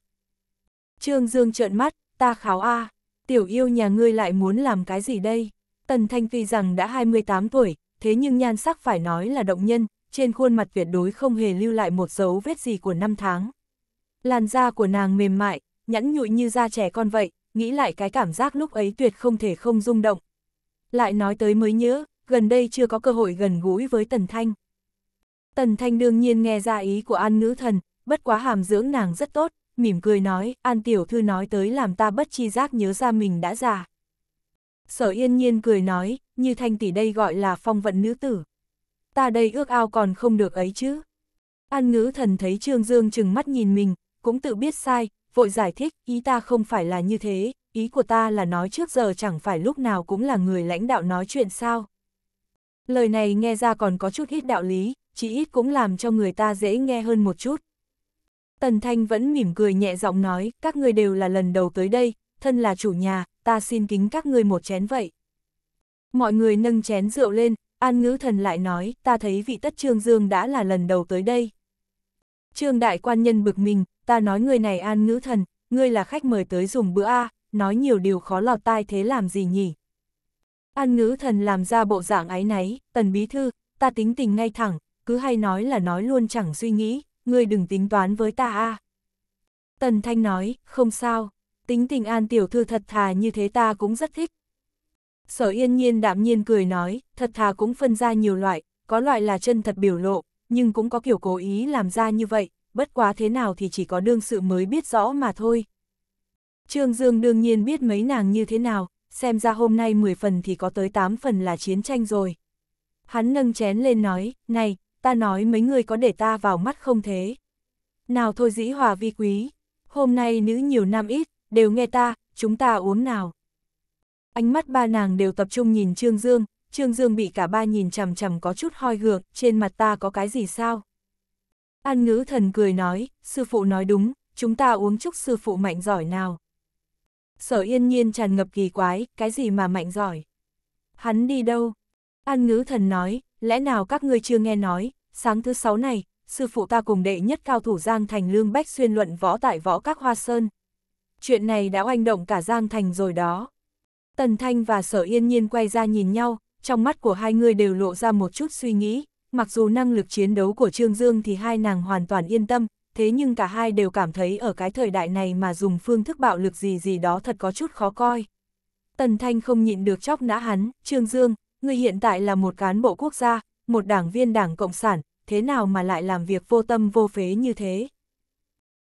Trương Dương trợn mắt, ta kháo A, tiểu yêu nhà ngươi lại muốn làm cái gì đây? Tần Thanh Phi rằng đã 28 tuổi, thế nhưng nhan sắc phải nói là động nhân, trên khuôn mặt tuyệt đối không hề lưu lại một dấu vết gì của năm tháng. Làn da của nàng mềm mại, nhẵn nhụi như da trẻ con vậy, nghĩ lại cái cảm giác lúc ấy tuyệt không thể không rung động. Lại nói tới mới nhớ, gần đây chưa có cơ hội gần gũi với Tần Thanh. Tần Thanh đương nhiên nghe ra ý của An Nữ Thần, bất quá hàm dưỡng nàng rất tốt, mỉm cười nói, An Tiểu Thư nói tới làm ta bất chi giác nhớ ra mình đã già. Sở yên nhiên cười nói, như thanh tỷ đây gọi là phong vận nữ tử. Ta đây ước ao còn không được ấy chứ. An ngữ thần thấy Trương Dương chừng mắt nhìn mình, cũng tự biết sai, vội giải thích, ý ta không phải là như thế, ý của ta là nói trước giờ chẳng phải lúc nào cũng là người lãnh đạo nói chuyện sao. Lời này nghe ra còn có chút ít đạo lý, chỉ ít cũng làm cho người ta dễ nghe hơn một chút. Tần Thanh vẫn mỉm cười nhẹ giọng nói, các người đều là lần đầu tới đây, thân là chủ nhà, ta xin kính các người một chén vậy. Mọi người nâng chén rượu lên, An ngữ thần lại nói, ta thấy vị tất Trương Dương đã là lần đầu tới đây. Trương đại quan nhân bực mình, ta nói người này An ngữ thần, ngươi là khách mời tới dùng bữa A, nói nhiều điều khó lọt tai thế làm gì nhỉ? An ngữ thần làm ra bộ dạng ái náy, tần bí thư, ta tính tình ngay thẳng, cứ hay nói là nói luôn chẳng suy nghĩ, ngươi đừng tính toán với ta a. Tần Thanh nói, không sao, tính tình An tiểu thư thật thà như thế ta cũng rất thích, Sở yên nhiên đạm nhiên cười nói, thật thà cũng phân ra nhiều loại, có loại là chân thật biểu lộ, nhưng cũng có kiểu cố ý làm ra như vậy, bất quá thế nào thì chỉ có đương sự mới biết rõ mà thôi. Trương Dương đương nhiên biết mấy nàng như thế nào, xem ra hôm nay 10 phần thì có tới 8 phần là chiến tranh rồi. Hắn nâng chén lên nói, này, ta nói mấy người có để ta vào mắt không thế. Nào thôi dĩ hòa vi quý, hôm nay nữ nhiều nam ít, đều nghe ta, chúng ta uống nào ánh mắt ba nàng đều tập trung nhìn Trương Dương, Trương Dương bị cả ba nhìn chằm chằm có chút hoi gược, trên mặt ta có cái gì sao? An ngữ thần cười nói, sư phụ nói đúng, chúng ta uống chúc sư phụ mạnh giỏi nào. Sở yên nhiên tràn ngập kỳ quái, cái gì mà mạnh giỏi? Hắn đi đâu? An ngữ thần nói, lẽ nào các ngươi chưa nghe nói, sáng thứ sáu này, sư phụ ta cùng đệ nhất cao thủ Giang Thành Lương Bách xuyên luận võ tại võ các hoa sơn. Chuyện này đã oanh động cả Giang Thành rồi đó. Tần Thanh và Sở Yên Nhiên quay ra nhìn nhau, trong mắt của hai người đều lộ ra một chút suy nghĩ, mặc dù năng lực chiến đấu của Trương Dương thì hai nàng hoàn toàn yên tâm, thế nhưng cả hai đều cảm thấy ở cái thời đại này mà dùng phương thức bạo lực gì gì đó thật có chút khó coi. Tần Thanh không nhịn được chóc nã hắn, Trương Dương, người hiện tại là một cán bộ quốc gia, một đảng viên đảng Cộng sản, thế nào mà lại làm việc vô tâm vô phế như thế?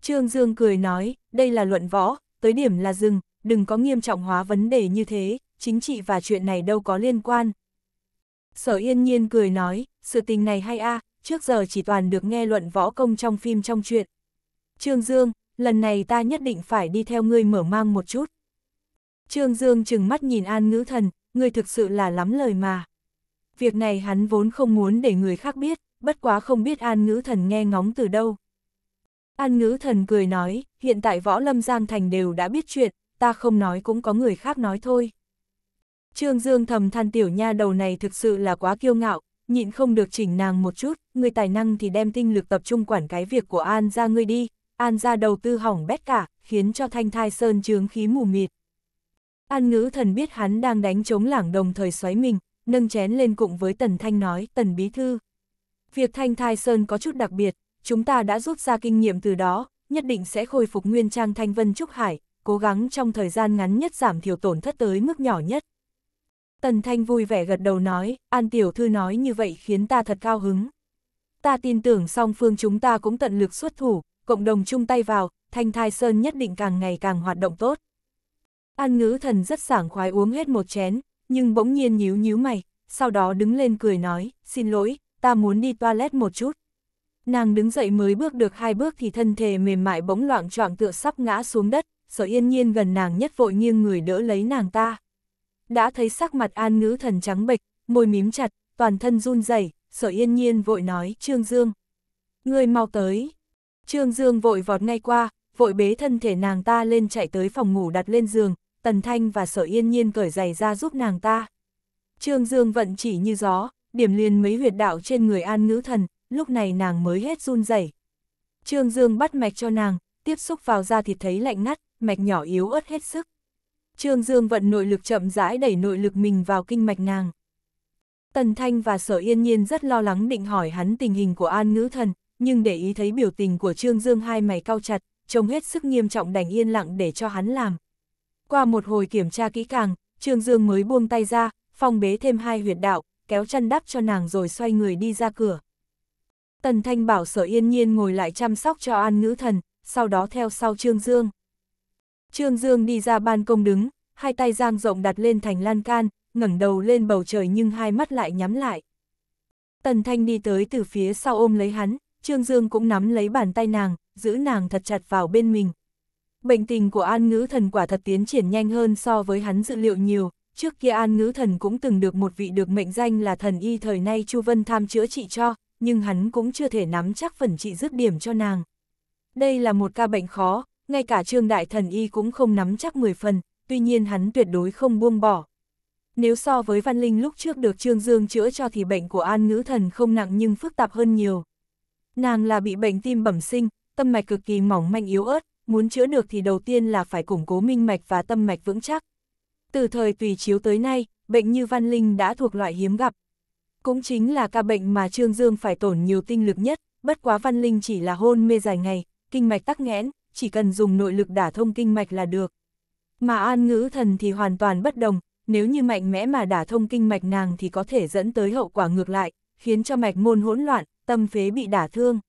Trương Dương cười nói, đây là luận võ, tới điểm là dừng, đừng có nghiêm trọng hóa vấn đề như thế, chính trị và chuyện này đâu có liên quan. Sở yên nhiên cười nói, sự tình này hay a à, trước giờ chỉ toàn được nghe luận võ công trong phim trong chuyện. Trương Dương, lần này ta nhất định phải đi theo ngươi mở mang một chút. Trương Dương chừng mắt nhìn An Ngữ Thần, ngươi thực sự là lắm lời mà. Việc này hắn vốn không muốn để người khác biết, bất quá không biết An Ngữ Thần nghe ngóng từ đâu. An Ngữ Thần cười nói, hiện tại võ lâm Giang Thành đều đã biết chuyện, ta không nói cũng có người khác nói thôi. Trương Dương thầm than tiểu nha đầu này thực sự là quá kiêu ngạo, nhịn không được chỉnh nàng một chút, người tài năng thì đem tinh lực tập trung quản cái việc của An ra ngươi đi, An ra đầu tư hỏng bét cả, khiến cho thanh thai sơn chướng khí mù mịt. An ngữ thần biết hắn đang đánh chống lảng đồng thời xoáy mình, nâng chén lên cùng với Tần Thanh nói, Tần Bí Thư. Việc thanh thai sơn có chút đặc biệt, chúng ta đã rút ra kinh nghiệm từ đó, nhất định sẽ khôi phục nguyên trang thanh vân trúc hải, cố gắng trong thời gian ngắn nhất giảm thiểu tổn thất tới mức nhỏ nhất. Tần Thanh vui vẻ gật đầu nói, An Tiểu Thư nói như vậy khiến ta thật cao hứng. Ta tin tưởng song phương chúng ta cũng tận lực xuất thủ, cộng đồng chung tay vào, Thanh Thai Sơn nhất định càng ngày càng hoạt động tốt. An ngữ thần rất sảng khoái uống hết một chén, nhưng bỗng nhiên nhíu nhíu mày, sau đó đứng lên cười nói, xin lỗi, ta muốn đi toilet một chút. Nàng đứng dậy mới bước được hai bước thì thân thể mềm mại bỗng loạn choạng tựa sắp ngã xuống đất, sở yên nhiên gần nàng nhất vội nghiêng người đỡ lấy nàng ta. Đã thấy sắc mặt an ngữ thần trắng bệch, môi mím chặt, toàn thân run rẩy sở yên nhiên vội nói Trương Dương. Người mau tới. Trương Dương vội vọt ngay qua, vội bế thân thể nàng ta lên chạy tới phòng ngủ đặt lên giường, Tần Thanh và sở yên nhiên cởi giày ra giúp nàng ta. Trương Dương vận chỉ như gió, điểm liền mấy huyệt đạo trên người an ngữ thần, lúc này nàng mới hết run rẩy Trương Dương bắt mạch cho nàng, tiếp xúc vào da thì thấy lạnh ngắt, mạch nhỏ yếu ớt hết sức. Trương Dương vận nội lực chậm rãi đẩy nội lực mình vào kinh mạch nàng. Tần Thanh và Sở Yên Nhiên rất lo lắng định hỏi hắn tình hình của An Ngữ Thần, nhưng để ý thấy biểu tình của Trương Dương hai mày cau chặt, trông hết sức nghiêm trọng đành yên lặng để cho hắn làm. Qua một hồi kiểm tra kỹ càng, Trương Dương mới buông tay ra, phong bế thêm hai huyệt đạo, kéo chăn đắp cho nàng rồi xoay người đi ra cửa. Tần Thanh bảo Sở Yên Nhiên ngồi lại chăm sóc cho An Ngữ Thần, sau đó theo sau Trương Dương. Trương Dương đi ra ban công đứng, hai tay giang rộng đặt lên thành lan can, ngẩng đầu lên bầu trời nhưng hai mắt lại nhắm lại. Tần Thanh đi tới từ phía sau ôm lấy hắn, Trương Dương cũng nắm lấy bàn tay nàng, giữ nàng thật chặt vào bên mình. Bệnh tình của An Ngữ Thần quả thật tiến triển nhanh hơn so với hắn dự liệu nhiều, trước kia An Ngữ Thần cũng từng được một vị được mệnh danh là thần y thời nay Chu Vân Tham chữa trị cho, nhưng hắn cũng chưa thể nắm chắc phần trị dứt điểm cho nàng. Đây là một ca bệnh khó, ngay cả Trương Đại Thần Y cũng không nắm chắc 10 phần, tuy nhiên hắn tuyệt đối không buông bỏ. Nếu so với Văn Linh lúc trước được Trương Dương chữa cho thì bệnh của An Ngữ Thần không nặng nhưng phức tạp hơn nhiều. Nàng là bị bệnh tim bẩm sinh, tâm mạch cực kỳ mỏng manh yếu ớt, muốn chữa được thì đầu tiên là phải củng cố minh mạch và tâm mạch vững chắc. Từ thời tùy chiếu tới nay, bệnh như Văn Linh đã thuộc loại hiếm gặp. Cũng chính là ca bệnh mà Trương Dương phải tổn nhiều tinh lực nhất, bất quá Văn Linh chỉ là hôn mê dài ngày, kinh mạch tắc nghẽn, chỉ cần dùng nội lực đả thông kinh mạch là được. Mà an ngữ thần thì hoàn toàn bất đồng, nếu như mạnh mẽ mà đả thông kinh mạch nàng thì có thể dẫn tới hậu quả ngược lại, khiến cho mạch môn hỗn loạn, tâm phế bị đả thương.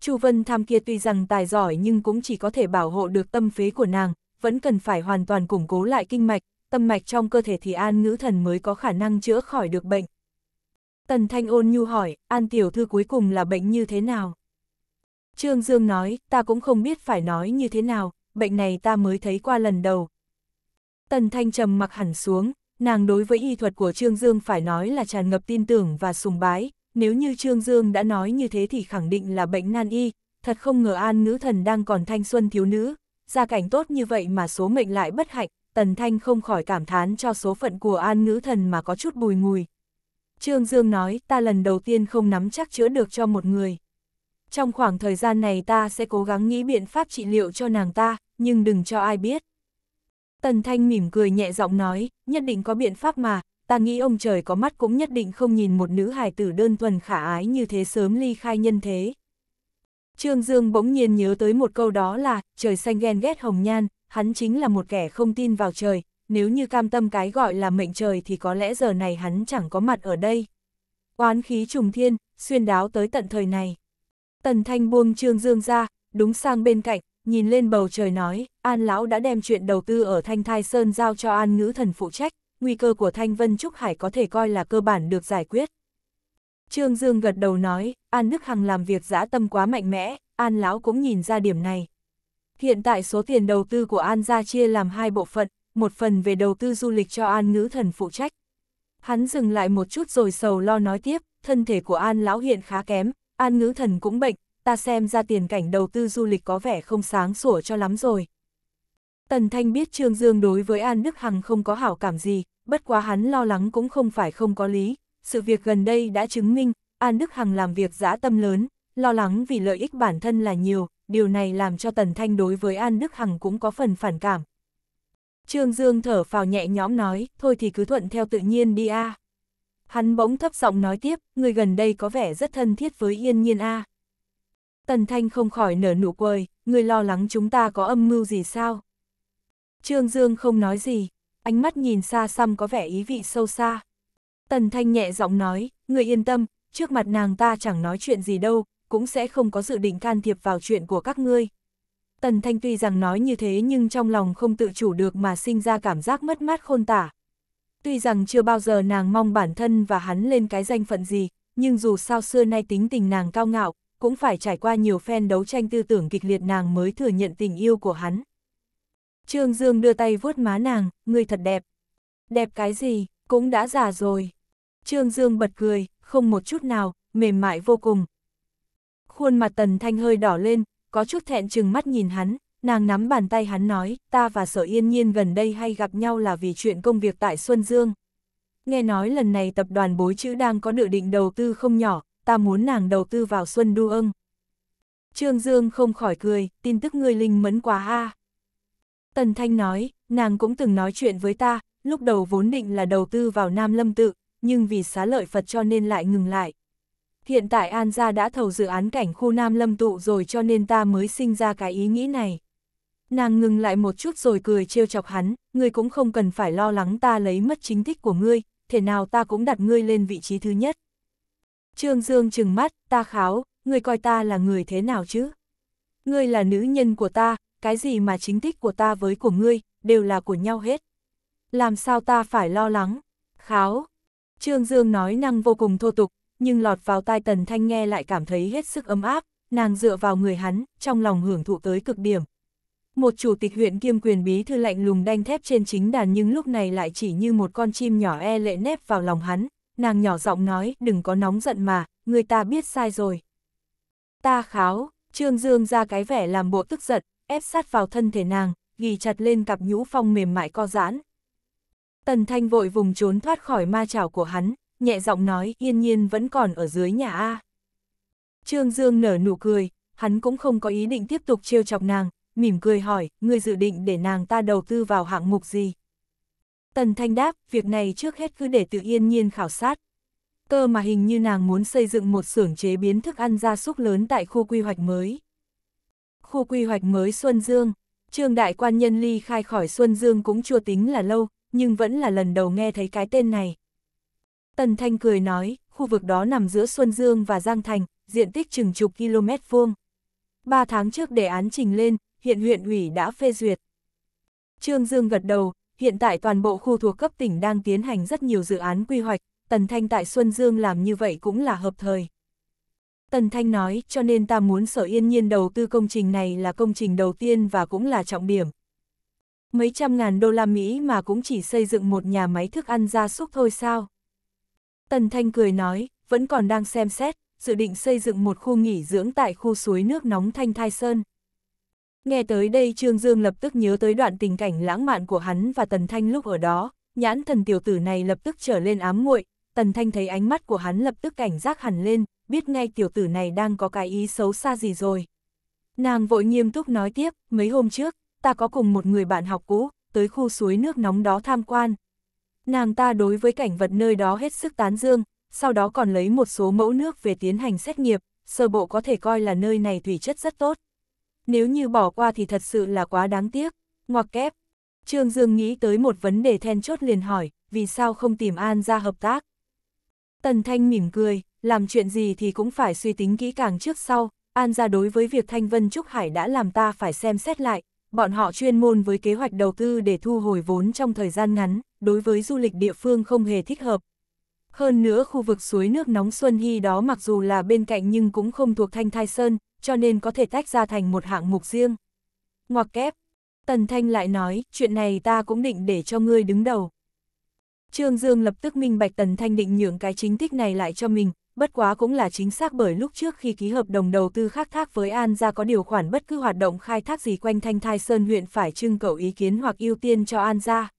Chu Vân Tham kia tuy rằng tài giỏi nhưng cũng chỉ có thể bảo hộ được tâm phế của nàng, vẫn cần phải hoàn toàn củng cố lại kinh mạch, tâm mạch trong cơ thể thì an ngữ thần mới có khả năng chữa khỏi được bệnh. Tần Thanh ôn nhu hỏi, an tiểu thư cuối cùng là bệnh như thế nào? Trương Dương nói, ta cũng không biết phải nói như thế nào, bệnh này ta mới thấy qua lần đầu. Tần Thanh trầm mặc hẳn xuống, nàng đối với y thuật của Trương Dương phải nói là tràn ngập tin tưởng và sùng bái, nếu như Trương Dương đã nói như thế thì khẳng định là bệnh nan y, thật không ngờ an nữ thần đang còn thanh xuân thiếu nữ, gia cảnh tốt như vậy mà số mệnh lại bất hạnh, Tần Thanh không khỏi cảm thán cho số phận của an nữ thần mà có chút bùi ngùi. Trương Dương nói, ta lần đầu tiên không nắm chắc chữa được cho một người trong khoảng thời gian này ta sẽ cố gắng nghĩ biện pháp trị liệu cho nàng ta, nhưng đừng cho ai biết. Tần Thanh mỉm cười nhẹ giọng nói, nhất định có biện pháp mà, ta nghĩ ông trời có mắt cũng nhất định không nhìn một nữ hài tử đơn thuần khả ái như thế sớm ly khai nhân thế. Trương Dương bỗng nhiên nhớ tới một câu đó là, trời xanh ghen ghét hồng nhan, hắn chính là một kẻ không tin vào trời, nếu như cam tâm cái gọi là mệnh trời thì có lẽ giờ này hắn chẳng có mặt ở đây. Oán khí trùng thiên, xuyên đáo tới tận thời này. Tần Thanh buông Trương Dương ra, đúng sang bên cạnh, nhìn lên bầu trời nói, An Lão đã đem chuyện đầu tư ở Thanh Thai Sơn giao cho An Ngữ Thần phụ trách, nguy cơ của Thanh Vân Trúc Hải có thể coi là cơ bản được giải quyết. Trương Dương gật đầu nói, An Đức Hằng làm việc dã tâm quá mạnh mẽ, An Lão cũng nhìn ra điểm này. Hiện tại số tiền đầu tư của An gia chia làm hai bộ phận, một phần về đầu tư du lịch cho An Ngữ Thần phụ trách. Hắn dừng lại một chút rồi sầu lo nói tiếp, thân thể của An Lão hiện khá kém, An ngữ thần cũng bệnh, ta xem ra tiền cảnh đầu tư du lịch có vẻ không sáng sủa cho lắm rồi. Tần Thanh biết Trương Dương đối với An Đức Hằng không có hảo cảm gì, bất quá hắn lo lắng cũng không phải không có lý. Sự việc gần đây đã chứng minh, An Đức Hằng làm việc dã tâm lớn, lo lắng vì lợi ích bản thân là nhiều, điều này làm cho Tần Thanh đối với An Đức Hằng cũng có phần phản cảm. Trương Dương thở phào nhẹ nhõm nói, thôi thì cứ thuận theo tự nhiên đi a à. Hắn bỗng thấp giọng nói tiếp, người gần đây có vẻ rất thân thiết với yên nhiên a. Tần Thanh không khỏi nở nụ cười, người lo lắng chúng ta có âm mưu gì sao? Trương Dương không nói gì, ánh mắt nhìn xa xăm có vẻ ý vị sâu xa. Tần Thanh nhẹ giọng nói, người yên tâm, trước mặt nàng ta chẳng nói chuyện gì đâu, cũng sẽ không có dự định can thiệp vào chuyện của các ngươi. Tần Thanh tuy rằng nói như thế nhưng trong lòng không tự chủ được mà sinh ra cảm giác mất mát khôn tả, Tuy rằng chưa bao giờ nàng mong bản thân và hắn lên cái danh phận gì, nhưng dù sao xưa nay tính tình nàng cao ngạo, cũng phải trải qua nhiều phen đấu tranh tư tưởng kịch liệt nàng mới thừa nhận tình yêu của hắn. Trương Dương đưa tay vuốt má nàng, người thật đẹp. Đẹp cái gì, cũng đã già rồi. Trương Dương bật cười, không một chút nào, mềm mại vô cùng. Khuôn mặt Tần Thanh hơi đỏ lên, có chút thẹn chừng mắt nhìn hắn, Nàng nắm bàn tay hắn nói, ta và sở yên nhiên gần đây hay gặp nhau là vì chuyện công việc tại Xuân Dương. Nghe nói lần này tập đoàn bối chữ đang có dự định đầu tư không nhỏ, ta muốn nàng đầu tư vào Xuân Đu ưng. Trương Dương không khỏi cười, tin tức ngươi linh mẫn quá ha. Tần Thanh nói, nàng cũng từng nói chuyện với ta, lúc đầu vốn định là đầu tư vào Nam Lâm Tự, nhưng vì xá lợi Phật cho nên lại ngừng lại. Hiện tại An Gia đã thầu dự án cảnh khu Nam Lâm Tụ rồi cho nên ta mới sinh ra cái ý nghĩ này. Nàng ngừng lại một chút rồi cười trêu chọc hắn, ngươi cũng không cần phải lo lắng ta lấy mất chính thích của ngươi, thể nào ta cũng đặt ngươi lên vị trí thứ nhất. Trương Dương trừng mắt, ta kháo, ngươi coi ta là người thế nào chứ? Ngươi là nữ nhân của ta, cái gì mà chính thích của ta với của ngươi, đều là của nhau hết. Làm sao ta phải lo lắng? Kháo! Trương Dương nói năng vô cùng thô tục, nhưng lọt vào tai Tần Thanh nghe lại cảm thấy hết sức ấm áp, nàng dựa vào người hắn, trong lòng hưởng thụ tới cực điểm, một chủ tịch huyện kiêm quyền bí thư lạnh lùng đanh thép trên chính đàn nhưng lúc này lại chỉ như một con chim nhỏ e lệ nép vào lòng hắn, nàng nhỏ giọng nói đừng có nóng giận mà, người ta biết sai rồi. Ta kháo, Trương Dương ra cái vẻ làm bộ tức giận, ép sát vào thân thể nàng, ghi chặt lên cặp nhũ phong mềm mại co giãn. Tần Thanh vội vùng trốn thoát khỏi ma trảo của hắn, nhẹ giọng nói yên nhiên vẫn còn ở dưới nhà A. Trương Dương nở nụ cười, hắn cũng không có ý định tiếp tục trêu chọc nàng, mỉm cười hỏi, người dự định để nàng ta đầu tư vào hạng mục gì? Tần Thanh đáp, việc này trước hết cứ để tự yên nhiên khảo sát. Cơ mà hình như nàng muốn xây dựng một xưởng chế biến thức ăn gia súc lớn tại khu quy hoạch mới. Khu quy hoạch mới Xuân Dương, Trương Đại Quan Nhân ly khai khỏi Xuân Dương cũng chưa tính là lâu, nhưng vẫn là lần đầu nghe thấy cái tên này. Tần Thanh cười nói, khu vực đó nằm giữa Xuân Dương và Giang Thành, diện tích chừng chục km vuông. Ba tháng trước đề án trình lên, hiện huyện ủy đã phê duyệt. Trương Dương gật đầu, hiện tại toàn bộ khu thuộc cấp tỉnh đang tiến hành rất nhiều dự án quy hoạch, Tần Thanh tại Xuân Dương làm như vậy cũng là hợp thời. Tần Thanh nói, cho nên ta muốn sở yên nhiên đầu tư công trình này là công trình đầu tiên và cũng là trọng điểm. Mấy trăm ngàn đô la Mỹ mà cũng chỉ xây dựng một nhà máy thức ăn gia súc thôi sao? Tần Thanh cười nói, vẫn còn đang xem xét, dự định xây dựng một khu nghỉ dưỡng tại khu suối nước nóng Thanh Thai Sơn. Nghe tới đây Trương Dương lập tức nhớ tới đoạn tình cảnh lãng mạn của hắn và Tần Thanh lúc ở đó, nhãn thần tiểu tử này lập tức trở lên ám muội Tần Thanh thấy ánh mắt của hắn lập tức cảnh giác hẳn lên, biết ngay tiểu tử này đang có cái ý xấu xa gì rồi. Nàng vội nghiêm túc nói tiếp, mấy hôm trước, ta có cùng một người bạn học cũ, tới khu suối nước nóng đó tham quan. Nàng ta đối với cảnh vật nơi đó hết sức tán dương, sau đó còn lấy một số mẫu nước về tiến hành xét nghiệm, sơ bộ có thể coi là nơi này thủy chất rất tốt nếu như bỏ qua thì thật sự là quá đáng tiếc, ngoặc kép. Trương Dương nghĩ tới một vấn đề then chốt liền hỏi, vì sao không tìm An ra hợp tác? Tần Thanh mỉm cười, làm chuyện gì thì cũng phải suy tính kỹ càng trước sau, An ra đối với việc Thanh Vân Trúc Hải đã làm ta phải xem xét lại, bọn họ chuyên môn với kế hoạch đầu tư để thu hồi vốn trong thời gian ngắn, đối với du lịch địa phương không hề thích hợp. Hơn nữa khu vực suối nước nóng Xuân Hy đó mặc dù là bên cạnh nhưng cũng không thuộc Thanh Thai Sơn, cho nên có thể tách ra thành một hạng mục riêng. Ngoặc kép, Tần Thanh lại nói, chuyện này ta cũng định để cho ngươi đứng đầu. Trương Dương lập tức minh bạch Tần Thanh định nhượng cái chính tích này lại cho mình, bất quá cũng là chính xác bởi lúc trước khi ký hợp đồng đầu tư khác thác với An ra có điều khoản bất cứ hoạt động khai thác gì quanh Thanh Thai Sơn huyện phải trưng cầu ý kiến hoặc ưu tiên cho An ra.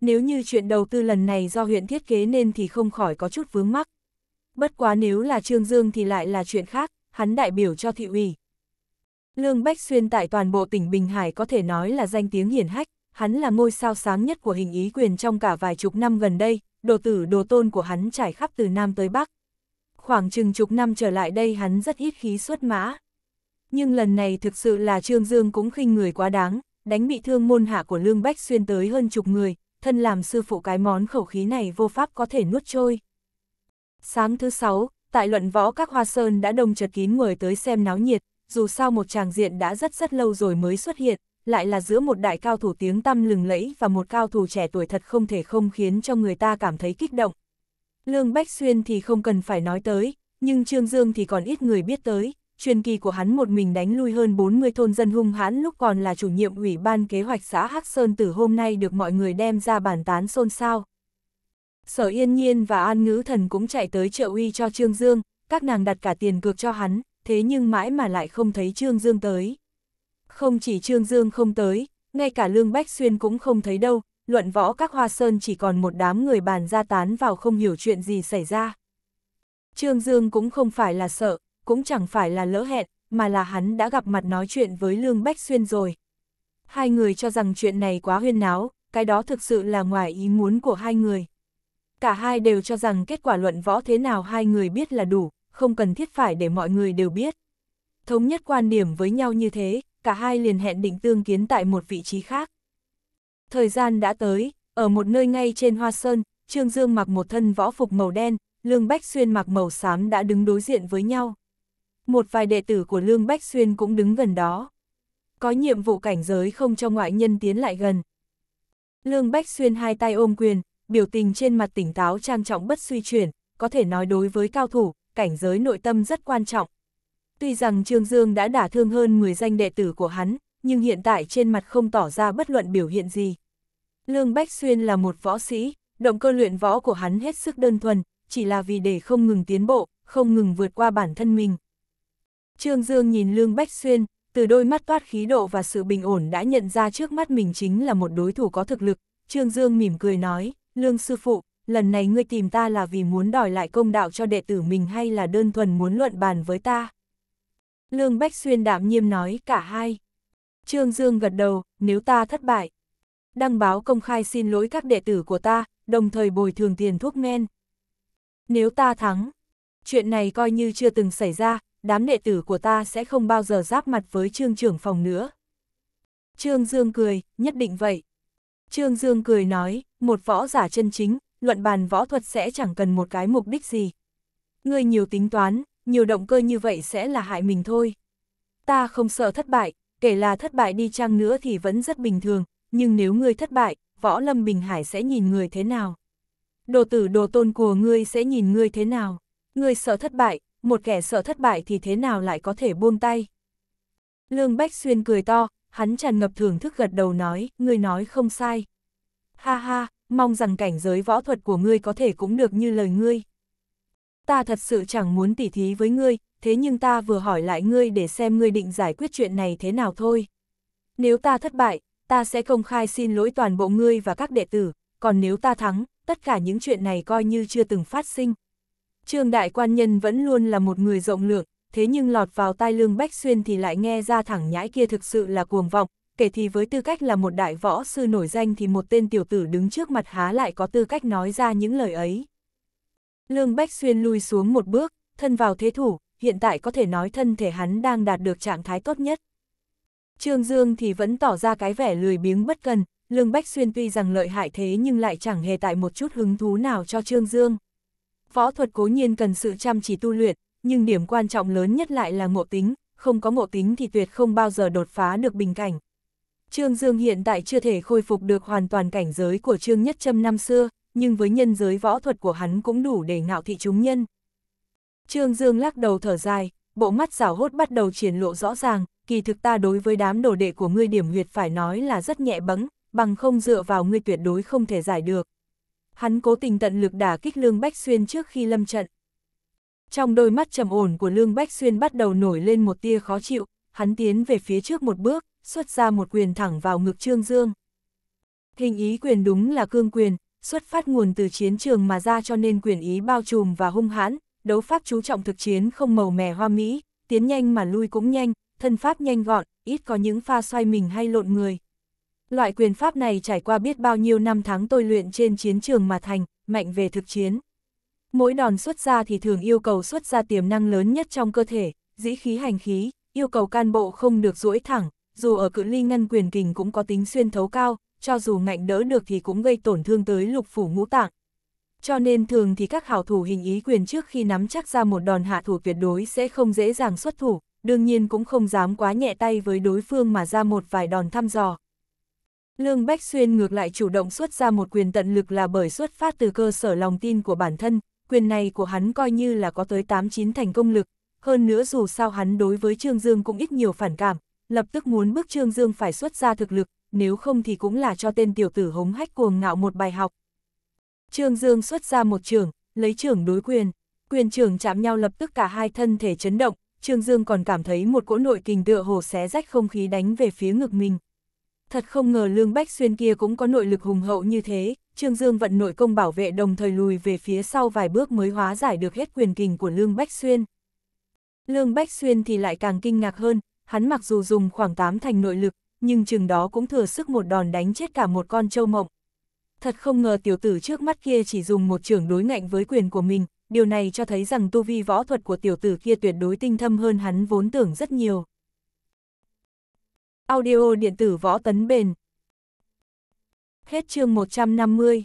Nếu như chuyện đầu tư lần này do huyện thiết kế nên thì không khỏi có chút vướng mắc. Bất quá nếu là Trương Dương thì lại là chuyện khác, hắn đại biểu cho thị ủy. Lương Bách Xuyên tại toàn bộ tỉnh Bình Hải có thể nói là danh tiếng hiển hách, hắn là ngôi sao sáng nhất của hình ý quyền trong cả vài chục năm gần đây, đồ tử đồ tôn của hắn trải khắp từ Nam tới Bắc. Khoảng chừng chục năm trở lại đây hắn rất ít khí xuất mã. Nhưng lần này thực sự là Trương Dương cũng khinh người quá đáng, đánh bị thương môn hạ của Lương Bách Xuyên tới hơn chục người, thân làm sư phụ cái món khẩu khí này vô pháp có thể nuốt trôi. Sáng thứ sáu, tại luận võ các hoa sơn đã đông chật kín người tới xem náo nhiệt, dù sao một tràng diện đã rất rất lâu rồi mới xuất hiện, lại là giữa một đại cao thủ tiếng tăm lừng lẫy và một cao thủ trẻ tuổi thật không thể không khiến cho người ta cảm thấy kích động. Lương Bách Xuyên thì không cần phải nói tới, nhưng Trương Dương thì còn ít người biết tới, truyền kỳ của hắn một mình đánh lui hơn 40 thôn dân hung hãn lúc còn là chủ nhiệm ủy ban kế hoạch xã Hắc Sơn từ hôm nay được mọi người đem ra bàn tán xôn xao. Sở Yên Nhiên và An Ngữ Thần cũng chạy tới trợ uy cho Trương Dương, các nàng đặt cả tiền cược cho hắn, thế nhưng mãi mà lại không thấy Trương Dương tới. Không chỉ Trương Dương không tới, ngay cả Lương Bách Xuyên cũng không thấy đâu, luận võ các hoa sơn chỉ còn một đám người bàn ra tán vào không hiểu chuyện gì xảy ra. Trương Dương cũng không phải là sợ, cũng chẳng phải là lỡ hẹn, mà là hắn đã gặp mặt nói chuyện với Lương Bách Xuyên rồi. Hai người cho rằng chuyện này quá huyên náo, cái đó thực sự là ngoài ý muốn của hai người. Cả hai đều cho rằng kết quả luận võ thế nào hai người biết là đủ, không cần thiết phải để mọi người đều biết. Thống nhất quan điểm với nhau như thế, cả hai liền hẹn định tương kiến tại một vị trí khác. Thời gian đã tới, ở một nơi ngay trên Hoa Sơn, Trương Dương mặc một thân võ phục màu đen, Lương Bách Xuyên mặc màu xám đã đứng đối diện với nhau. Một vài đệ tử của Lương Bách Xuyên cũng đứng gần đó. Có nhiệm vụ cảnh giới không cho ngoại nhân tiến lại gần. Lương Bách Xuyên hai tay ôm quyền, biểu tình trên mặt tỉnh táo trang trọng bất suy chuyển, có thể nói đối với cao thủ, cảnh giới nội tâm rất quan trọng. Tuy rằng Trương Dương đã đả thương hơn 10 danh đệ tử của hắn, nhưng hiện tại trên mặt không tỏ ra bất luận biểu hiện gì. Lương Bách Xuyên là một võ sĩ, động cơ luyện võ của hắn hết sức đơn thuần, chỉ là vì để không ngừng tiến bộ, không ngừng vượt qua bản thân mình. Trương Dương nhìn Lương Bách Xuyên, từ đôi mắt toát khí độ và sự bình ổn đã nhận ra trước mắt mình chính là một đối thủ có thực lực, Trương Dương mỉm cười nói, Lương sư phụ, lần này ngươi tìm ta là vì muốn đòi lại công đạo cho đệ tử mình hay là đơn thuần muốn luận bàn với ta? Lương Bách Xuyên đạm nhiêm nói cả hai. Trương Dương gật đầu, nếu ta thất bại. Đăng báo công khai xin lỗi các đệ tử của ta, đồng thời bồi thường tiền thuốc men. Nếu ta thắng, chuyện này coi như chưa từng xảy ra, đám đệ tử của ta sẽ không bao giờ giáp mặt với trương trưởng phòng nữa. Trương Dương cười, nhất định vậy. Trương Dương cười nói, một võ giả chân chính, luận bàn võ thuật sẽ chẳng cần một cái mục đích gì. Ngươi nhiều tính toán, nhiều động cơ như vậy sẽ là hại mình thôi. Ta không sợ thất bại, kể là thất bại đi chăng nữa thì vẫn rất bình thường, nhưng nếu ngươi thất bại, võ lâm bình hải sẽ nhìn người thế nào? Đồ tử đồ tôn của ngươi sẽ nhìn ngươi thế nào? Ngươi sợ thất bại, một kẻ sợ thất bại thì thế nào lại có thể buông tay? Lương Bách Xuyên cười to, hắn tràn ngập thưởng thức gật đầu nói, ngươi nói không sai. Ha ha, mong rằng cảnh giới võ thuật của ngươi có thể cũng được như lời ngươi. Ta thật sự chẳng muốn tỉ thí với ngươi, thế nhưng ta vừa hỏi lại ngươi để xem ngươi định giải quyết chuyện này thế nào thôi. Nếu ta thất bại, ta sẽ công khai xin lỗi toàn bộ ngươi và các đệ tử, còn nếu ta thắng, tất cả những chuyện này coi như chưa từng phát sinh. Trương Đại Quan Nhân vẫn luôn là một người rộng lượng, thế nhưng lọt vào tai Lương Bách Xuyên thì lại nghe ra thẳng nhãi kia thực sự là cuồng vọng, kể thì với tư cách là một đại võ sư nổi danh thì một tên tiểu tử đứng trước mặt há lại có tư cách nói ra những lời ấy. Lương Bách Xuyên lui xuống một bước, thân vào thế thủ, hiện tại có thể nói thân thể hắn đang đạt được trạng thái tốt nhất. Trương Dương thì vẫn tỏ ra cái vẻ lười biếng bất cần, Lương Bách Xuyên tuy rằng lợi hại thế nhưng lại chẳng hề tại một chút hứng thú nào cho Trương Dương. Võ thuật cố nhiên cần sự chăm chỉ tu luyện, nhưng điểm quan trọng lớn nhất lại là ngộ tính, không có ngộ tính thì tuyệt không bao giờ đột phá được bình cảnh. Trương Dương hiện tại chưa thể khôi phục được hoàn toàn cảnh giới của Trương Nhất Trâm năm xưa, nhưng với nhân giới võ thuật của hắn cũng đủ để ngạo thị chúng nhân. Trương Dương lắc đầu thở dài, bộ mắt rảo hốt bắt đầu triển lộ rõ ràng, kỳ thực ta đối với đám đồ đệ của ngươi điểm huyệt phải nói là rất nhẹ bẫng, bằng không dựa vào ngươi tuyệt đối không thể giải được. Hắn cố tình tận lực đả kích Lương Bách Xuyên trước khi lâm trận. Trong đôi mắt trầm ổn của Lương Bách Xuyên bắt đầu nổi lên một tia khó chịu, hắn tiến về phía trước một bước, xuất ra một quyền thẳng vào ngực Trương Dương. Hình ý quyền đúng là cương quyền, xuất phát nguồn từ chiến trường mà ra cho nên quyền ý bao trùm và hung hãn, đấu pháp chú trọng thực chiến không màu mè hoa mỹ, tiến nhanh mà lui cũng nhanh, thân pháp nhanh gọn, ít có những pha xoay mình hay lộn người. Loại quyền pháp này trải qua biết bao nhiêu năm tháng tôi luyện trên chiến trường mà thành, mạnh về thực chiến, Mỗi đòn xuất ra thì thường yêu cầu xuất ra tiềm năng lớn nhất trong cơ thể, dĩ khí hành khí, yêu cầu can bộ không được duỗi thẳng, dù ở cự ly ngân quyền kình cũng có tính xuyên thấu cao, cho dù ngạnh đỡ được thì cũng gây tổn thương tới lục phủ ngũ tạng. Cho nên thường thì các hảo thủ hình ý quyền trước khi nắm chắc ra một đòn hạ thủ tuyệt đối sẽ không dễ dàng xuất thủ, đương nhiên cũng không dám quá nhẹ tay với đối phương mà ra một vài đòn thăm dò. Lương Bách Xuyên ngược lại chủ động xuất ra một quyền tận lực là bởi xuất phát từ cơ sở lòng tin của bản thân, quyền này của hắn coi như là có tới 8-9 thành công lực, hơn nữa dù sao hắn đối với Trương Dương cũng ít nhiều phản cảm, lập tức muốn bức Trương Dương phải xuất ra thực lực, nếu không thì cũng là cho tên tiểu tử hống hách cuồng ngạo một bài học. Trương Dương xuất ra một trường, lấy trường đối quyền, quyền trường chạm nhau lập tức cả hai thân thể chấn động, Trương Dương còn cảm thấy một cỗ nội kình tựa hồ xé rách không khí đánh về phía ngực mình. Thật không ngờ Lương Bách Xuyên kia cũng có nội lực hùng hậu như thế, Trương Dương vận nội công bảo vệ đồng thời lùi về phía sau vài bước mới hóa giải được hết quyền kình của Lương Bách Xuyên. Lương Bách Xuyên thì lại càng kinh ngạc hơn, hắn mặc dù dùng khoảng 8 thành nội lực, nhưng chừng đó cũng thừa sức một đòn đánh chết cả một con châu mộng. Thật không ngờ tiểu tử trước mắt kia chỉ dùng một trường đối ngạnh với quyền của mình, điều này cho thấy rằng tu vi võ thuật của tiểu tử kia tuyệt đối tinh thâm hơn hắn vốn tưởng rất nhiều. Audio điện tử võ tấn bền. Hết chương 150